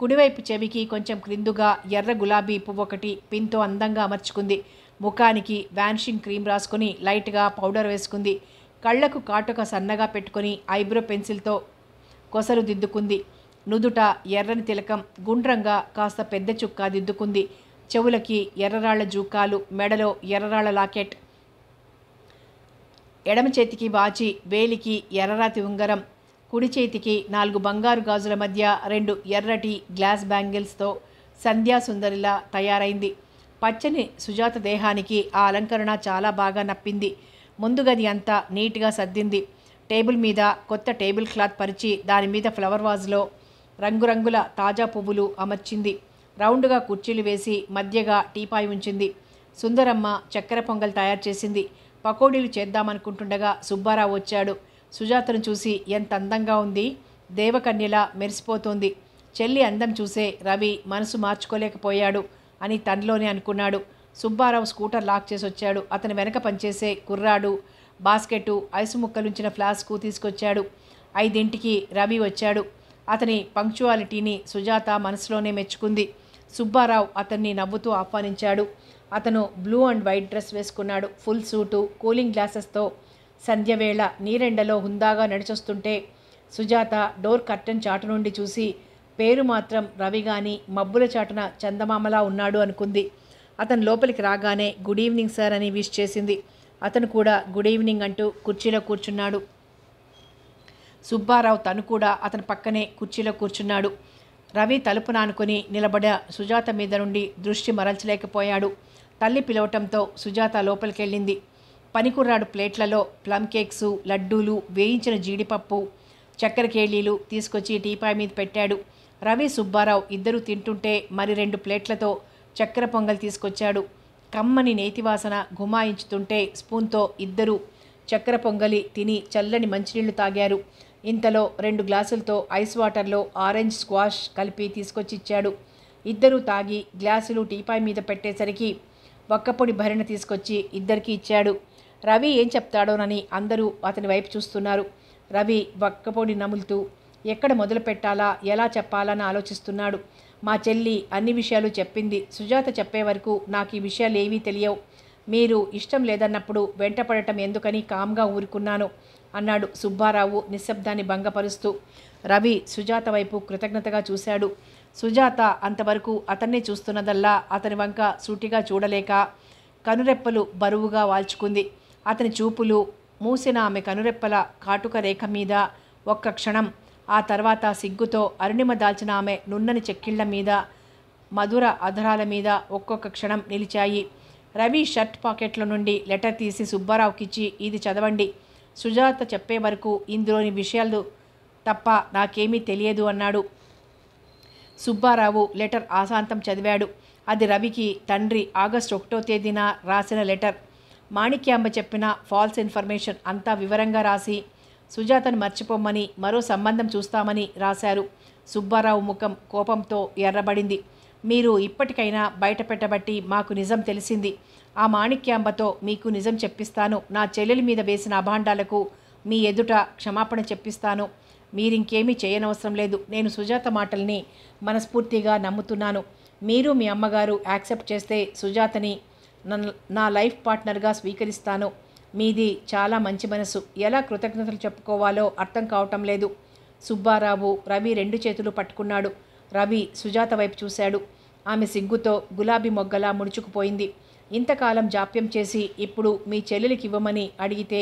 కుడివైపు చెవికి కొంచెం క్రిందుగా ఎర్ర గులాబీ పువ్వు ఒకటి పిన్తో అందంగా అమర్చుకుంది ముఖానికి వ్యాన్షింగ్ క్రీమ్ రాసుకుని లైట్గా పౌడర్ వేసుకుంది కళ్లకు కాటుక సన్నగా పెట్టుకుని ఐబ్రో పెన్సిల్తో కొసలు దిద్దుకుంది నుదుట ఎర్రని తిలకం గుండ్రంగా కాస్త పెద్ద చుక్క దిద్దుకుంది చెవులకి ఎర్రరాళ్ల జూకాలు మెడలో ఎర్రరాళ్ల లాకెట్ ఎడమ చేతికి వాచి వేలికి ఎర్రరాతి ఉంగరం కుడి చేతికి నాలుగు బంగారు గాజుల మధ్య రెండు ఎర్రటి గ్లాస్ బ్యాంగిల్స్తో సంధ్యా సుందరిలా తయారైంది పచ్చని సుజాత దేహానికి ఆ అలంకరణ చాలా బాగా నప్పింది ముందుగది అంతా నీట్గా సర్దింది టేబుల్ మీద కొత్త టేబుల్ క్లాత్ పరిచి దాని మీద ఫ్లవర్ వాజ్లో రంగురంగుల తాజా పువ్వులు అమర్చింది రౌండ్గా కుర్చీలు వేసి మధ్యగా టీపాయ్ ఉంచింది సుందరమ్మ చక్కెర పొంగల్ తయారు చేసింది పకోడీలు చేద్దామనుకుంటుండగా సుబ్బారావు వచ్చాడు సుజాతను చూసి ఎంత అందంగా ఉంది దేవకన్యలా మెరిసిపోతోంది చెల్లి అందం చూసే రవి మనసు మార్చుకోలేకపోయాడు అని తనలోనే అనుకున్నాడు సుబ్బారావు స్కూటర్ లాక్ చేసి వచ్చాడు అతని వెనక పనిచేసే కుర్రాడు బాస్కెట్ ఐసు ముక్కలుంచిన ఫ్లాస్కు తీసుకొచ్చాడు ఐదింటికి రవి వచ్చాడు అతని పంక్చువాలిటీని సుజాత మనసులోనే మెచ్చుకుంది సుబ్బారావు అతన్ని నవ్వుతూ ఆహ్వానించాడు అతను బ్లూ అండ్ వైట్ డ్రెస్ వేసుకున్నాడు ఫుల్ సూటు కూలింగ్ గ్లాసెస్తో సంధ్యవేళ నీరెండలో హుందాగా నడిచొస్తుంటే సుజాత డోర్ కర్టెన్ చాటు నుండి చూసి పేరు మాత్రం రవి గాని మబ్బుల చాటున చందమామలా ఉన్నాడు అనుకుంది అతను లోపలికి రాగానే గుడ్ ఈవినింగ్ సార్ అని విష్ చేసింది అతను కూడా గుడ్ ఈవినింగ్ అంటూ కుర్చీలో కూర్చున్నాడు సుబ్బారావు తను కూడా అతని పక్కనే కుర్చీలో కూర్చున్నాడు రవి తలుపున నానుకొని నిలబడ సుజాత మీద నుండి దృష్టి మరల్చలేకపోయాడు తల్లి పిలవటంతో సుజాత లోపలికెళ్ళింది పనికుర్రాడు ప్లేట్లలో ప్లమ్ కేక్స్ లడ్డూలు వేయించిన జీడిపప్పు చక్కెర కేళీలు తీసుకొచ్చి టీపాయ్ మీద పెట్టాడు రవి సుబ్బారావు ఇద్దరూ తింటుంటే మరి రెండు ప్లేట్లతో చక్కెర పొంగల్ తీసుకొచ్చాడు కమ్మని నేతివాసన గుమాయించుతుంటే స్పూన్తో ఇద్దరు చక్కెర పొంగలి తిని చల్లని మంచినీళ్లు తాగారు ఇంతలో రెండు గ్లాసులతో ఐస్ వాటర్లో ఆరెంజ్ స్క్వాష్ కలిపి తీసుకొచ్చిచ్చాడు ఇద్దరూ తాగి గ్లాసులు టీపాయ్ మీద పెట్టేసరికి ఒక్కపొడి భరణ తీసుకొచ్చి ఇద్దరికి ఇచ్చాడు రవి ఏం చెప్తాడోనని అందరూ అతని వైపు చూస్తున్నారు రవి ఒక్కపొడి నములుతూ ఎక్కడ మొదలు పెట్టాలా ఎలా చెప్పాలని ఆలోచిస్తున్నాడు మా చెల్లి అన్ని విషయాలు చెప్పింది సుజాత చెప్పే వరకు నాకు ఈ విషయాలు ఏవీ తెలియవు మీరు ఇష్టం లేదన్నప్పుడు వెంటపడటం ఎందుకని కామ్గా ఊరుకున్నాను అన్నాడు సుబ్బారావు నిశ్శబ్దాన్ని భంగపరుస్తూ రవి సుజాత వైపు కృతజ్ఞతగా చూశాడు సుజాత అంతవరకు అతన్ని చూస్తున్నదల్లా అతని వంక సూటిగా చూడలేక కనురెప్పలు బరువుగా వాల్చుకుంది అతని చూపులు మూసిన ఆమె కనురెప్పల కాటుక రేఖ మీద ఒక్క క్షణం ఆ తర్వాత సిగ్గుతో అరుణిమ దాల్చిన ఆమె నున్నని చెక్కిళ్ల మీద మధుర అధరాల మీద ఒక్కొక్క క్షణం నిలిచాయి రవి షర్ట్ పాకెట్లో నుండి లెటర్ తీసి సుబ్బారావుకిచ్చి ఇది చదవండి సుజాత చెప్పే వరకు ఇందులోని విషయాలు తప్ప నాకేమీ తెలియదు అన్నాడు సుబ్బారావు లెటర్ ఆశాంతం చదివాడు అది రవికి తండ్రి ఆగస్టు ఒకటో తేదీన రాసిన లెటర్ మాణిక్యాంబ చెప్పిన ఫాల్స్ ఇన్ఫర్మేషన్ అంతా వివరంగా రాసి సుజాతను మర్చిపోమ్మని మరో సంబంధం చూస్తామని రాశారు సుబ్బారావు ముఖం కోపంతో ఎర్రబడింది మీరు ఇప్పటికైనా బయట పెట్టబట్టి మాకు నిజం తెలిసింది ఆ మాణిక్యాంబతో మీకు నిజం చెప్పిస్తాను నా చెల్లెలి మీద వేసిన అభాండాలకు మీ ఎదుట క్షమాపణ చెప్పిస్తాను మీరింకేమీ చేయనవసరం లేదు నేను సుజాత మాటల్ని మనస్ఫూర్తిగా నమ్ముతున్నాను మీరు మీ అమ్మగారు యాక్సెప్ట్ చేస్తే సుజాతని నా లైఫ్ పార్ట్నర్గా స్వీకరిస్తాను మీది చాలా మంచి మనసు ఎలా కృతజ్ఞతలు చెప్పుకోవాలో అర్థం కావటం లేదు సుబ్బారావు రవి రెండు చేతులు పట్టుకున్నాడు రవి సుజాత వైపు చూశాడు ఆమె సిగ్గుతో గులాబీ మొగ్గలా ముడుచుకుపోయింది ఇంతకాలం జాప్యం చేసి ఇప్పుడు మీ చెల్లెలికి ఇవ్వమని అడిగితే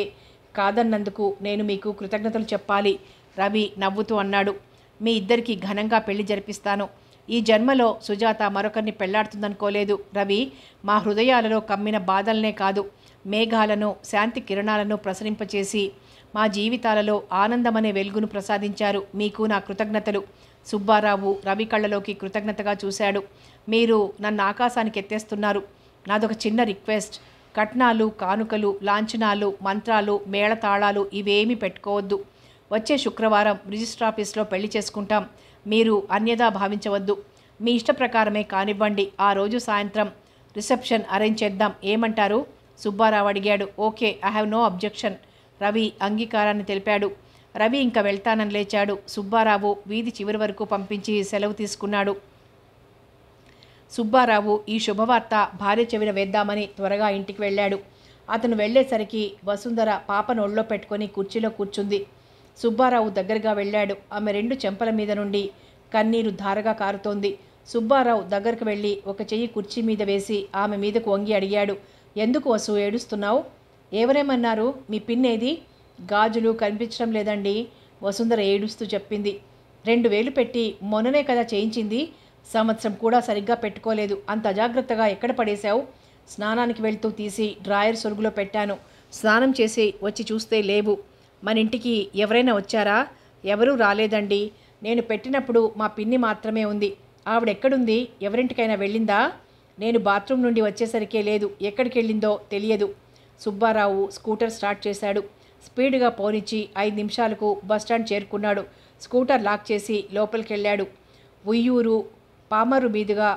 కాదన్నందుకు నేను మీకు కృతజ్ఞతలు చెప్పాలి రవి నవ్వుతూ అన్నాడు మీ ఇద్దరికి ఘనంగా పెళ్లి జరిపిస్తాను ఈ జన్మలో సుజాత మరొకరిని పెళ్లాడుతుందనుకోలేదు రవి మా హృదయాలలో కమ్మిన బాధలనే కాదు మేఘాలను శాంతి కిరణాలను ప్రసరింపచేసి మా జీవితాలలో ఆనందమనే వెలుగును ప్రసాదించారు మీకు నా కృతజ్ఞతలు సుబ్బారావు రవి కళ్ళలోకి కృతజ్ఞతగా చూశాడు మీరు నన్ను ఆకాశానికి ఎత్తేస్తున్నారు నాదొక చిన్న రిక్వెస్ట్ కట్నాలు కానుకలు లాంఛనాలు మంత్రాలు మేళతాళాలు ఇవేమీ పెట్టుకోవద్దు వచ్చే శుక్రవారం రిజిస్టర్ ఆఫీస్లో పెళ్లి చేసుకుంటాం మీరు అన్యదా భావించవద్దు మీ ఇష్ట ప్రకారమే కానివ్వండి ఆ రోజు సాయంత్రం రిసెప్షన్ అరేంజ్ చేద్దాం ఏమంటారు సుబ్బారావు అడిగాడు okay I have no objection Ravi అంగీకారాన్ని తెలిపాడు రవి ఇంకా వెళ్తానని లేచాడు సుబ్బారావు వీధి చివరి వరకు పంపించి సెలవు తీసుకున్నాడు సుబ్బారావు ఈ శుభవార్త భార్య చెవిన వేద్దామని త్వరగా ఇంటికి వెళ్ళాడు అతను వెళ్ళేసరికి వసుంధర పాపను ఒళ్ళో పెట్టుకొని కుర్చీలో కూర్చుంది సుబ్బారావు దగ్గరగా వెళ్ళాడు ఆమె రెండు చెంపల మీద నుండి కన్నీరు ధారగా కారుతోంది సుబ్బారావు దగ్గరకు వెళ్ళి ఒక చెయ్యి కుర్చీ మీద వేసి ఆమె మీదకు వంగి అడిగాడు ఎందుకు వసు ఏడుస్తున్నావు ఎవరేమన్నారు మీ పిన్నేది గాజులు కనిపించడం లేదండి వసుంధర ఏడుస్తూ చెప్పింది రెండు వేలు పెట్టి మొన్ననే కదా చేయించింది సంవత్సరం కూడా సరిగ్గా పెట్టుకోలేదు అంత అజాగ్రత్తగా ఎక్కడ పడేశావు స్నానానికి వెళ్తూ తీసి డ్రాయర్ సొరుగులో పెట్టాను స్నానం చేసి వచ్చి చూస్తే లేవు మన ఇంటికి ఎవరైనా వచ్చారా ఎవరూ రాలేదండి నేను పెట్టినప్పుడు మా పిన్ని మాత్రమే ఉంది ఆవిడెక్కడుంది ఎవరింటికైనా వెళ్ళిందా నేను బాత్రూమ్ నుండి వచ్చేసరికే లేదు ఎక్కడికి వెళ్ళిందో తెలియదు సుబ్బారావు స్కూటర్ స్టార్ట్ చేశాడు స్పీడ్గా పోనిచ్చి ఐదు నిమిషాలకు బస్టాండ్ చేరుకున్నాడు స్కూటర్ లాక్ చేసి లోపలికి వెళ్ళాడు ఉయ్యూరు పామరు మీదుగా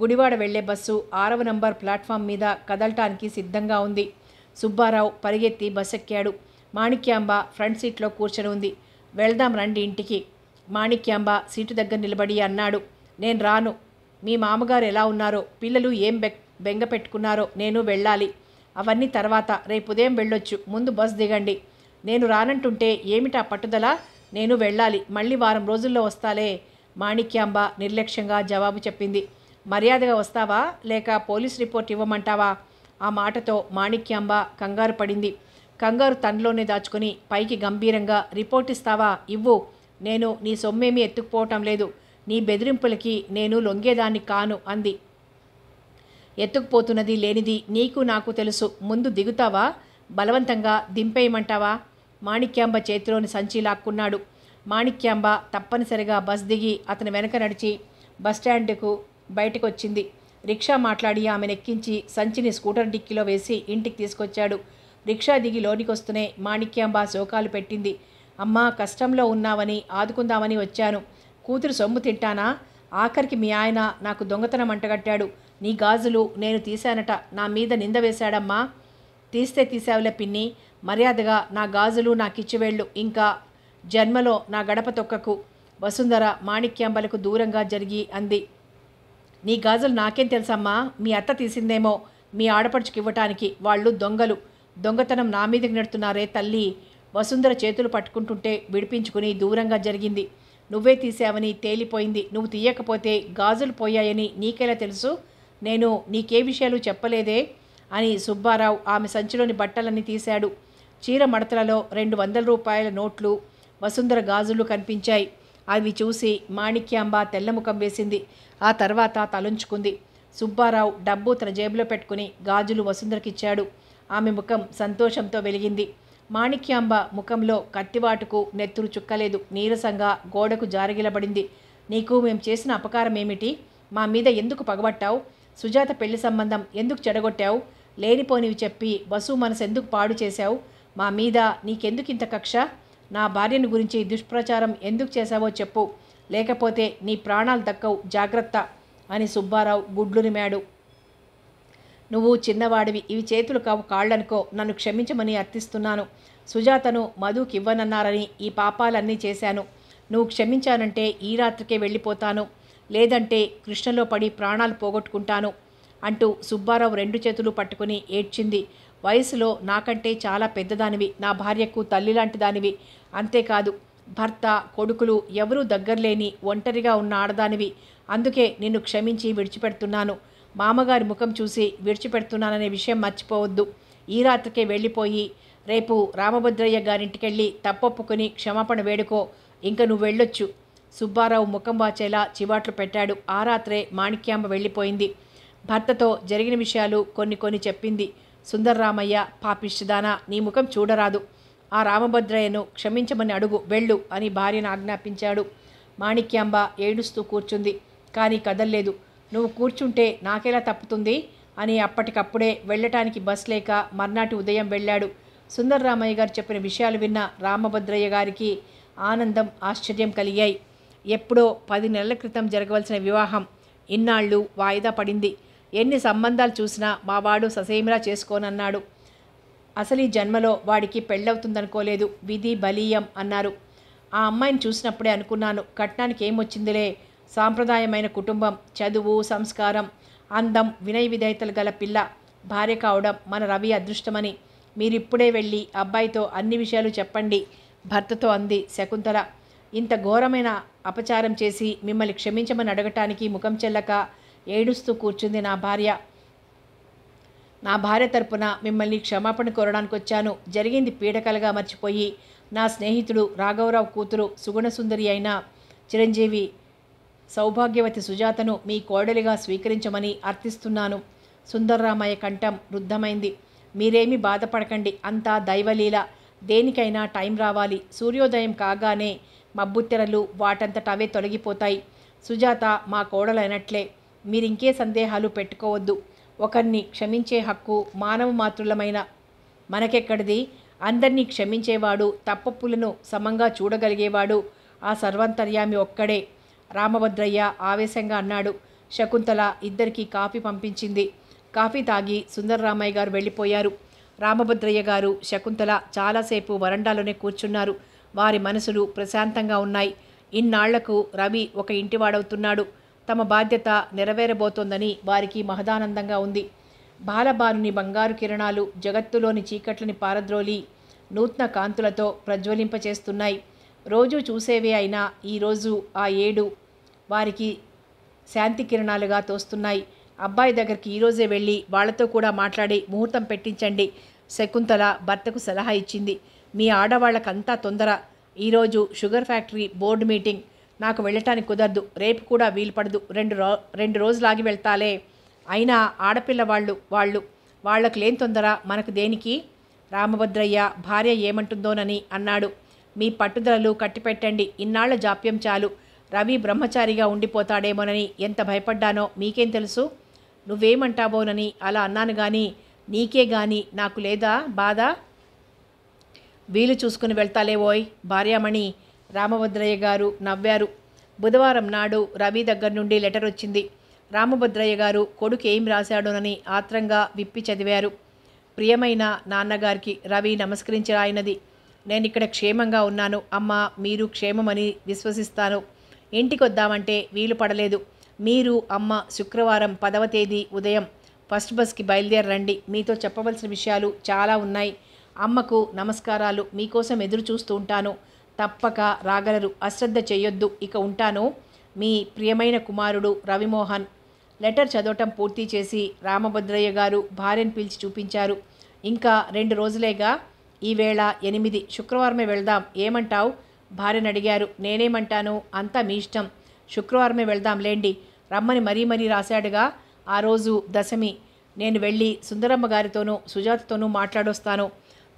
గుడివాడ వెళ్లే బస్సు ఆరవ నంబర్ ప్లాట్ఫామ్ మీద కదలటానికి సిద్ధంగా ఉంది సుబ్బారావు పరిగెత్తి బస్ ఎక్కాడు మాణిక్యాంబ ఫ్రంట్ సీట్లో కూర్చొని ఉంది వెళ్దాం రండి ఇంటికి మాణిక్యాంబ సీటు దగ్గర నిలబడి అన్నాడు నేను రాను మీ మామగారు ఎలా ఉన్నారో పిల్లలు ఏం బె బెంగ పెట్టుకున్నారో నేను వెళ్ళాలి అవన్నీ తర్వాత రేపు ఉదయం వెళ్ళొచ్చు ముందు బస్ దిగండి నేను రానంటుంటే ఏమిటా పట్టుదల నేను వెళ్ళాలి మళ్ళీ వారం రోజుల్లో వస్తాలే మాణిక్యాంబ నిర్లక్ష్యంగా జవాబు చెప్పింది మర్యాదగా వస్తావా లేక పోలీస్ రిపోర్ట్ ఇవ్వమంటావా ఆ మాటతో మాణిక్యాంబ కంగారు పడింది కంగారు తనలోనే దాచుకుని పైకి గంభీరంగా రిపోర్ట్ ఇస్తావా ఇవ్వు నేను నీ సొమ్మేమీ ఎత్తుకుపోవటం లేదు నీ బెదిరింపులకి నేను లొంగేదాన్ని కాను అంది ఎత్తుకుపోతున్నది లేనిది నీకు నాకు తెలుసు ముందు దిగుతావా బలవంతంగా దింపేయమంటావా మాణిక్యాంబ చేతిలోని సంచి లాక్కున్నాడు మాణిక్యాంబ తప్పనిసరిగా బస్ దిగి అతని వెనక నడిచి బస్టాండ్కు బయటకు వచ్చింది రిక్షా మాట్లాడి ఎక్కించి సంచిని స్కూటర్ డిక్కీలో వేసి ఇంటికి తీసుకొచ్చాడు రిక్షా దిగి లోనికొస్తూనే మాణిక్యాంబ శోకాలు పెట్టింది అమ్మా కష్టంలో ఉన్నావని ఆదుకుందామని వచ్చాను కూతురు సొమ్ము తింటానా ఆఖరికి మీ ఆయన నాకు దొంగతనం అంటగట్టాడు నీ గాజులు నేను తీశానట నా మీద నింద వేశాడమ్మా తీస్తే తీసావులే పిన్ని మర్యాదగా నా గాజులు నాకిచ్చివేళ్ళు ఇంకా జన్మలో నా గడప తొక్కకు వసుంధర మాణిక్యాంబలకు దూరంగా జరిగి అంది నీ గాజులు నాకేం తెలుసమ్మా మీ అత్త తీసిందేమో మీ ఆడపడుచుకి ఇవ్వటానికి వాళ్ళు దొంగలు దొంగతనం నా మీదకి నెడుతున్నారే తల్లి వసుంధర చేతులు పట్టుకుంటుంటే విడిపించుకుని దూరంగా జరిగింది నువ్వే తీసావని తేలిపోయింది నువ్వు తీయకపోతే గాజులు పోయాయని నీకెలా తెలుసు నేను నీకే విషయాలు చెప్పలేదే అని సుబ్బారావు ఆమె సంచిలోని బట్టలన్నీ తీశాడు చీర మడతలలో రెండు వందల రూపాయల నోట్లు వసుంధర గాజులు కనిపించాయి అవి చూసి మాణిక్యాంబ తెల్లముఖం వేసింది ఆ తర్వాత తలుంచుకుంది సుబ్బారావు డబ్బు తన జేబులో పెట్టుకుని గాజులు వసుంధరకిచ్చాడు ఆమె ముఖం సంతోషంతో వెలిగింది మాణిక్యాంబ ముఖంలో కత్తివాటుకు నెత్తురు చుక్కలేదు నీరసంగా గోడకు జారగిలబడింది నీకు మేము చేసిన అపకారం ఏమిటి మా మీద ఎందుకు పగబట్టావు సుజాత పెళ్లి సంబంధం ఎందుకు చెడగొట్టావు లేనిపోనివి చెప్పి బసు మనసు ఎందుకు పాడు చేశావు మా మీద నీకెందుకు ఇంత కక్ష నా భార్యను గురించి దుష్ప్రచారం ఎందుకు చేశావో చెప్పు లేకపోతే నీ ప్రాణాలు దక్కవు జాగ్రత్త అని సుబ్బారావు మాడు నువ్వు చిన్నవాడివి ఇవి చేతులు కావు కాళ్ళనుకో నన్ను క్షమించమని అర్థిస్తున్నాను సుజాతను మధుకి ఇవ్వనన్నారని ఈ పాపాలన్నీ చేశాను నువ్వు క్షమించానంటే ఈ రాత్రికే వెళ్ళిపోతాను లేదంటే కృష్ణలో పడి ప్రాణాలు పోగొట్టుకుంటాను అంటూ సుబ్బారావు రెండు చేతులు పట్టుకుని ఏడ్చింది వయసులో నాకంటే చాలా పెద్దదానివి నా భార్యకు తల్లి లాంటి దానివి అంతేకాదు భర్త కొడుకులు ఎవరూ దగ్గరలేని ఒంటరిగా ఉన్న ఆడదానివి అందుకే నిన్ను క్షమించి విడిచిపెడుతున్నాను మామగారి ముఖం చూసి విడిచిపెడుతున్నాననే విషయం మర్చిపోవద్దు ఈ రాత్రికే వెళ్ళిపోయి రేపు రామభద్రయ్య గారింటికెళ్ళి తప్పొప్పుకుని క్షమాపణ వేడుకో ఇంక నువ్వు వెళ్ళొచ్చు సుబ్బారావు ముఖం వాచేలా చివాట్లు పెట్టాడు ఆ రాత్రే మాణిక్యాంబ వెళ్ళిపోయింది భర్తతో జరిగిన విషయాలు కొన్ని కొన్ని చెప్పింది సుందర్రామయ్య పాపిష్టిదానా నీ ముఖం చూడరాదు ఆ రామభద్రయ్యను క్షమించమని అడుగు వెళ్ళు అని భార్యను ఆజ్ఞాపించాడు మాణిక్యాంబ ఏడుస్తూ కూర్చుంది కానీ కదల్లేదు నువ్వు కూర్చుంటే నాకెలా తప్పుతుంది అని అప్పటికప్పుడే వెళ్ళటానికి బస్ లేక మర్నాటి ఉదయం వెళ్ళాడు సుందర్రామయ్య గారు చెప్పిన విషయాలు విన్న రామభద్రయ్య గారికి ఆనందం ఆశ్చర్యం కలిగాయి ఎప్పుడో పది నెలల క్రితం జరగవలసిన వివాహం ఇన్నాళ్ళు వాయిదా పడింది ఎన్ని సంబంధాలు చూసినా మావాడు ససేమిరా చేసుకోనన్నాడు అసలు ఈ జన్మలో వాడికి పెళ్ళవుతుందనుకోలేదు విధి బలీయం అన్నారు ఆ అమ్మాయిని చూసినప్పుడే అనుకున్నాను కట్నానికి ఏమొచ్చిందిలే సాంప్రదాయమైన కుటుంబం చదువు సంస్కారం అందం వినయ విధేయతలు గల పిల్ల భార్య కావడం మన రవి అదృష్టమని మీరిప్పుడే వెళ్ళి అబ్బాయితో అన్ని విషయాలు చెప్పండి భర్తతో అంది శకుంతల ఇంత ఘోరమైన అపచారం చేసి మిమ్మల్ని క్షమించమని అడగటానికి ముఖం చెల్లక ఏడుస్తూ కూర్చుంది నా భార్య నా భార్య తరపున మిమ్మల్ని క్షమాపణ కోరడానికి వచ్చాను జరిగింది పీడకలుగా మర్చిపోయి నా స్నేహితుడు రాఘవరావు కూతురు సుగుణసుందరి అయిన చిరంజీవి సౌభాగ్యవతి సుజాతను మీ కోడలిగా స్వీకరించమని అర్థిస్తున్నాను సుందర్రామయ్య కంఠం రుద్ధమైంది మీరేమి బాధపడకండి అంతా దైవలీల దేనికైనా టైం రావాలి సూర్యోదయం కాగానే మబ్బుత్తెరలు వాటంతట అవే తొలగిపోతాయి సుజాత మా కోడలైనట్లే మీరు ఇంకే సందేహాలు పెట్టుకోవద్దు ఒకరిని క్షమించే హక్కు మానవ మాతృలమైన మనకెక్కడిది అందరినీ క్షమించేవాడు తప్పప్పులను సమంగా చూడగలిగేవాడు ఆ సర్వంతర్యామి ఒక్కడే రామభద్రయ్య ఆవేశంగా అన్నాడు శకుంతల ఇద్దరికీ కాఫీ పంపించింది కాఫీ తాగి సుందరరామయ్య గారు వెళ్ళిపోయారు రామభద్రయ్య గారు శకుంతల చాలాసేపు వరండాలోనే కూర్చున్నారు వారి మనసులు ప్రశాంతంగా ఉన్నాయి ఇన్నాళ్లకు రవి ఒక ఇంటివాడవుతున్నాడు తమ బాధ్యత నెరవేరబోతోందని వారికి మహదానందంగా ఉంది బాలబాలుని బంగారు కిరణాలు జగత్తులోని చీకట్లని పారద్రోలి నూతన కాంతులతో ప్రజ్వలింపచేస్తున్నాయి రోజు చూసేవే అయినా ఈరోజు ఆ ఏడు వారికి శాంతి కిరణాలుగా తోస్తున్నాయి అబ్బాయి దగ్గరికి ఈరోజే వెళ్ళి వాళ్లతో కూడా మాట్లాడి ముహూర్తం పెట్టించండి శకుంతల భర్తకు సలహా ఇచ్చింది మీ ఆడవాళ్ళకంతా తొందర ఈరోజు షుగర్ ఫ్యాక్టరీ బోర్డు మీటింగ్ నాకు వెళ్ళటానికి కుదరదు రేపు కూడా వీలు పడదు రెండు రో రెండు రోజులాగి వెళ్తాలే అయినా ఆడపిల్ల వాళ్ళు వాళ్ళు వాళ్లకు లేని తొందర మనకు దేనికి రామభద్రయ్య భార్య ఏమంటుందోనని అన్నాడు మీ పట్టుదలలు కట్టిపెట్టండి ఇన్నాళ్ల జాప్యం చాలు రవి బ్రహ్మచారిగా ఉండిపోతాడేమోనని ఎంత భయపడ్డానో మీకేం తెలుసు నువ్వేమంటావోనని అలా అన్నాను కానీ నీకే గాని నాకు లేదా బాధ వీలు చూసుకుని వెళ్తాలేవోయ్ భార్యామణి రామభద్రయ్య గారు నవ్వారు బుధవారం నాడు రవి దగ్గర నుండి లెటర్ వచ్చింది రామభద్రయ్య గారు కొడుకు ఏం రాశాడోనని ఆత్రంగా విప్పి చదివారు ప్రియమైన నాన్నగారికి రవి నమస్కరించరాయినది నేను ఇక్కడ క్షేమంగా ఉన్నాను అమ్మ మీరు క్షేమమని విశ్వసిస్తాను ఇంటికి వద్దామంటే వీలు పడలేదు మీరు అమ్మ శుక్రవారం పదవ తేదీ ఉదయం ఫస్ట్ బస్కి బయలుదేరండి మీతో చెప్పవలసిన విషయాలు చాలా ఉన్నాయి అమ్మకు నమస్కారాలు మీకోసం ఎదురు చూస్తూ ఉంటాను తప్పక రాగలరు అశ్రద్ధ చేయొద్దు ఇక ఉంటాను మీ ప్రియమైన కుమారుడు రవిమోహన్ లెటర్ చదవటం పూర్తి చేసి రామభద్రయ్య గారు భార్యను పిలిచి చూపించారు ఇంకా రెండు రోజులేగా ఈవేళ ఎనిమిది శుక్రవారమే వెళ్దాం ఏమంటావు భార్యను అడిగారు నేనేమంటాను అంతా మీ ఇష్టం శుక్రవారమే వెళ్దాం లేండి రమ్మని మరీ మరీ రాశాడుగా ఆ రోజు దశమి నేను వెళ్ళి సుందరమ్మ గారితోనూ సుజాతతోనూ మాట్లాడొస్తాను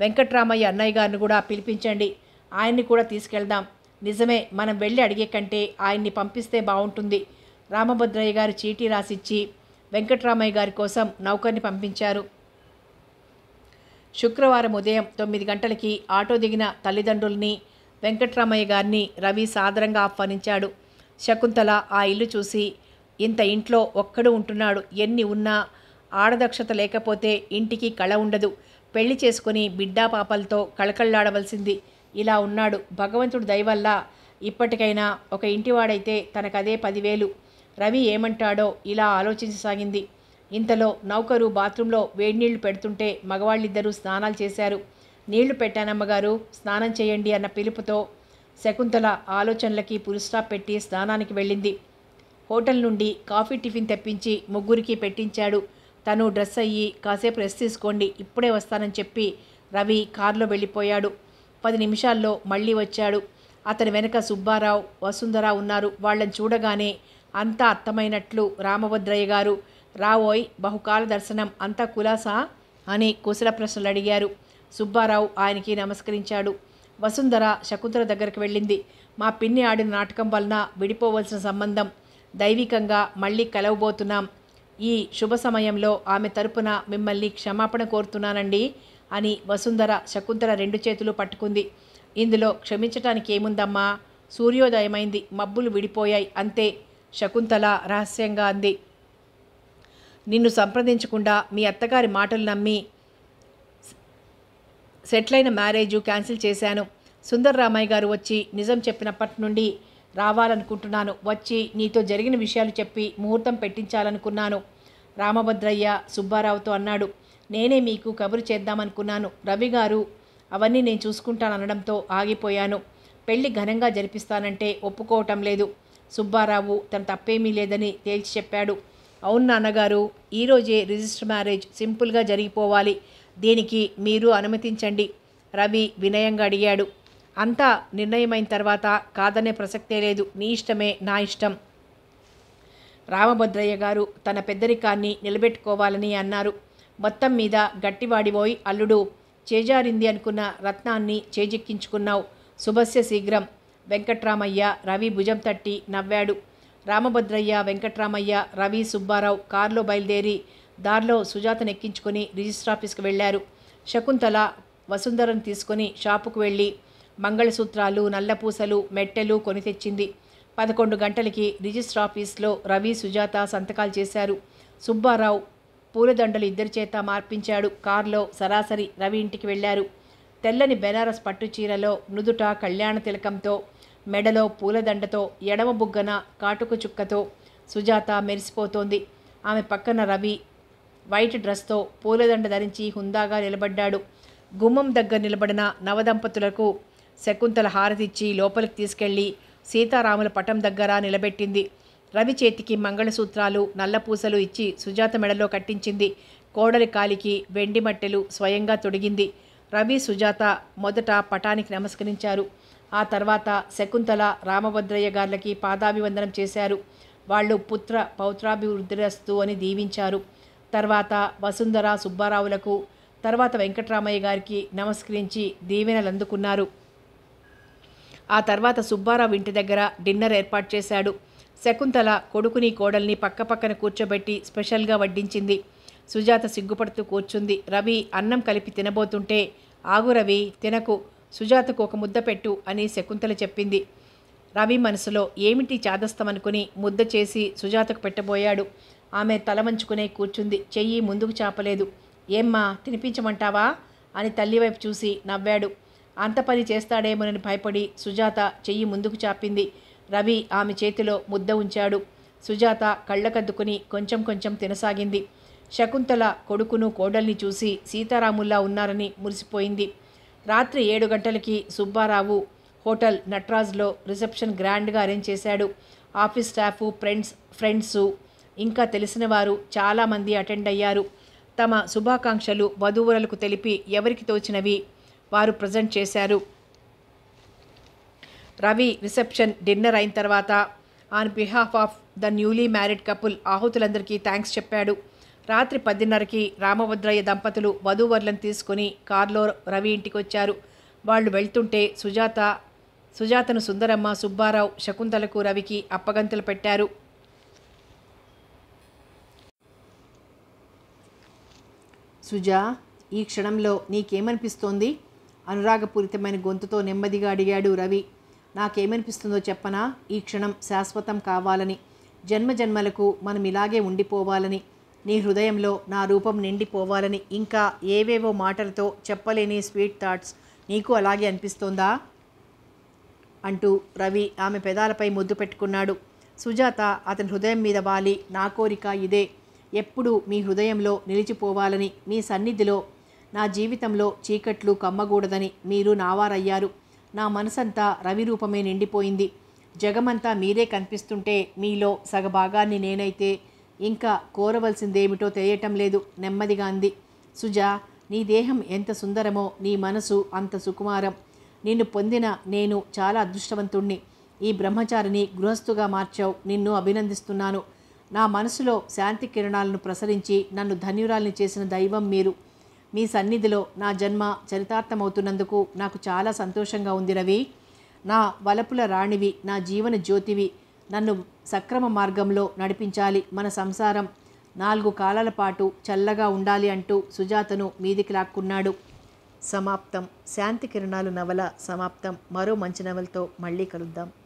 వెంకట్రామయ్య అన్నయ్య గారిని కూడా పిలిపించండి ఆయన్ని కూడా తీసుకెళ్దాం నిజమే మనం వెళ్ళి అడిగే కంటే ఆయన్ని పంపిస్తే బాగుంటుంది రామభద్రయ్య గారు చీటీ రాసిచ్చి వెంకట్రామయ్య గారి కోసం నౌకర్ని పంపించారు శుక్రవారం ఉదయం తొమ్మిది గంటలకి ఆటో దిగిన తల్లిదండ్రుల్ని వెంకట్రామయ్య గారిని రవి సాదరంగా ఆహ్వానించాడు శకుంతల ఆ ఇల్లు చూసి ఇంత ఇంట్లో ఒక్కడు ఉంటున్నాడు ఎన్ని ఉన్నా ఆడదక్షత లేకపోతే ఇంటికి కళ ఉండదు పెళ్లి చేసుకుని బిడ్డా పాపలతో కళకళ్ళాడవలసింది ఇలా ఉన్నాడు భగవంతుడు దయవల్ల ఇప్పటికైనా ఒక ఇంటివాడైతే తనకదే పదివేలు రవి ఏమంటాడో ఇలా ఆలోచించసాగింది ఇంతలో నౌకరు బాత్రూంలో వేడినీళ్లు పెడుతుంటే మగవాళ్ళిద్దరూ స్నానాలు చేశారు నీళ్లు పెట్టానమ్మగారు స్నానం చేయండి అన్న పిలుపుతో శకుంతల ఆలోచనలకి పురుస్టాప్ పెట్టి స్నానానికి వెళ్ళింది హోటల్ నుండి కాఫీ టిఫిన్ తెప్పించి ముగ్గురికి పెట్టించాడు తను డ్రెస్ అయ్యి కాసేపు రెస్ట్ తీసుకోండి ఇప్పుడే వస్తానని చెప్పి రవి కారులో వెళ్ళిపోయాడు పది నిమిషాల్లో మళ్ళీ వచ్చాడు అతని వెనక సుబ్బారావు వసుంధర ఉన్నారు వాళ్ళని చూడగానే అంతా అర్థమైనట్లు రామభద్రయ్య గారు రావోయ్ బహుకాల దర్శనం అంతా కులాసా అని కుశల ప్రశ్నలు అడిగారు సుబ్బారావు ఆయనకి నమస్కరించాడు వసుంధర శకుంతల దగ్గరికి వెళ్ళింది మా పిన్ని ఆడిన నాటకం వలన విడిపోవలసిన సంబంధం దైవికంగా మళ్ళీ కలవబోతున్నాం ఈ శుభ సమయంలో ఆమె తరపున మిమ్మల్ని క్షమాపణ కోరుతున్నానండి అని వసుంధర శకుంతల రెండు చేతులు పట్టుకుంది ఇందులో క్షమించటానికి ఏముందమ్మా సూర్యోదయమైంది మబ్బులు విడిపోయాయి అంతే శకుంతల రహస్యంగా అంది నిన్ను సంప్రదించకుండా మీ అత్తగారి మాటలు నమ్మి సెటిల్ అయిన మ్యారేజ్ క్యాన్సిల్ చేశాను సుందరరామయ్య గారు వచ్చి నిజం చెప్పినప్పటి నుండి రావాలనుకుంటున్నాను వచ్చి నీతో జరిగిన విషయాలు చెప్పి ముహూర్తం పెట్టించాలనుకున్నాను రామభద్రయ్య సుబ్బారావుతో అన్నాడు నేనే మీకు కబురు చేద్దామనుకున్నాను రవి గారు అవన్నీ నేను చూసుకుంటాను అనడంతో ఆగిపోయాను పెళ్లి ఘనంగా జరిపిస్తానంటే ఒప్పుకోవటం లేదు సుబ్బారావు తన తప్పేమీ లేదని తేల్చి చెప్పాడు అవును నాన్నగారు ఈరోజే రిజిస్టర్ మ్యారేజ్ సింపుల్గా జరిగిపోవాలి దీనికి మీరు అనుమతించండి రవి వినయంగా అడిగాడు అంతా నిర్ణయమైన తర్వాత కాదనే ప్రసక్తే లేదు నీ ఇష్టమే నా ఇష్టం రామభద్రయ్య గారు తన పెద్దరికాన్ని నిలబెట్టుకోవాలని అన్నారు మొత్తం మీద గట్టివాడిపోయి అల్లుడు చేజారింది అనుకున్న రత్నాన్ని చేజిక్కించుకున్నావు శుభస్య శీఘ్రం వెంకట్రామయ్య రవి భుజం తట్టి నవ్వాడు రామభద్రయ్య వెంకట్రామయ్య రవి సుబ్బారావు కారులో బయలుదేరి దారిలో సుజాతను ఎక్కించుకొని రిజిస్టర్ ఆఫీస్కి వెళ్ళారు శకుంతల వసుంధరను తీసుకొని షాపుకు వెళ్ళి మంగళసూత్రాలు నల్లపూసలు మెట్టెలు కొని తెచ్చింది పదకొండు గంటలకి రిజిస్టర్ ఆఫీస్లో రవి సుజాత సంతకాలు చేశారు సుబ్బారావు పూలదండలు ఇద్దరి చేత మార్పించాడు కారులో సరాసరి రవి ఇంటికి వెళ్ళారు తెల్లని బెనారస్ పట్టు చీరలో నుదుట కళ్యాణ తిలకంతో మెడలో పూలదండతో ఎడమ బుగ్గన కాటుకు చుక్కతో సుజాత మెరిసిపోతోంది ఆమె పక్కన రవి వైట్ డ్రెస్తో పూలదండ ధరించి హుందాగా నిలబడ్డాడు గుమ్మం దగ్గర నిలబడిన నవదంపతులకు శకుంతల హారతిచ్చి లోపలికి తీసుకెళ్లి సీతారాముల పటం దగ్గర నిలబెట్టింది రవి చేతికి మంగళసూత్రాలు నల్లపూసలు ఇచ్చి సుజాత మెడలో కట్టించింది కోడలి కాలికి వెండి మట్టెలు స్వయంగా తొడిగింది రవి సుజాత మొదట పటానికి నమస్కరించారు ఆ తర్వాత శకుంతల రామభద్రయ్య గార్లకి పాదాభివందనం చేశారు వాళ్ళు పుత్ర పౌత్రాభివృద్ధిరస్తు అని దీవించారు తర్వాత వసుంధర సుబ్బారావులకు తర్వాత వెంకట్రామయ్య గారికి నమస్కరించి దీవెనలు అందుకున్నారు ఆ తర్వాత సుబ్బారావు ఇంటి దగ్గర డిన్నర్ ఏర్పాటు చేశాడు శకుంతల కొడుకుని కోడల్ని పక్కపక్కన కూర్చోబెట్టి స్పెషల్గా వడ్డించింది సుజాత సిగ్గుపడుతూ కూర్చుంది రవి అన్నం కలిపి తినబోతుంటే ఆగు రవి తినకు సుజాతకు ఒక ముద్ద పెట్టు అని శకుంతల చెప్పింది రవి మనసులో ఏమిటి అనుకుని ముద్ద చేసి సుజాతకు పెట్టబోయాడు ఆమె తల మంచుకునే కూర్చుంది చెయ్యి ముందుకు చాపలేదు ఏమ్మా తినిపించమంటావా అని తల్లివైపు చూసి నవ్వాడు అంత పని చేస్తాడేమోనని భయపడి సుజాత చెయ్యి ముందుకు చాపింది రవి ఆమె చేతిలో ముద్ద ఉంచాడు సుజాత కళ్ళకద్దుకుని కొంచెం కొంచెం తినసాగింది శకుంతల కొడుకును కోడల్ని చూసి సీతారాముల్లా ఉన్నారని మురిసిపోయింది రాత్రి ఏడు గంటలకి సుబ్బారావు హోటల్ నట్రాజ్లో రిసెప్షన్ గ్రాండ్గా అరేంజ్ చేశాడు ఆఫీస్ స్టాఫ్ ఫ్రెండ్స్ ఫ్రెండ్స్ ఇంకా తెలిసిన వారు చాలామంది అటెండ్ అయ్యారు తమ శుభాకాంక్షలు వధూవరులకు తెలిపి ఎవరికి తోచినవి వారు ప్రజెంట్ చేశారు రవి రిసెప్షన్ డిన్నర్ అయిన తర్వాత on behalf of the newly married couple ఆహుతులందరికీ థ్యాంక్స్ చెప్పాడు రాత్రి పదిన్నరకి రామభద్రయ్య దంపతులు వధూవర్లను తీసుకుని కారులో రవి ఇంటికి వచ్చారు వాళ్ళు వెళ్తుంటే సుజాత సుజాతను సుందరమ్మ సుబ్బారావు శకుంతలకు రవికి అప్పగంతలు పెట్టారు సుజా ఈ క్షణంలో నీకేమనిపిస్తోంది అనురాగపూరితమైన గొంతుతో నెమ్మదిగా అడిగాడు రవి నాకేమనిపిస్తుందో చెప్పనా ఈ క్షణం శాశ్వతం కావాలని జన్మజన్మలకు మనం ఇలాగే ఉండిపోవాలని నీ హృదయంలో నా రూపం నిండిపోవాలని ఇంకా ఏవేవో మాటలతో చెప్పలేని స్వీట్ థాట్స్ నీకు అలాగే అనిపిస్తోందా అంటూ రవి ఆమె పెదాలపై ముద్దు పెట్టుకున్నాడు సుజాత అతని హృదయం మీద వాలి నా కోరిక ఇదే ఎప్పుడు మీ హృదయంలో నిలిచిపోవాలని మీ సన్నిధిలో నా జీవితంలో చీకట్లు కమ్మకూడదని మీరు నావారయ్యారు నా మనసంతా రవి రూపమే నిండిపోయింది జగమంతా మీరే కనిపిస్తుంటే మీలో సగభాగాన్ని నేనైతే ఇంకా కోరవలసిందేమిటో తెలియటం లేదు నెమ్మదిగా అంది సుజా నీ దేహం ఎంత సుందరమో నీ మనసు అంత సుకుమారం నిన్ను పొందిన నేను చాలా అదృష్టవంతుణ్ణి ఈ బ్రహ్మచారిని గృహస్థుగా మార్చావు నిన్ను అభినందిస్తున్నాను నా మనసులో శాంతి కిరణాలను ప్రసరించి నన్ను ధన్యురాల్ని చేసిన దైవం మీరు మీ సన్నిధిలో నా జన్మ చరితార్థమవుతున్నందుకు నాకు చాలా సంతోషంగా ఉంది రవి నా వలపుల రాణివి నా జీవన జ్యోతివి నన్ను సక్రమ మార్గంలో నడిపించాలి మన సంసారం నాలుగు కాలాల పాటు చల్లగా ఉండాలి అంటూ సుజాతను మీదికి లాక్కున్నాడు సమాప్తం శాంతి కిరణాలు నవల సమాప్తం మరో మంచి నవలతో మళ్ళీ కలుద్దాం